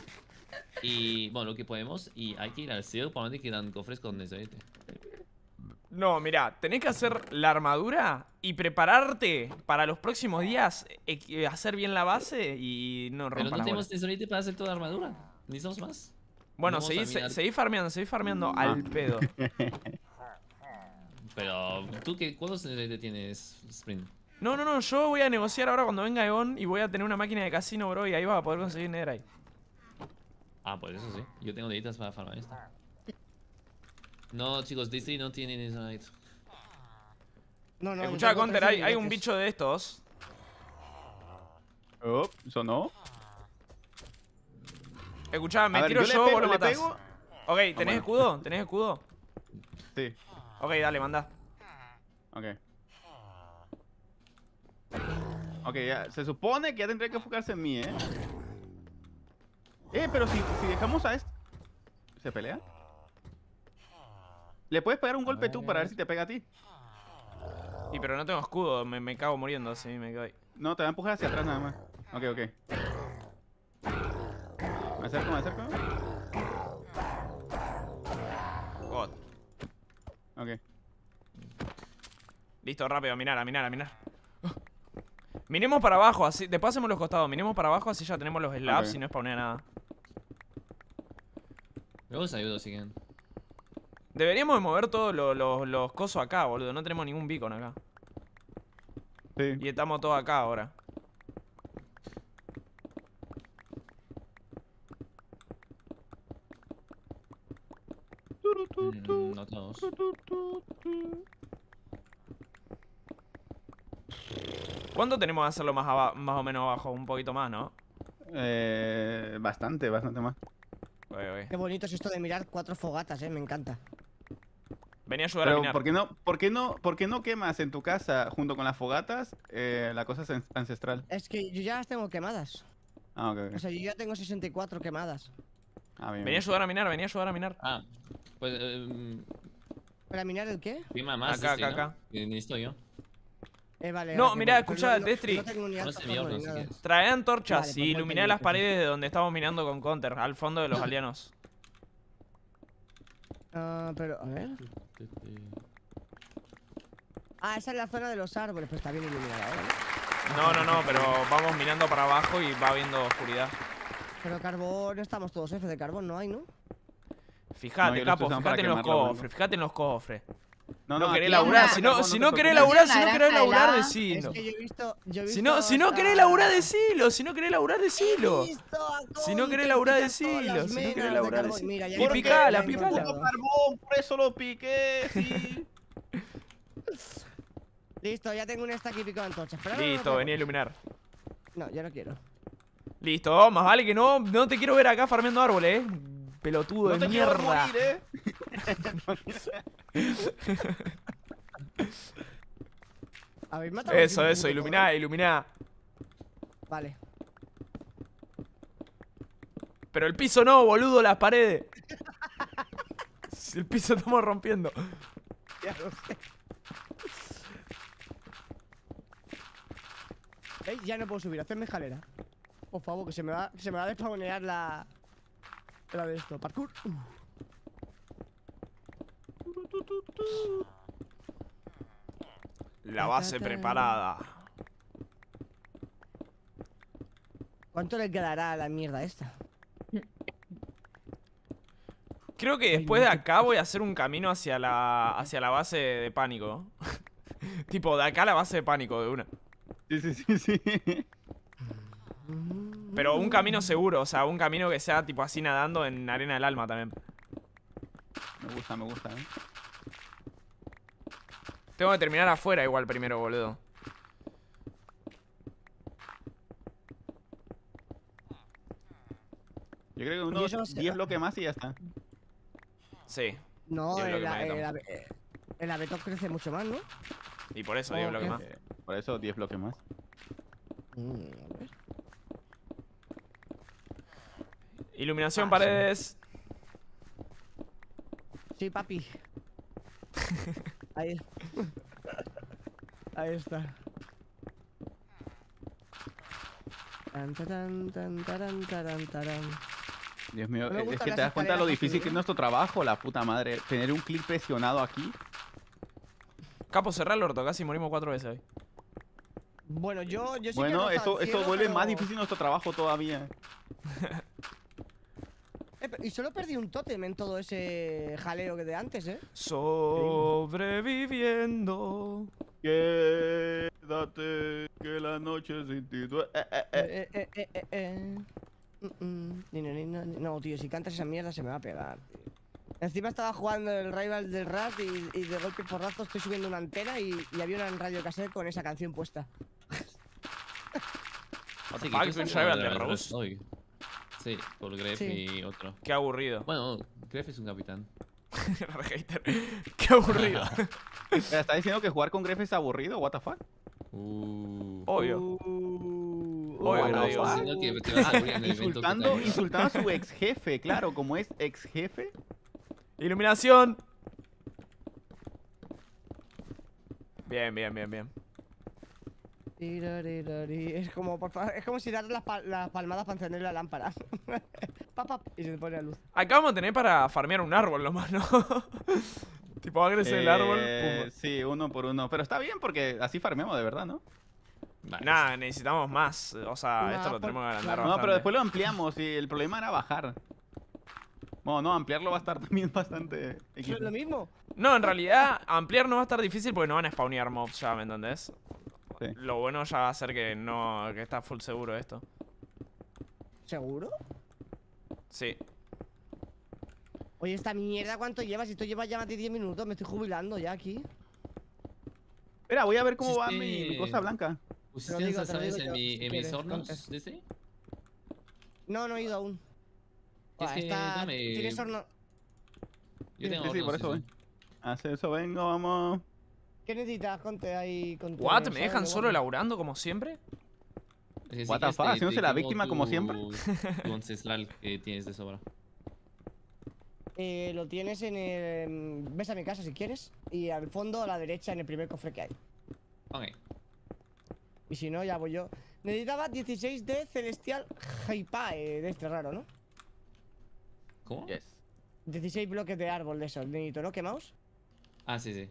Y bueno, lo que podemos. Y hay que ir al cielo para donde quedan cofres con eso. Este. No, mira, tenés que hacer la armadura y prepararte para los próximos días. Eh, hacer bien la base y no romper Pero no tenemos tesorite para hacer toda la armadura. Necesitamos más. Bueno, seguí, se, seguí farmeando, seguí farmeando mm. al pedo. Pero, ¿tú qué, cuántos te tienes, Sprint? No, no, no, yo voy a negociar ahora cuando venga Egon y voy a tener una máquina de casino, bro, y ahí va a poder conseguir Netherite. Ah, pues eso sí. Yo tengo deditas para farmar esta. No, chicos, DC no tiene Netherite. No, no, Escuchá, Conter, hay, hay un bicho de estos. Oh, sonó. Escuchá, me tiro yo, yo Ok, ¿tenés escudo? ¿Tenés escudo? Sí. Ok, dale, manda. Ok. Ok, ya. Se supone que ya tendría que enfocarse en mí, ¿eh? Eh, pero si, dejamos a este... ¿Se pelea? Le puedes pegar un golpe tú para ver si te pega a ti. Y pero no tengo escudo, me, me cago muriendo así, me cago No, te va a empujar hacia atrás nada más. Ok, ok. Me acerco, me acerco. God. Ok. Listo, rápido, mirar, a mirar, a Miremos para abajo, así. Después hacemos los costados. Minemos para abajo, así ya tenemos los slabs y no spawnea nada. Luego les ayudo Deberíamos mover todos los, los, los cosos acá, boludo. No tenemos ningún beacon acá. Sí. Y estamos todos acá ahora. Mm, no ¿Cuánto tenemos que hacerlo más, más o menos abajo? Un poquito más, ¿no? Eh, bastante, bastante más. Qué bonito es esto de mirar cuatro fogatas, eh, me encanta. Venía a ayudar a ¿por qué, no, por, no, no quemas en tu casa, junto con las fogatas, eh, la cosa ancestral? Es que yo ya las tengo quemadas. Ah, ok. O sea, yo ya tengo 64 quemadas. Ah, venía a ayudar a minar, venía a ayudar a minar. Ah, pues. Em, ¿Para minar el qué? Prima este, Acá, acá, ni acá. yo. Eh, vale, no, mira, escucha, Destri. No, Trae antorchas y iluminé las paredes de donde estamos mirando con Counter, al fondo de los alianos. Ah, pero, a ver. Ah, esa es la zona de los árboles, pues está bien iluminada. ¿eh? No, no, no, pero vamos mirando para abajo y va viendo oscuridad. Pero carbón, estamos todos F de carbón, ¿no hay, no? Fíjate, capo, fíjate en los cofres, fíjate en los cofres. No, no, no querés laburar, si no, si no querés laburar, si no querés laburar, decilo. Si no, si no querés laburar, decilo, si no querés laburar, decilo. Si no querés laburar, decilo, si no querés laburar, decilo. Y picala, picala. carbón, por eso lo piqué, Listo, ya tengo un stack y pico de antorchas. Listo, vení a iluminar. No, yo no quiero. Listo, más vale que no. No te quiero ver acá farmeando árboles, eh. Pelotudo de mierda. eso, eso, iluminá, iluminá. Vale. Pero el piso no, boludo, las paredes. el piso estamos rompiendo. Ya lo sé. ya no puedo subir, hacerme escalera. Por favor, que se me va, se me va a despagonear la... La de esto, parkour. La base preparada. ¿Cuánto le quedará a la mierda esta? Creo que después de acá voy a hacer un camino hacia la, hacia la base de pánico. tipo, de acá a la base de pánico de una. Sí, sí, sí, sí. Pero un camino seguro, o sea, un camino que sea tipo así nadando en arena del alma también. Me gusta, me gusta, eh. Tengo que terminar afuera igual primero, boludo. Yo creo que unos 10 bloques más y ya está. Sí. No, el, el, abeto crece mucho más, ¿no? Y por eso 10 eh, bloques más. Por eso 10 bloques más. Iluminación, ah, paredes. Sí, papi. Ahí. está. Dios mío, es que te das cuenta lo difícil que es nuestro trabajo, la puta madre. Tener un clic presionado aquí. Capo, cerrar el orto, casi morimos cuatro veces hoy. Bueno, yo, yo Bueno, eso, eso vuelve más difícil nuestro trabajo todavía. Eh, y solo perdí un tótem en todo ese jaleo que de antes, ¿eh? Sobreviviendo. Quédate, que la noche sin ti. Eh, No, tío, si cantas esa mierda se me va a pegar, Encima estaba jugando el rival del rap y, de golpe porrazo estoy subiendo una antena y, había una radio cassette con esa canción puesta. Así Sí, por Gref y otro. Qué aburrido. Bueno, Gref es un capitán. Qué aburrido. ¿Estás diciendo que jugar con Gref es aburrido? ¿What the fuck? Uh. Obvio. Uh, obvio, ah, insultando, insultando a su ex jefe, claro, como es ex jefe. Iluminación. Bien, bien, bien, bien. Es como, es como si dar las, las palmadas para encender la lámpara. y se pone la luz. vamos a tener para farmear un árbol, lo más, ¿no? tipo, agres el árbol. Eh, sí, uno por uno. Pero está bien porque así farmeamos de verdad, ¿no? Nada, necesitamos más. O sea, esto lo pues, tenemos que agrandar. No, pero después lo ampliamos y el problema era bajar. Bueno, no, ampliarlo va a estar también bastante... ¿Es lo mismo? No, en realidad, ampliar no va a estar difícil porque no van a spawnear mobs ya, ¿me entendés? Lo bueno ya va a ser que no. que está full seguro esto. ¿Seguro? Sí. Oye, esta mierda, ¿cuánto llevas Si esto lleva ya más de 10 minutos, me estoy jubilando ya aquí. Espera, voy a ver cómo va mi, cosa blanca. ¿Pusiste digo, sabes en, mi, en mis hornos de No, no he ido aún. Es ah, que esta... ¿Tienes horno? Yo tengo sí, sí, por eso voy. Hace eso vengo, vamos. ¿Qué necesitas, Conte, ahí con ¿What? ¿Me dejan solo elaborando como siempre? What the este, fuck, haciéndose la víctima como siempre. Tu que tienes de sobra. Eh, lo tienes en el... Em, ves a mi casa si quieres. Y al fondo, a la derecha, en el primer cofre que hay. Ok. Y si no, ya voy yo. Necesitaba 16 de Celestial Hypae, de este raro, ¿no? ¿Cómo? 16 bloques de árbol de esos. Necesito, ¿no? ¿Quemaos? Ah, sí, sí.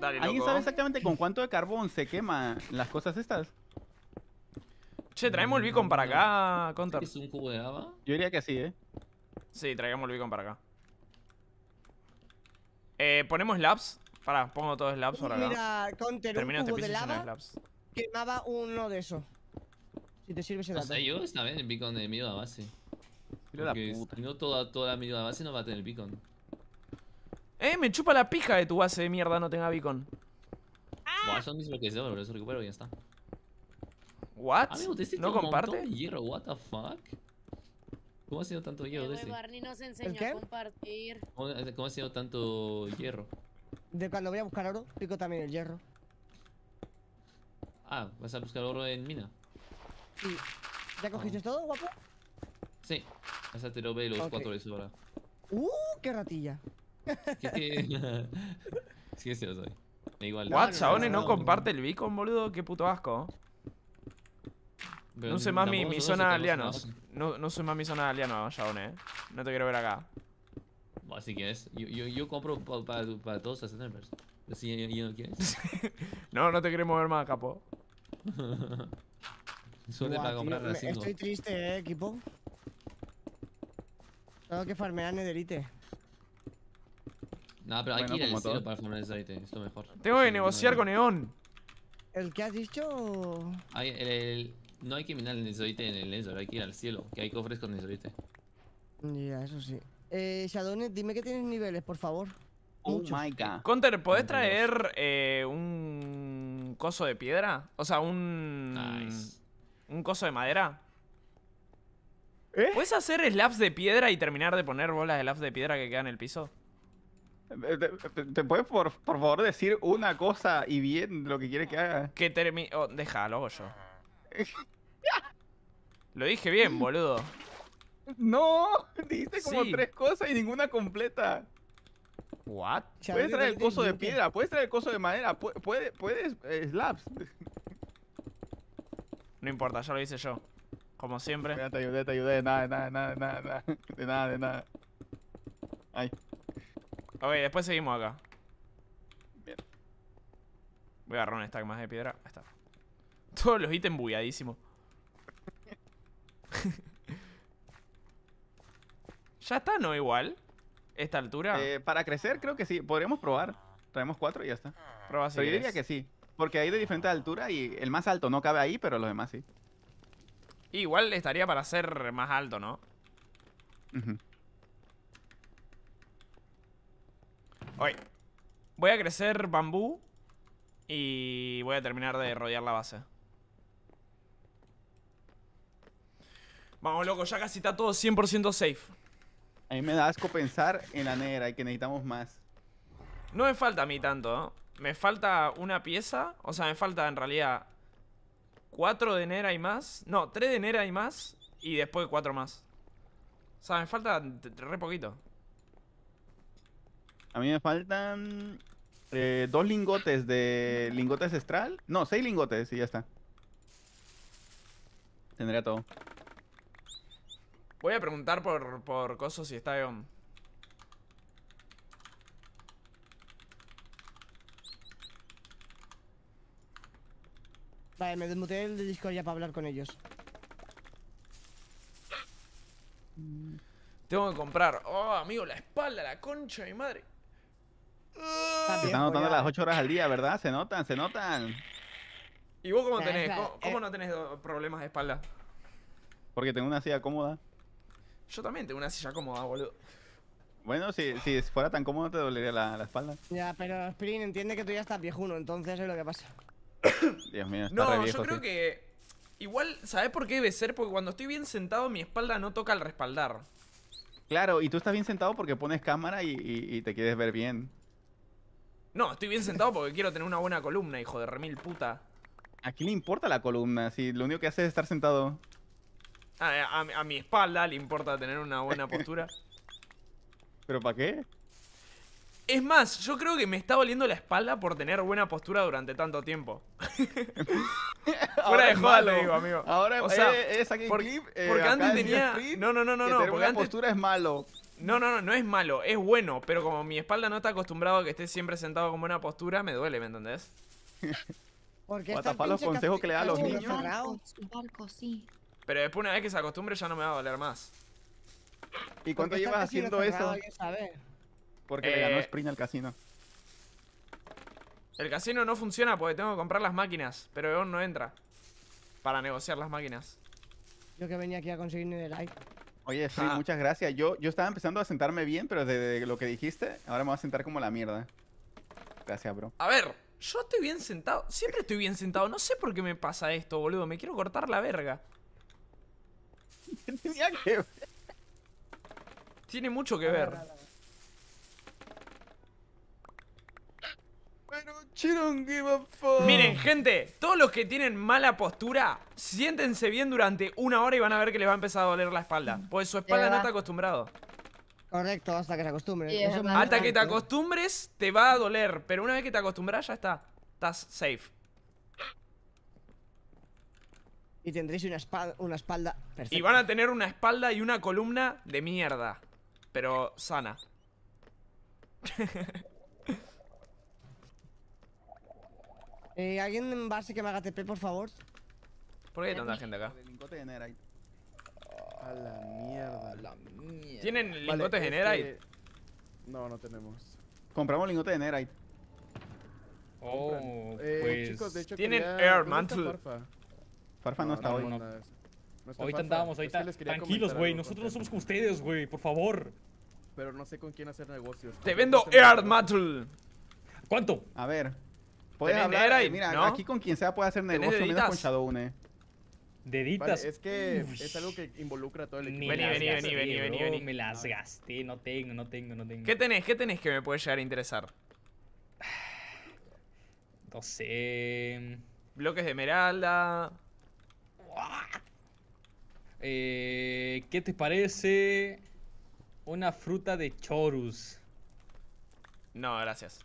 ¿Alguien sabe exactamente con cuánto de carbón se queman las cosas estas? Che, traemos el beacon para acá, Contar. ¿Es un cubo de lava? Yo diría que sí, ¿eh? Sí, traigamos el beacon para acá. Eh, ponemos labs. Pará, pongo todos los labs ahora acá. Mira, Counter, un este cubo de lava quemaba uno de esos. Si te sirve ese dato. O sea, yo el beacon de medio base. Pero la puta. Si no, toda, toda medio base no va a tener beacon. Eh, me chupa la pija de tu base de mierda, no tenga beacon. Ah. Eso lo que se pero eso recupero y ya está. What? ¿No comparte? hierro, what the fuck? ¿Cómo ha sido tanto hierro de enseñó a compartir. Eh, ¿Cómo, ha sido tanto hierro? De cuando voy a buscar oro, pico también el hierro. Ah, ¿vas a buscar oro en mina? Sí. ¿Ya cogiste ah. todo, guapo? Sí. Vas a lo los cuatro de ahora ¡Uh! ¡Qué ratilla! sí, ese lo soy. Igual. What, no, comparte el beacon, boludo. Qué puto asco. no sé más mi, zona de alianos. No, no más mi zona de alianos, Shaone eh. No te quiero ver acá. Así que es. Yo, yo, yo compro para todos los streamers. no quieres. no, no te quiero mover más, capo. Suerte para comprar las Estoy triste, eh, equipo. Tengo que farmear nederite. No, pero hay que ir al cielo para formar el esto es mejor. Tengo que negociar con Eon ¿El que has dicho? el, no hay que minar el en el Nesor, hay que ir al cielo, que hay cofres con nisoite. Ya, eso sí. Eh, dime que tienes niveles, por favor. Oh my god. Conter, ¿podés traer eh, un coso de piedra? O sea, un. Un coso de madera. ¿Eh? ¿Puedes hacer slabs de piedra y terminar de poner bolas de slabs de piedra que quedan en el piso? Eh, ¿Te, puedes por, favor decir una cosa y bien lo que quieres que haga? Que termine. Oh, deja, lo yo. lo dije bien, boludo. No, dijiste como tres cosas y ninguna completa. What? Puedes traer el coso de piedra, puedes traer el coso de madera, puedes, puedes, eh, slabs. No importa, ya lo hice yo. Como siempre. Te ayudé, te ayudé, de nada, nada, nada, nada, de nada, de nada. Ay. Ok, después seguimos acá. Bien. Voy a agarrar un stack más de piedra. está. Todos los ítems bugueadísimos. ya está, ¿no? Igual. Esta altura. Eh, para crecer, creo que sí. Podríamos probar. Traemos cuatro y ya está. Proba yo diría que sí. Porque hay de diferentes alturas y el más alto no cabe ahí, pero los demás sí. Igual estaría para ser más alto, ¿no? hoy Voy a crecer bambú. Y voy a terminar de rodear la base. Vamos, loco, ya casi está todo 100% safe. A mí me da asco pensar en la negra y que necesitamos más. No me falta a mí tanto, Me falta una pieza. O sea, me falta en realidad Cuatro de nera y más. No, tres de nera y más. Y después cuatro más. O sea, me falta re poquito. A mí me faltan eh, dos lingotes de ¿lingotes ancestral. No, seis lingotes y ya está. Tendría todo. Voy a preguntar por, por si está Vale, me desmuteé el de Discord ya para hablar con ellos. Tengo que comprar. Oh, amigo, la espalda, la concha de mi madre. Te están notando las 8 horas al día, ¿verdad? Se notan, se notan. ¿Y vos cómo, tenés, cómo, eh. no tenés problemas de espalda? Porque tengo una silla cómoda. Yo también tengo una silla cómoda, boludo. Bueno, si, fuera tan cómodo te dolería la, espalda. Ya, pero Spring entiende que tú ya estás viejuno, entonces es lo que pasa. Dios mío, No, re viejo, yo creo que. Igual, ¿sabes por qué debe ser? Porque cuando estoy bien sentado, mi espalda no toca el respaldar. Claro, y tú estás bien sentado porque pones cámara y te quieres ver bien. No, estoy bien sentado porque quiero tener una buena columna, hijo de remil puta. ¿A quién le importa la columna? Si lo único que hace es estar sentado. A, mi espalda le importa tener una buena postura. ¿Pero para qué? Es más, yo creo que me está volviendo la espalda por tener buena postura durante tanto tiempo. Fuera de joda digo, amigo. Ahora es, aquí porque eh, antes tenía... No, no, no, no, no. Porque postura es malo. No, no, no, no es malo, es bueno, pero como mi espalda no está acostumbrado a que esté siempre sentado como una postura, me duele, ¿me entendés? Porque Para tapar los consejos que le da a los niños. Pero después una vez que se acostumbre ya no me va a doler más. ¿Y cuánto llevas haciendo eso? Porque le eh. ganó Sprint al casino. El casino no funciona porque tengo que comprar las máquinas, pero Eon no entra para negociar las máquinas. Yo que venía aquí a conseguir nivel like. Oye, sí, muchas gracias. Yo, yo estaba empezando a sentarme bien, pero desde lo que dijiste, ahora me voy a sentar como la mierda. Gracias, bro. A ver, yo estoy bien sentado. Siempre estoy bien sentado. No sé por qué me pasa esto, boludo. Me quiero cortar la verga. Tiene mucho que ver. Miren, gente, todos los que tienen mala postura, siéntense bien durante una hora y van a ver que les va a empezar a doler la espalda. Mm. Pues su espalda no está acostumbrado. Correcto, hasta que se acostumbre hasta que te acostumbres, te va a doler. Pero una vez que te acostumbras, ya está. Estás safe. Y tendréis una, una espalda Y van a tener una espalda y una columna de mierda. Pero sana. Eh, ¿Alguien en base que me haga TP, por favor? ¿Por qué hay tanta gente acá? A la mierda. A la mierda. ¿Tienen lingotes vale, de Nerite? No, no tenemos. Compramos lingote de Nerite. Oh, pues. Chicos, de hecho, Tienen Air Mantle. Farfa, no, está no, hoy. Ahorita andábamos, ahorita. Tranquilos, güey. Nosotros no somos como ustedes, güey. Por favor. Pero no sé con quién hacer negocios. Te vendo Air Mantle. ¿Cuánto? A ver. Puedes hablar ahí. Mira, aquí con quien sea puede hacer negocio menos con Shadowne. Deditas. es que es algo que involucra a todo el equipo. Vení, vení, vení, vení, vení, No Me las gasté, no tengo, no tengo, no tengo. ¿Qué tenés? ¿Qué tenés que me puede llegar a interesar? No sé. Bloques de esmeralda. Eh, ¿Qué te parece? Una fruta de chorus. No, gracias.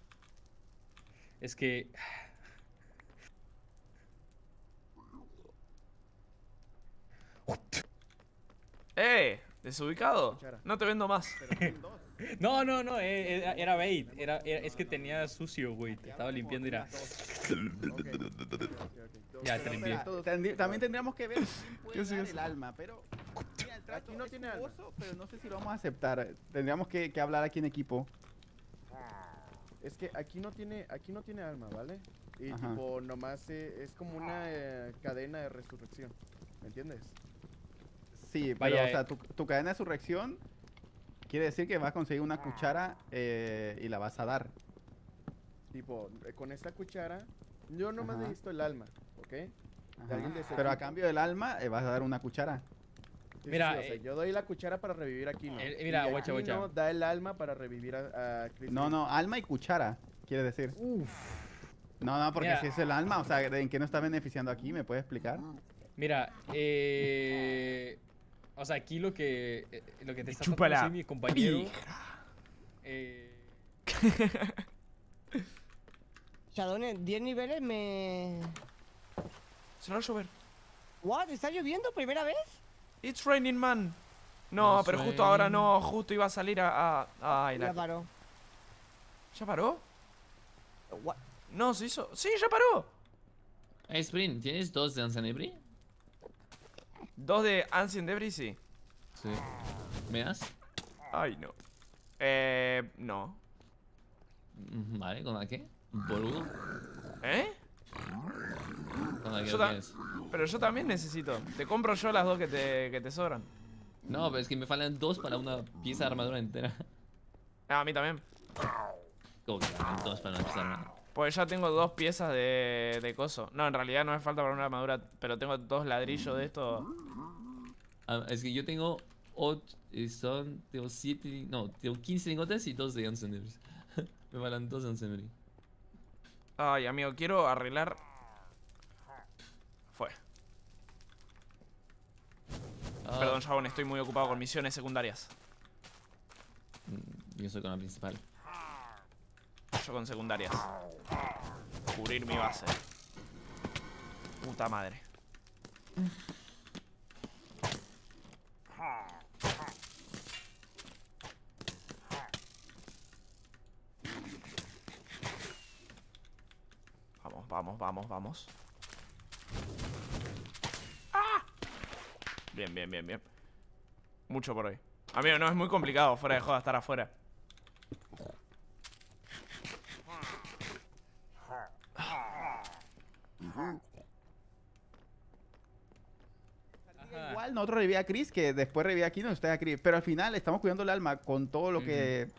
Es que... ¡Eh! ¿Desubicado? No te vendo más. no, no, no, eh, eh, era, bait. Era, es que tenía sucio, güey. Te estaba limpiando y era. Ya te limpié. También tendríamos que ver si puede el alma, pero. aquí no tiene alma. pero no sé si lo vamos a aceptar. Tendríamos que hablar aquí en equipo. Es que aquí no tiene, aquí no tiene alma, ¿vale? Y tipo, nomás es como una eh, cadena de resurrección. ¿Me entiendes? Sí, pero, o sea, eh. tu, cadena de resurrección quiere decir que vas a conseguir una ah. cuchara eh, y la vas a dar. Tipo, con esta cuchara, yo no nomás he visto el alma, ¿ok? Pero a cambio del alma vas a dar una cuchara mira, eh, yo doy la cuchara para revivir aquí. Eh, mira, guacha, da el alma para revivir a, No, no, alma y cuchara, quiere decir. Uf. No, no, porque si es el alma, o sea, ¿en qué no está beneficiando aquí? ¿Me puede explicar? Mira, eh. O sea, aquí lo que, eh, lo que te está mi compañero. Eh. Chadone, 10 niveles me. Se va a llover. ¿What? ¿Está lloviendo? ¿Primera vez? It's raining man. No, pero justo ahora no, justo iba a salir a... a, a ya paró. ¿Ya paró? No, se hizo... Sí, ya paró. Hey, Spring, ¿tienes dos de Ancient Debris? Dos de Ancient Debris, sí. Sí. ¿Me das? Ay, no. Eh... No. Mm, vale, ¿con la qué? ¿Boludo? ¿Eh? pero yo también necesito. Te compro yo las dos que te, sobran. No, pero es que me faltan dos para una pieza de armadura entera. Ah, a mí también. ¿Cómo dos para pieza Pues ya tengo dos piezas de, de coso. No, en realidad no me falta para una armadura, pero tengo dos ladrillos de esto ah, es que yo tengo 8, eh, son, tengo 7, no, tengo 15 lingotes y dos de 11 Me faltan dos de Ay, amigo, quiero arreglar Fue ah. Perdón, Jabón, estoy muy ocupado con misiones secundarias mm, Yo soy con la principal Yo con secundarias Cubrir mi base Puta madre ah. Vamos, vamos, vamos ¡Ah! Bien, bien, bien, bien Mucho por hoy Amigo, no, es muy complicado Fuera de joda estar afuera Igual nosotros reviví a Chris que después reviví aquí, no y usted a Chris. Pero al final estamos cuidando el alma con todo lo que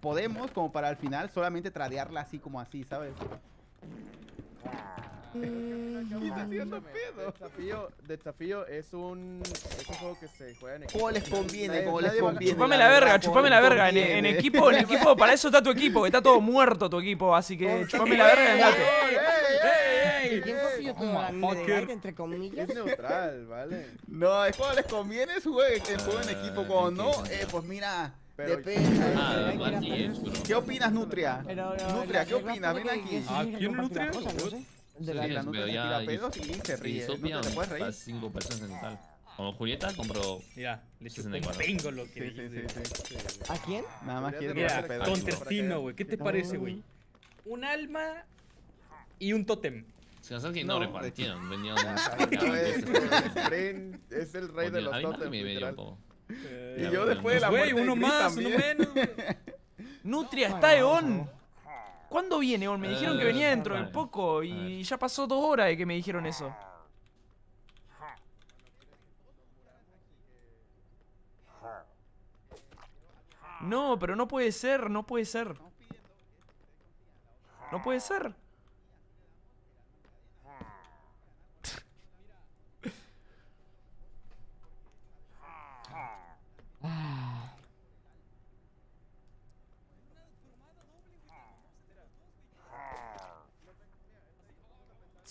podemos como para al final solamente tradearla así como así, ¿sabes? ¿Qué mm. está haciendo pedo? Desafío, es un, juego que se juega en equipo. ¿Cómo les conviene, cómo les conviene. Chupame la verga, chupame la verga. En, en equipo, en equipo, para eso está tu equipo, que está todo muerto tu equipo, así que chupame la verga en entre comillas? neutral, ¿vale? No, es como les conviene, su juego en equipo. Ah, Cuando no, eh, pues mira... Pero Depende. Ah, ah, ¿Qué opinas, Nutria? Pero, Nutria, ¿qué opinas? Ven aquí. ¿A quién Nutria? De la, sí, la Nutria tira pedos y se ríe. Nutria, ¿te puedes reír? cinco personas en total. Como Julieta compro. Mira, le chupé un pingo lo que sí, sí, sí, sí, ¿A quién? Nada más quiere Mira, Contertino, güey. ¿Qué te parece, güey? Un alma y un tótem. Se no sabes que no, repartieron, venían. Es el rey de los tótems. Eh, y yo después de la muerte uno más, Nutria, está Eon. ¿Cuándo viene Eon? Me dijeron que eh, venía dentro de poco y ya pasó dos horas de que me dijeron eso. No, pero no puede ser, no puede ser. No puede ser.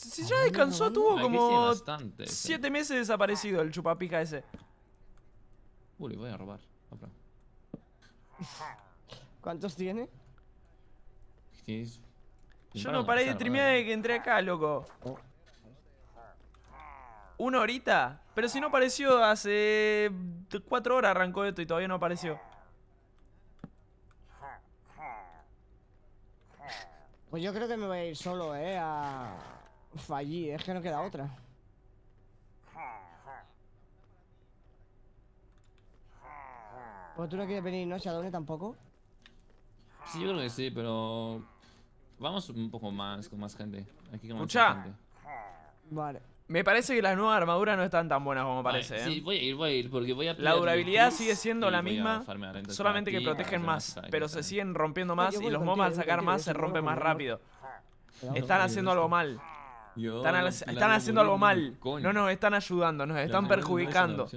Si ya descansó, ah, tuvo como siete meses desaparecido el chupapija ese. Uy, voy a robar. ¿Cuántos tiene? Yo no paré de trimear de que entré acá, loco. ¿Una horita? Pero si no apareció, hace cuatro horas arrancó esto y todavía no apareció. Pues yo creo que me voy a ir solo, eh, Fallí, es que no queda otra. ¿Pues tú no quieres venir no doble tampoco? Sí, yo creo que sí, pero... Vamos un poco más, con más gente. Mucha. Vale. Me parece que las nuevas armaduras no están tan buenas como parece, ¿eh? Sí, voy a ir, voy a ir, porque voy a... La durabilidad sigue siendo la misma, solamente que protegen más, pero se siguen rompiendo más y los mobs al sacar más se rompen más rápido. Están haciendo algo mal están, haciendo algo mal. No, no, están ayudando, nos están perjudicando.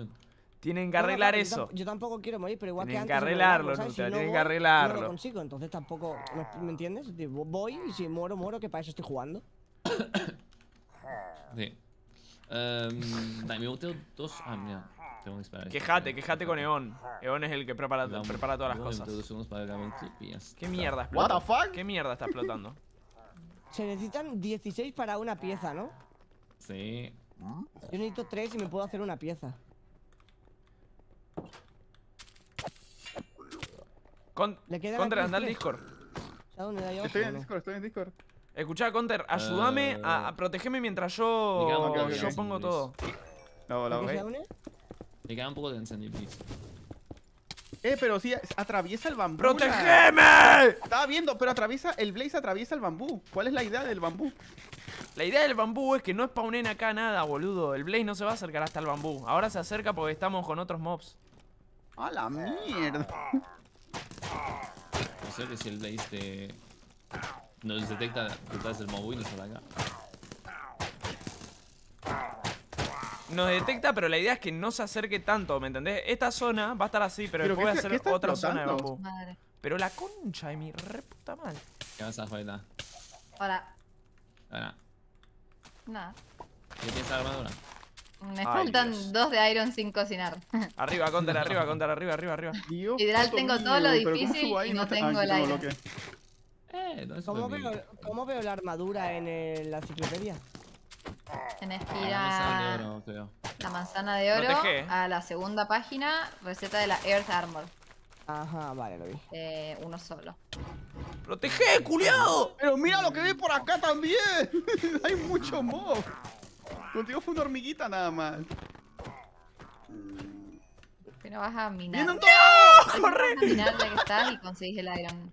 tienen que arreglar eso. Yo tampoco quiero morir, pero igual que, antes que arreglarlo, tienen que arreglarlo. No lo consigo, entonces tampoco, ¿me entiendes? Voy y si muero, muero, que para eso estoy jugando. sí. Um, me boté dos. Ah, mira. Tengo que esperar. Quejate, quejate con Eon. Eon es el que prepara, prepara todas las cosas. ¿Qué mierda explota? ¿Qué mierda está explotando? Se necesitan 16 para una pieza, ¿no? Sí. Yo necesito 3 y me puedo hacer una pieza. Con Contra, anda al Discord. Estoy en Discord, estoy en Discord. Escucha, Conter, ayúdame eh. a, protegerme mientras yo, yo pongo todo. No, la Me queda un poco de encendido. please. Eh, pero sí, atraviesa el bambú. ¡Protegeme! Estaba viendo, pero atraviesa, el Blaze atraviesa el bambú. ¿Cuál es la idea del bambú? La idea del bambú es que no spawnen acá nada, boludo. El Blaze no se va a acercar hasta el bambú. Ahora se acerca porque estamos con otros mobs. ¡A la mierda! No sé que si el Blaze te... Nos detecta detrás el mob y nos acá nos detecta, pero la idea es que no se acerque tanto, ¿me entendés? Esta zona va a estar así, pero, después voy a hacer otra zona de bambú. Pero la concha de mi re puta madre. ¿Qué vas a Hola. Hola. Nada. ¿Qué tienes armadura? Me faltan dos de Iron sin cocinar. Arriba, contra, arriba, contra, arriba, arriba, arriba. Dios Hidral tengo todo lo difícil y no tengo el Iron. Eh, ¿Cómo veo, ¿Cómo veo la armadura en la enciclopedia? Tenés que ah, ir a la manzana de oro, a la segunda página, receta de la Earth Armor. Ajá, vale, lo vi. Eh, uno solo. ¡Protege, culiado! Pero mira lo que ve por acá también. Hay mucho mob. Contigo fue una hormiguita nada más. Pero vas a minar. ¡Vienen dos ¡No! ¡Corre! Vas a minar la que estás y conseguís el iron.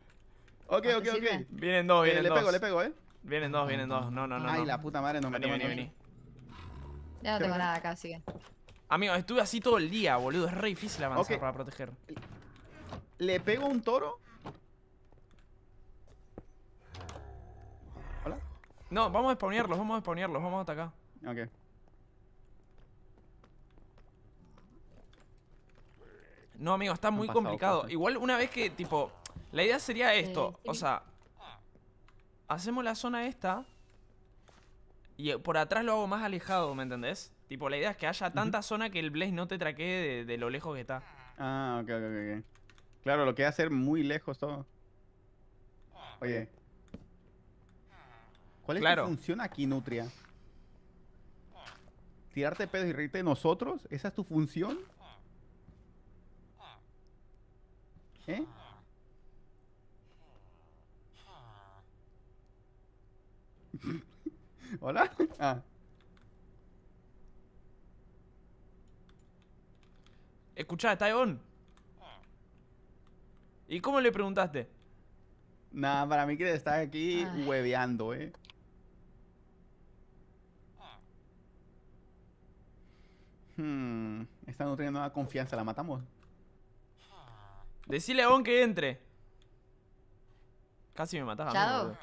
Ok, ok, ok. Vienen dos, eh, vienen le dos. Le pego, le pego, eh. Vienen dos, vienen dos. No, no, no. Ay, la puta madre, no me vení, vení, vení. Ya no tengo nada acá, sigue. Amigo, estuve así todo el día, boludo. Es re difícil avanzar para proteger. ¿Le pego un toro? ¿Hola? No, vamos a spawnearlos, vamos a spawnearlos, vamos hasta acá. Ok. No, amigo, está muy complicado. Igual una vez que, tipo, la idea sería esto. O sea, hacemos la zona esta y eh, por atrás lo hago más alejado, ¿me entendés? Tipo, la idea es que haya tanta zona que el Blaze no te traquee de, lo lejos que está. Ah, ok, ok, ok. Claro, lo que hacer muy lejos todo. Oye. ¿Cuál es tu la función aquí, Nutria? ¿Tirarte pedos y reírte de nosotros? ¿Esa es tu función? ¿Eh? ¿Hola? Ah. Escucha, está ¿Y cómo le preguntaste? Nada, para mí que estás aquí hueveando, eh. Hmm, esta no teniendo nada confianza, la matamos. Decile a que entre. Casi me matas a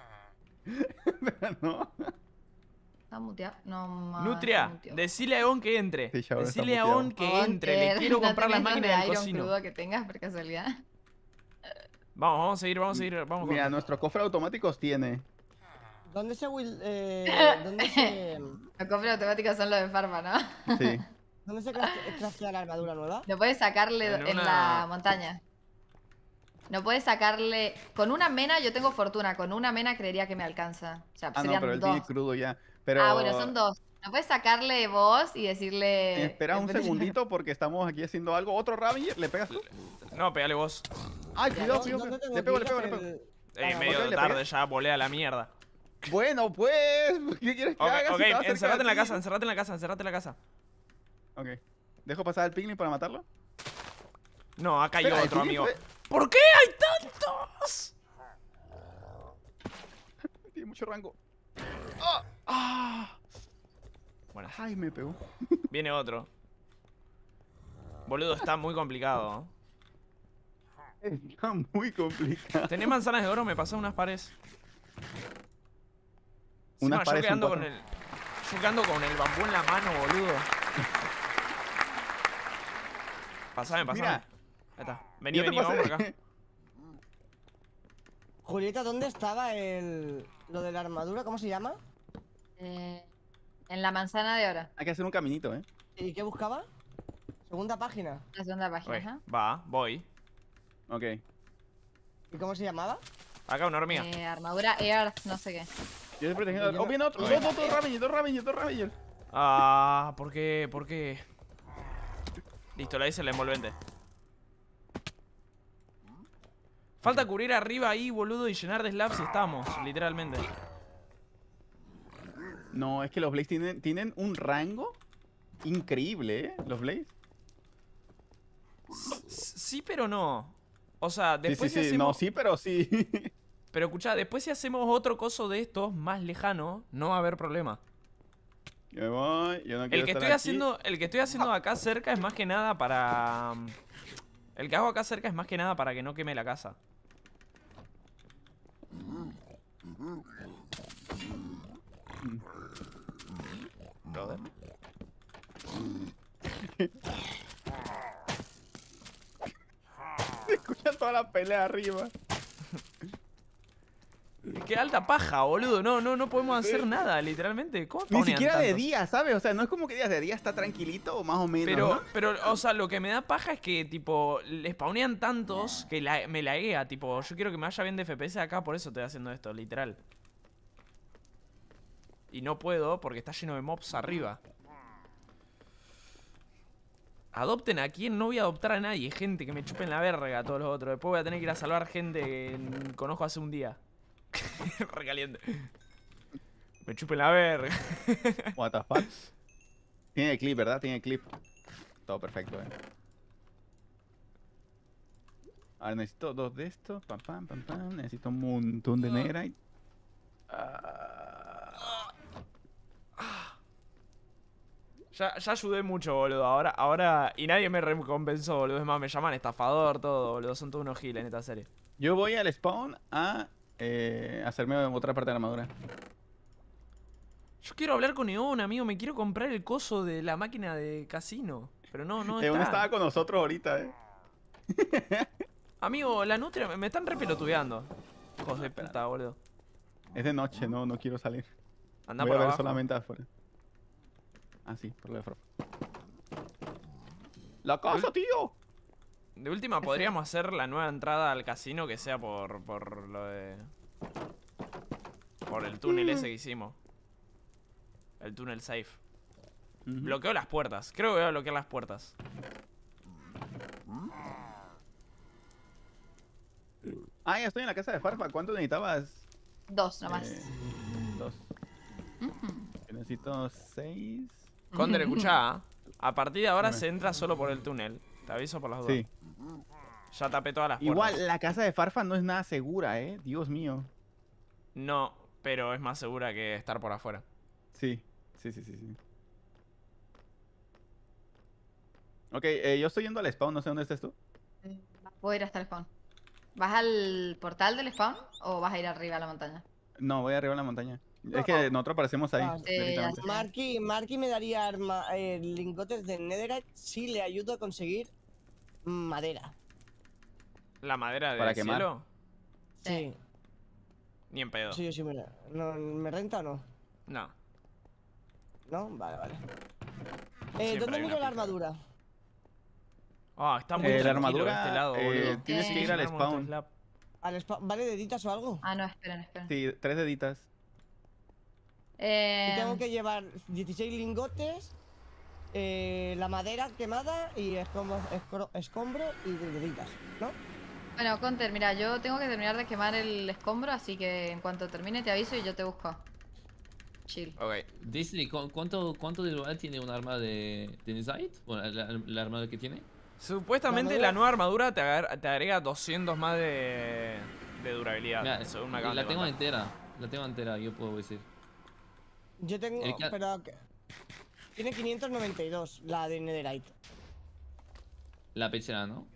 pero no. Está muteado. No, Nutria, decile a Egon que entre. decile a Egon que entre. Le quiero comprar la máquina del cocino. que tengas por casualidad. Vamos, vamos a seguir, vamos a seguir. Vamos Mira, nuestro nuestros cofres automáticos tiene. ¿Dónde se will, eh, ¿Dónde se. los cofres automáticos son los de Farma, ¿no? Sí. ¿Dónde se craftea la armadura nueva? Lo puedes sacarle en, la montaña. No puedes sacarle. Con una mena yo tengo fortuna. Con una mena creería que me alcanza. O sea, ah, no, pero el dos. crudo ya. Pero... Ah, bueno, son dos. No puedes sacarle voz y decirle. Espera un segundito porque estamos aquí haciendo algo. Otro Ravager. le pegas. No, pégale vos. Ay, cuidado, cuidado. le pego, le pego, le pego. Eh. Ah, medio de tarde ya volea la mierda. Bueno, pues. ¿Qué quieres que okay, haga? Ok, encerrate en la casa, encerrate en la casa, encerrate en la casa. Ok. ¿Dejo pasar al picnic para matarlo? No, acá hay otro, amigo. ¿Por qué hay tantos? Tiene mucho rango. Ah. ¡Ah! Bueno. Ay, me pegó. Viene otro. Boludo, está muy complicado. Está muy complicado. ¿Tenés manzanas de oro? Me pasan unas pares. Una sí, yo con el. Yo quedando con el bambú en la mano, boludo. pasame, pasame. está. Vení, vení, vamos por acá. Julieta, ¿dónde estaba el. lo de la armadura? ¿Cómo se llama? Eh, en la manzana de ahora. Hay que hacer un caminito, ¿eh? ¿Y qué buscaba? Segunda página. La segunda página, ¿eh? Va, voy. Ok. ¿Y cómo se llamaba? Acá, una hormiga. Eh, armadura Earth, no sé qué. Yo estoy protegiendo. ¡Oh, bien, otro! ¡Dos, dos, dos dos dos Ah, ¿por qué? ¿Por qué? Listo, la hice el envolvente. Falta cubrir arriba ahí, boludo, y llenar de slabs y estamos, literalmente. No, es que los blaze tienen, tienen un rango increíble, ¿eh? Los blaze. Sí, pero no. O sea, después sí, sí, sí. No, sí, pero sí. Pero escucha, después si hacemos otro coso de estos más lejano, no va a haber problema. Yo voy, yo no quiero que estoy haciendo, el que estoy haciendo acá cerca es más que nada para mm, el que hago acá cerca es más que nada para que no queme la casa. Brother. Se escuchan toda la pelea arriba. Qué alta paja, boludo. No, no, no podemos hacer nada, literalmente. Ni siquiera de día, ¿sabes? O sea, no es como que días de día está tranquilito más o menos. Pero, pero, o sea, lo que me da paja es que, tipo, les spawnean tantos que la, me laguea. Tipo, yo quiero que me vaya bien de FPS acá, por eso estoy haciendo esto, literal. Y no puedo porque está lleno de mobs arriba. Adopten a quién, no voy a adoptar a nadie, gente, que me chupen la verga todos los otros. Después voy a tener que ir a salvar gente que conozco hace un día. Recaliente. Me chupe la verga. What the fuck? Tiene clip, ¿verdad? Tiene clip. Todo perfecto, eh. ver, necesito dos de estos. Necesito un montón de negra. Ah. Ya, ya, ayudé mucho, boludo. Ahora, ahora. Y nadie me recompensó, boludo. Es más, me llaman estafador, todo, boludo. Son todos unos giles en esta serie. Yo voy al spawn a eh, hacerme otra parte de la armadura. Yo quiero hablar con Eon, amigo. Me quiero comprar el coso de la máquina de casino. Pero no, no. Eon estaba con nosotros ahorita, eh. amigo, la nutria me están repelotudeando. boludo. Es de noche, no, no quiero salir. Anda por a ver solamente afuera. Ah, sí, por de ¡La casa, tío! De última, podríamos hacer la nueva entrada al casino que sea por, por lo de... Por el túnel mm. ese que hicimos. El túnel safe. Bloqueo las puertas. Creo que voy a bloquear las puertas. Ah, ya estoy en la casa de Farfa. ¿Cuánto necesitabas? Dos nomás. Eh, dos. Necesito seis. Cóndor, escucha, A partir de ahora se entra solo por el túnel aviso por las dudas. Sí. Ya tapé todas las Igual, la casa de Farfa no es nada segura, ¿eh? Dios mío. No, pero es más segura que estar por afuera. Sí, sí, sí, sí. sí. Ok, eh, yo estoy yendo al spawn, no sé dónde estás tú. a eh, ir hasta el spawn. ¿Vas al portal del spawn o vas a ir arriba a la montaña? No, voy arriba a la montaña. es que nosotros aparecemos ahí. Ah, Marky, Marky me daría arma, eh, lingotes de Netherite si le ayudo a conseguir madera. ¿La madera de ¿Para Cielo? Sí. Ni en pedo. Sí, sí, me, no, ¿me renta o no? No. ¿No? Vale, vale. Eh, ¿Dónde miro la armadura? Ah, está muy bien. Eh, la armadura, este lado, eh, Tienes que ir al spawn. ¿Al spawn? ¿Vale deditas o algo? Ah, no, esperen, esperen. Sí, tres deditas. Eh, tengo que llevar 16 lingotes eh, la madera quemada y escombros, escombro y ¿no? Bueno, Conter, mira, yo tengo que terminar de quemar el escombro, así que en cuanto termine te aviso y yo te busco. Chill. Ok. Disney, ¿cuánto, cuánto de lugar tiene un arma de, de Inside? la, arma armadura que tiene. Supuestamente la, nueva armadura te, agrega 200 más de, durabilidad, La tengo entera, la tengo entera, yo puedo decir. Yo tengo... Que... Tiene 592, la de Netherite. La pechera, ¿no?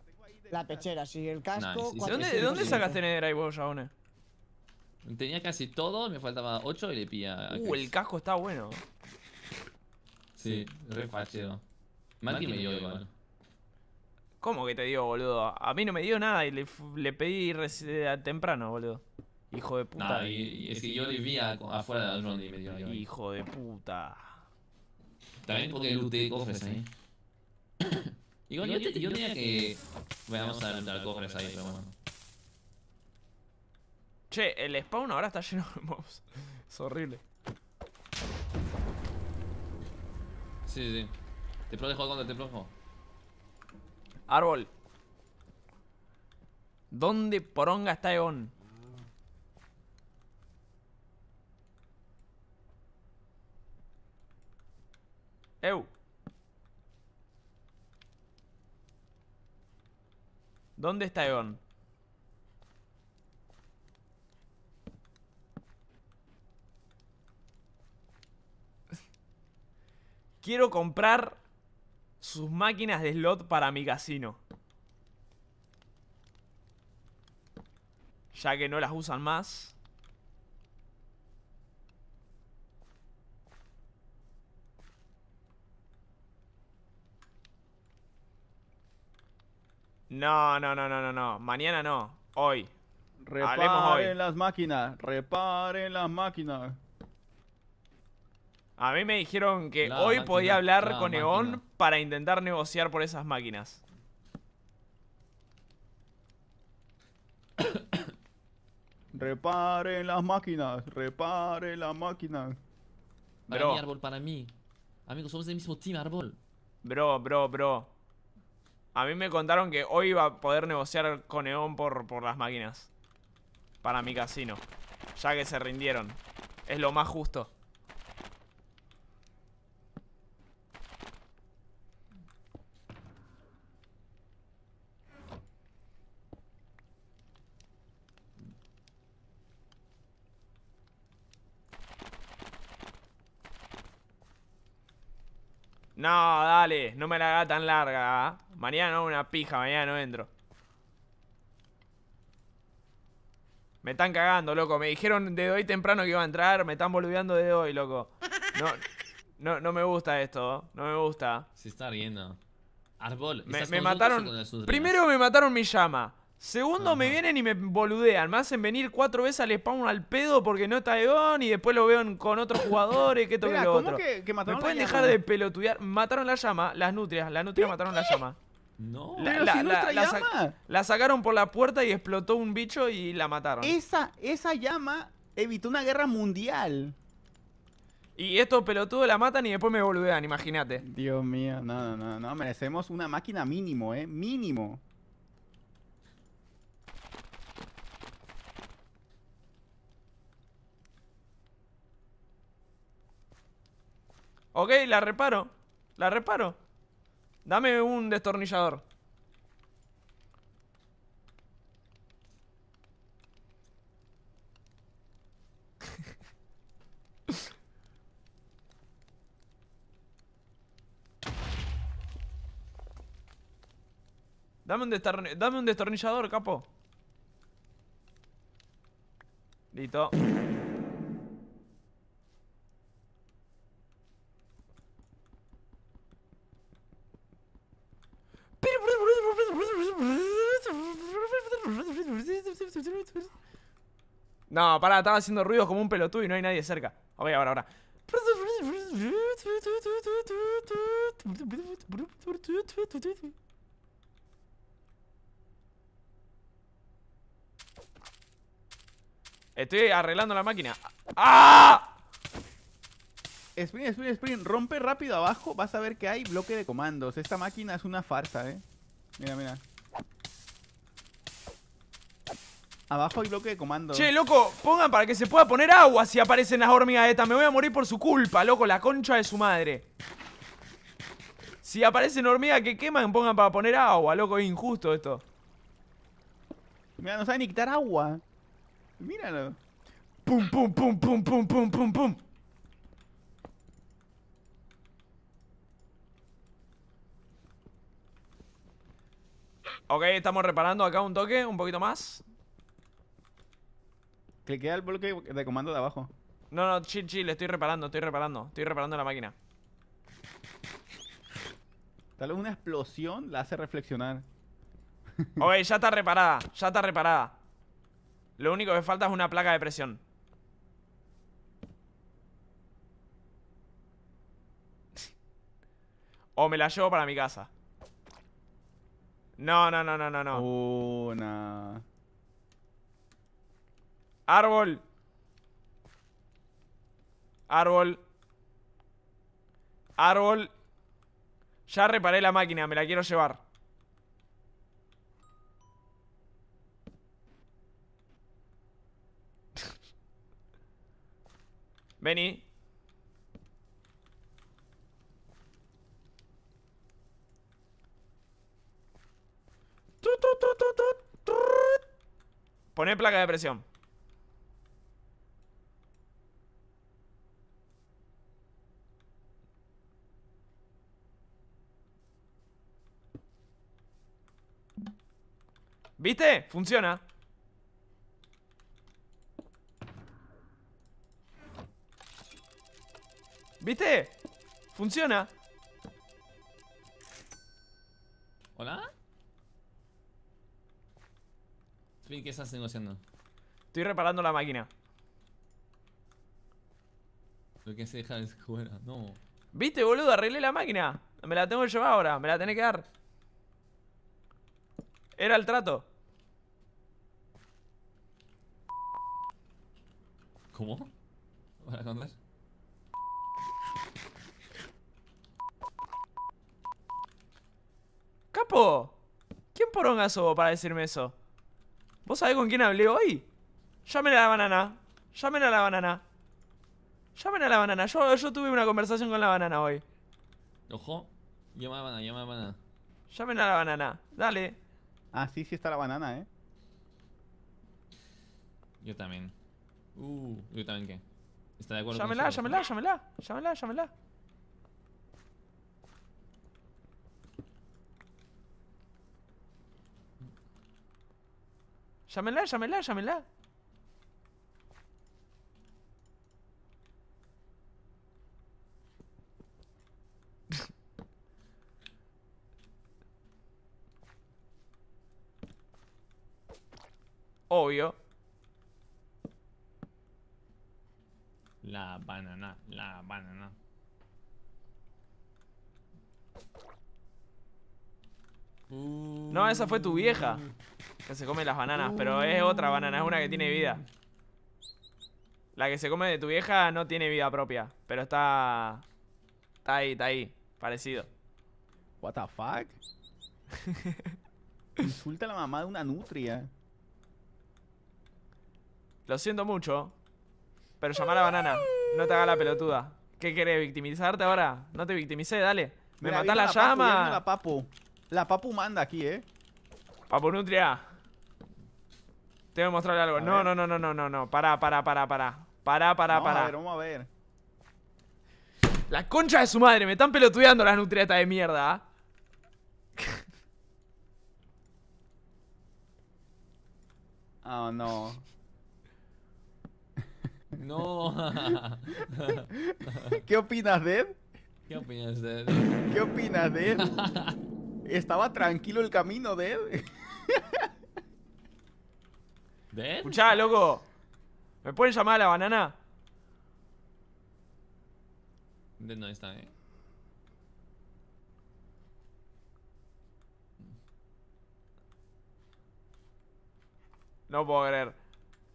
La pechera, sí, el casco. ¿De dónde, sacaste Netherite vos, Aone? Tenía casi todo, me faltaba 8 y le pilla. Uh, el casco está bueno. Sí, sí re fácil. Mati me dio igual. ¿Cómo que te dio, boludo? A mí no me dio nada y le, le pedí eh, temprano, boludo. Hijo de puta. Nah, y, es que yo vivía afuera de la y me dio. Hijo de puta. También porque looté cofres ahí. ¿eh? ¿eh? Igual yo, tenía que... vamos a adelantar cofres ahí, pero bueno. Che, el spawn ahora está lleno de mobs. es horrible. Sí, sí. Te protejo contra, te protejo. Árbol. ¿Dónde poronga está Eon? ¿Dónde está Egon? Quiero comprar sus máquinas de slot para mi casino. Ya que no las usan más. No, no, no, no, no, no. Mañana no. Hoy. Reparen hoy. las máquinas. Reparen las máquinas. A mí me dijeron que hoy podía hablar con Eon para intentar negociar por esas máquinas. reparen las máquinas, reparen las máquinas. Para para mí. Amigos, somos del mismo team, árbol. Bro, bro, bro. A mí me contaron que hoy iba a poder negociar con Eon por, por las máquinas. Para mi casino. Ya que se rindieron. Es lo más justo. No, dale, no me la haga tan larga. ¿ah? Mañana no, una pija, mañana no entro. Me están cagando, loco. Me dijeron de hoy temprano que iba a entrar. Me están boludeando de hoy, loco. No, me gusta esto. No me gusta. Se está riendo. Arbol, me, mataron. Primero me mataron mi llama. Segundo, me vienen y me boludean. Me hacen venir cuatro veces al spawn al pedo porque no está de on y después lo veo con otros jugadores, qué toque Que, que mataron ¿Me pueden dejar de pelotudear? Mataron la llama, las nutrias. Las nutrias mataron la llama. No, la, pero la, la, llama. la, sacaron por la puerta y explotó un bicho y la mataron. Esa, esa llama evitó una guerra mundial. Y estos pelotudos la matan y después me boludean, imagínate. Dios mío, no, no, no, no, merecemos una máquina mínimo, eh, mínimo. Ok, la reparo, la reparo. Dame un destornillador. Dame un, dame un destornillador, capo. Listo. No, pará, estaba haciendo ruidos como un pelotudo y no hay nadie cerca. Ok, ahora, ahora. Estoy arreglando la máquina. ¡Ah! Spring, Spring, Spring, rompe rápido abajo, vas a ver que hay bloque de comandos. Esta máquina es una farsa, eh. Mira, mira. Abajo hay bloque de comando. Che, loco, pongan para que se pueda poner agua si aparecen las hormigas estas. Me voy a morir por su culpa, loco, la concha de su madre. Si aparecen hormigas que queman, pongan para poner agua, loco, es injusto esto. Mira, no saben ni agua. Míralo. Pum, pum, pum, pum, pum, pum, pum, pum. Ok, estamos reparando acá un toque, un poquito más. Cliquea el bloque de comando de abajo. No, no, chill, chill, estoy reparando, estoy reparando. Estoy reparando la máquina. Tal vez una explosión la hace reflexionar. Oye, ya está reparada, ya está reparada. Lo único que falta es una placa de presión. O me la llevo para mi casa. No, no, no, no, no, no. Una. Árbol. Árbol. Árbol. Ya reparé la máquina, me la quiero llevar. Vení. Poné placa de presión. ¿Viste? Funciona ¿Viste? Funciona ¿Hola? ¿Qué estás negociando? Estoy reparando la máquina Lo que se deja de no ¿Viste, boludo? Arreglé la máquina Me la tengo que llevar ahora, me la tenés que dar era el trato. ¿Cómo? ¿Para contar? ¡Capo! ¿Quién un sos para decirme eso? ¿Vos sabés con quién hablé hoy? Llamen a la banana. Llamen a la banana. Llamen a la banana. Yo, yo tuve una conversación con la banana hoy. Ojo. Llama a la banana, llama a banana. Llamen a la banana. Dale. Ah, sí, sí está la banana, ¿eh? Yo también. Uh, yo también qué. ¿Está de acuerdo llámela, llámela, llámela, llámela, llámela. Llámela, llámela, llámela. obvio. La banana, la banana. No, esa fue tu vieja. Que se come las bananas, pero es otra banana, es una que tiene vida. La que se come de tu vieja no tiene vida propia, pero está... Está ahí, está ahí, parecido. What the fuck? Insulta la mamá de una nutria. Lo siento mucho. Pero llama a la banana. No te haga la pelotuda. ¿Qué querés? ¿Victimizarte ahora? No te victimicé, dale. Me Mira, la, llama. la papu. La papu manda aquí, eh. Papu Nutria. Tengo que mostrarle algo. no, no, no, no, no, no, no. Pará, pará, pará, pará. Pará, pará, vamos A ver, vamos a ver. La concha de su madre. Me están pelotudeando las nutriatas de mierda. ah. Oh, no. No. ¿Qué opinas de ¿Qué opinas de ¿Qué opinas de Estaba tranquilo el camino de él. ¿De loco. ¿Me pueden llamar a la banana? Dead no está, eh. No puedo creer.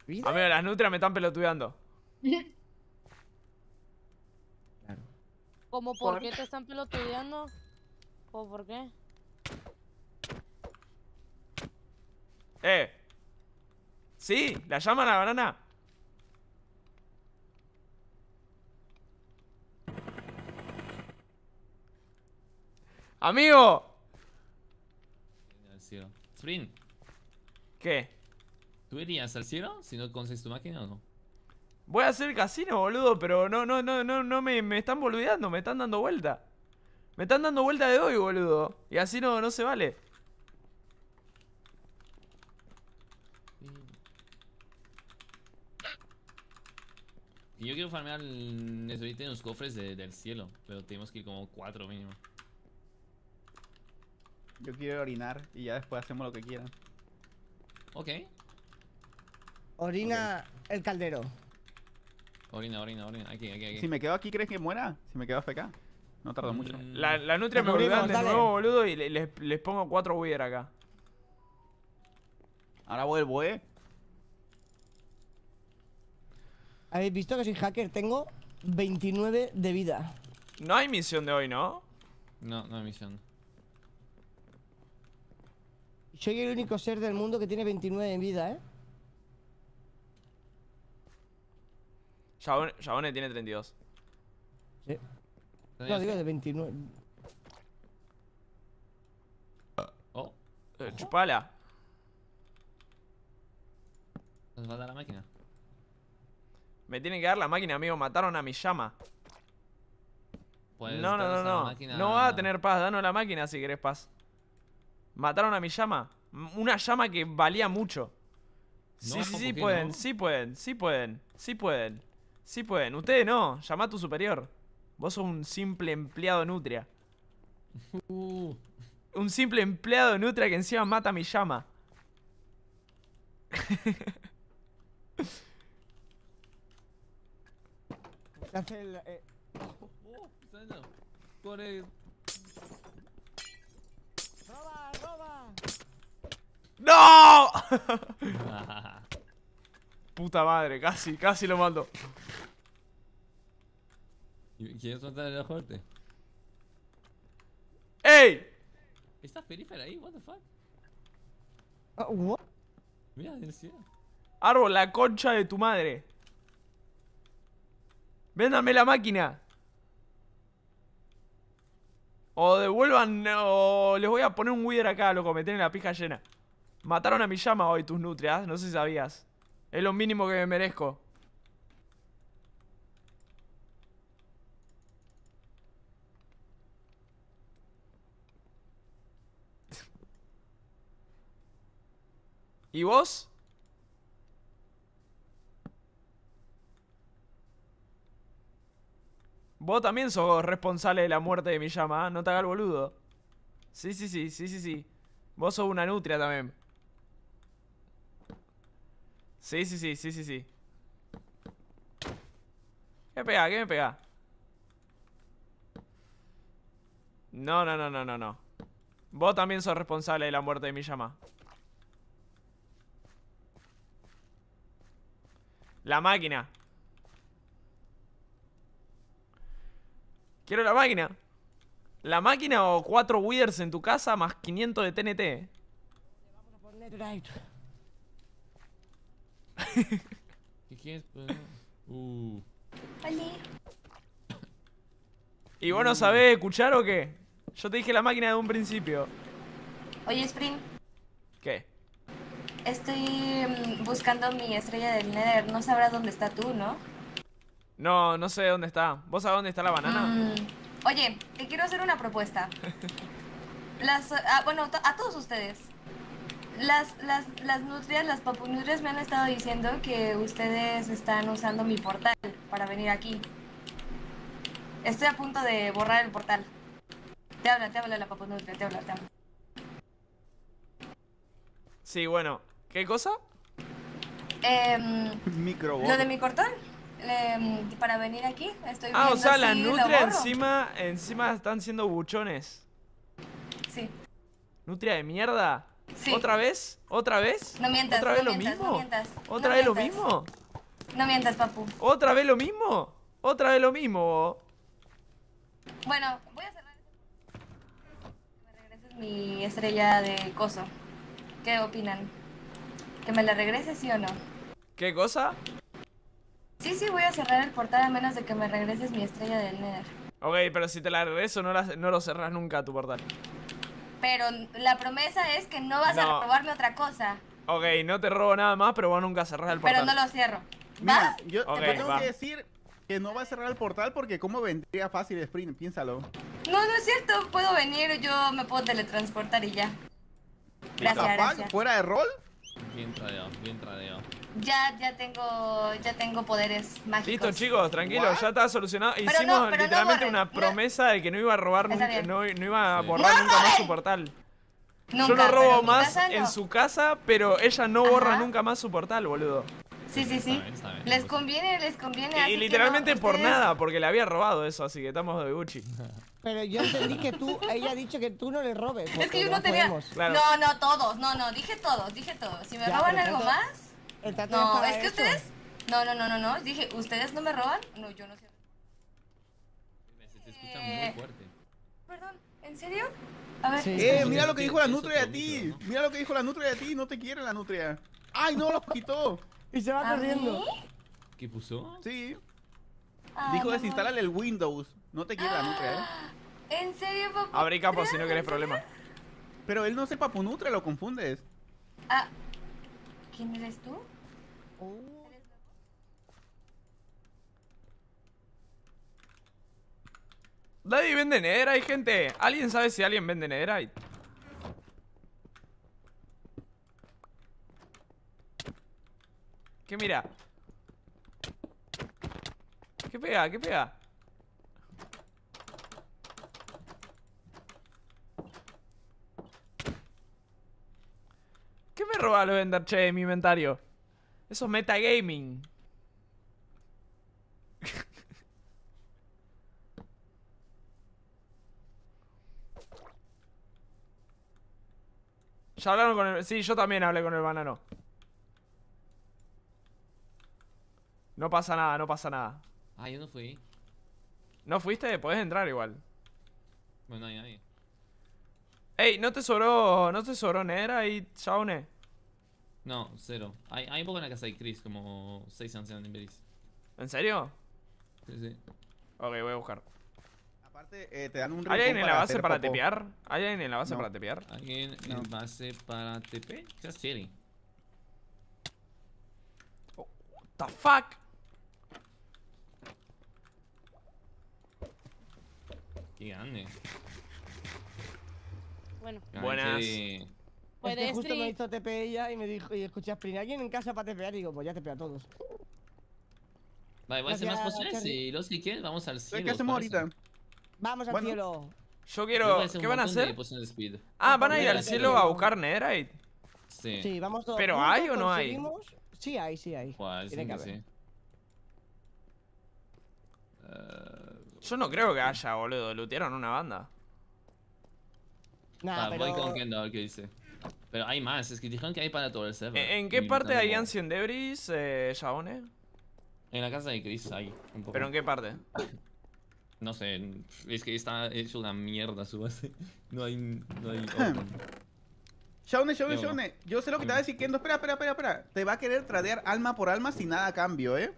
Amigo, las nutrias me están pelotudeando. ¿Como por, qué te están pelotudeando? ¿O por qué? ¡Eh! ¡Sí! ¡La llama la banana! ¡Amigo! ¿Sprint? ¿Qué? ¿Tú irías al cielo si no consigues tu máquina o no? Voy a hacer casino, boludo, pero no, no, no, no, no me, están boludeando, me están dando vuelta. Me están dando vuelta de hoy, boludo. Y así no, no se vale. Y yo quiero farmear necesito unos cofres del cielo, pero tenemos que ir como cuatro mínimo. Yo quiero orinar y ya después hacemos lo que quieran. Ok. Orina el caldero. Orina, orina, orina. Aquí, aquí, aquí. Si me quedo aquí, ¿crees que muera? Si me quedo hasta acá. No tardo mucho. Mm. La, nutria me olvidan de nuevo, boludo, y les, pongo cuatro weird acá. Ahora vuelvo, ¿eh? ¿Habéis visto que soy hacker? Tengo 29 de vida. No hay misión de hoy, ¿no? No, no hay misión. Soy el único ser del mundo que tiene 29 de vida, ¿eh? Jabone, tiene 32. Sí. No, digo de 29. Eh, chupala. mata la máquina. Me tiene que dar la máquina, amigo. Mataron a mi llama. Pues, no, no, no, no. No va a tener paz. Danos la máquina si querés paz. Mataron a mi llama. Una llama que valía mucho. sí, sí, pueden, sí pueden, sí pueden, sí pueden. Sí pueden, ustedes no, llama a tu superior. Vos sos un simple empleado nutria. Uh. Un simple empleado nutria que encima mata mi llama. Eh. ¡No! Puta madre, casi, casi lo mando. ¿Quieres tratar de fuerte? ¡Ey! ¿Está Ferifer ahí? What the fuck? Uh, what? Mira, densidad. Árbol, la concha de tu madre. Véndame la máquina. O devuelvan, o les voy a poner un wither acá, loco, me tienen la pija llena. Mataron a mi llama hoy tus nutrias, no sé si sabías. Es lo mínimo que me merezco. ¿Y vos? Vos también sos responsable de la muerte de mi llama, ¿ah? no te hagas el boludo. Sí, sí, sí, sí, sí, sí. Vos sos una nutria también. Sí, sí, sí, sí, sí, sí. ¿Qué me pega? ¿Qué me pega? No, no, no, no, no, no. Vos también sos responsable de la muerte de mi llama. La máquina. Quiero la máquina. La máquina o cuatro withers en tu casa más 500 de TNT. Vamos a ¿Qué pues, uh. ¿Y bueno, no sabés escuchar o qué? Yo te dije la máquina de un principio. Oye, Spring. ¿Qué? Estoy mm, buscando mi estrella del Nether. No sabrás dónde está tú, ¿no? No, no sé dónde está. ¿Vos sabés dónde está la banana? Mm. Oye, te quiero hacer una propuesta. Las, ah, bueno, a todos ustedes las, las, las nutrias, las papunutrias me han estado diciendo que ustedes están usando mi portal para venir aquí. Estoy a punto de borrar el portal. Te habla, te habla la papunutria, te habla, te habla. Sí, bueno. ¿Qué cosa? Eh, Lo de mi portal. Em, para venir aquí. Estoy ah, o sea, las nutrias encima, encima están siendo buchones. Sí. Nutria de mierda. ¿Otra vez? ¿Otra vez? No mientas, ¿Otra vez lo mismo? ¿Otra vez lo mismo? No mientas, papu. ¿Otra vez lo mismo? ¿Otra vez lo mismo? Bueno, voy a cerrar. Este me regreses mi estrella de coso. ¿Qué opinan? ¿Que me la regreses, sí o no? ¿Qué cosa? Sí, sí, voy a cerrar el portal a menos de que me regreses mi estrella del Nether. Ok, pero si te la regreso, no, no lo cerras nunca a tu portal. Pero la promesa es que no vas a robarme otra cosa. Ok, no te robo nada más, pero a nunca cerrar el portal. Pero no lo cierro. Mira, yo tengo que decir que no va a cerrar el portal porque cómo vendría fácil Sprint, piénsalo. No, no es cierto, puedo venir, yo me puedo teletransportar y ya. Gracias, ¿Fuera de rol? Bien traído, bien traído. Ya, ya tengo, ya tengo poderes mágicos. Listo, chicos, tranquilos, ya está solucionado. Hicimos literalmente una promesa de que no iba a robar nunca, no, iba a borrar nunca más su portal. Yo no robo más en su casa, pero ella no borra nunca más su portal, boludo. Sí, sí, sí. Les conviene, les conviene. Y, literalmente por nada, porque le había robado eso, así que estamos de Gucci. Pero yo entendí que tú, ella ha dicho que tú no le robes. Es que yo no tenía. No, no, todos, no, no, dije todos, dije todos. Si me roban algo más no, es que ustedes. No, no, no, no, no. Dije, ¿ustedes no me roban? No, yo no sé. Se te escucha muy eh, fuerte. Perdón, ¿en serio? A ver. Eh, mira lo que dijo la nutria de ti. Mira lo que dijo la nutria de ti. No te quiere la nutria. ¡Ay, no! lo quitó. y se va corriendo. ¿Qué puso? Sí. Ah, dijo, desinstálale el Windows. No te quiere la nutria, ¿eh? ¿En serio, papu. Abrí Capo, si no querés problema Pero él no es el Nutria, lo confundes. Ah, ¿quién eres tú? Oh. Nadie vende netherite, gente. ¿Alguien sabe si alguien vende netherite? ¿Qué mira? ¿Qué pega? ¿Qué pega? ¿Qué me roba lo vender, che, de mi inventario? Eso es metagaming. ya hablaron con el... Sí, yo también hablé con el banano. No pasa nada, no pasa nada. Ah, yo no fui. ¿No fuiste? puedes entrar igual. Bueno, no hay nadie. Ey, ¿no te sobró, no te sobró Nera y Shaune? No, cero. Hay, hay un poco en la casa de Chris, como 6 ancianos limberis. ¿En serio? Sí, sí. Ok, voy a buscar. Aparte, eh, te dan un ¿Hay alguien en la base para tepear? ¿Hay alguien en la base para tepear? ¿Alguien en la base para tepear? Quizás Cherry. Oh, what the fuck? Qué grande. Bueno. Buenas. Pues justo me hizo TP ella y me dijo, y escuché a Spring ¿alguien en casa para TPar? Y digo, pues ya TP a todos. Vale, voy a hacer más posiciones y los que quieren vamos al cielo. ¿Qué hacemos ahorita? Vamos al cielo. Yo quiero... ¿Qué van a hacer? Ah, van a ir al cielo a buscar Netherite. Sí. sí, vamos todos. ¿Pero hay o no hay? Sí hay, sí hay. Tiene que haber. Yo no creo que haya, boludo. lootearon una banda. Nada, pero... Voy con ¿qué dice? Pero hay más, es que dijeron que hay para todo el server. ¿En, qué parte hay Ancient Debris, eh, Shaone? En la casa de Chris hay. Un poco. ¿Pero en qué parte? No sé, es que está hecho una mierda su base. No hay. No hay. Shaone, Shaone, Shaone yo sé lo que te va diciendo. Espera, espera, espera, espera. Te va a querer tradear alma por alma sin nada a cambio, ¿eh?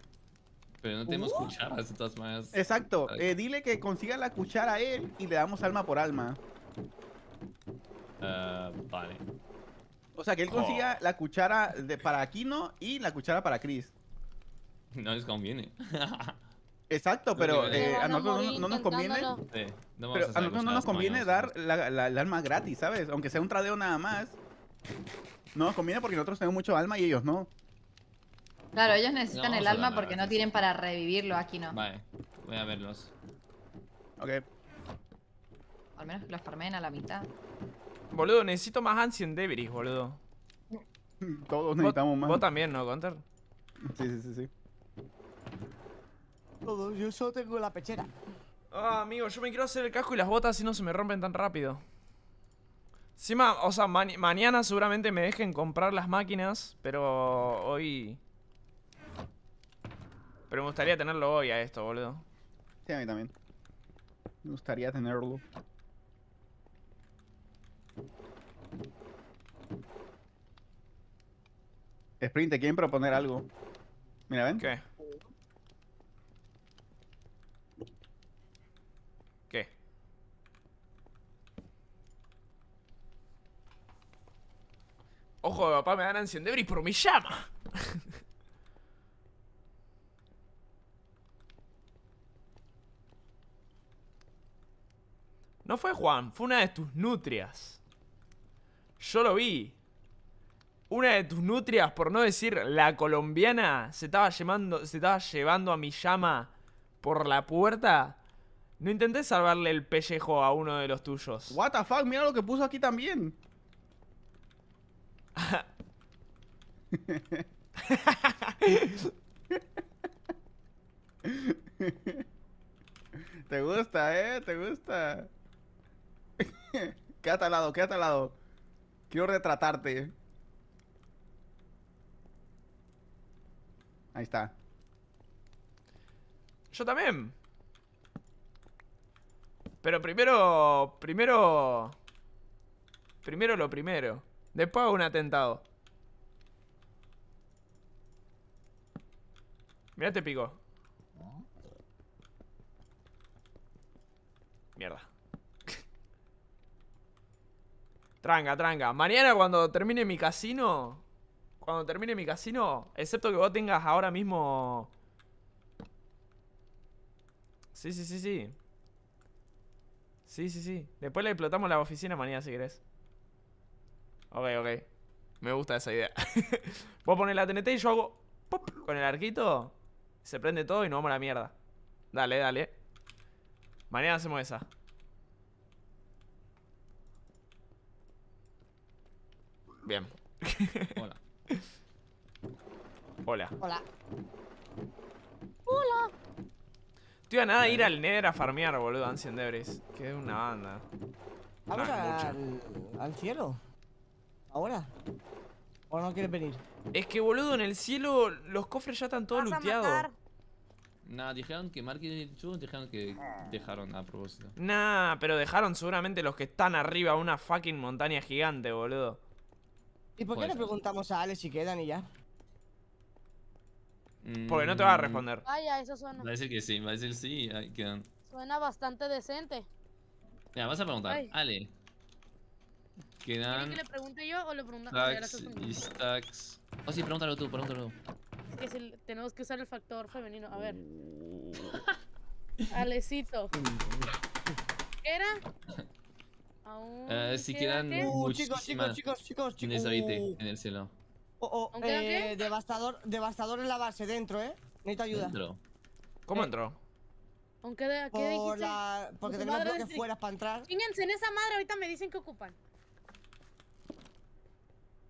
Pero no tenemos uh. cucharas, de todas maneras. Exacto. Eh, dile que consiga la cuchara a él y le damos alma por alma. Ah, vale. O sea, que él oh. consiga la cuchara de, para Aquino y la cuchara para Chris. No les conviene. Exacto, pero a nosotros no, nos conviene. pero a, nosotros no nos conviene dar la, alma gratis, ¿sabes? Aunque sea un tradeo nada más. No nos conviene porque nosotros tenemos mucho alma y ellos no. Claro, ellos necesitan el alma porque no tienen para revivirlo, aquí no. Vale, voy a verlos. Ok. Al menos los farmen a la mitad. Boludo, necesito más Ancient Debris, boludo. Todos necesitamos más. Vos también, ¿no, Counter? Sí, sí, sí, sí. yo solo tengo la pechera. Ah, amigo, yo me quiero hacer el casco y las botas si no se me rompen tan rápido. Encima, o sea, mañana seguramente me dejen comprar las máquinas, pero hoy... Pero me gustaría tenerlo hoy a esto, boludo. Sí, a mí también. Me gustaría tenerlo. Sprint, ¿te quieren proponer algo? Mira, ven. ¿Qué? ¿Qué? Ojo, papá, me dan encender por mi llama. no fue Juan, fue una de tus nutrias. Yo lo vi una de tus nutrias, por no decir la colombiana, se estaba llevando, se estaba llevando a mi llama por la puerta. No intenté salvarle el pellejo a uno de los tuyos. What the fuck, mira lo que puso aquí también. Te gusta, eh, te gusta. quédate al lado, quédate al lado. Quiero retratarte. Ahí está. Yo también. Pero primero... Primero... Primero lo primero. Después hago un atentado. Mira este pico. Mierda. tranca, tranca. Mañana cuando termine mi casino, cuando termine mi casino, excepto que vos tengas ahora mismo... Sí, sí, sí, sí. Sí, sí, sí. Después le explotamos la oficina mañana si querés. Ok, ok. Me gusta esa idea. vos poner la TNT y yo hago... Con el arquito. Se prende todo y nos vamos a la mierda. Dale, dale. Mañana hacemos esa. Bien. Hola. Hola. Hola. Hola. Estoy a nada ir al Nether a farmear, boludo, Ancient Debris. Que es una banda. al, cielo. ¿Ahora? ¿O no quieres venir? Es que, boludo, en el cielo los cofres ya están todos luteados. Nah, dijeron que Mark y Chu dijeron que dejaron a propósito. Nah, pero dejaron seguramente los que están arriba una fucking montaña gigante, boludo. ¿Y por qué le preguntamos a Alex si quedan y ya? Mm. Porque no te va a responder. Vaya, eso suena. Va a decir que sí, va a decir sí, quedan. Suena bastante decente. Ya, vas a preguntar. Ale. Quedan. que le pregunte yo o le preguntas a y stacks. Oh, sí, pregúntalo tú, pregúntalo tú. Que tenemos que usar el factor femenino. A ver. Alecito. ¿Qué era? ver ah, si quedan uh, chicos, chicos, chicos, chicos, chicos. en uh. el cielo. Oh, oh, eh, devastador, devastador en la base, dentro, eh. Necesito ayuda. ¿Cómo eh, entró? Aunque de, aquí Por porque tenemos que de... fuera para entrar. Fíjense en esa madre, ahorita me dicen que ocupan.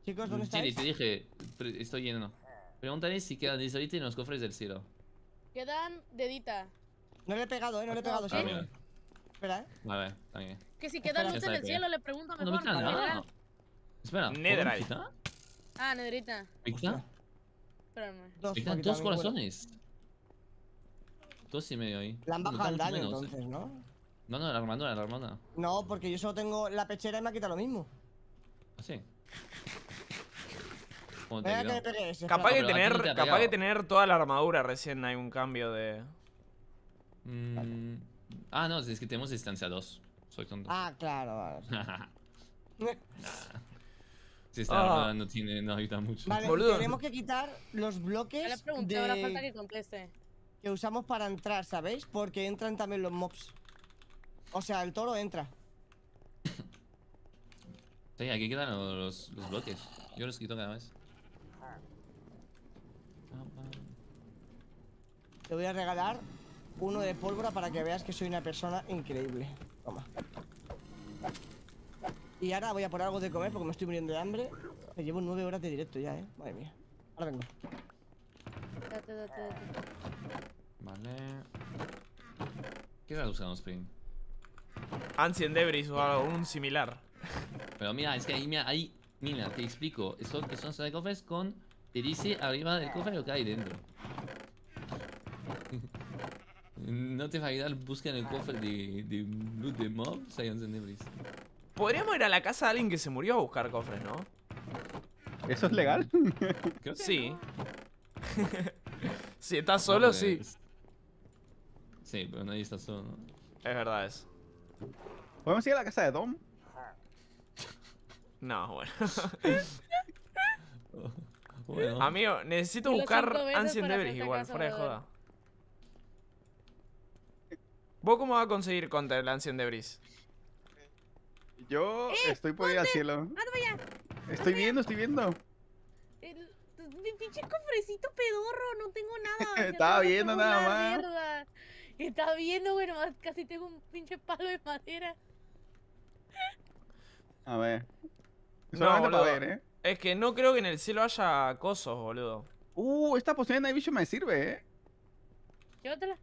Chicos, ¿dónde están? Chiri, te dije, estoy lleno. Pregúntale si quedan disolite en los cofres del cielo. Quedan dedita. No le he pegado, eh, no le he ah, pegado, sí. Espera, eh. ver también. Que si queda luz en el cielo, le pregunto mejor. No me nada. Espera. nedrita Ah, nedrita está? Espérame. Dos, corazones. Dos y medio ahí. La han bajado al daño entonces, ¿no? No, no, la armadura, la armadura. No, porque yo solo tengo la pechera y me ha quitado lo mismo. ¿Ah, sí? Oh, capaz de tener, capaz de tener toda la armadura recién hay un cambio de. Mm. ah, no, es que tenemos distancia 2. Soy tonto. Ah, claro, vale. Si está, ah. no, tiene, no ayuda mucho. Vale, Boludo. tenemos que quitar los bloques. de... que usamos para entrar, ¿sabéis? Porque entran también los mobs. O sea, el toro entra. Sí, aquí quedan los, los bloques. Yo los quito cada vez. Te voy a regalar uno de pólvora para que veas que soy una persona increíble. Toma. Y ahora voy a por algo de comer porque me estoy muriendo de hambre. Me llevo nueve horas de directo ya, eh. Madre mía. Ahora vengo. Vale. ¿Qué tal usando Spring? Ancient Debris o algo, un similar. Pero mira, es que ahí, mira, te explico. Son que son de cofres con. Te dice arriba del cofre lo que hay dentro. No te va a ayudar, busca en el ah, cofre de, de de mobs, hay debris. Podríamos ir a la casa de alguien que se murió a buscar cofres, ¿no? ¿Eso es legal? sí. si estás solo, pues, sí. Sí, pero nadie está solo, ¿no? Es verdad eso. ¿Podemos ir a la casa de Dom? No, bueno. Oh, bueno. Amigo, necesito buscar Ancient Debris igual, fuera de joda. ¿Vos cómo vas a conseguir contra el Ancien de Brice? Yo eh, estoy por ir al cielo. Ah, estoy viendo, estoy viendo. El, mi pinche cofrecito pedorro, no tengo nada. Estaba viendo nada más. Estaba viendo, bueno, casi tengo un pinche palo de madera. A ver. ¿eh? Es que no creo que en el cielo haya cosos, boludo. Uh, esta poción de bicho me sirve, eh. Llévatela.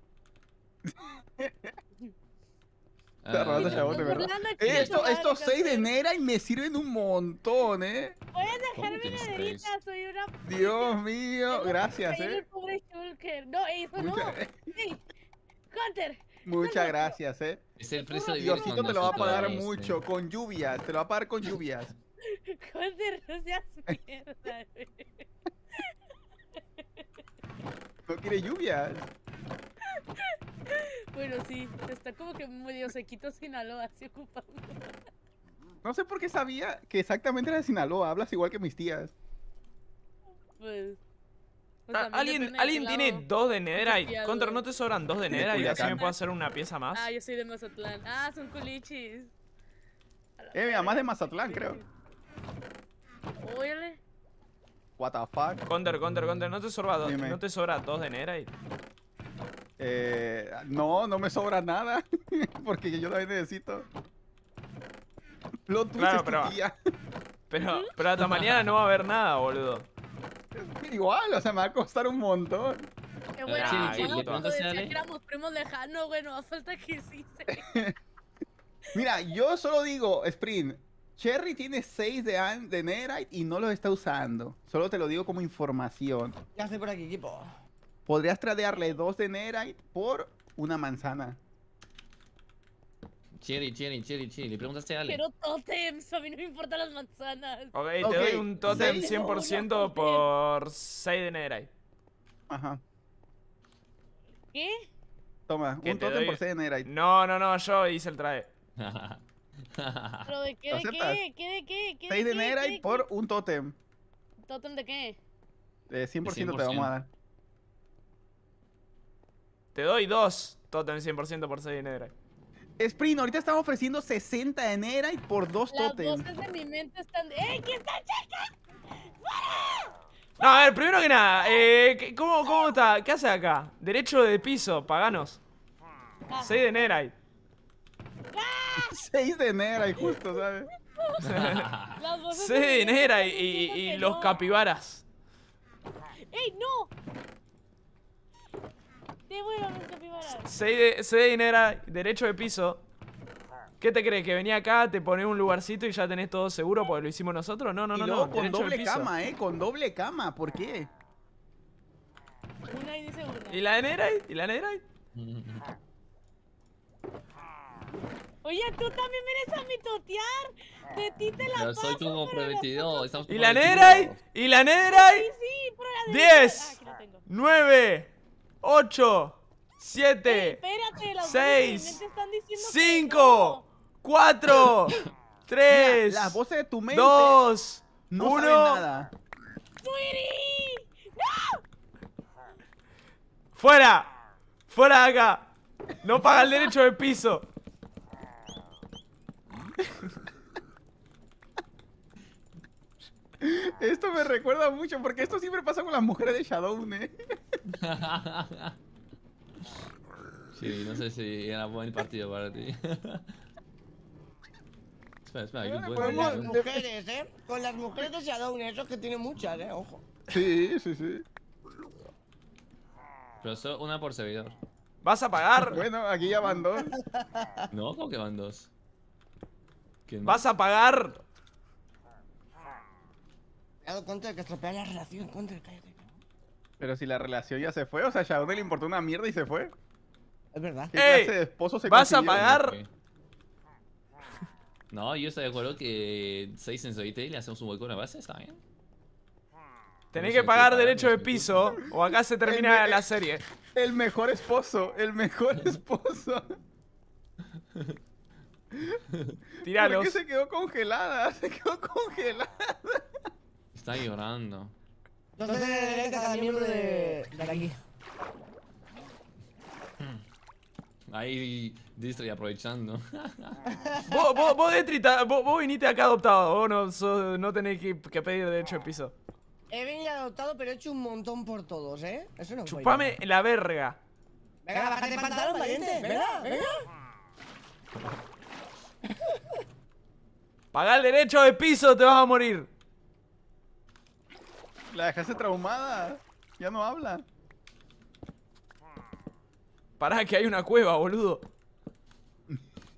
Ah, pues, verdad. Eh, estos 6 de nera y me sirven un montón, ¿eh? Voy a dejar mi neverita, soy una... Dios mío, gracias, ¿eh? Pobre Shulker. No, eso eh, no. Hunter. Muchas gracias, ¿eh? Es el precio de Diosito te lo va a pagar este. mucho, con lluvias. Te lo va a pagar con lluvias. Hunter, no seas mierda, ¿No quiere lluvias? bueno, sí, está como que medio sequito Sinaloa, así ocupado. No sé por qué sabía que exactamente era de Sinaloa, hablas igual que mis tías. Pues. Ah, alguien, ¿alguien tiene dos de nera y Contra, ¿no te sobran dos de nera y así me puedo hacer una pieza más? Ah, yo soy de Mazatlán. Ah, son culichis. Eh, mira, más de Mazatlán, creo. Óyale. What the fuck. Conter, Conter, Conter, no te sobra dos, no te sobra dos de Nera y. Eh, no, no me sobra nada. Porque yo la necesito. Plot twist claro, pero, pero, a ¿Mm? hasta mañana no va a haber nada, boludo. Igual, o sea, me va a costar un montón. Qué bueno, cuando que éramos primos lejanos, bueno, a falta que sí. Mira, yo solo digo, Sprint, Cherry tiene 6 de, de Nerite y no los está usando. Solo te lo digo como información. ¿Qué hace por aquí, equipo? Podrías tradearle dos de Nerite por una manzana. Chiri, chiri, chiri, chiri. Le preguntaste a Ale. Quiero totems. A mí no me importan las manzanas. Ok, te doy un totem 100% por 6 de Netherite. Ajá. ¿Qué? Toma, un totem por 6 de Netherite. No, no, no. Yo hice el trae. ¿Pero de qué, de qué? ¿Qué, de qué? 6 de, de Netherite por un totem. ¿Totem de qué? De 100%, eh, te vamos a dar. Te doy dos totem 100% por 6 de Nerai. Sprint, ahorita estamos ofreciendo 60 de Nerai por dos totems. Las voces de mi mente están... ¡Ey, ¿Quién está checa? ¡Fuera! No, a ver, primero que nada, eh, ¿cómo, está? ¿Qué hace acá? Derecho de piso, paganos. 6 ah. de Nerite. 6 de Nerai, justo, ¿sabes? 6 de Nerai y, los capibaras. ¡Ey, no! Devuélvame el capibara. derecho de piso. ¿Qué te crees? ¿Que venía acá, te ponía un lugarcito y ya tenés todo seguro porque lo hicimos nosotros? No, no, no, no, no. Con doble cama, eh. Con doble cama, ¿por qué? Una y una. ¿Y la de negra? ¿Y la negra? Oye, tú también mereces a mi totear De ti te la Yo soy prometido. ¿Y la negra? ¿Y la nera Sí, sí, 10, 9, 8, 7, 6, 5, 4, 3, 2, 1. ¡Fuera! ¡Fuera de acá! No paga el derecho de piso. Esto me recuerda mucho porque esto siempre pasa con las mujeres de Shadow, ¿eh? sí, no sé si era buen partido para ti. espera, espera, que Con las mujeres, ¿eh? Con las mujeres se ha eso que tiene muchas, ¿eh? Ojo. Sí, sí, sí. Pero eso una por servidor. ¿Vas a pagar? bueno, aquí ya van dos. No, ¿cómo que van dos? ¿Vas a pagar? cuenta de que estropea la relación, contra, pero si la relación ya se fue, o sea, dónde le importó una mierda y se fue. Es verdad. ¿Qué esposo se ¿Vas a pagar? No, yo estoy de acuerdo que 6 en y le hacemos un hueco a una base, ¿está bien? Tenéis que pagar derecho de piso o acá se termina la serie. El mejor esposo, el mejor esposo. Tíralos. ¿Por qué se quedó congelada? Se quedó congelada. Está llorando. No sé de cada miembro de, de aquí. Hmm. Ahí ya aprovechando. vos, vos, vos, viniste acá adoptado. Vos no, tenés que, que, pedir de hecho de piso. He venido adoptado, pero he hecho un montón por todos, ¿eh? Eso no Chupame la verga. Venga, bájate el pantalón, valiente. Venga, venga. Paga el derecho de piso, te vas a morir. La dejaste traumada. Ya no habla. Pará, que hay una cueva, boludo.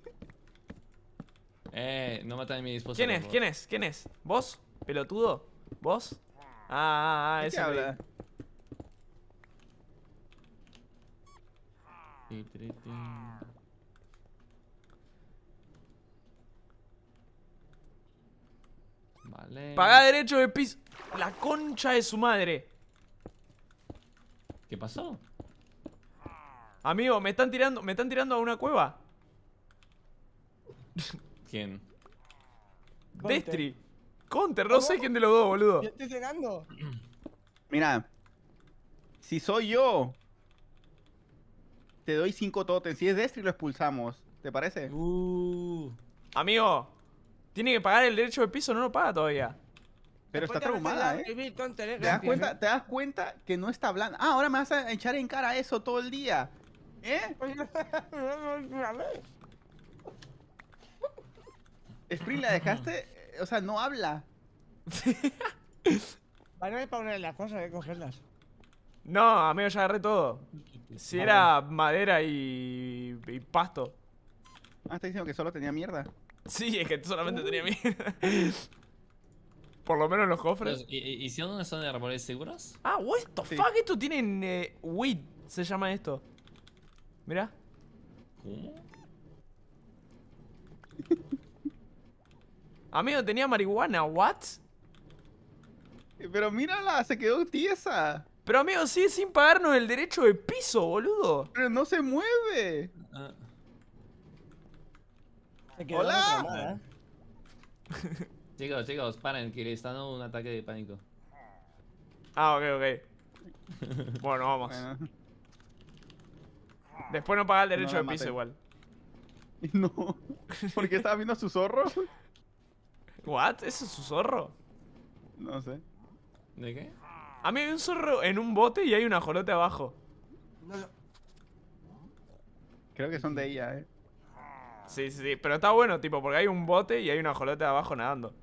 eh, no matan a mi dispositivo ¿Quién es? ¿Quién es? ¿Quién es? ¿Vos? ¿Pelotudo? ¿Vos? Ah, ah, ah, ese habla. Vale. Pagá derecho de piso. La concha de su madre. ¿Qué pasó? Amigo, me están tirando, me están tirando a una cueva. ¿Quién? Destri. Conter, no sé quién de los dos, boludo. Yo estoy llegando. Mira, si soy yo, te doy cinco totes. Si es Destri, lo expulsamos. ¿Te parece? Uh. Amigo, tiene que pagar el derecho de piso, no lo paga todavía. Pero está traumada, ¿eh? ¿Te, das cuenta, que no está hablando? Ah, ahora me vas a echar en cara eso todo el día. ¿Eh? Pues Spring, ¿la dejaste? O sea, no habla. Vale, para poner las cosas, que cogerlas. No, a mí me agarré todo. Si era madera y, y pasto. Ah, está diciendo que solo tenía mierda. Sí, es que solamente tenía uh. mierda. Por lo menos los cofres. ¿Y y dónde son de árboles seguros? Ah, what the fuck, esto tiene... eh, se llama esto. Mira. ¿Cómo? Amigo, tenía marihuana, what? Eh, pero mírala, se quedó tiesa. Pero amigo, sigue sin pagarnos el derecho de piso, boludo. Pero no se mueve. Ah. Hola. Chicos, chicos, paren, que le están dando un ataque de pánico. Ah, ok, ok. bueno, vamos. Después no paga el derecho de piso igual. No, ¿Por qué estaba viendo a su zorro. What? ¿Eso es su zorro? No sé. ¿De qué? A mí hay un zorro en un bote y hay una jolote abajo. Creo que son de ella, eh. Sí, sí, sí. Pero está bueno, tipo, porque hay un bote y hay una jolote abajo nadando.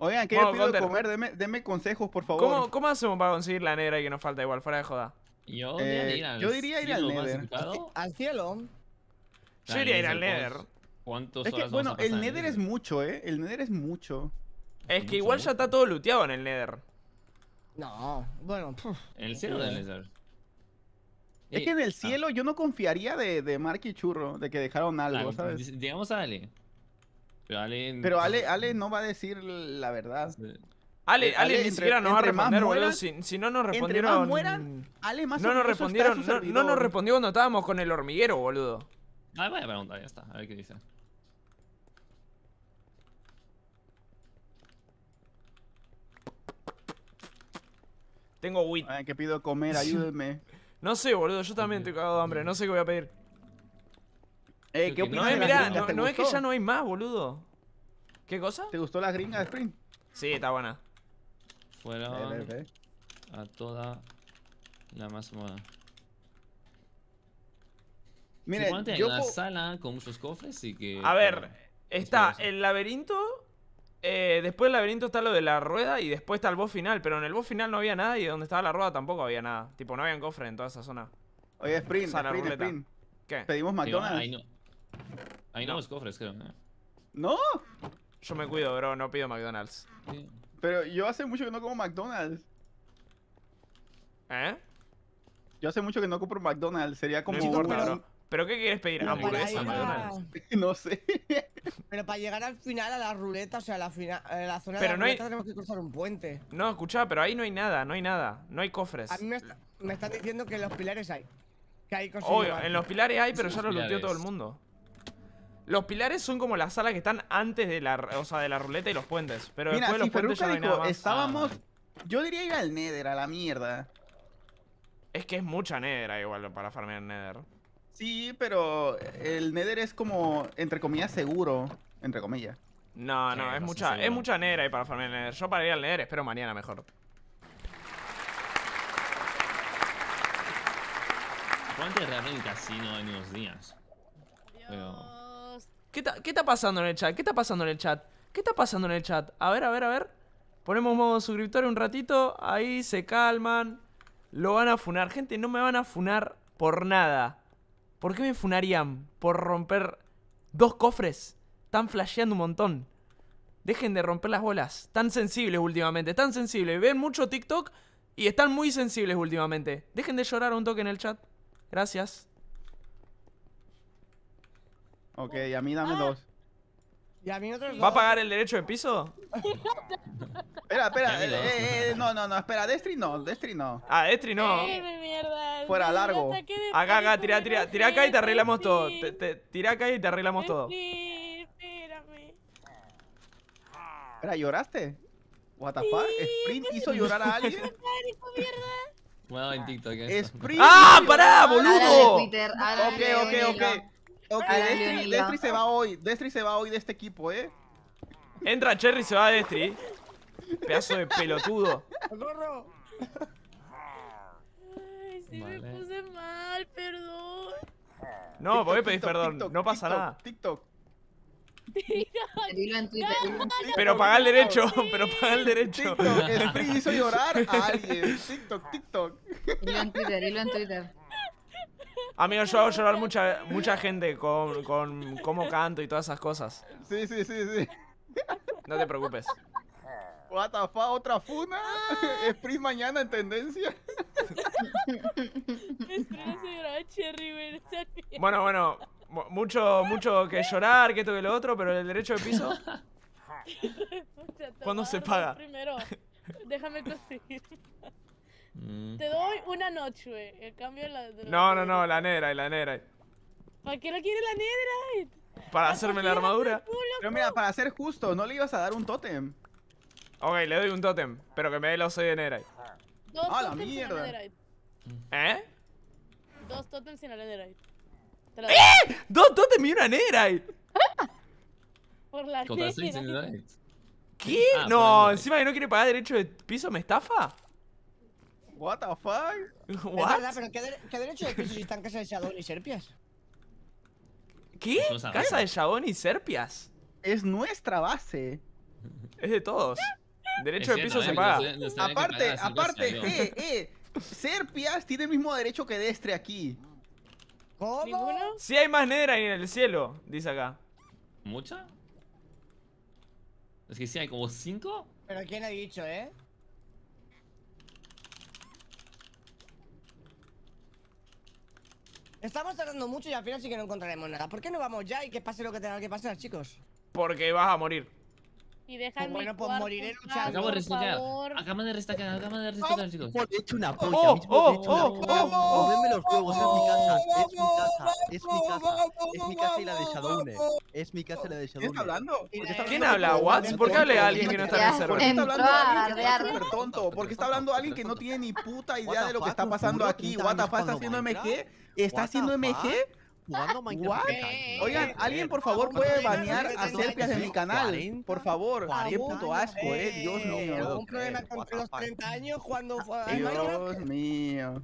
Oigan, ¿qué bueno, yo pido de comer? Deme, consejos, por favor. ¿Cómo, ¿Cómo, hacemos para conseguir la y que nos falta igual, fuera de joda? Yo, eh, yo diría ir al Nether. Al cielo. Yo diría ir al Nether. ¿Cuántos es que, Bueno, el Nether es mucho, ¿eh? El Nether es mucho. Es que igual ya está todo looteado en el Nether. No, bueno. En el cielo del Nether. Es que eh, en el ah. cielo yo no confiaría de, de Mark y Churro, de que dejaron algo, ah, ¿sabes? Digamos a Ale. Pero Ale, Ale, no va a decir la verdad. Eh, Ale, Ale, ni siquiera nos va a responder, boludo. Si, si, no nos respondieron. Ale más no nos respondieron, no, no, respondió cuando estábamos con el hormiguero, boludo. Ah, voy a preguntar, ya está. A ver qué dice. Tengo A ver, que pido comer, ayúdenme. no sé, boludo, yo también estoy cagado de hambre, no sé qué voy a pedir. Eh, no, eh, no, es que ya no hay más, boludo. ¿Qué cosa? ¿Te gustó la gringa de Spring? Sí, está buena. Fuera a toda la más Mire, Mira, en la sala con muchos cofres y que... A ver, está el laberinto. Eh, después del laberinto está lo de la rueda y después está el boss final. Pero en el boss final no había nada y donde estaba la rueda tampoco había nada. Tipo, no había cofre en toda esa zona. Oye, Sprint, Sprint, ¿Qué? Pedimos Ahí no, es cofres, creo. ¡No! Yo me cuido, bro, no pido McDonald's. Pero yo hace mucho que no como McDonald's. ¿Eh? Yo hace mucho que no compro McDonald's, sería como... No bro. ¿Pero qué quieres pedir? No, ¿Hamburguesa? McDonald's No sé. Pero para llegar al final a la ruleta, o sea, a la, final, eh, zona de la ruleta tenemos que cruzar un puente. No, escucha, pero ahí no hay nada, no hay nada. No hay cofres. A mí me, está, están diciendo que en los pilares hay. Que hay cosas Oye, en los pilares hay, pero ya lo tío todo el mundo. Los pilares son como las salas que están antes de la, o de la ruleta y los puentes. Pero después los puentes ya no hay nada más. Estábamos. yo diría ir al Nether, a la mierda. Es que es mucha Nether igual para farmear Nether. Sí, pero el Nether es como, entre comillas, seguro. Entre comillas. No, no, es mucha, es mucha Nether ahí para farmear Nether. Yo para ir al Nether espero mañana mejor. es en casino en unos días. Pero... ¿Qué está, pasando en el chat? ¿Qué está pasando en el chat? ¿Qué está pasando en el chat? A ver, a ver, a ver. Ponemos modo suscriptor un ratito. Ahí se calman. Lo van a funar. Gente, no me van a funar por nada. ¿Por qué me funarían? Por romper dos cofres. Están flasheando un montón. Dejen de romper las bolas. Tan sensibles últimamente. Tan sensibles. Ven mucho TikTok y están muy sensibles últimamente. Dejen de llorar un toque en el chat. Gracias. Ok, a mí dame ah. dos. Y a mí otros dos. ¿Va a pagar el derecho de piso? espera, espera. Eh, eh, eh, no, no, no. Espera, Destri no. Destri no. Ah, Destri no. Fuera, largo. Acá, acá, tira, tira. Tira acá y te arreglamos todo. tira acá y te arreglamos todo. espérame. Espera, ¿lloraste? What the fuck? ¿Sprint hizo llorar a alguien? Bueno, en TikTok. Sprint. ¡Ah, pará, boludo! ok, ok, ok. Ok, Destri, se va hoy. Destri se va hoy de este equipo, ¿eh? Entra Cherry se va Destri. Pedazo de pelotudo. ¡Socorro! Ay, si me puse mal, perdón. No, TikTok, a pedir perdón, no pasa nada. TikTok. En Twitter. pero paga el derecho, pero paga el derecho. TikTok, el hizo llorar a alguien. TikTok, TikTok. Dilo en Twitter, dilo en Twitter. Amigo, yo hago llorar mucha, mucha gente con, con cómo canto y todas esas cosas. Sí, sí, sí, sí. No te preocupes. What the fuck, otra funa. Es mañana en tendencia. bueno, bueno, mucho, mucho que llorar, que esto que lo otro, pero el derecho de piso. ¿Cuándo se paga? Primero, déjame conseguir. Mm. Te doy una noche, güey. En cambio la, No, no, no, la y la negra. ¿Para qué lo quiere la nera? Para, hacerme la armadura. pero mira, para ser justo, no le ibas a dar un tótem. Ok, le doy un tótem, pero que me dé los oso de netherite Dos ¡Ah, la mierda! ¿Eh? Dos tótems sin la Netherite. ¡Eh! ¡Dos tótems y una Netherite! por la chica. ¿Qué? Ah, no, encima que no quiere pagar derecho de piso, ¿me estafa? What the fuck? pero ¿qué, derecho de piso si están casa de Shabon y Serpias? ¿Qué? casa de Sadón y Serpias. Es nuestra base. Es de todos. Derecho de piso se paga. aparte, aparte, eh, eh. Serpias tiene el mismo derecho que Destre aquí. ¿Cómo? Si hay más ahí en el cielo, dice acá. ¿Mucha? Es que sí hay como cinco. Pero ¿quién ha dicho, eh? Estamos tardando mucho y al final sí que no encontraremos nada. ¿Por qué no vamos ya y que pase lo que tenga que pasar, chicos? Porque vas a morir. Y déjame pues Bueno, pues cuarto, moriré luchando. Acabo de restackear. acabo de restackear, Acabo de restackear, chicos. He hecho una oh, oh, oh, polla. Oh, oh, oh, oh, Volveme los juegos, es mi casa, es mi casa, es mi casa, es mi casa y la de Shadowne. Es mi casa y la de Shadowne. ¿Quién está hablando? ¿Quién habla, ¿What? ¿Por qué habla alguien que no está en el server? ¿Por qué está hablando alguien que súper tonto? ¿Por qué está hablando alguien que no tiene ni puta idea de lo que está pasando aquí? What the fuck está haciendo MG? ¿Está haciendo MG? Jugando Minecraft. Oigan, alguien por favor puede banear eh, a Serpias de mi canal. Por favor, qué puto asco, eh. Dios mío. Dios mío.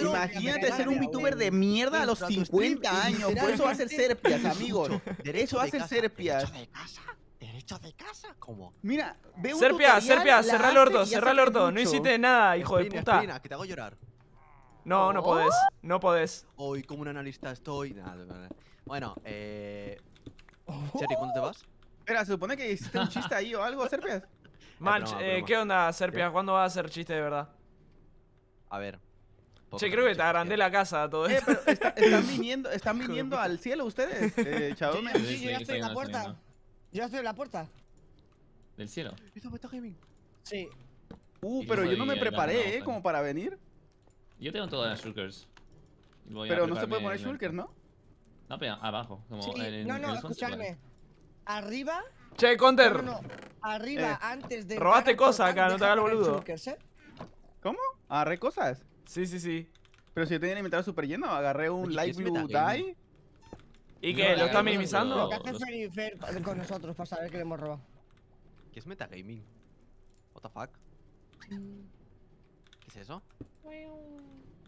Imagínate ser un VTuber de mierda a los 50 años. Por eso va a ser Serpias, amigos. Derecho va a ser Serpias derecho de casa? ¿Cómo? Mira, veo un Serpia, Serpia, cerra el orto, cerra el orto. No hiciste nada, hijo de puta. que te hago llorar. No, no podés. No podés. Hoy, como un analista estoy. bueno, eh. Cherry, ¿cuándo te vas? Espera, ¿se supone que hiciste un chiste ahí o algo, Serpias? Ah, Manch, eh, ¿qué onda, Serpias? ¿Cuándo vas a hacer chiste de verdad? A ver. Che, creo que te agrandé la casa todo esto. Eh, pero están viniendo, están viniendo al cielo ustedes, eh, Sí, yo ya estoy en la puerta. ya estoy en la puerta. ¿Del cielo? ¿Esto está gaming? Sí. Uh, pero yo no me preparé, ¿eh? Como para venir. Yo tengo todas las shulkers. pero no se puede poner shulkers, ¿no? No, pero abajo. Como no, no, escuchadme. Arriba. Che, Counter. arriba, eh, antes de. Robaste cosas acá, no te hagas el boludo. ¿eh? ¿Cómo? ¿Agarré cosas? Sí, sí, sí. Pero si yo tenía el inventario super lleno, agarré un light blue die. ¿Y qué? ¿Lo está minimizando? Lo que hace con nosotros para saber que le hemos robado. ¿Qué es metagaming? ¿What the fuck? Mm. ¿Qué es eso? Yo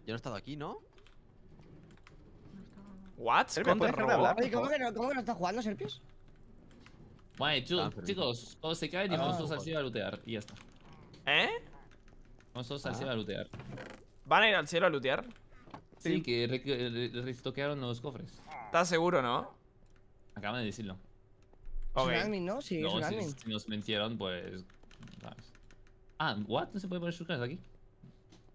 no he estado aquí, ¿no? What? ¿Cómo que no, ¿Cómo no está jugando, Serpios? Bueno, chicos, todos se caen y vamos ah. todos al cielo a lootear. Y ya está. ¿Eh? Vamos todos al ah. cielo a lootear. ¿Van a ir al cielo a lootear? Sí, que restoquearon los cofres. ¿Estás seguro, no? Acaban de decirlo. ¿no? Si, nos mintieron, pues... Ah, ¿what? ¿No se puede poner shulkers aquí?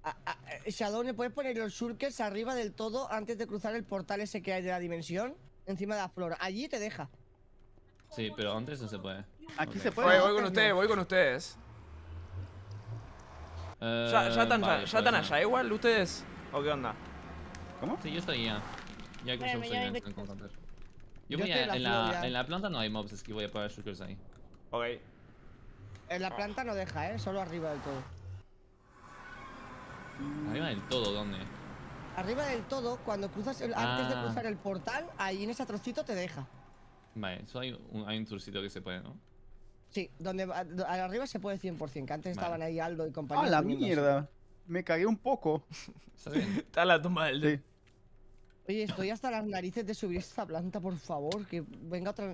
Ah, ah, eh, Shadow, puedes poner los shulkers arriba del todo antes de cruzar el portal ese que hay de la dimensión? Encima de la flor. Allí te deja. Sí, pero antes no se puede. Aquí se puede. voy con ustedes, voy con ustedes. Eh, ¿Ya, pues, allá igual ustedes? ¿O qué onda? ¿Cómo? Sí, yo estoy ya. Ya que usar en, Yo, yo voy en, la, en, la, planta no hay mobs, es que voy a poner shulkers ahí. Ok. En la planta no deja, eh, solo arriba del todo. Arriba del todo, ¿dónde? Arriba del todo, cuando cruzas antes de ah. cruzar el portal, ahí en ese trocito te deja. Vale, eso hay un, hay trocito que se puede, ¿no? Sí, donde arriba se puede 100%, que antes estaban ahí Aldo y compañeros. ¡Ah, la mierda! Me cagué un poco. Está la tumba del... de. Oye, estoy hasta las narices de subir esta planta, por favor, que venga otra,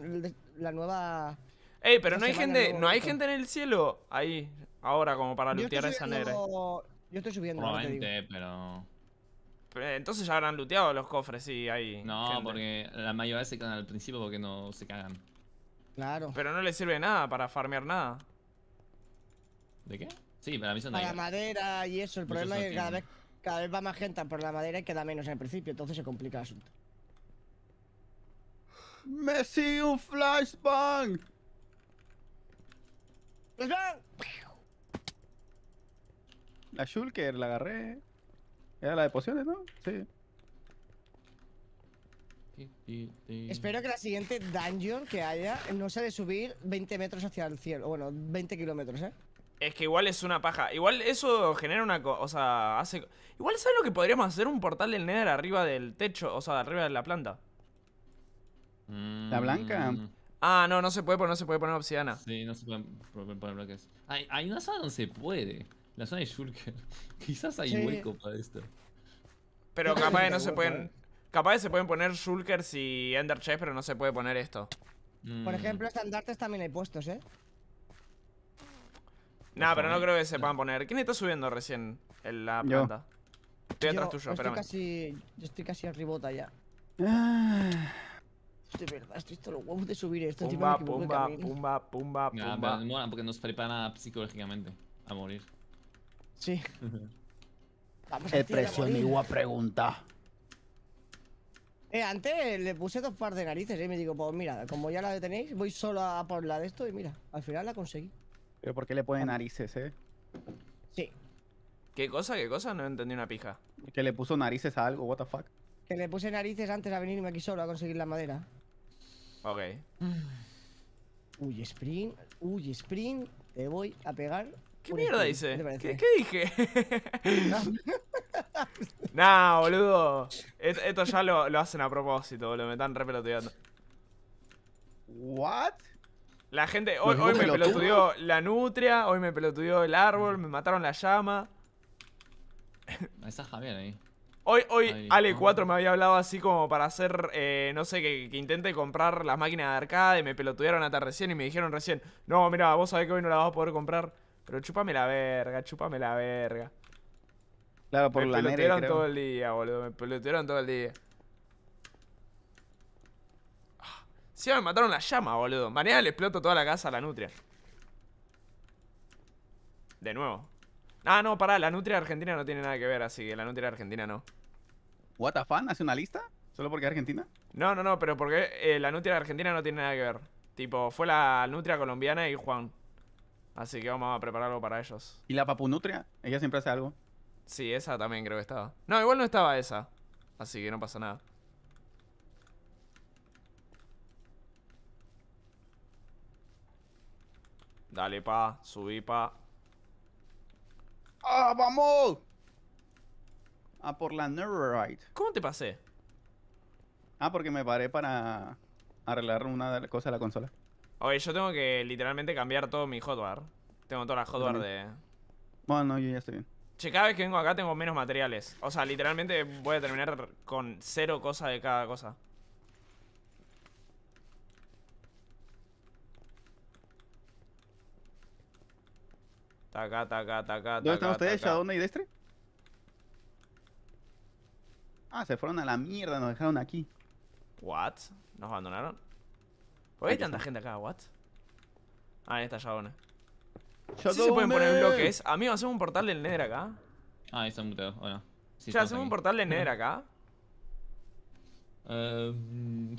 la nueva... Ey, pero no hay gente, no hay gente en el cielo ahí, ahora, como para lootear esa negra. Yo estoy subiendo. Probablemente, pero... pero... Eh, entonces ya habrán looteado los cofres, sí, ahí. No, porque la mayoría se quedan al principio porque no se cagan. Claro. Pero no le sirve nada para farmear nada. ¿De qué? Sí, para mí son Para la madera y eso. El problema es que cada vez, va más gente por la madera y queda menos al principio. Entonces se complica el asunto. ¡Me un flashbang! ¡Flashbang! La Shulker la agarré. Era la de pociones, ¿no? Sí. Espero que la siguiente dungeon que haya no sea de subir 20 metros hacia el cielo. Bueno, 20 kilómetros, ¿eh? Es que igual es una paja. Igual eso genera una cosa. O sea, hace. Igual, ¿sabes lo que podríamos hacer? Un portal del Nether arriba del techo. O sea, arriba de la planta. La blanca. Mm. Ah, no, no se puede poner, no se puede poner obsidiana. Sí, no se puede poner bloques. Hay, hay una sala donde se puede. La zona de Shulker. Quizás hay hueco para esto. Pero capaz que no se pueden. ¿eh? Capaz se pueden poner Shulkers y Ender Chest, pero no se puede poner esto. Mm. Por ejemplo, estandartes también hay puestos, ¿eh? Nah, pero no creo que se puedan poner. ¿Quién está subiendo recién en la planta? Yo. Estoy detrás tuyo, espérame. casi, yo estoy casi arribota ya. De ah. verdad, estoy todo los huevos de subir esto. Pumba, pumba, pumba, pumba, pumba, nah, pumba. porque nos prepara psicológicamente a morir. Sí. Vamos a presión a Eh, antes le puse dos par de narices y me digo, pues mira, como ya la detenéis, voy solo a por la de esto y mira, al final la conseguí. ¿Pero por qué le pone narices, eh? Sí. ¿Qué cosa? ¿Qué cosa? No entendí una pija. Que le puso narices a algo, what the fuck. Que le puse narices antes a venirme aquí solo a conseguir la madera. Ok. Uy, sprint, uy, sprint, te voy a pegar ¿Qué mierda hice? ¿Qué, dije? No, nah, boludo. Esto, ya lo, hacen a propósito, boludo. Me están re pelotudeando ¿What? La gente. Hoy, me pelotudió la nutria, hoy me pelotudió el árbol, me mataron la llama. Ahí está Javier ahí. Hoy, hoy Ale4 me había hablado así como para hacer, eh, no sé, que, intente comprar las máquinas de arcade. Me pelotudearon hasta recién y me dijeron recién: No, mira, vos sabés que hoy no la vas a poder comprar. Pero chúpame la verga, chúpame la verga. Claro, por me la todo el día, boludo. Me pelotearon todo el día. Sí, me mataron la llama, boludo. Mañana le exploto toda la casa a la nutria. De nuevo. Ah, no, pará. La nutria argentina no tiene nada que ver, así que la nutria argentina no. ¿What the fan? ¿Hace una lista? ¿Solo porque es argentina? No, no, no, pero porque eh, la nutria argentina no tiene nada que ver. Tipo, fue la nutria colombiana y Juan. Así que vamos a prepararlo para ellos. ¿Y la papunutria? Ella siempre hace algo. Sí, esa también creo que estaba. No, igual no estaba esa. Así que no pasa nada. Dale, pa. Subí, pa. ¡Ah, vamos! Ah, por la ride. ¿Cómo te pasé? Ah, porque me paré para arreglar una cosa de la consola. Oye, yo tengo que literalmente cambiar todo mi hotbar. Tengo toda la hotbar de... Bueno, yo ya estoy bien. Che, cada vez que vengo acá tengo menos materiales. O sea, literalmente voy a terminar con cero cosas de cada cosa. Taca, taca, taca, ¿Dónde están ustedes, dónde y Destre? Ah, se fueron a la mierda, nos dejaron aquí. What? ¿Nos abandonaron? ¿Por hay tanta gente acá, what? Ah, en esta bueno Sí se pueden poner bloques. Amigo, hacemos un portal del Nether acá. Ah, ahí está muteado, bueno. Sí, hacemos un portal del Nether acá. Eh,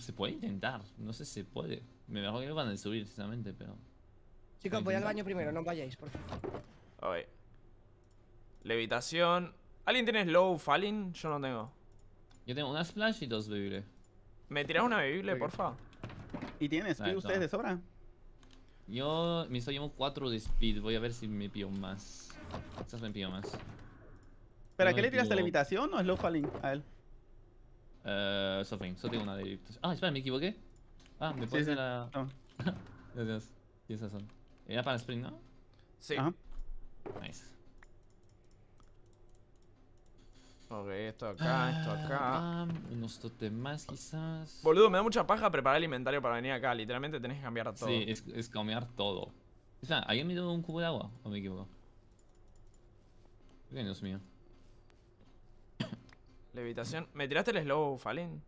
se puede intentar, no sé si se puede. Me mejor que van a subir, precisamente, pero. Chicos, voy al baño primero, no vayáis, por favor. A Levitación. ¿Alguien tiene slow falling? Yo no tengo. Yo tengo una splash y dos bebibles. ¿Me tiras una bebible, porfa? Y tienen speed ustedes de sobra. Yo me estoy llevando 4 de speed. Voy a ver si me pido más. Quizás me pido más. ¿Pero a qué le tiraste la levitación o es low falling a él? Eh, suffering. Solo tengo una de Ah, espera, me equivoqué. Ah, me puse la. Gracias. Y son. Era para sprint, ¿no? Sí. Ajá. Nice. Ok, esto acá, esto ah, acá. Unos unos más quizás. Boludo, me da mucha paja preparar el inventario para venir acá. Literalmente tenés que cambiar todo. Sí, es, cambiar todo. sea, ¿alguien me dio un cubo de agua? ¿O me equivoco? Dios mío. Levitación. ¿Me tiraste el slow falling?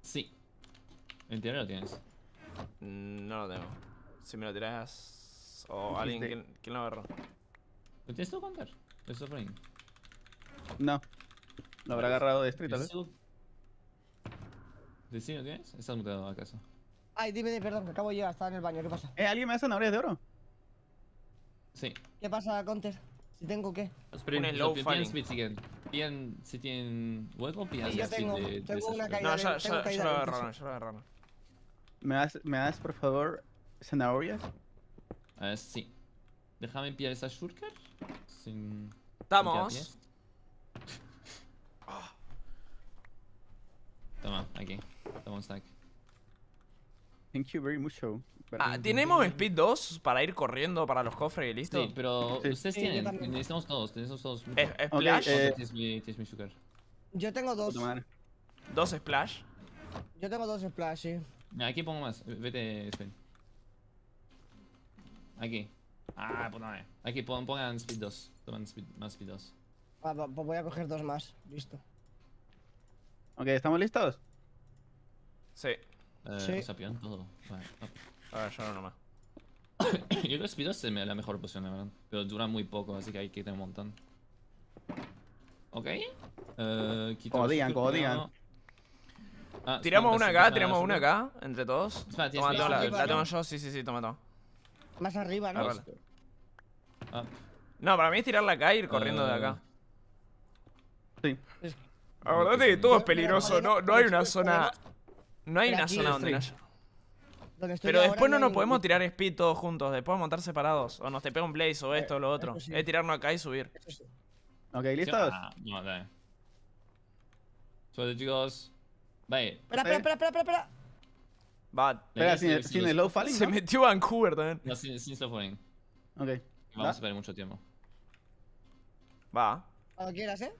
Sí. ¿Entiendes? lo tienes? Mm, no lo tengo. Si me lo tiras... O alguien... ¿Quién, lo agarró? ¿Lo tienes tú, counter? Eso es no. Lo habrá agarrado de street, tal vez. ¿De ¿Sí, tienes? Estás muteado, acaso. Ay, dime, perdón, que acabo de llegar, estaba en el baño, ¿qué pasa? ¿Eh, ¿Alguien me da zanahorias de oro? Sí. ¿Qué pasa, Counter? Si tengo qué. primeros low ¿Tienes bits si tienen hueco, pillan sí, yo tengo, tengo una caída No, ya, ya, agarraron, ya ¿Me das, ¿Me das, por favor, zanahorias? ver, sí. Déjame pillar esa shurker Sin... Estamos. Toma, aquí. Toma un stack. Thank you very much Ah, ¿Tenemos speed 2 para ir corriendo para los cofres y listo? Sí, pero ustedes tienen. Necesitamos todos, necesitamos todos. Es, ¿Splash? Eh, yo tengo dos. ¿Dos splash? Yo tengo dos splash, sí. Aquí pongo más. Vete, spin. Aquí. Ah, puta madre. Aquí pongan, speed 2. Toman speed, más speed 2. Pues voy a coger dos más, listo. Ok, ¿estamos listos? Sí. Eh, sí. todo. a ver, solo nomás. Yo creo que Speedo es la mejor opción, la verdad. Pero dura muy poco, así que hay que ir un montón. Ok. Eh, como digan, ah, tiramos una acá, tiramos una acá, entre todos. Espera, toma, la, la yo, sí, sí, sí, toma, toma. Más arriba, ¿no? Ah, no, para mí es tirarla acá y e ir corriendo de eh, acá. Sí. La que todo es peligroso, no, no hay una zona... No hay una zona donde no haya... Pero después no nos podemos tirar speed todos juntos, después montar separados. O nos te pega un blaze o eh, esto o lo otro. Es tirarnos acá y subir. Ok, ¿listos? Ah, no, dale. Suerte, chicos. Vale. Espera, espera, espera, espera, Va. Espera, sin, el low falling. Se metió Vancouver también. No, sin, sin slow falling. Ok. Vamos a perder mucho tiempo. Va. Cuando quieras, eh?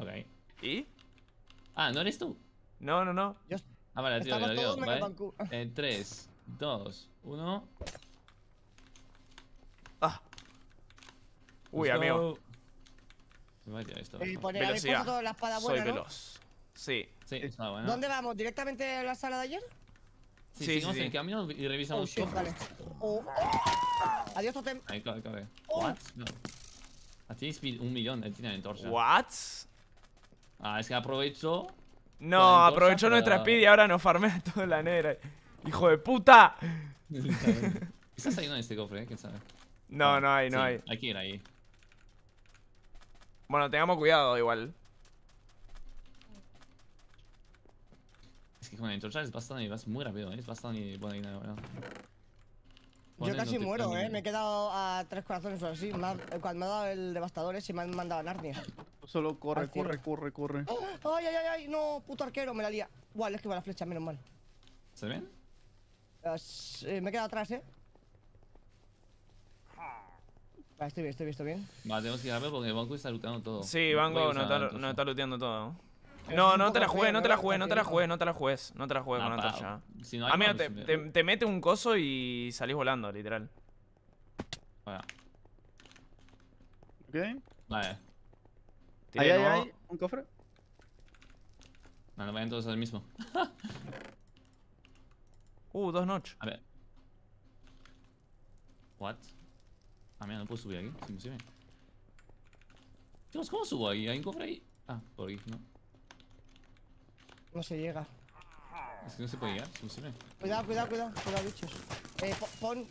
Ok. ¿Y? Ah, ¿no eres tú? No, no, no. Yo... Ah, vale, tío, lo digo, ¿vale? En 3, 2, 1. Ah. Uy, amigo. Se me ha tirado esto. Eh, poner, Velocidad. Toda la espada buena, Soy ¿no? veloz. Sí. Sí, está bueno. ¿Dónde vamos? ¿Directamente a la sala de ayer? Sí, sí, seguimos sí, en el camino y revisamos oh, todo. vale. Oh, oh. Adiós, Totem. Ahí, corre, corre. Oh. What? No. A ah, ti un millón, él eh, tiene en torso. What? Ah, es que aprovechó. No, aprovechó nuestra speed y ahora nos farmea toda la negra. ¡Hijo de puta! ¿Estás hay en este cofre, ¿eh? ¿Quién sabe? No, no hay, no hay. Hay que ir ahí. Bueno, tengamos cuidado igual. Es que con la entorcha es bastante, vas muy rápido, ¿eh? es bastante buena idea, ¿verdad? Yo casi muero, eh. Me he quedado a tres corazones o así. cuando me ha dado el devastador ese, me han mandado a Narnia. Solo corre, corre, corre, corre. ¡Oh! ¡Ay, ay, ay! ay! No, puto arquero, me la lía. Guau, es que va la flecha, menos mal. ¿Se bien? Pues, eh, me he quedado atrás, eh. Vale, ah, estoy bien, estoy bien, estoy bien. Vale, tenemos que ir porque Banco está looteando todo. Sí, Banco no, está, no está looteando todo. No, no te la juegues, no te la juegues, no te la juegues, no te la juegues No te la juegues con otra ya. ah, mira, te, eh. mete un coso y salís volando, literal. Bueno. ¿Ok? Vale. ¿Ahí hay un cofre? No, no vayan todos al mismo. uh, dos notch. A ver. What? Ah, mira, no puedo subir aquí, ¿cómo subo ahí? ¿Hay un cofre ahí? Ah, por aquí, no. No se llega. Es que no se puede llegar, ve. Cuidado, cuidado, cuidado, cuidado, bichos. Eh, pon.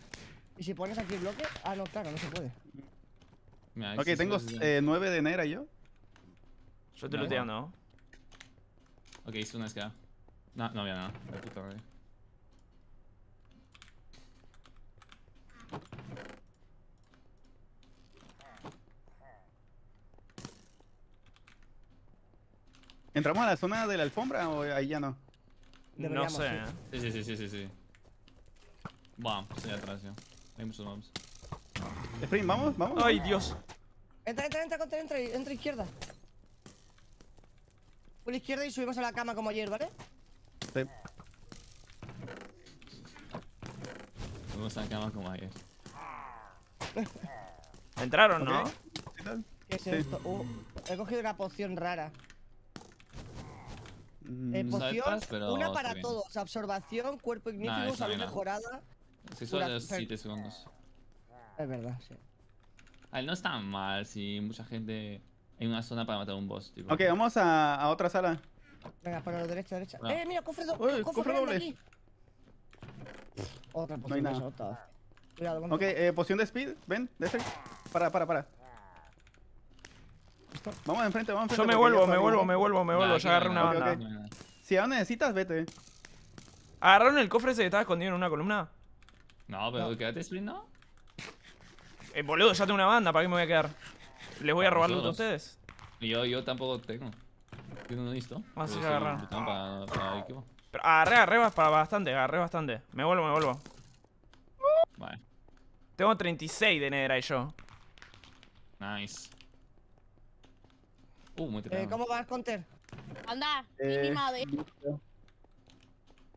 ¿Y si pones aquí el bloque? Ah, no, claro, no se puede. ok, tengo eh, 9 de negra yo. Yo te looteo, ¿no? Ok, hice una escala No, no había nada. ¿Entramos a la zona de la alfombra o ahí ya no? no sé. ¿eh? Sí, sí, sí, sí, sí. sí. Vamos, pues estoy atrás ya. Hay muchos mobs. Spring, ¿vamos, vamos, vamos. Ay, Dios. Entra, entra, entra, contra, entra, entra izquierda. Por izquierda y subimos a la cama como ayer, ¿vale? Sí. Subimos a la cama como ayer. ¿Entraron, no? ¿Qué es esto? Uh, he cogido una poción rara. Mm, eh, poción, una para todos. Absorbación, cuerpo ignífico, salud mejorada. Sí, son 7 segundos. Es verdad, sí. A no está mal si mucha gente en una zona para matar a un boss. Tipo. Ok, vamos a, otra sala. Venga, para la derecha, derecha. Ah. Eh, mira, cofre, do cofre, doble. Otra poción no hay Cuidado, ok, eh, poción de speed, ven, de este. Para, para, para. Vamos enfrente, vamos enfrente. Yo me vuelvo, me vuelvo, me vuelvo, me vuelvo. Ya agarré una banda. Si aún necesitas, vete. ¿Agarraron el cofre ese que estaba escondido en una columna? No, pero quédate split, ¿no? Eh, boludo, ya tengo una banda, ¿para qué me voy a quedar? ¿Les voy a robar loot a ustedes? Yo, yo tampoco tengo. Tengo uno listo. Vamos a agarrar. Pero agarré, agarré para bastante, agarré bastante. Me vuelvo, me vuelvo. Vale. Tengo 36 de y yo. Nice. Este eh, ¿Cómo vas, Conter? Anda, eh,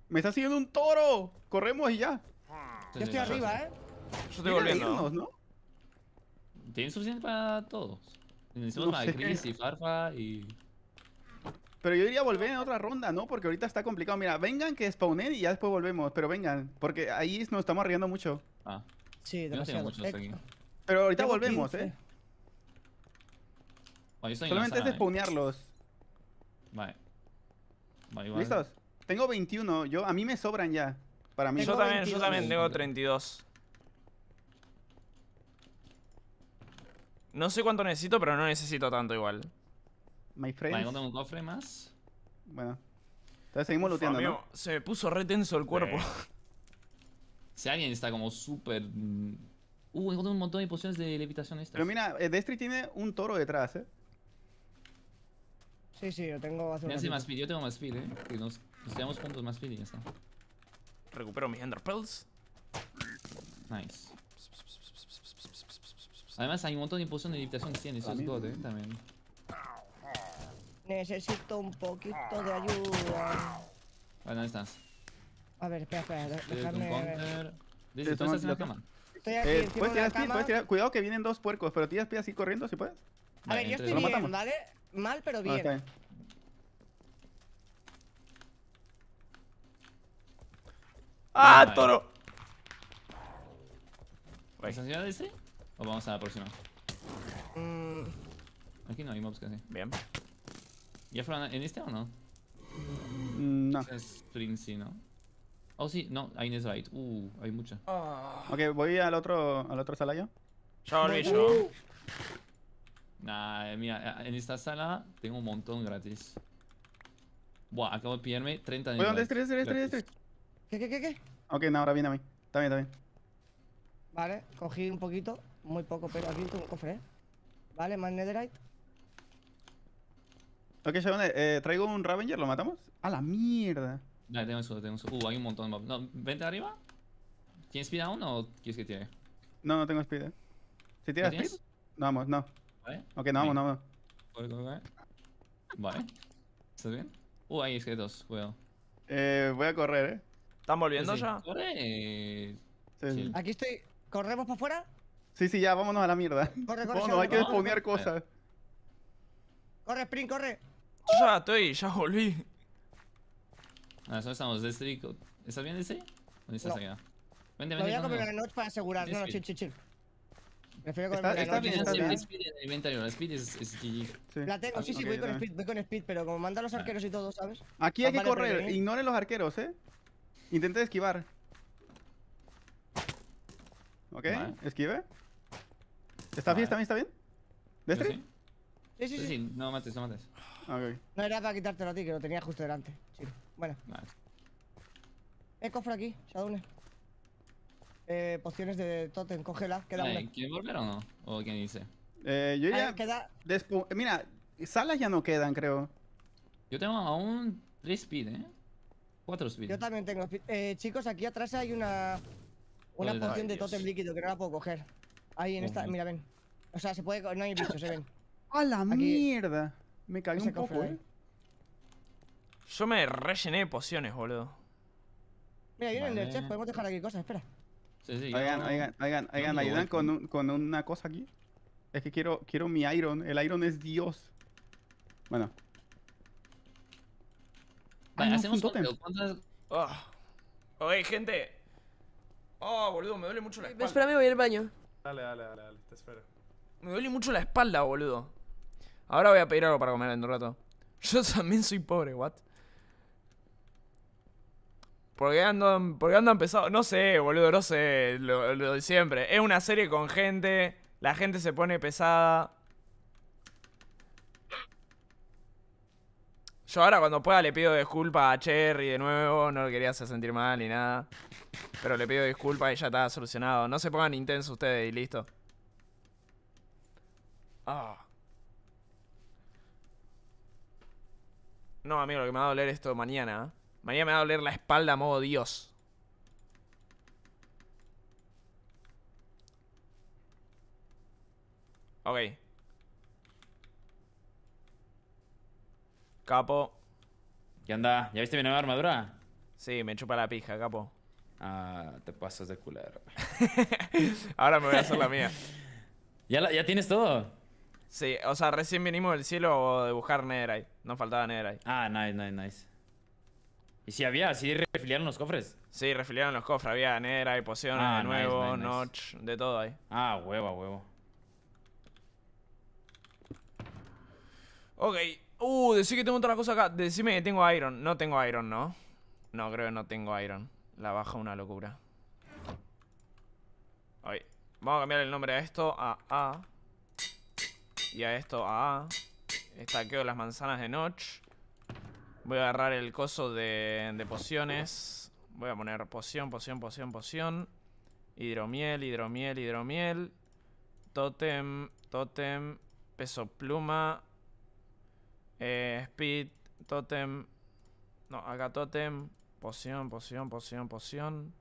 Me está siguiendo un toro. Corremos y ya. yo estoy arriba, eh. Yo estoy volviendo. ¿no? Tienen suficiente para todos. Necesitamos más gris y Farfa y. Pero yo diría volver en otra ronda, ¿no? Porque ahorita está complicado. Mira, vengan que spawnen y ya después volvemos. Pero vengan, porque ahí nos estamos arriesgando mucho. Ah. Sí, demasiado. Pero ahorita volvemos, ¿eh? Solamente es spawnearlos. Vale. ¿Listos? Tengo 21. Yo, a mí me sobran ya. Para mí. Yo también, yo también tengo 32. No sé cuánto necesito, pero no necesito tanto igual. My friend. Vale, tengo un cofre más. Bueno. Entonces seguimos looteando, ¿no? Se me puso re tenso el cuerpo. si alguien está como súper... Mm, uh, encontré un montón de pociones de levitación estas. Pero mira, eh, Destry tiene un toro detrás, ¿eh? Sí, sí, yo tengo hace un más yo tengo más speed, eh. Que nos, juntos más speed y ya está. Recupero mis Ender Nice. Además hay un montón de impulsión de limitación que tienes. eso es God, eh, también. Necesito un poquito de ayuda. Bueno, ahí estás. A ver, espera, espera, déjame... Dice, ¿tú estás en la cama? Eh, estoy aquí, eh, puedes tirar, speed? cuidado que vienen dos puercos, pero tiras pie así corriendo si puedes. A ver, yo estoy bien, ¿vale? Mal, pero bien. ¡Ah, toro! ¿Vais a de ese? ¿O vamos a la próxima? Mm. Aquí no hay mobs casi. Bien. ¿Ya fueron en este o no? Mm, no. Es Prince, ¿no? Oh, sí, no, hay Nesbite. Uh, hay mucha. Ah. Ok, voy al otro, al otro salario. Chao, Nah, mira, en esta sala tengo un montón gratis. Buah, acabo de pillarme 30 de ¿Dónde estoy? ¿Qué, qué, qué, qué? Ok, no, ahora viene a mí. Está bien, está bien. Vale, cogí un poquito, muy poco, pero aquí tengo un cofre, ¿eh? Vale, más netherite. Ok, Shabone, eh, eh, traigo un Ravenger, ¿lo matamos? ¡A la mierda! Dale, tengo eso, tengo eso. Uh, hay un montón de no, ¿Vente arriba? ¿Tienes speed aún o quieres que tire? No, no tengo speed, ¿eh? ¿Si tiras speed? No, vamos, no. Vale. Ok, no vamos, no vamos. corre, corre. Vale. ¿Estás bien? Uh, hay esqueletos, cuidado. Eh, voy a correr, eh. ¿Están volviendo ya? Corre. Eh. Sí. Aquí estoy. ¿Corremos para afuera? Sí, sí, ya, vámonos a la mierda. Corre, corre, vámonos, hay que despawnear cosas. Corre, Spring, corre. Yo ya estoy, ya volví. Ah, ver, estamos, este ¿Estás bien, Destri? ¿Dónde estás no. allá? Vente, vente. no, voy a comer la noche para asegurar. No, no, chill, chill, chill. Me con está, el está bien, está bien. Speed Speed es, GG. Sí. La tengo, sí, sí, voy, con speed, voy con Speed, pero como mandan los ah. arqueros y todo, ¿sabes? Aquí hay que correr, ignoren los arqueros, ¿eh? Intente esquivar. ¿Ok? Esquive. ¿Está bien? ¿Está bien? ¿Está bien? ¿Destri? Sí. Sí, sí, No mates, no mates. No era para quitártelo a ti, que lo tenía justo delante. Bueno. Vale. He cofre aquí, eh, pociones de totem, cógela, queda Ay, volver o no? ¿O quién dice? Eh, yo ya... Mira, salas ya no quedan, creo. Yo tengo aún 3 speed, ¿eh? 4 speed. Yo también tengo speed. Eh, chicos, aquí atrás hay una... Una poción de totem líquido que no la puedo coger. Ahí en esta... Mira, ven. O sea, se puede... No hay bichos, se ven. ¡A la mierda! Me cagué un poco, eh. Eh. Yo me rellené de pociones, boludo. Mira, hay vale. en el chef. Podemos dejar aquí cosas, espera oigan, oigan, oigan, ayudan con, con una cosa aquí? Es que quiero, quiero mi Iron. El Iron es Dios. Bueno. Vale, ah, hacemos un totem. Ah. Oye, gente. Oh, boludo, me duele mucho la espalda. Espérame, voy al baño. Dale, dale, dale, dale, te espero. Me duele mucho la espalda, boludo. Ahora voy a pedir algo para comer en un rato. Yo también soy pobre, what? ¿Por qué, andan ¿Por No sé, boludo, no sé. Lo, de siempre. Es una serie con gente. La gente se pone pesada. Yo ahora cuando pueda le pido disculpas a Cherry de nuevo, no lo quería hacer sentir mal ni nada. Pero le pido disculpas y ya está solucionado. No se pongan intensos ustedes y listo. Ah. No, amigo, lo que me va a doler esto mañana. ¿eh? Mañana me va a doler la espalda a modo Dios. Ok. Capo. ¿Qué onda? ¿Ya viste mi nueva armadura? Sí, me chupa la pija, capo. Ah, te pasas de culero. Ahora me voy a hacer la mía. ¿Ya, ¿Ya tienes todo? Sí, o sea, recién vinimos del cielo de buscar Netherite. No faltaba Netherite. Ah, nice, nice, nice. ¿Y si había? ¿Sí refiliaron los cofres? Sí, refiliaron los cofres. Había nera y poción ah, de nuevo, notch, de todo ahí. Ah, huevo, huevo. Ok. Uh, decí que tengo otra cosa acá. Decime que tengo iron. No tengo iron, ¿no? No, creo que no tengo iron. La baja una locura. Ay. Vamos a cambiar el nombre a esto a A. Y a esto a A. Estaqueo las manzanas de Notch. Voy a agarrar el coso de, de pociones. Voy a poner poción, poción, poción, poción. Hidromiel, hidromiel, hidromiel. Totem, totem. Peso pluma. Eh, speed, totem. No, acá totem. Poción, poción, poción, poción.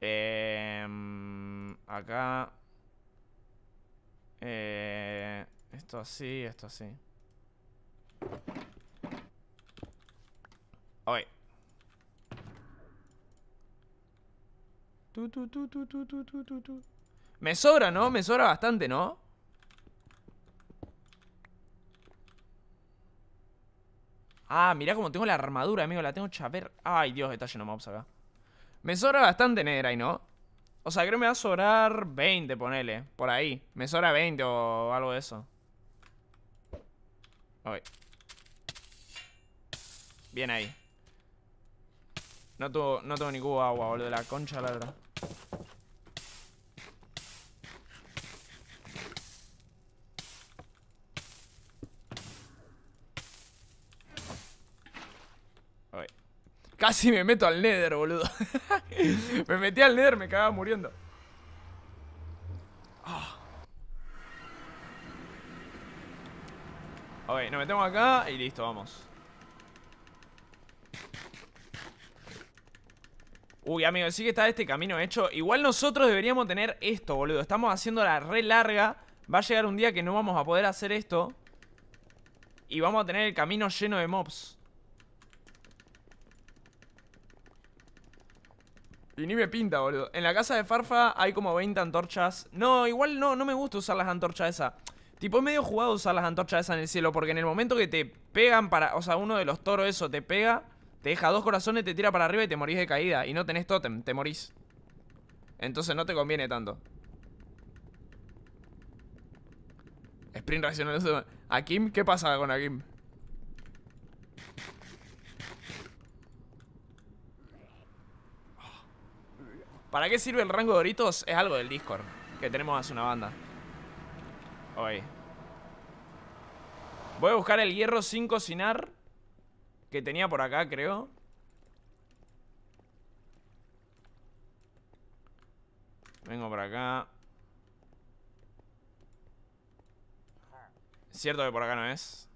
Eh, acá. Eh, esto así, esto así. Me sobra, ¿no? Me sobra bastante, ¿no? Ah, mira, como tengo la armadura, amigo. La tengo chaper... Ay, Dios, está lleno de mobs acá. Me sobra bastante negra, ¿no? O sea, creo que me va a sobrar 20, ponele. Por ahí. Me sobra 20 o algo de eso. Bien ahí. No tengo, no tengo de agua, boludo, la concha la verdad. Casi me meto al Nether, boludo. me metí al Nether, me cagaba muriendo. Ah. Ok, nos metemos acá y listo, vamos. Uy, amigo, sí que está este camino hecho. Igual nosotros deberíamos tener esto, boludo. Estamos haciendo la re larga. Va a llegar un día que no vamos a poder hacer esto. Y vamos a tener el camino lleno de mobs. Y ni me pinta, boludo. En la casa de Farfa hay como 20 antorchas. No, igual no, no me gusta usar las antorchas esas. Tipo, es medio jugado usar las antorchas esas en el cielo. Porque en el momento que te pegan para... O sea, uno de los toros eso te pega... Te deja dos corazones, te tira para arriba y te morís de caída. Y no tenés totem te morís. Entonces no te conviene tanto. Sprint racional. ¿Akim? ¿Qué pasa con Akim? ¿Para qué sirve el rango de oritos? Es algo del Discord que tenemos hace una banda. Hoy. Voy a buscar el hierro sin cocinar. Que tenía por acá, creo Vengo por acá Cierto que por acá no es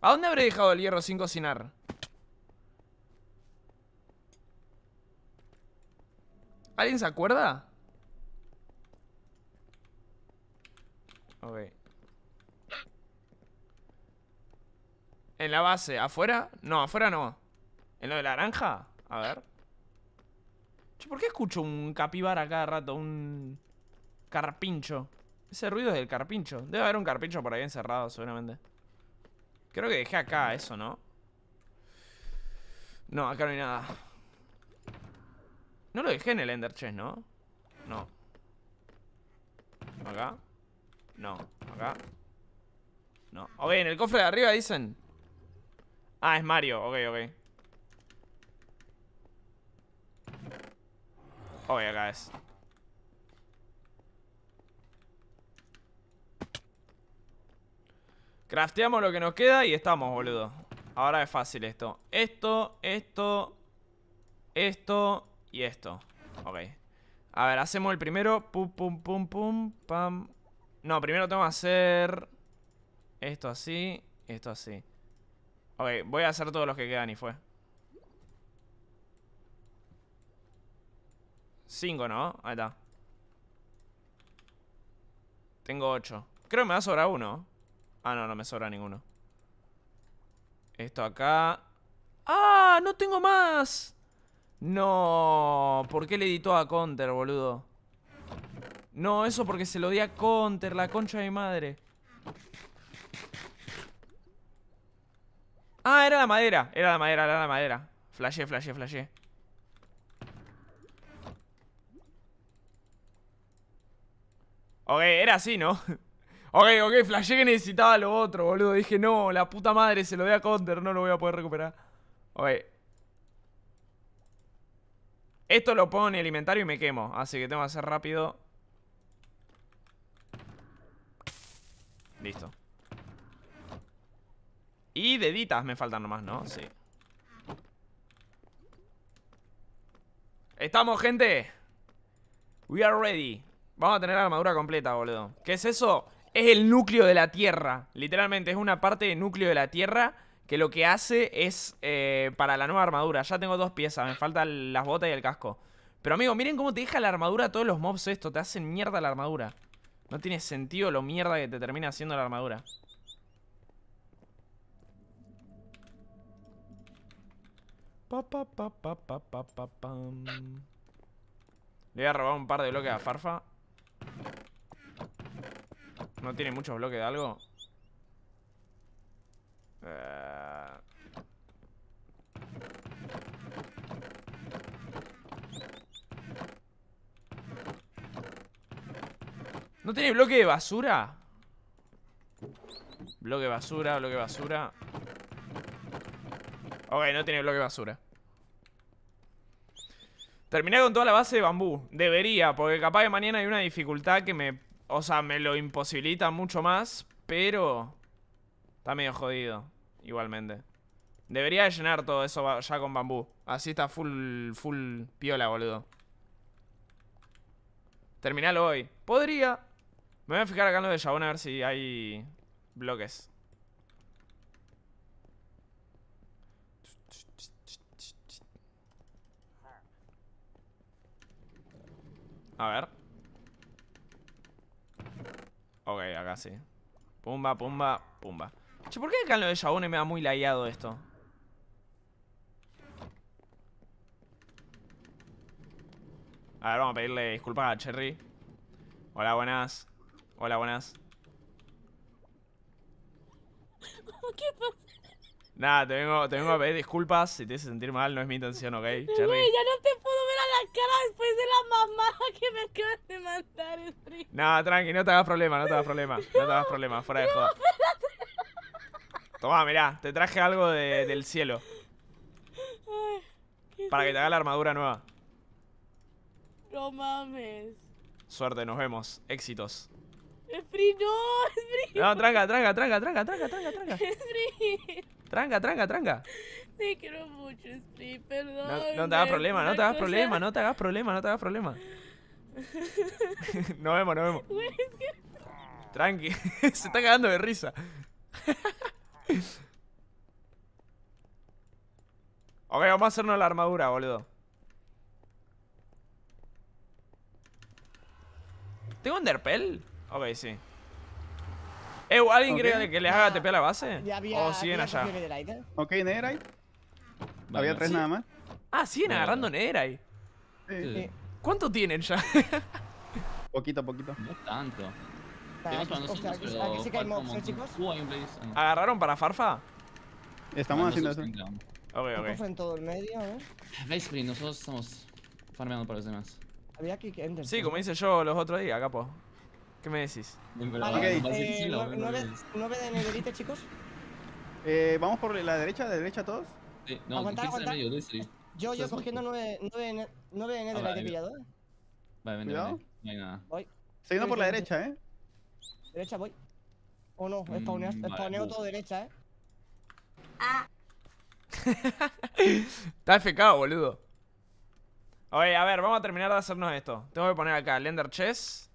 ¿A dónde habré dejado el hierro sin cocinar? ¿Alguien se acuerda? Ok. En la base, ¿afuera? No, afuera no. ¿En lo de la granja? A ver. Che, ¿por qué escucho un capibara cada rato? Un carpincho. Ese ruido es del carpincho. Debe haber un carpincho por ahí encerrado, seguramente. Creo que dejé acá eso, ¿no? No, acá no hay nada. No lo dejé en el Ender Chest, ¿no? No. Acá. No, acá No, ok, en el cofre de arriba dicen Ah, es Mario, ok, ok Ok, acá es Crafteamos lo que nos queda y estamos, boludo Ahora es fácil esto Esto, esto Esto y esto Ok a ver, hacemos el primero. Pum, pum, pum, pum, pam. No, primero tengo que hacer... Esto así, esto así. Ok, voy a hacer todos los que quedan y fue. Cinco, ¿no? Ahí está. Tengo ocho. Creo que me va a uno. Ah, no, no me sobra ninguno. Esto acá. ¡Ah! ¡No tengo más! No. ¿Por qué le editó a Counter, boludo? No, eso porque se lo di a Counter, la concha de madre. Ah, era la madera, era la madera, era la madera. Flashé, flashé, flashé. Ok, era así, ¿no? Ok, ok, flashé que necesitaba lo otro, boludo. Dije, no, la puta madre, se lo di a Counter, no lo voy a poder recuperar. Ok. Esto lo pongo en el inventario y me quemo, así que tengo que hacer rápido Listo Y deditas me faltan nomás, ¿no? Sí ¡Estamos, gente! We are ready Vamos a tener la armadura completa, boludo ¿Qué es eso? Es el núcleo de la tierra Literalmente, es una parte de núcleo de la tierra Que lo que hace es eh, Para la nueva armadura, ya tengo dos piezas Me faltan las botas y el casco Pero amigo, miren cómo te deja la armadura a Todos los mobs esto, te hacen mierda la armadura no tiene sentido lo mierda que te termina haciendo la armadura. Pa, Le voy a robar un par de bloques a Farfa. ¿No tiene muchos bloques de algo? Eh. ¿No tiene bloque de basura? Bloque de basura, bloque de basura Ok, no tiene bloque de basura Terminé con toda la base de bambú Debería, porque capaz de mañana hay una dificultad que me... O sea, me lo imposibilita mucho más Pero... Está medio jodido Igualmente Debería llenar todo eso ya con bambú Así está full, full piola, boludo Terminalo hoy Podría me voy a fijar acá en lo de Jabón a ver si hay bloques. A ver. Ok, acá sí. Pumba, pumba, pumba. Che, ¿por qué acá en de Jabón me da muy layado esto? A ver, vamos a pedirle disculpas a Cherry. Hola, buenas. Hola, buenas. ¿Qué Nada, te vengo, te a pedir disculpas si te hice sentir mal, no es mi intención, ¿ok? Güey, ya no te puedo ver a la cara después de la mamada que me acabas de mandar, Stream. Nada, tranqui, no te hagas problema, no te hagas problema, no te hagas problema, fuera de joda. Toma, mirá, te traje algo del cielo. Para que te haga la armadura nueva. No mames. Suerte, nos vemos. Éxitos. Es no, No, tranca, tranca, tranca, tranca, tranca, tranca, tranca. Tranca, tranca, tranca. Te quiero mucho, Spree, perdón. No, te hagas problema, no te hagas problema, no te hagas problema, no te hagas problema. nos vemos, nos vemos. Tranqui, se está cagando de risa. ok, vamos a hacernos la armadura, boludo. ¿Tengo Underpell? Ok, sí. Eh, ¿alguien cree que les haga TP a la base? Ya había, ¿O siguen allá? Ok, Netherite. Había tres nada más. Ah, siguen agarrando Netherite. Sí. ¿Cuánto tienen ya? poquito poquito. No tanto. Tenemos o hay chicos? ¿Agarraron para Farfa? Estamos haciendo eso. Ok, ok. en todo el medio, ¿eh? Basically, nosotros estamos farmeando para los demás. Había que enter. Sí, como hice yo los otros días, capo. ¿Qué me decís? Vale, eh, 9, de netherite, chicos. Eh, ¿Vamos por la derecha? ¿De derecha todos? Sí, no, aguantar, yo, yo cogiendo 9, de netherite he pillado, ¿eh? Vale, ven. Cuidado. No hay nada. Voy. Seguiendo por la derecha, eh. Derecha voy. O oh, no, spawneo, mm, todo derecha, eh. Ah. Está FK, boludo. Oye, a ver, vamos a terminar de hacernos esto. Tengo que poner acá Lender Chess.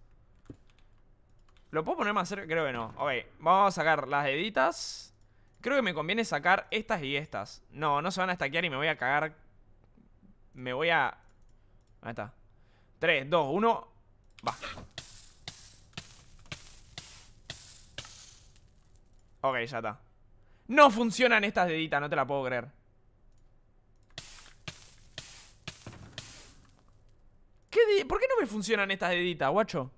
¿Lo puedo poner más cerca? Creo que no. Ok, vamos a sacar las deditas. Creo que me conviene sacar estas y estas. No, no se van a stackear y me voy a cagar. Me voy a... Ahí está. 3, 2, 1. Va. Ok, ya está. No funcionan estas deditas, no te la puedo creer. ¿Qué ¿Por qué no me funcionan estas deditas, guacho?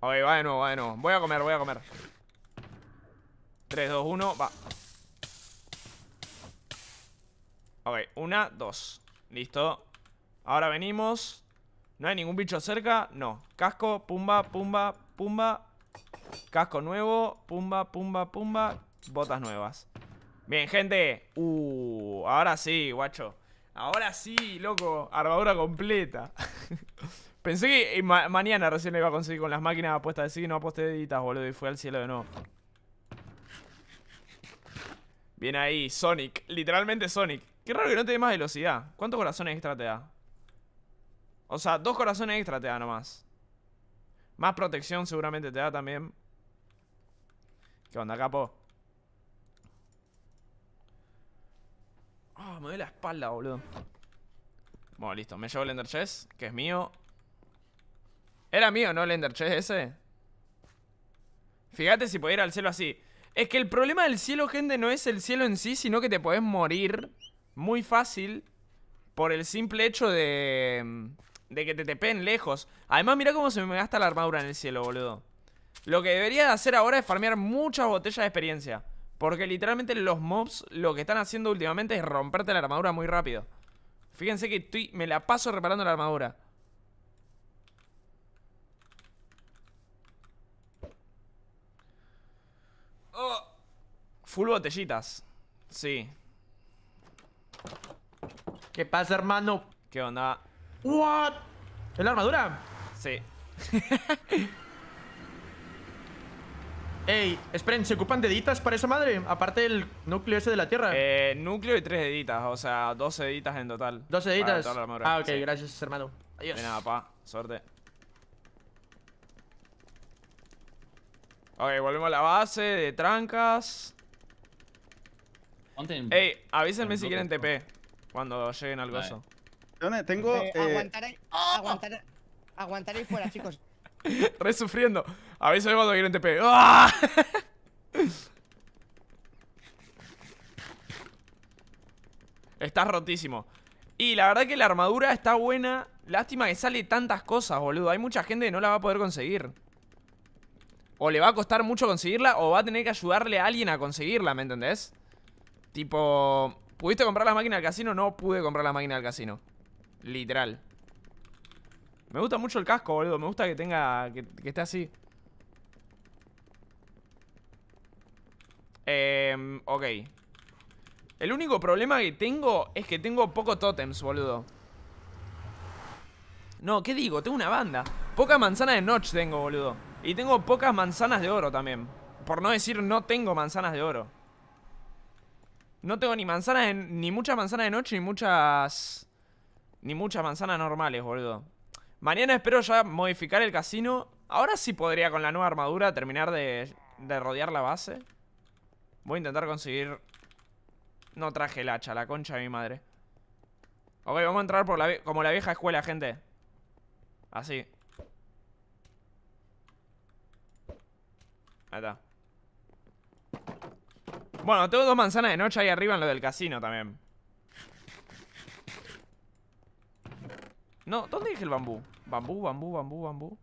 Ok, va de nuevo, va de nuevo Voy a comer, voy a comer 3, 2, 1, va Ok, una, dos Listo Ahora venimos ¿No hay ningún bicho cerca? No Casco, pumba, pumba, pumba Casco nuevo Pumba, pumba, pumba Botas nuevas Bien, gente Uh, ahora sí, guacho Ahora sí, loco Armadura completa Pensé que eh, mañana recién le iba a conseguir con las máquinas apuestas de no aposté de boludo, y fue al cielo de nuevo. Bien ahí, Sonic. Literalmente Sonic. Qué raro que no te dé más velocidad. ¿Cuántos corazones extra te da? O sea, dos corazones extra te da nomás. Más protección seguramente te da también. ¿Qué onda, capo? Ah, me doy la espalda, boludo. Bueno, listo. Me llevo el Ender Chess, que es mío. Era mío, ¿no, el Che ese? Fíjate si podía ir al cielo así. Es que el problema del cielo, gente, no es el cielo en sí, sino que te podés morir muy fácil por el simple hecho de, mm, de que te te lejos. Además, mira cómo se me gasta la armadura en el cielo, boludo. Lo que debería hacer ahora es farmear muchas botellas de experiencia. Porque literalmente los mobs lo que están haciendo últimamente es romperte la armadura muy rápido. Fíjense que me la paso reparando la armadura. Full botellitas. Sí. ¿Qué pasa, hermano? ¿Qué onda? ¿What? ¿Es la armadura? Sí. Ey, esperen, ¿se ocupan deditas para esa madre? Aparte del núcleo ese de la tierra. Eh, núcleo y tres deditas, o sea, dos deditas en total. Dos deditas. Ah, ok, gracias, hermano. Adiós. De pa. Suerte. Ok, volvemos a la base de trancas. Ey, avísenme si quieren TP cuando lleguen al gozo. Tengo. Eh, ¡Ah! ahí, fuera, chicos. Re sufriendo. Avísenme cuando quieren TP. ¡Ah! Estás rotísimo. Y la verdad que la armadura está buena. Lástima que sale tantas cosas, boludo. Hay mucha gente que no la va a poder conseguir. O le va a costar mucho conseguirla o va a tener que ayudarle a alguien a conseguirla, ¿me entendés? Tipo, ¿pudiste comprar la máquina del casino? No pude comprar la máquina del casino. Literal. Me gusta mucho el casco, boludo. Me gusta que tenga... Que, esté así. Eh, ok. El único problema que tengo es que tengo poco tótems, boludo. No, ¿qué digo? Tengo una banda. Poca manzana de notch tengo, boludo. Y tengo pocas manzanas de oro también. Por no decir no tengo manzanas de oro. No tengo ni manzanas, ni muchas manzanas de noche, ni muchas... Ni muchas manzanas normales, boludo. Mañana espero ya modificar el casino. Ahora sí podría con la nueva armadura terminar de, rodear la base. Voy a intentar conseguir... No traje el hacha, la concha de mi madre. Ok, vamos a entrar por la como la vieja escuela, gente. Así. Ahí está. Bueno, tengo dos manzanas de noche ahí arriba en lo del casino también. No, ¿dónde dije el bambú? Bambú, bambú, bambú, bambú.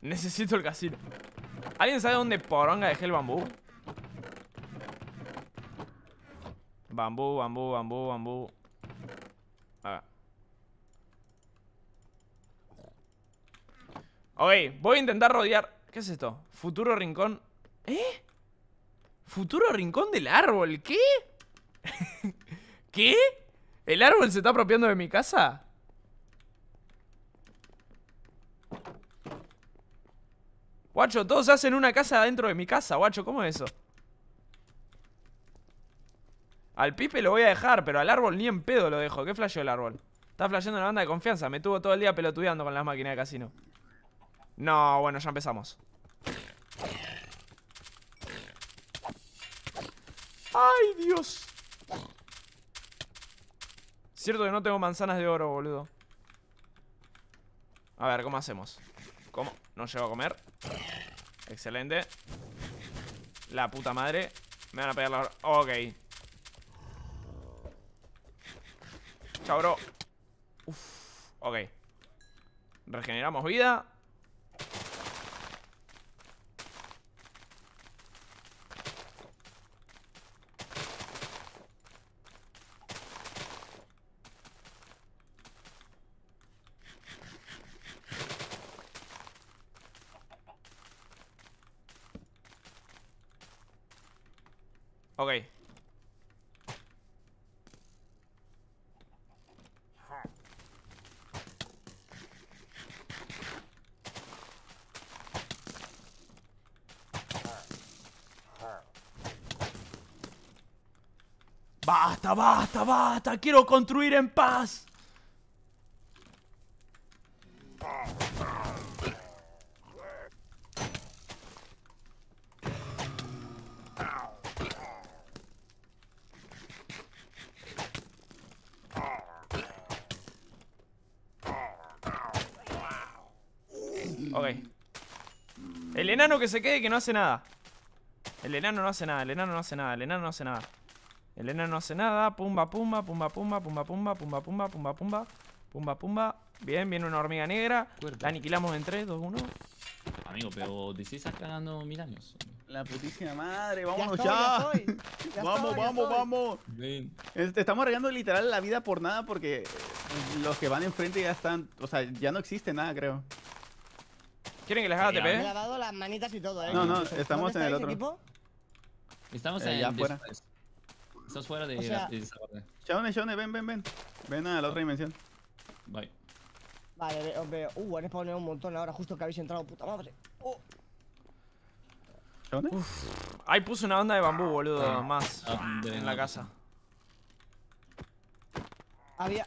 Necesito el casino. ¿Alguien sabe dónde poronga dejé el bambú? Bambú, bambú, bambú, bambú. ver. Ok, voy a intentar rodear... ¿Qué es esto? Futuro rincón ¿Eh? Futuro rincón del árbol, ¿qué? ¿Qué? ¿El árbol se está apropiando de mi casa? Guacho, todos hacen una casa dentro de mi casa, guacho, ¿cómo es eso? Al pipe lo voy a dejar, pero al árbol ni en pedo lo dejo. ¿Qué flasheó el árbol? Está flasheando la banda de confianza. Me tuvo todo el día pelotudeando con las máquinas de casino. No, bueno, ya empezamos. ¡Ay, Dios! Cierto que no tengo manzanas de oro, boludo A ver, ¿cómo hacemos? ¿Cómo? No llego a comer Excelente La puta madre Me van a pegar la... Ok Chao, bro Uf, ok Regeneramos vida basta, quiero construir en paz. Ok. El enano que se quede que no hace nada. El enano no hace nada, el enano no hace nada, el enano no hace nada. Elena no hace nada. Pumba, pumba, pumba, pumba, pumba, pumba, pumba, pumba, pumba, pumba. Pumba, pumba. Bien, viene una hormiga negra. La aniquilamos en 3, 2, 1. Amigo, pero DC has cagando mil años. La putísima madre, vámonos ya. vamos, vamos, vamos. Bien. Estamos arreglando literal la vida por nada porque los que van enfrente ya están. O sea, ya no existe nada, creo. ¿Quieren que les haga TP? Me he lavado las manitas y todo, eh. No, no, estamos en el otro. Equipo? Estamos en afuera. Estás fuera de, esa ven, ven, ven. Ven a la otra dimensión. Bye. Vale, hombre. Uh, han spawnado un montón ahora, justo que habéis entrado, puta madre. Oh. Uff. Ahí puse una onda de bambú, boludo, ah, más ah, en la casa.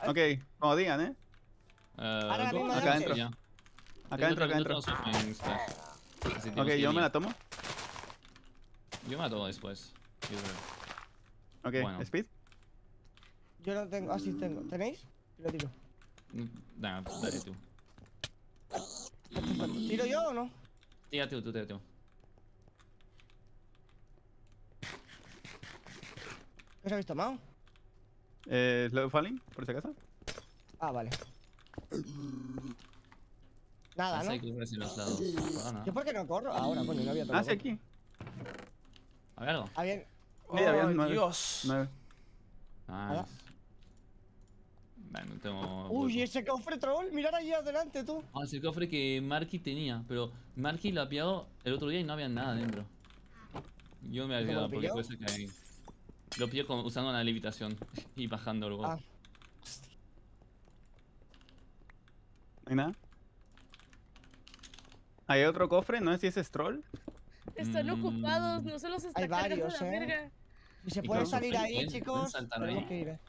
Ok, como digan, eh. Ah, acá adentro. Acá adentro, acá adentro. Ok, yo me la tomo. Yo me la tomo después. Yo creo. Ok, ¿Speed? Yo no tengo. así ah, tengo. ¿Tenéis? Lo tiro. Mm, dale tú. ¿Tiro yo o no? Tira tú, tú, tira tú. ¿Qué os habéis tomado? Eh, Slow Falling, por si acaso. Ah, vale. Nada, ¿no? ¿Yo por qué no corro? Ahora, bueno, no había todo Ah, sí, aquí. Había algo. Había mira había oh, Dios. Ah. tengo... Uy, ese cofre troll, mirar ahí adelante tú. Ah, ese cofre que Marky tenía, pero Marky lo ha pillado el otro día y no había nada dentro. Yo me había quedado porque puede ser que Lo pilló usando la levitación y bajando el Ah. hay nada? ¿Hay otro cofre? ¿No es si ese es troll? Están mm. ocupados, no se los está cargando la ¿eh? verga. Y se puede salir ahí, chicos. tenemos Que ir, eh.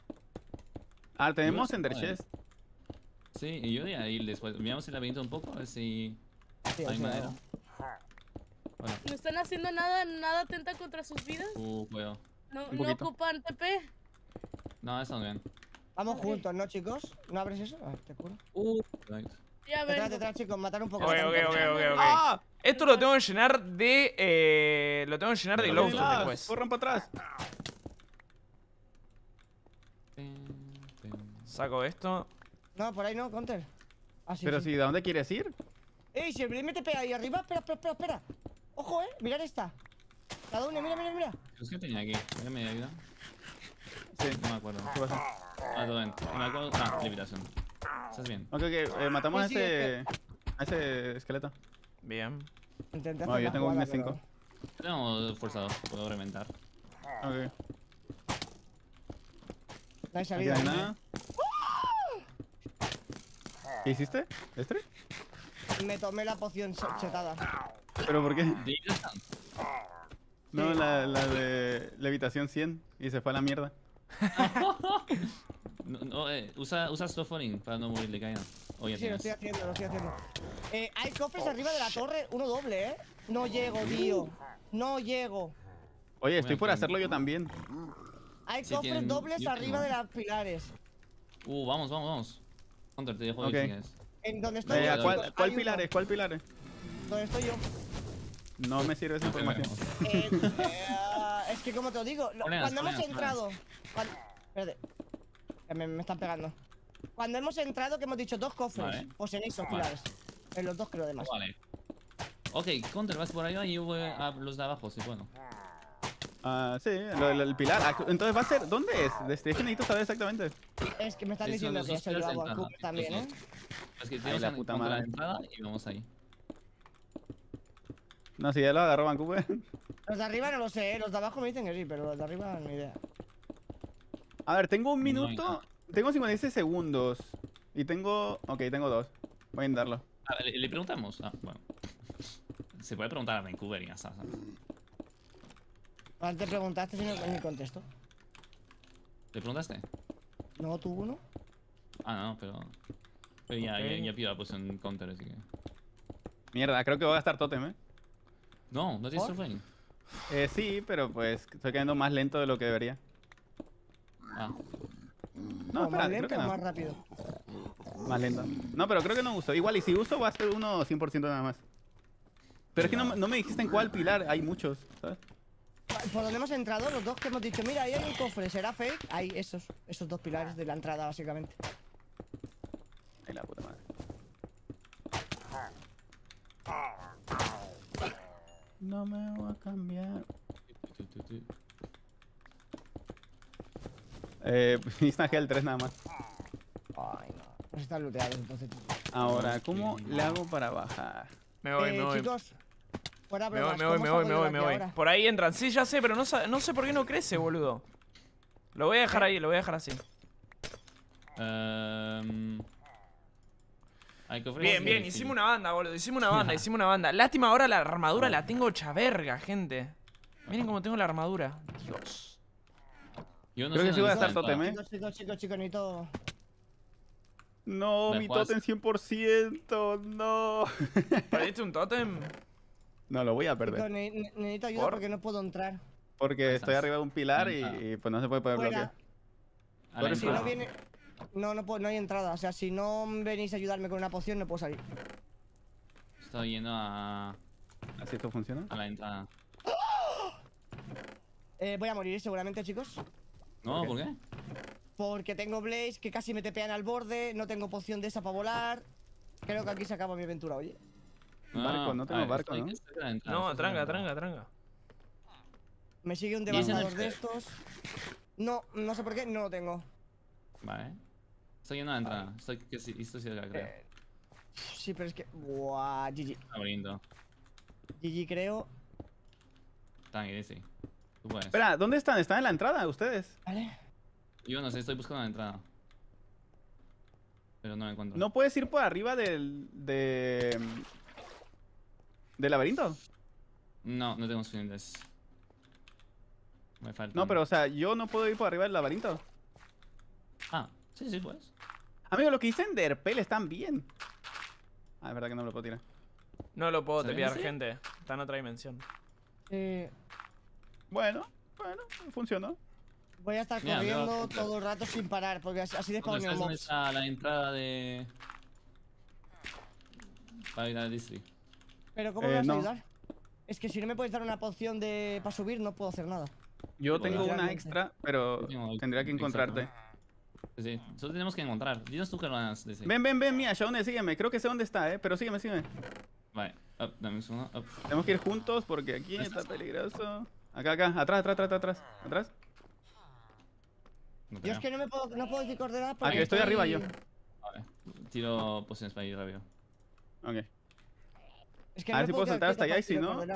Ah, tenemos Ender Chest. Sí, y yo voy a ir después. Miramos el laberinto un poco, a ver si hay madera. No están haciendo nada, nada atenta contra sus vidas. Uh, No, ocupan TP. No, están bien. Vamos juntos, ¿no, chicos? ¿No abres eso? A ah, ver, te curo. Uh, Detrás, detrás, chicos, matar un poco. Ok, ok, ok, ok. ¡Ah! Esto lo tengo que llenar de. Eh, lo tengo que llenar de globos después. Corran para atrás. Saco esto. No, por ahí no, counter. Ah, Pero si, ¿de dónde quieres ir? ¡Ey, si el Blade te pega ahí arriba! Espera, espera, espera, espera. Ojo, eh, mirad esta. La doble, mira, mira, mira. ¿Qué tenía aquí? ¿Era media vida? Sí, no me acuerdo. ¿Qué pasa? Ah, todo dentro. Ah, limitación. Estás bien. Ok, ok, eh, matamos a ese, a ese esqueleto. Bien. Intentaste bueno, yo tengo un M5. E tengo Tenemos forzado, puedo reventar. Ok. No hay salida. ¿Qué hiciste? ¿Este? Me tomé la poción chetada. ¿Pero por qué? no, la, la de levitación 100 y se fue a la mierda. No, eh, usa, usa slow para no morir de caída. Oye, sí, lo estoy haciendo, lo estoy haciendo. Eh, hay cofres arriba de la torre, uno doble, ¿eh? No llego, tío. No llego. Oye, estoy por hacerlo yo también. Hay cofres dobles arriba de las pilares. Uh, vamos, vamos, vamos. Hunter, te dejo En donde estoy eh, yo. ¿Cuál, cuál pilares? ¿Cuál pilares? Donde estoy yo. No me sirve esa información. Eh, eh, es que como te lo digo, cuando hemos entrado... Cuando, espérate. Me, me están pegando. Cuando hemos entrado, que hemos dicho dos cofres. o Pues en esos, pilares. En los dos creo, demás Vale. Ok, Counter, vas por ahí y yo voy a ah. los de abajo, si bueno Ah, sí, el pilar. Ah, entonces va a ser. ¿Dónde es? De que este, necesito saber exactamente. Es que me están diciendo que lo el banco también, ¿eh? Es que la puta madre. entrada y vamos ahí. No, si ya lo agarró Vancouver. Los de arriba no lo sé, ¿eh? los de abajo me dicen que sí, pero los de arriba ni idea. A ver, tengo un minuto. tengo 56 segundos. Y tengo. Ok, tengo dos. Voy a intentarlo. A ah, ¿le, ¿le, preguntamos. Ah, bueno. Se puede preguntar a Vancouver y a Sasa. Ah, te preguntaste si no me contesto. ¿Le preguntaste? No, tú uno. Ah, no, pero. Pero ya, ya, pido la posición counter, así que. Mierda, creo que voy a gastar totem, eh. No, no tienes surfing. Eh, sí, pero pues estoy quedando más lento de lo que debería. Ah. No, más no. rápido. Más lento. No, pero creo que no uso. Igual, y si uso va a ser uno 100% nada más. Pero es que no, me dijiste en cuál pilar, hay muchos, ¿sabes? Por donde hemos entrado, los dos que hemos dicho, mira, ahí hay un cofre, será fake. Hay esos, esos dos pilares de la entrada, básicamente. Ahí la puta madre. No me voy a cambiar. Eh, saque el 3 nada más. Ay, no. Pues está entonces. Pues. Ahora, ¿cómo le hago para bajar? Me voy, eh, me voy. me voy, me voy, me voy, me voy, Por ahí entran. Sí, ya sé, pero no, sé por qué no crece, boludo. Lo voy a dejar eh. ahí, lo voy a dejar así. Em, bien, bien, hicimos una banda, boludo. Hicimos una banda, hicimos una banda. Lástima, ahora la armadura la tengo chaverga, gente. Miren cómo tengo la armadura. Dios. Yo no sé que sí voy a estar totem, eh. Chicos, chicos, chicos, chicos, No, mi totem 100%, no. hecho un totem? No, lo voy a perder. necesito ayuda porque no puedo entrar. Porque estoy arriba de un pilar y, pues no se puede poner bloqueo. Pero si no viene... No, no, no hay entrada. O sea, si no venís a ayudarme con una poción, no puedo salir. Estoy yendo a... ¿Así esto funciona? A la entrada. Eh, voy a morir seguramente, chicos. No, ¿por qué? Porque tengo Blaze, que casi me tepean al borde, no tengo poción de esa para volar. Creo que aquí se acaba mi aventura, oye. Ah, barco, no tengo barco, ¿no? No, tranga, tranga, tranga. Me sigue un devastador de estos. No, no sé por qué, no lo tengo. Vale. Estoy en una entrada. sí, esto sí la creo. Eh, sí, pero es que. Buah, GG. Está lindo. GG creo. y Easy. Espera, ¿dónde están? ¿Están en la entrada ustedes? Vale. Yo no sé, estoy buscando la entrada. Pero no me encuentro. ¿No puedes ir por arriba del... de... del laberinto? No, no tengo suficientes. Me falta. No, pero o sea, yo no puedo ir por arriba del laberinto. Ah, sí, sí, puedes. Amigo, lo que dicen de Erpel están bien. Ah, es verdad que no lo puedo tirar. No lo puedo tirar, gente. Está en otra dimensión. Eh... Bueno, bueno, funcionó. Voy a estar corriendo todo el rato sin parar, porque así, así me mobs. a la entrada de... Para district. Pero ¿cómo me eh, vas a ayudar? Es que si no me puedes dar una poción de para subir, no puedo hacer nada. Yo tengo una extra, pero tendría que encontrarte. Sí, solo tenemos que encontrar. Dinos tú que lo Ven, ven, ven, mía, donde... sígueme. Creo que sé dónde está, eh. Pero sígueme, sígueme. Vale, up, dame un up. Tenemos que ir juntos porque aquí está peligroso. Acá, acá, atrás, atrás, atrás, atrás, atrás. yo es que no me puedo, no puedo decir coordenadas ah, porque. aquí estoy, arriba yo. Vale. Tiro pues para ir rápido. Ok. Es que a ver si puedo saltar hasta allá si no. Ok,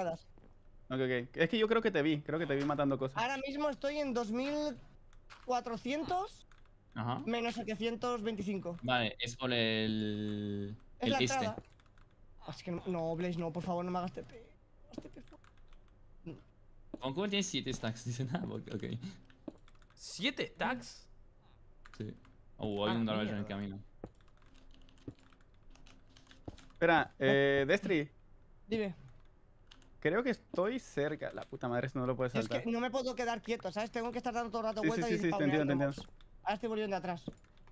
ok. Es que yo creo que te vi, creo que te vi matando cosas. Ahora mismo estoy en 2400 Ajá. menos 725. Vale, es con el. Es el la este. ah, que no, Blaze, no, por favor, no me hagas TP. No hagas TP ¿Cómo tiene 7 stacks, dice nada, ok. ¿7 stacks? Sí. Oh, hay ah, un Darvager en el camino. Espera, ¿Eh? eh, Destri. Dime. Creo que estoy cerca. La puta madre, esto no lo puedes saltar. Es que no me puedo quedar quieto, ¿sabes? Tengo que estar dando todo el rato sí, vueltas sí, sí, y Sí, sí, te entiendo, Ahora estoy volviendo atrás.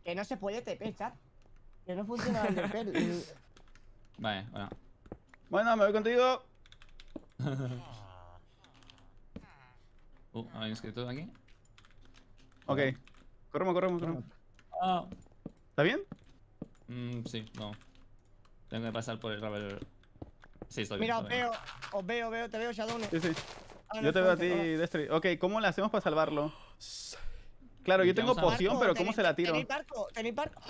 Que no se puede TP, chat. Que no funciona el TP. vale, bueno. Bueno, me voy contigo. Oh, hay un aquí. Ok. Corremos, corremos, corremos. Ah. ¿Está bien? Mm, sí, no. Tengo que pasar por el ravel. Sí, estoy Mira, bien. os veo, os oh, veo, veo, te veo, ya Sí, ah, yo te veo a ti, Destry. Ok, ¿cómo le hacemos para salvarlo? Claro, yo tengo poción, pero ¿cómo se la tiro? Tení barco, tení barco.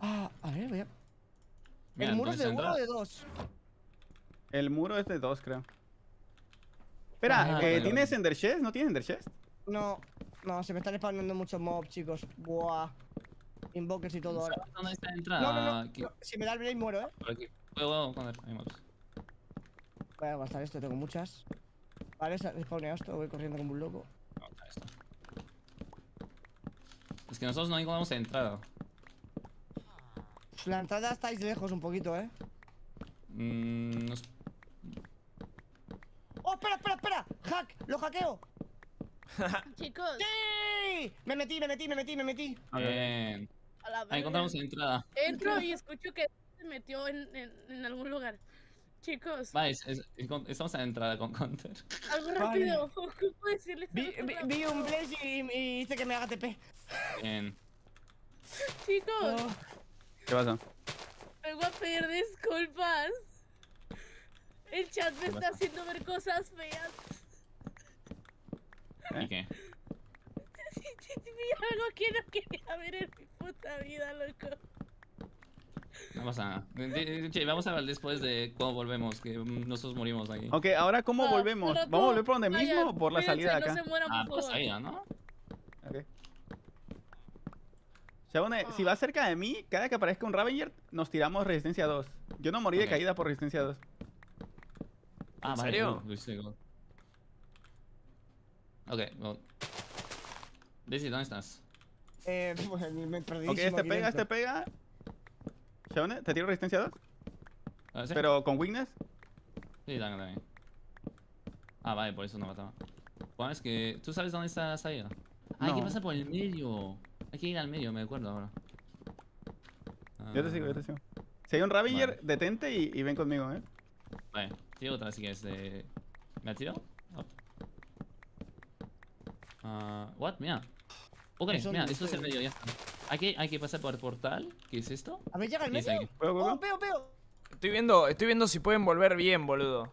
Ah, a ver, voy a... el muro es de uno o de dos. El muro es de dos, creo. Espera, eh, ¿tienes Ender Chest? ¿No tienes Ender Chest? No, no, se me están spawnando muchos mobs, chicos. Buah. Invokers y todo ahora. ¿Dónde está la entrada? No, no, no. Aquí. Si me da el blade muero, eh. Por aquí. Puedo poner, Voy a gastar esto, tengo muchas. Vale, se esto, voy corriendo como un loco. Es que nosotros no encontramos la entrada. La entrada estáis lejos un poquito, eh. Mmm. Oh, espera, espera, espera! ¡Hack! ¡Lo hackeo! Chicos. ¡Sí! Me metí, me metí, me metí, me metí. Bien. Ahí encontramos la entrada. Entro y escucho que se metió en, en, algún lugar. Chicos. Va, estamos en la entrada con Counter. Algo rápido. ¿Qué puedo decirles? Vi, vi, vi, un flash y, hice que me haga TP. Bien. Chicos. Oh. ¿Qué pasa? Vengo a pedir disculpas. El chat me está haciendo ver cosas feas. ¿Y qué? Vi algo que no quería ver en mi puta vida, loco. Vamos a, Che, vamos a ver después de cómo volvemos, que nosotros morimos aquí. Ok, ahora cómo ah, volvemos. ¿Vamos a volver por donde mismo o por la salida de acá? se ah, por la pues salida, ¿no? Ok. Si va cerca de mí, cada que aparezca un Ravenger, nos tiramos resistencia 2. Yo no morí de caída por resistencia 2. Ah, ¿En serio? Ok, go Daisy, ¿dónde estás? Eh, me perdí. Ok, este pega, este pega. Seone, ¿te tiro resistencia 2? ¿Pero con weakness? Sí, también, también. Ah, vale, por eso no mataba. Bueno, es que tú sabes dónde está la salida. Hay ah, que pasar por el medio? Hay que ir al medio, me acuerdo ahora. yo te sigo, yo te ah. sigo. Si hay un Ravager, detente y ven conmigo, eh. Vale. ¿Me ha tirado? ¿Qué? Ah, mira. Ok, mira, esto es el medio, ya Hay que, pasar por el portal. ¿Qué es esto? A ver, llega el medio. Oh, estoy viendo, estoy viendo si pueden volver bien, boludo.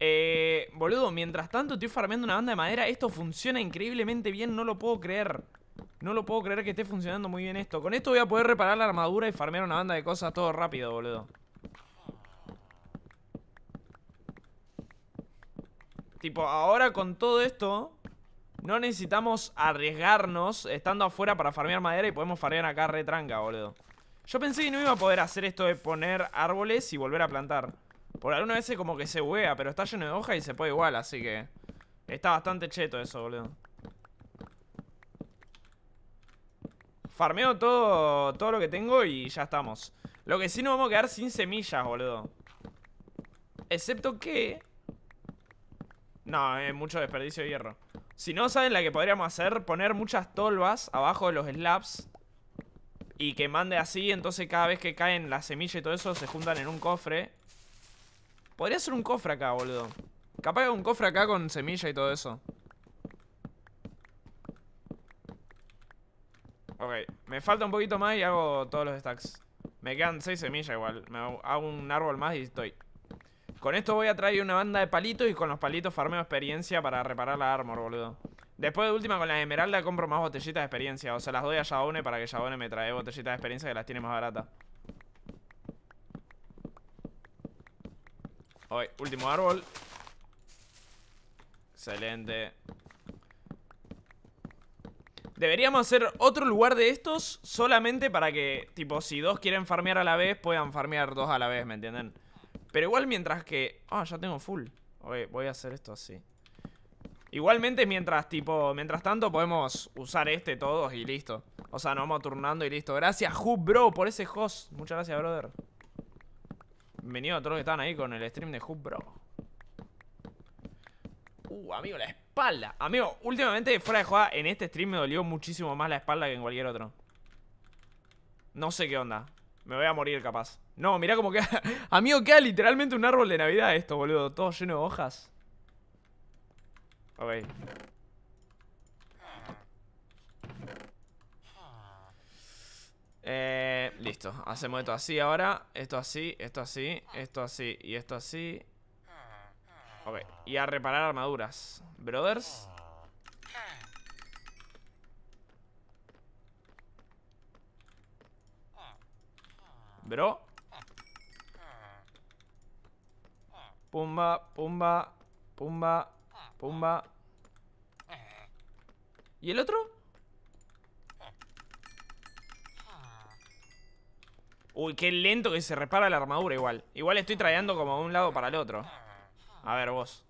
Eh, boludo, mientras tanto estoy farmeando una banda de madera. Esto funciona increíblemente bien, no lo puedo creer. No lo puedo creer que esté funcionando muy bien esto. Con esto voy a poder reparar la armadura y farmear una banda de cosas todo rápido, boludo. tipo, ahora con todo esto No necesitamos arriesgarnos Estando afuera para farmear madera Y podemos farmear acá retranca, boludo Yo pensé que no iba a poder hacer esto de poner árboles Y volver a plantar Por alguna vez como que se huea, pero está lleno de hoja Y se puede igual, así que Está bastante cheto eso, boludo Farmeo todo, todo lo que tengo y ya estamos Lo que sí nos vamos a quedar sin semillas, boludo Excepto que no, es eh, mucho desperdicio de hierro. Si no, ¿saben la que podríamos hacer? Poner muchas tolvas abajo de los slabs. Y que mande así, entonces cada vez que caen las semillas y todo eso se juntan en un cofre. Podría ser un cofre acá, boludo. Capaz un cofre acá con semilla y todo eso. Ok, me falta un poquito más y hago todos los stacks. Me quedan 6 semillas igual. Me hago un árbol más y estoy. Con esto voy a traer una banda de palitos y con los palitos farmeo experiencia para reparar la armor, boludo. Después de última con las esmeraldas compro más botellitas de experiencia. O sea, las doy a Yabone para que Yabone me trae botellitas de experiencia que las tiene más baratas. Hoy, último árbol. Excelente. Deberíamos hacer otro lugar de estos solamente para que, tipo, si dos quieren farmear a la vez, puedan farmear dos a la vez, ¿me entienden? Pero igual mientras que... Ah, oh, ya tengo full. voy a hacer esto así. Igualmente mientras, tipo, mientras tanto podemos usar este todos y listo. O sea, nos vamos turnando y listo. Gracias, Hub Bro, por ese host. Muchas gracias, brother. Bienvenido a todos los que están ahí con el stream de Hub Bro. Uh, amigo, la espalda. Amigo, últimamente fuera de jugada, en este stream me dolió muchísimo más la espalda que en cualquier otro. No sé qué onda. Me voy a morir capaz. No, mira como queda. Amigo, queda literalmente un árbol de Navidad esto, boludo. Todo lleno de hojas. Ok. Eh, listo, hacemos esto así ahora Esto así, esto así, esto así Y esto así Ok, y a reparar armaduras Brothers Bro Pumba, pumba, pumba, pumba. ¿Y el otro? Uy, qué lento que se repara la armadura igual. Igual estoy trayendo como de un lado para el otro. A ver, vos.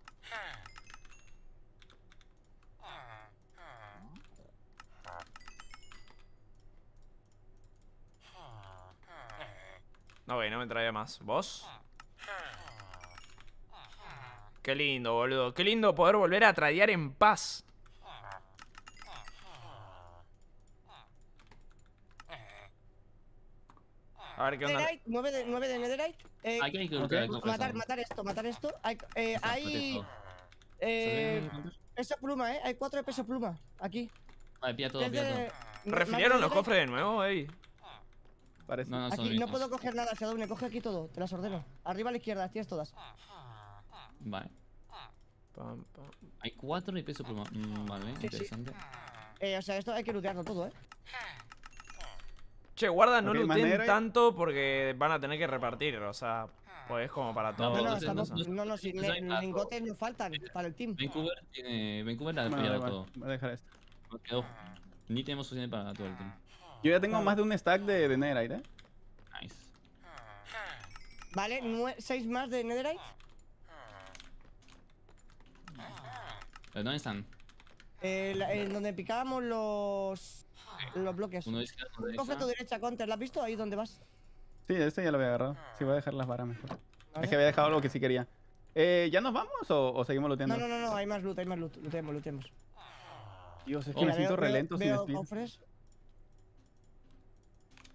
No, güey, no me traía más. ¿Vos? Qué lindo, boludo. Qué lindo poder volver a tradear en paz. A ver, ¿qué onda? Netherite, 9 de, Netherite. Eh, hay que okay. matar, matar esto, matar esto. Hay. Eh, hay eh, peso pluma, eh. Hay cuatro de peso pluma. Aquí. Vale, pía todo, pía todo. ¿Refirieron los cofres de nuevo, eh. Parece. No, no, aquí, no puedo coger nada, Se Me coge aquí todo, te las ordeno. Arriba a la izquierda, tienes todas. Vale. Hay cuatro y peso mm, vale, interesante. Eh, o sea, esto hay que lootearlo todo, ¿eh? Che, guarda, no lo looten tanto porque van a tener que repartir, o sea, pues es como para todos. No, no, no, no, no, no si lingotes no faltan para el team. Vancouver tiene. Vancouver la ha todo. Voy a dejar esto. Ni tenemos suficiente para todo el team. Yo ya tengo más de un stack de, de Netherite, eh. Nice. Vale, 6 más de Netherite. ¿Dónde están? Eh, en donde picábamos los los bloques. Uno izquierdo, derecha, ¿La has visto? Ahí donde vas. Sí, este ya lo había agarrado, Sí, voy a dejar las varas mejor. Es que había dejado algo que sí quería. Eh, ¿Ya nos vamos o, seguimos looteando? No, no, no, no, hay más loot, hay más loot. Looteemos, looteemos. Dios, es que me siento relento sin speed. Cofres.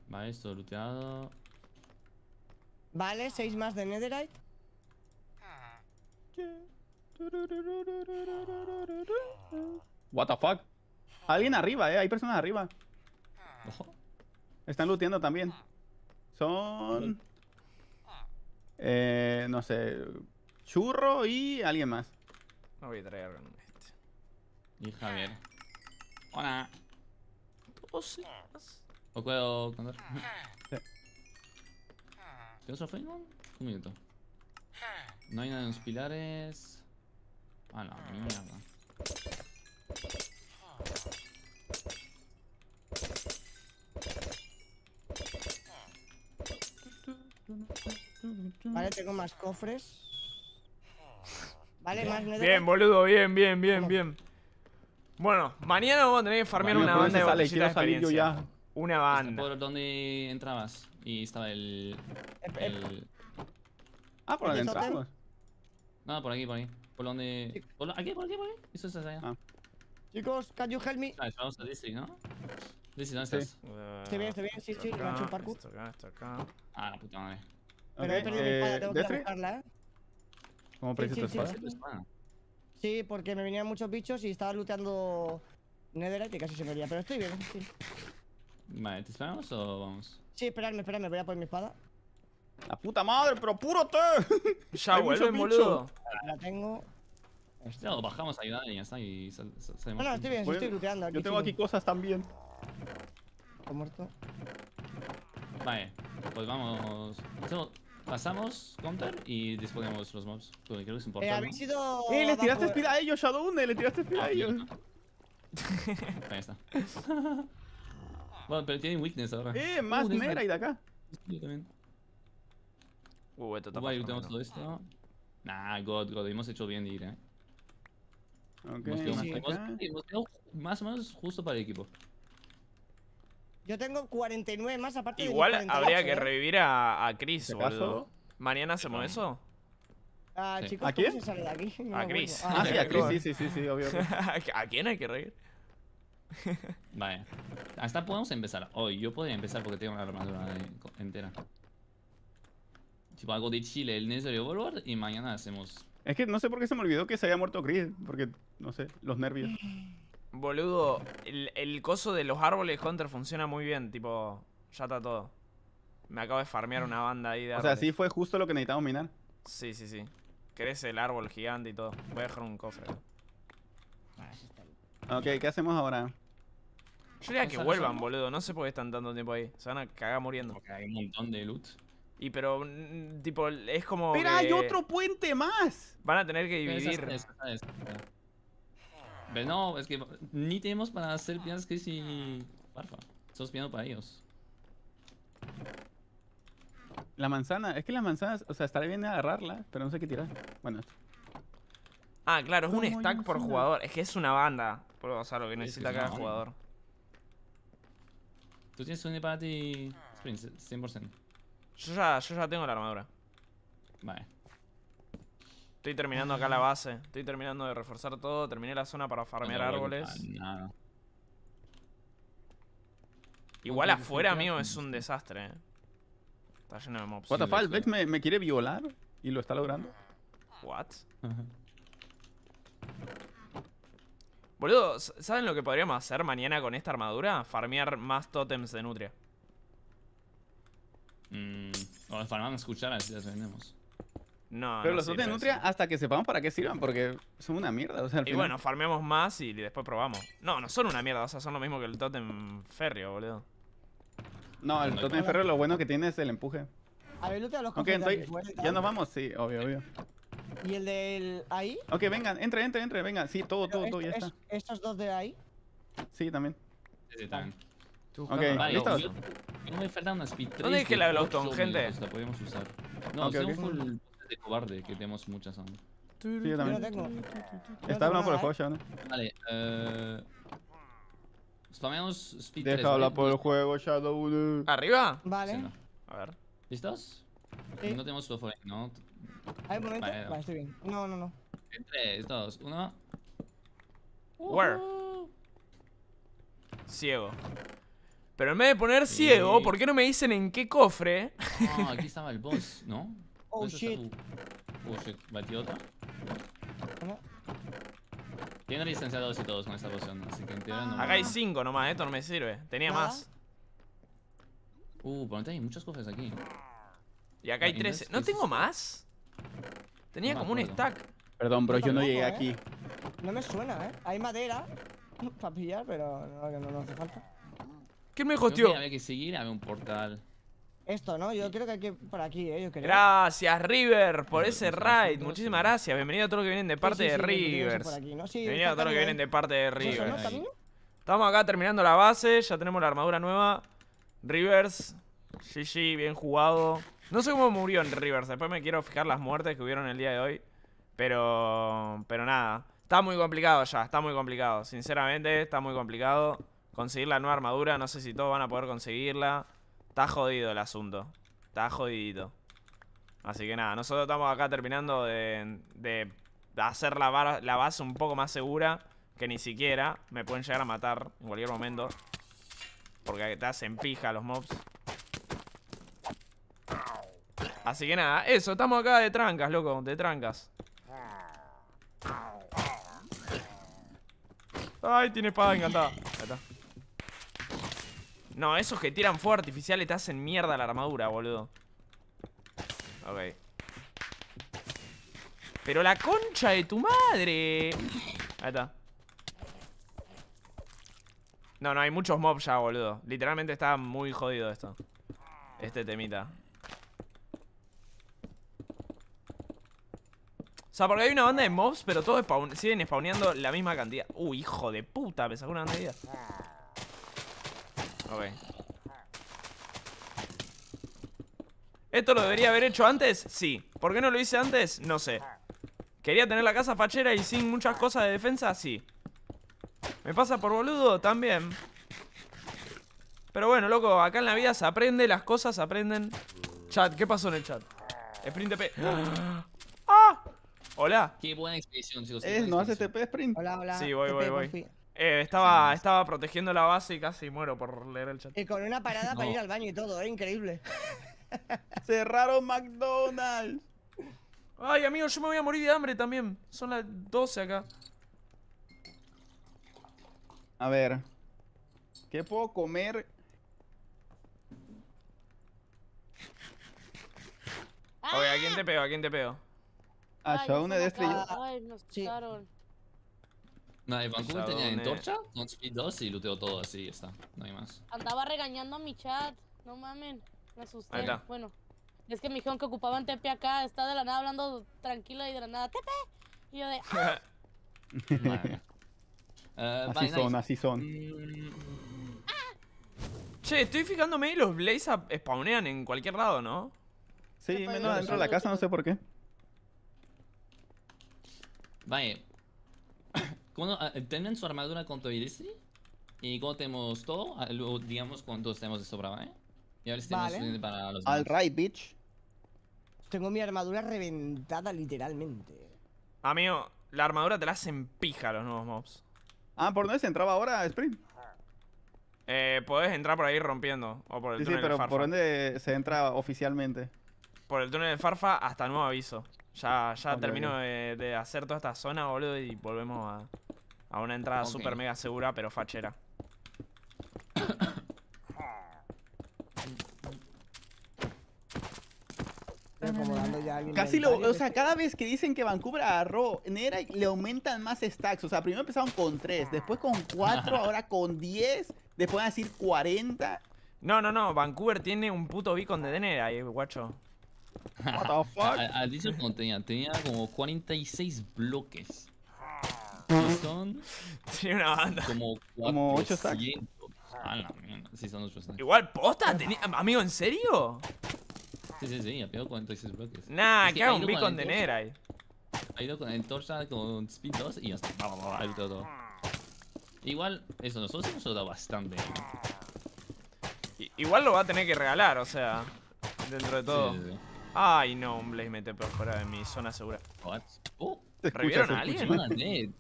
Vale, esto looteado. Vale, seis más de netherite. Ah. What the fuck? Alguien arriba, eh. Hay personas arriba. Están looteando también. Son... Eh, no sé. Churro y alguien más. No voy a traer este. Y Javier. Hola. ¿Dos ¿O puedo contar? ¿Tienes Un minuto. No hay nada en los pilares. A mierda. Vale, tengo más cofres. Vale, más Bien, boludo, bien, bien, bien, bien. Bueno, mañana vamos a tener que farmear una banda de sale, quiero salir yo ya. Una banda. ¿Por dónde entrabas? Y estaba el... el... Ah, por donde entramos No, por aquí, por ahí ¿Por dónde? Por aquí? ¿Por aquí? Eso es allá. Ah. Chicos, can you help me? Ah, vamos a Dizzy, ¿no? Dizzy, ¿dónde estás? estoy bien, estoy bien, sí, sí, me ha hecho un parkour. Esto acá, esto acá. Ah, la puta madre. Pero he perdido mi espada, eh, tengo que ir ¿eh? ¿Cómo perdiste tu espada? Sí, porque me venían muchos bichos y estaba looteando Netherite y casi se me olía, pero estoy bien. Sí. Vale, ¿te esperamos o vamos? Sí, esperadme, esperadme, voy a poner mi espada. La puta madre, pero apúrate. Ya vuelve, boludo. La tengo. Ya bajamos ahí dale, y ya está. Y sal, sal, no, no, estoy bien, estoy looteando. yo tengo aquí cosas también. ¿Está muerto? Vale, pues vamos. pasamos counter y disponemos los mobs. Creo que es eh, importante. Eh, habéis ¡Eh, le tiraste speed a ellos, Shadowne! ¡Le tiraste speed a ah, ellos! Ahí está. bueno, pero tienen weakness ahora. ¡Eh, más uh, Mera y de acá! Yo también. Uh, esto está tenemos todo esto. Nah, God, God, hemos hecho bien de ir, eh. Okay, sí, hemos, más o menos justo para el equipo. Yo tengo 49 más aparte Igual de Igual habría que ¿eh? revivir a, a Chris, ¿Este boludo. ¿Mañana hacemos eso? Ah, chicos, ¿A quién? aquí? a Chris. Ah, ah, sí, a Chris, sí, sí, sí, obvio. ¿A quién hay que reír? vale. Hasta podemos empezar. Hoy oh, yo podría empezar porque tengo una armadura eh, entera. Tipo algo de Chile, el necesario volver y mañana hacemos. Es que no sé por qué se me olvidó que se había muerto Chris, porque no sé, los nervios. Boludo, el, coso de los árboles Hunter funciona muy bien, tipo, ya está todo. Me acabo de farmear una banda ahí de O sea, sí fue justo lo que necesitamos minar. Sí, sí, sí. Crece el árbol gigante y todo. Voy a dejar un cofre. Ok, ¿qué hacemos ahora? Yo diría que vuelvan, boludo. No sé por qué están tanto tiempo ahí. Se van a cagar muriendo. Porque hay un montón de loot. Y pero, mm, mm, tipo, es como. ¡Pero hay otro puente más! Van a tener que dividir. no, es que ni tenemos para hacer piadas que si. Barfa, Estamos pidiendo para ellos. La manzana, es que la manzana o sea, estaría bien agarrarla, pero no sé qué tirar. Bueno, Ah, claro, es un stack por jugador. Es que es una banda. Por, o lo que necesita cada jugador. Tú tienes un para ti, 100%. Yo ya, tengo la armadura. Vale. Estoy terminando acá la base. Estoy terminando de reforzar todo. Terminé la zona para farmear árboles. Igual afuera, amigo, es un desastre. Eh. Está lleno de mobs. What the fuck, me, me, quiere violar y lo está logrando. What? Boludo, ¿saben lo que podríamos hacer mañana con esta armadura? Farmear más totems de nutria. Mm, o o farmamos cucharas si las vendemos. No, Pero los totem Nutria, hasta que sepamos para qué sirvan, porque son una mierda. O sea, y bueno, farmeamos más y después probamos. No, no son una mierda, o sea, son lo mismo que el totem férreo, boludo. No, el totem férreo lo bueno que tiene es el empuje. A ver, a los ¿ya nos vamos? Sí, obvio, obvio. ¿Y el del ahí? Ok, vengan, entre, entre, entre, venga. Sí, todo, todo, todo, ya está. ¿Estos dos de ahí? Sí, también. Sí, también. Ok, ¿listos? No me faltan unas pitrés. ¿Dónde dije la Glowstone, gente? La podemos usar. No, okay, okay. full de cobarde que tenemos muchas aún. Sí, yo también. Yo tengo. Está hablando por el juego ya, ¿no? Vale, eh. spameamos speed Deja 3, hablar por el juego, Shadow. ¿Arriba? Vale. Sí, no. A ver. ¿Listos? Sí. No tenemos software, ¿no? ¿Hay un momento? Vale, no. vale, estoy bien. No, no, no. En 3, 2, 1. Where? Uh-huh. Ciego. Pero en vez de poner ciego, ¿por qué no me dicen en qué cofre? No, ah, aquí estaba el boss, ¿no? Oh, shit. Oh, shit. ¿Batió otra? ¿Cómo? Tiene licenciados y todos con esta poción, así que entiendo. Acá hay cinco nomás, esto no me sirve. Tenía más. Uh, pero hay muchos cofres aquí. Y acá hay 13. Ah, ¿No tengo más? Tenía como un stack. Perdón, bro, yo no llegué aquí. ¿eh? No me suena, ¿eh? Hay madera para pillar, pero no, no, no hace falta. ¿Qué me hostió? Había que seguir, a un portal. Esto, ¿no? Yo creo que hay que por aquí, ¿eh? Yo Gracias, River, por ese raid. Muchísimas gracias. Bienvenido a todos los que vienen de parte de Rivers. Bienvenido, a todos los que vienen de parte de Rivers. Estamos acá terminando la base. Ya tenemos la armadura nueva. Rivers. GG, bien jugado. No sé cómo murió en Rivers. Después me quiero fijar las muertes que hubieron el día de hoy. Pero. Pero nada. Está muy complicado ya. Está muy complicado. Sinceramente, está muy complicado. Conseguir la nueva armadura, no sé si todos van a poder conseguirla. Está jodido el asunto. Está jodidito. Así que nada, nosotros estamos acá terminando de, de hacer la, la base un poco más segura. Que ni siquiera me pueden llegar a matar en cualquier momento. Porque te hacen pija los mobs. Así que nada, eso, estamos acá de trancas, loco, de trancas. Ay, tiene espada encantada. Ahí está. No, esos que tiran fuego artificial te hacen mierda la armadura, boludo. Ok. Pero la concha de tu madre. Ahí está. No, no, hay muchos mobs ya, boludo. Literalmente está muy jodido esto. Este temita. O sea, porque hay una banda de mobs, pero todos siguen spawneando la misma cantidad. Uh, hijo de puta, me sacó una banda de vida. ¿Esto lo debería haber hecho antes? Sí. ¿Por qué no lo hice antes? No sé. ¿Quería tener la casa fachera y sin muchas cosas de defensa? Sí. ¿Me pasa por boludo? También. Pero bueno, loco, acá en la vida se aprende, las cosas se aprenden. Chat, ¿qué pasó en el chat? Sprint TP. ¡Ah! Hola. Qué buena expedición, no hace TP Sprint. Hola, hola. Sí, voy, voy, voy. Eh, estaba, estaba protegiendo la base y casi muero por leer el chat. Y eh, con una parada para ir al baño y todo, ¿eh? increíble. Cerraron McDonald's. Ay, amigo, yo me voy a morir de hambre también. Son las 12 acá. A ver. ¿Qué puedo comer? Ah. Oye, ¿a quién te pego? ¿A quién te pego? Ah, a de Estrella. Ay, nos sí. No, de Vancouver tenía torcha con speed 2 y looteo todo, así está, no hay más. Andaba regañando a mi chat, no mamen, me asusté. Bueno, es que me dijeron que ocupaba ocupaban TP acá, está de la nada hablando tranquilo y de la nada TP. Y yo de. ¡Ah! uh, así son, así mm. son. Che, estoy fijándome y los Blaze spawnean en cualquier lado, ¿no? Sí, menos adentro de la casa, no sé por qué. Vale, Ah, tienen su armadura con todo y cuando tenemos todo, luego digamos cuando estemos de sobra, ¿eh? Y ahora estamos vale. para los All right, bitch. Tengo mi armadura reventada literalmente. Amigo, la armadura te la hacen pija los nuevos mobs. Ah, ¿por dónde se entraba ahora, Sprint? Eh, Puedes entrar por ahí rompiendo. O sí, sí, pero ¿por dónde se entra oficialmente? Por el túnel de Farfa hasta nuevo aviso. Ya, termino De, hacer toda esta zona, boludo, y volvemos a, una entrada super mega segura, pero fachera. Casi lo, o sea, cada vez que dicen que Vancouver agarró Nera, le aumentan más stacks. O sea, primero empezaron con 3, después con 4, ahora con 10, después van a decir 40. No, no, no, Vancouver tiene un puto beacon de Nera, guacho. What the fuck? tenía, tenía como 46 bloques. Y son. Tiene una banda. Como, 8 stacks. son Igual, posta. Tenía... Amigo, ¿en serio? Sí, sí, sí. pegado 46 bloques. Nah, que, haga un beacon de nera ahí. Ha ido con Entorcha, con Speed 2 y hasta. todo. Igual, eso, nosotros hemos dado bastante. Igual lo va a tener que regalar, o sea, dentro de todo. Sí, sí, sí. Ay, no, un blaze mete por fuera de mi zona segura. ¿Qué? Oh, ¿Revieron a alguien?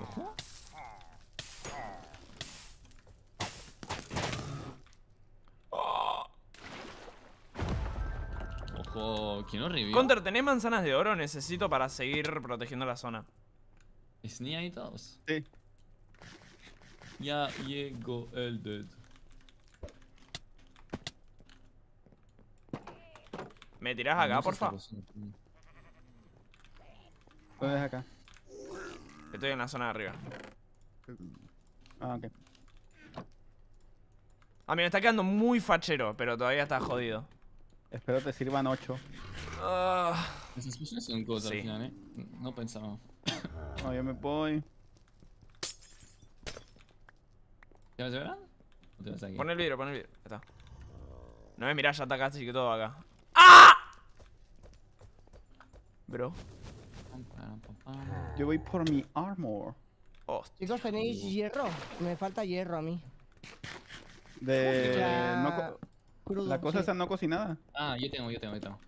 Ojo. Ojo, ¿quién lo revivió? Conter, ¿tenés manzanas de oro? Necesito para seguir protegiendo la zona. ni ahí todos? Sí. Ya llegó el dead. ¿Me tiras acá, porfa? ¿Dónde acá. Estoy en la zona de arriba. Ah, ok. A mí me está quedando muy fachero, pero todavía está jodido. Espero te sirvan 8. Esas ah. son cosas al final, eh. No pensamos. No, yo me voy. ¿Te vas a ver? Pon el vidrio, pon el vidrio. está. No me miras, ya atacaste, y que todo acá. ¡Ah! Bro. Yo voy por mi armor. Oh, Chicos, ¿tenéis hierro? Me falta hierro a mí. De... la cosa está no cocinada. Ah, yo tengo, yo tengo, yo tengo.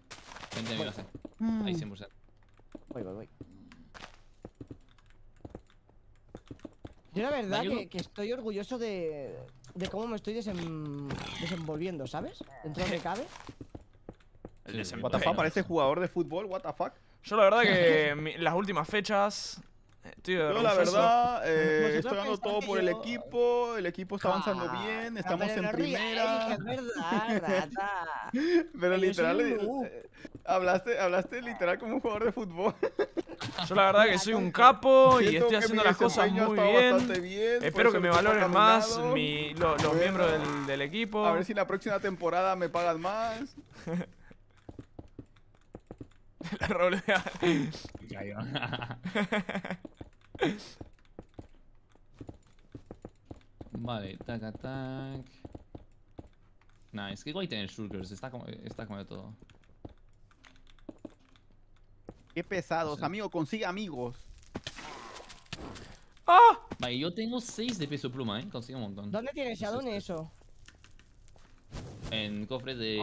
20 voy. sé. Ahí Voy, voy, voy. Yo la verdad que, que, estoy orgulloso de, de cómo me estoy desenvolviendo, ¿sabes? Dentro de cabe. Mm. What the parece jugador de fútbol, what Yo la verdad que las últimas fechas... Eh, yo la verdad eh, pues, estoy dando todo por el equipo, el equipo está avanzando ah, bien, estamos en primera. Es verdad, Pero literal, eh, hablaste, hablaste literal como un jugador de fútbol. Yo la verdad que soy un capo y estoy haciendo las cosas muy bien. Espero que me valoren más los miembros del, del equipo. A ver si la próxima temporada me pagan más. La roblea. Cayó. vale, tac, tac. Nice, es que tener shulkers, está como, está como de todo. Qué pesados, amigo, consigue amigos. ¡Ah! Vale, yo tengo 6 de peso pluma, eh, consigue un montón. ¿Dónde tienes? ¿A dónde eh, eso? En cofres de...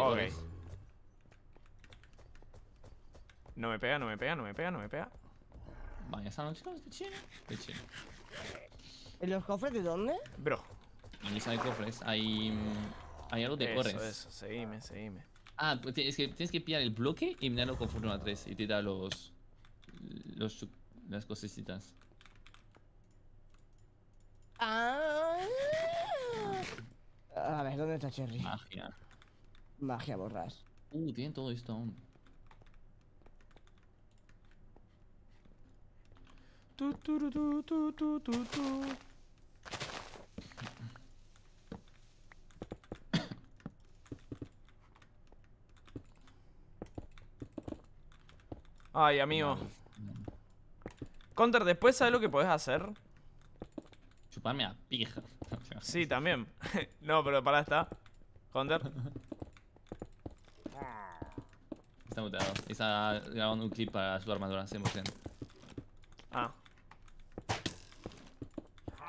No me pega, no me pega, no me pega, no me pega. Vaya, esa noche de chino. De chino. ¿En los cofres de dónde? Bro. En hay cofres, hay. Mm, hay algo de eso, corres. Eso, seguime, seguime. Ah, pues es que tienes que pillar el bloque y mirarlo con Fórmula 3 y te da los. los las cosecitas. Ah. A ver, ¿dónde está Cherry? Magia. Magia borras. Uh, tienen todo esto aún. Tu, tu, tu, Ay, amigo. Conter después sabes lo que puedes hacer. Chuparme a pija. sí, también. no, pero para esta Conter Está muteado. Está grabando un clip para su armadura 100%. Ah.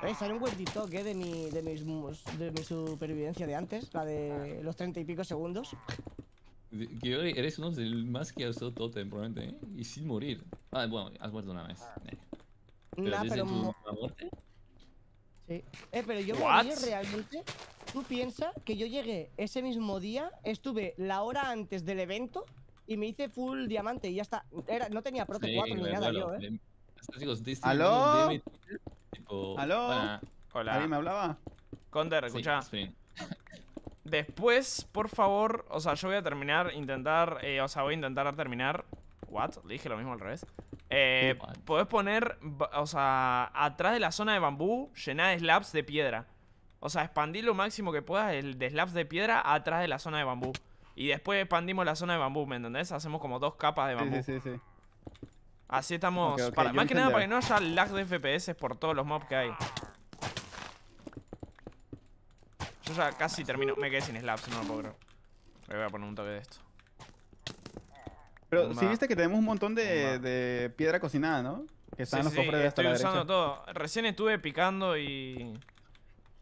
Eh, sale un huertito que eh, de mi, de, mis, de mi supervivencia de antes, la de ah. los treinta y pico segundos. eres uno del más que usado Totem, probablemente, ¿eh? Y sin morir. Ah, bueno, has muerto una vez. Eh. ¿Pero nah, muerte? Sí. Eh, pero yo morí realmente. Tú piensas que yo llegué ese mismo día, estuve la hora antes del evento y me hice full diamante y ya está. Era, no tenía prote 4 ni nada yo, ¿eh? ¿Aló? Hola. me hablaba? Conder, escuchá. Después, por favor, o sea, yo voy a terminar, intentar, eh, o sea, voy a intentar terminar. ¿What? Le dije lo mismo al revés. Eh, podés poner, o sea, atrás de la zona de bambú, llená de slabs de piedra. O sea, expandí lo máximo que puedas el de slabs de piedra atrás de la zona de bambú. Y después expandimos la zona de bambú, ¿me entendés? Hacemos como dos capas de bambú. Sí, sí, sí. Así estamos. para, más que nada para que no haya lag de FPS por todos los mobs que hay. Yo ya casi termino. Me quedé sin slaps, no lo puedo creer. voy a poner un toque de esto. Pero si ¿sí viste que tenemos un montón de, piedra cocinada, ¿no? Que están sí, los cofres de estoy usando todo. Recién estuve picando y.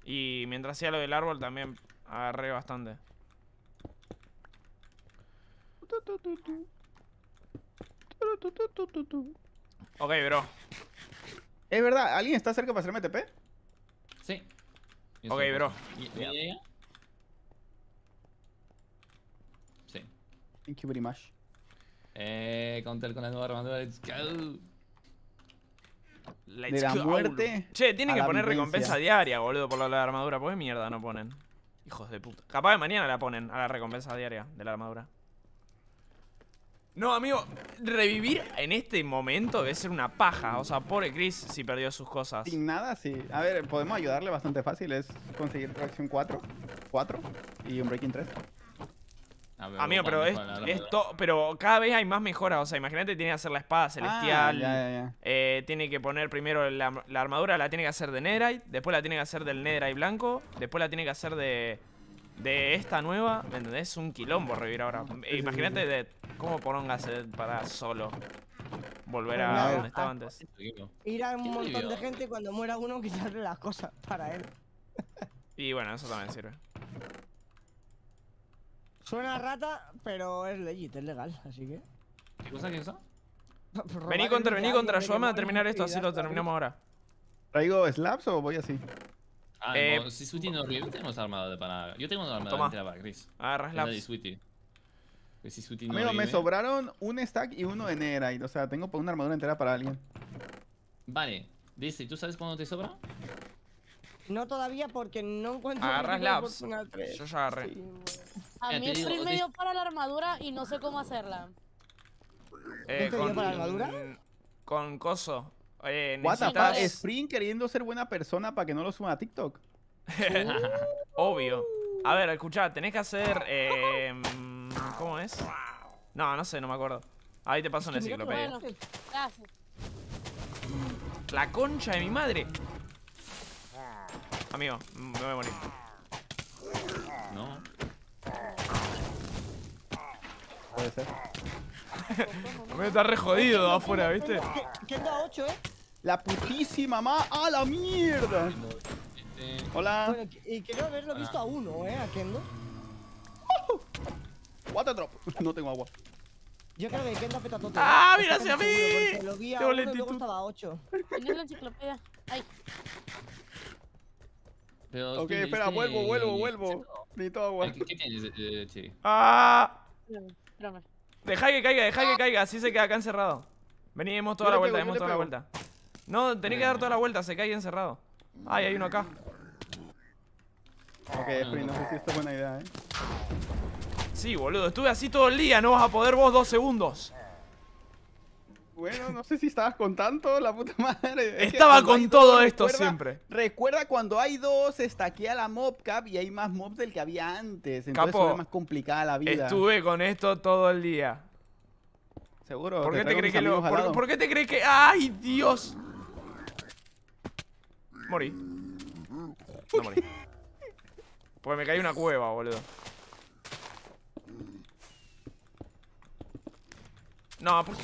Y mientras hacía lo del árbol también agarré bastante. Tu, tu, tu, Ok, bro. Es eh, verdad, ¿alguien está cerca para hacerme TP? Sí. Ok, bro. Sí. Thank you very much. Eh, counter con la nueva armadura, let's go. Let's de la go. muerte. Che, tienen que poner recompensa diaria, boludo, por la, la armadura. ¿Por qué mierda no ponen? Hijos de puta. Capaz de mañana la ponen a la recompensa diaria de la armadura. No, amigo, revivir en este momento debe ser una paja. O sea, pobre Chris si perdió sus cosas. Sin nada, sí. A ver, podemos ayudarle bastante fácil. Es conseguir tracción 4, 4 y un breaking 3. amigo, pero es, pero cada vez hay más mejoras. O sea, imagínate, tiene que hacer la espada celestial. Ah, eh, tiene que poner primero la, la, armadura, la tiene que hacer de Netherite. Después la tiene que hacer del Netherite blanco. Después la tiene que hacer de de esta nueva, ¿me entendés? un quilombo revivir ahora. Eh, imagínate de cómo pongas para solo volver a donde estaba antes. Ah, Ir a un montón de gente cuando muera uno quitarle las cosas para él. Y bueno, eso también sirve. Suena rata, pero es legit, es legal, así que. ¿Qué cosa que eso? Vení contra, vení contra, ayúdame a terminar esto, así lo terminamos ahora. ¿Traigo slaps o voy así? Ah, eh, no, si Sweetie no tenemos armadura de panada. Yo tengo una armadura entera para Chris. Agarras la de pues no me sobraron un stack y uno de nera, O sea, tengo una armadura entera para alguien. Vale. Dice, ¿tú sabes cuándo te sobra? No todavía porque no encuentro... Agarras labs. Yo ya agarré. A mí el medio me para la armadura y no sé cómo hacerla. Eh, te dio para la armadura? Con coso. Oye, necesitas... Spring queriendo ser buena persona para que no lo suma a TikTok. Obvio. A ver, escucha tenés que hacer... Em, ¿Cómo es? No, no sé, no me acuerdo. Ahí te paso un enciclopedia. La concha de mi madre. Amigo, me voy a morir. No. Puede ser. me está re jodido afuera, ¿viste? da 8, eh. La putísima más a la mierda. Hola. Bueno, y creo haberlo visto a uno, eh, a Kendo. What a drop. No tengo agua. Yo creo que Kendo peta todo. ¡Ah, mira hacia mí! Lo vi a Qué y luego estaba 8. la enciclopedia. Ay. ok, espera, este, vuelvo, vuelvo, vuelvo. Necesito agua. ¿Qué, tienes, eh, eh, ¡Ah! Deja que caiga, deja que ah. caiga, así se queda acá encerrado. Vení, demos toda la vuelta, demos toda la vuelta. No, tenés que dar toda la vuelta, se cae encerrado. Ay, hay uno acá. Ok, no sé si esto es buena idea, eh. Sí, boludo, estuve así todo el día, no vas a poder vos dos segundos. Bueno, no sé si estabas con tanto, la puta madre. Estaba con todo esto siempre. Recuerda cuando hay dos, estaquea la mob cap y hay más mobs del que había antes. Entonces Capo, más complicada la vida. Estuve con esto todo el día. Seguro. ¿Por qué te, crees que por, qué te crees que.? ¡Ay, Dios! Morí. No morí. Porque me caí una cueva, boludo. No, pues.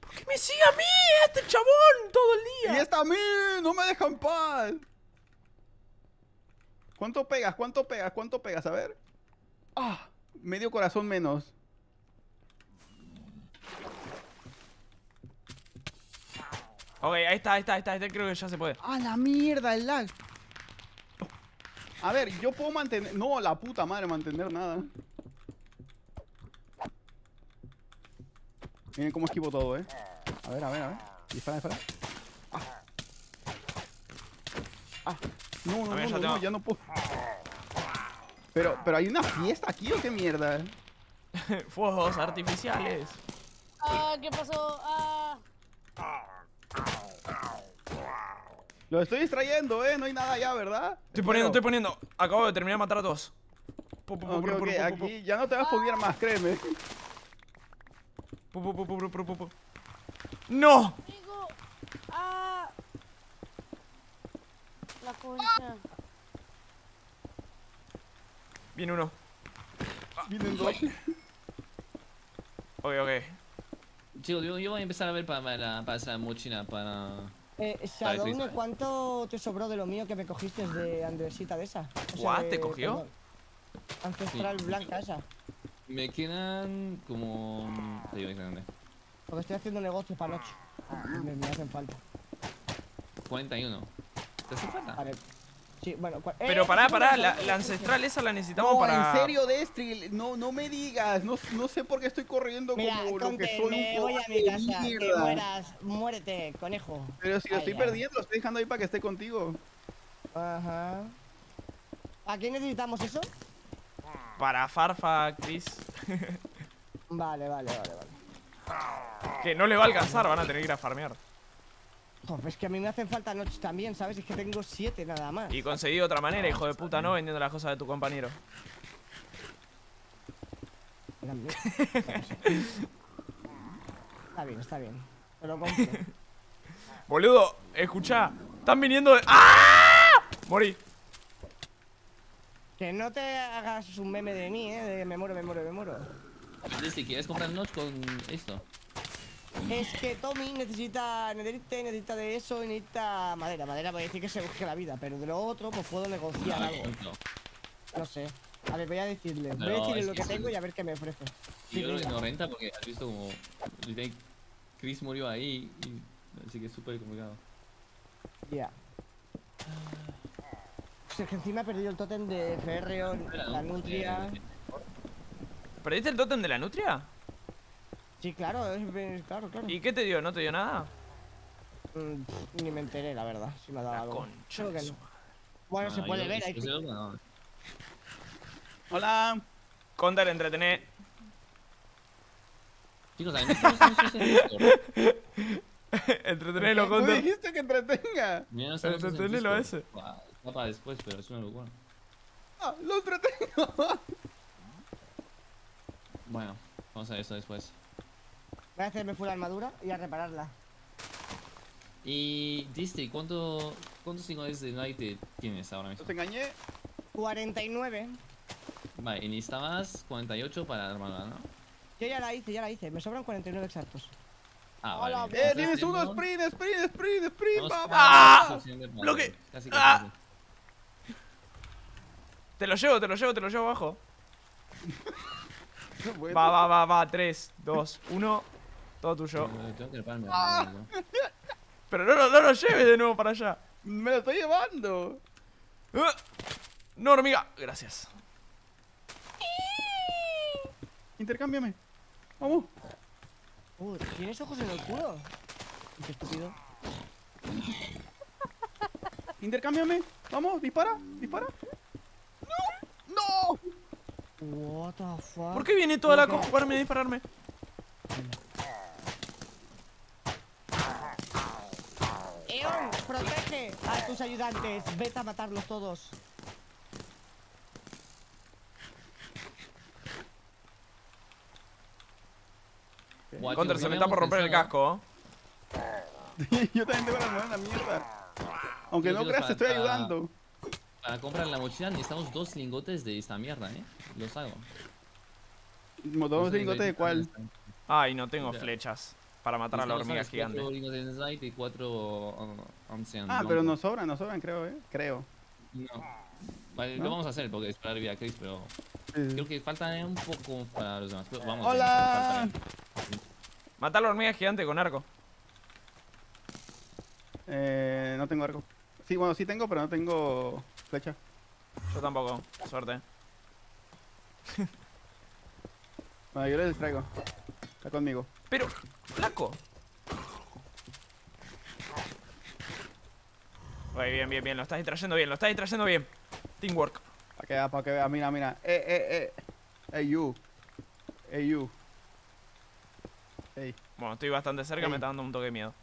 ¿Por qué me sigue a mí este chabón todo el día? Y está a mí, no me dejan paz. ¿Cuánto pegas? ¿Cuánto pegas? ¿Cuánto pegas? A ver. Ah, medio corazón menos. Ok, ahí está, ahí está, ahí está, ahí creo que ya se puede. ¡Ah, la mierda, el lag! A ver, yo puedo mantener... No, la puta madre, mantener nada. Miren cómo esquivo todo, eh. A ver, a ver, a ver. Dispara, dispara. Ah. ah. No, no, no, ya no puedo. Pero, pero hay una fiesta aquí o qué mierda. eh? Fuegos artificiales. Ah, ¿qué pasó? Ah. Lo estoy distrayendo, eh. No hay nada ya, ¿verdad? Estoy poniendo, estoy poniendo. Acabo de terminar de matar a todos. Aquí ya no te vas a poner más, créeme. Pu, ¡No! Amigo... ah, la concha. Viene uno. Vienen dos. ok, ok. Chico, yo, yo, voy a empezar a ver para, para esa mochila, para... Eh, ¿cuánto te sobró de lo mío que me cogiste de Andresita de esa? O ¿Te cogió? ancestral blanca esa. Me quedan como... Te digo Porque estoy haciendo negocios para el 8. Ah. me, hacen falta. 41. ¿Te hace falta? Sí, bueno, Pero eh, pará, pará, la, ancestral esa la necesitamos no, para... en serio, Destri, no, no me digas, no, no sé por qué estoy corriendo como lo que soy me voy a mi casa, mueras, muérete, conejo. Pero si lo estoy perdiendo, lo estoy dejando ahí para que esté contigo. Ajá. ¿A quién necesitamos eso? para Farfa, Chris. vale, vale, vale, vale. Que no le va a alcanzar, van a tener que ir a farmear. Joder, es que a mí me hacen falta noches también, ¿sabes? Es que tengo siete nada más. Y conseguí otra manera, hijo de puta, ¿no? Vendiendo las cosas de tu compañero. está bien, está bien. Boludo, escucha. Están viniendo de... ¡Ah! Morí. Que no te hagas un meme de mí, eh, de me muero, me muero, me muero. Si ¿quieres comprarnos con esto? Es que Tommy necesita netherite, necesita de eso y necesita madera. Madera voy a decir que se busque la vida, pero de lo otro pues puedo negociar algo. No. sé. A ver, voy a decirle. voy a decirle lo que, tengo y a ver qué me ofrece. Sí, yo creo que no renta porque has visto como... Chris murió ahí, y... así que es súper complicado. Ya. Pues es que encima he perdido el tótem de Ferreo, la Nutria. ¿Perdiste el tótem de la Nutria? Sí, claro, claro, claro. ¿Y qué te dio? ¿No te dio nada? Mm, ni me enteré, la verdad, si me ha dado la Concha que no. Bueno, se puede ver. hay que... Hola. Contar, entretené. Chicos, a mí ¿No dijiste que entretenga? Entretenelo ese. No para después, pues, pero es una locura. ¡Ah! ¡Lo entretengo! bueno, vamos a eso después. Voy a hacerme full armadura y a repararla. Y diste ¿cuánto, ¿cuántos singles de Night tienes ahora mismo? ¿No te engañé? 49. Vale, y más 48 para la armadura, ¿no? Yo ya la hice, ya la hice. Me sobran 49 exactos. Ah, vale. Eh, tienes este uno! ¡Sprint, sprint, sprint, sprint! sprint ¡Papá! ¡Ah! Bloque. Te lo llevo, te lo llevo, te lo llevo abajo. Va, va, va, va. 3, 2, 1. Todo tuyo. Ah. Pero no, no, no lo lleves de nuevo para allá. Me lo estoy llevando. Uh, no, hormiga. Gracias. Intercámbiame. Vamos. Uh, ¿Tienes ojos en el culo? Qué estúpido. Intercámbiame. Vamos, dispara, dispara. ¡No! the fuck? ¿Por qué viene toda la cojo a dispararme? Eon, protege a tus ayudantes. Vete a matarlos todos. Contra, se por romper el casco. Yo también tengo la mierda. Aunque no creas, te estoy ayudando. Para comprar la mochila necesitamos dos lingotes de esta mierda, ¿eh? Los hago. ¿Dos lingotes de cuál? Ay, no tengo flechas para matar a la hormiga gigante. Cuatro lingotes de insight y cuatro uh, Ah, pero nos sobran, nos sobran, creo, ¿eh? Creo. No. Vale, lo vamos a hacer porque es para vida Chris, pero... Creo que falta un poco para los demás. Pues vamos, ¡Hola! Matar a la hormiga gigante con arco. Eh, no tengo arco. Sí, bueno, sí tengo, pero no tengo... Flecha. Yo tampoco. Suerte. Vale, yo le distraigo. Está conmigo. Pero, flaco. bien, bien, bien. Lo estás distrayendo bien, lo estás distrayendo bien. Teamwork. Para que vea, para que vea. Mira, mira. Eh, eh, eh. Hey, you. Hey, you. Hey. Bueno, estoy bastante cerca, me está dando un toque de miedo.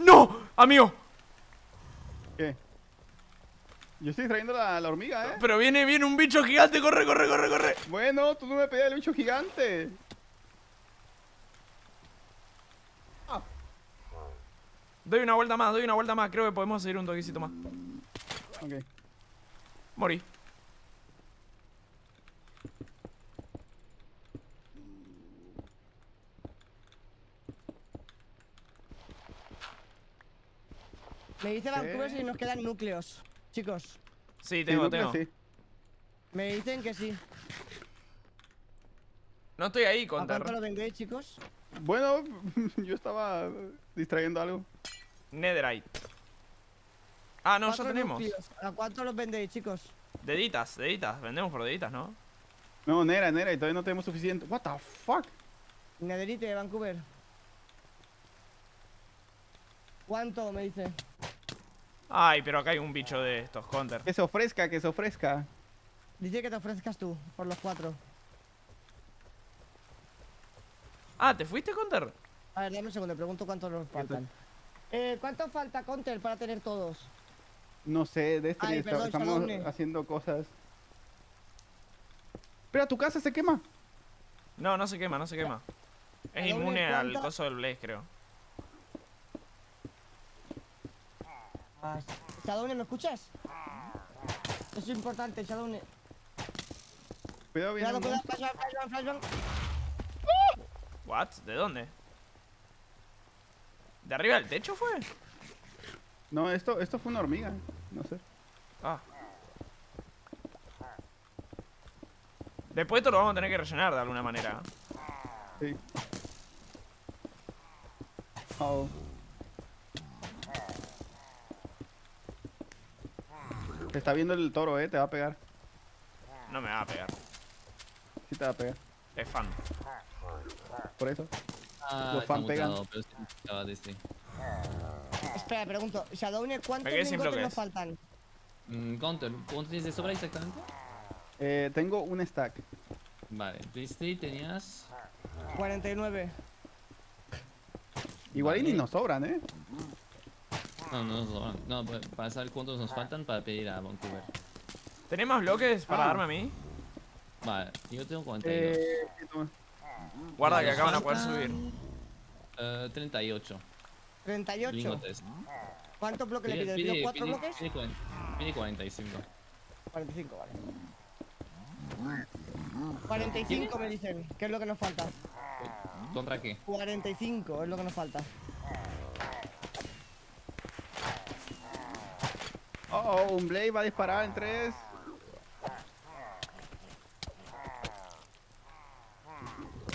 ¡No! Amigo. ¿Qué? Yo estoy trayendo la, hormiga, ¿eh? Pero viene, viene un bicho gigante. Corre, corre, corre, corre. Bueno, tú no me pedías el bicho gigante. Ah. Doy una vuelta más, doy una vuelta más. Creo que podemos seguir un toquecito más. Ok. Morí. Me dice Vancouver si nos quedan núcleos, chicos. Sí, tengo, tengo. Me dicen que sí. No estoy ahí, contar. ¿A cuánto vendéis, chicos? Bueno, yo estaba distrayendo algo. Netherite. Ah, no, ya tenemos. ¿A cuánto los vendéis, chicos? Deditas, deditas. Vendemos por deditas, ¿no? No, Nera, Nera, y todavía no tenemos suficiente. What the fuck? Netherite de Vancouver. ¿Cuánto me dice? Ay, pero acá hay un bicho de estos, counter. Que se ofrezca, que se ofrezca. Dice que te ofrezcas tú, por los cuatro. Ah, ¿te fuiste, Hunter? A ver, dame un segundo, pregunto cuántos nos faltan. Eh, ¿Cuánto falta, counter, para tener todos? No sé, de este estamos haciendo cosas. Espera, ¿tu casa se quema? No, no se quema, no se quema. Es inmune al coso del Blaze, creo. Shadowne, ¿me escuchas? Eso es importante, Shadowne. Cuidado, Cuidado, What? ¿De dónde? ¿De arriba del techo fue? No, esto, esto fue una hormiga, no sé. Ah. Después esto lo vamos a tener que rellenar de alguna manera. ¿eh? Sí. Oh. Te está viendo el toro, eh, te va a pegar. No me va a pegar. Sí te va a pegar. Es fan. Por eso. Ah, Los fan pegan. Este. Espera, pregunto, Shadowner, ¿cuántos lingotes nos faltan? Mm, counter, ¿cuántos tienes de sobra exactamente? Eh, tengo un stack. Vale, Disney este tenías... 49. Igual y ni nos sobran, eh. No, no No, pues, para saber cuántos nos ah. faltan para pedir a Vancouver. ¿Tenemos bloques para ah. darme a mí? Vale, yo tengo 42. Eh, Guarda, que acaban a poder subir. Eh, 38. 38. ¿Cuántos bloques le pido? ¿Pido cuatro bloques? Pide, 45. 45, vale. 45 me dicen, ¿qué es lo que nos falta? ¿Contra qué? 45 es lo que nos falta. oh, un Blade va a disparar en tres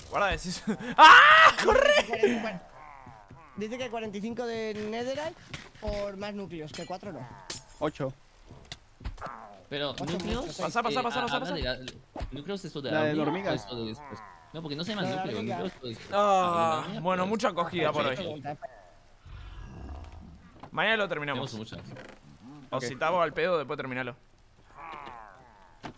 Guarda, es ¡Ah! ¡Corre! Dice que 45 de Netherite por más núcleos, que 4 no. 8. Pero, núcleos. Pasa, pasa, pasa, eh, pasa. Ah, núcleos es de la, hormiga. No, porque no se llaman núcleos. núcleos ah, bueno, mucha acogida por hoy. Mañana lo terminamos. Muchas. O okay. citamos al pedo, después terminalo.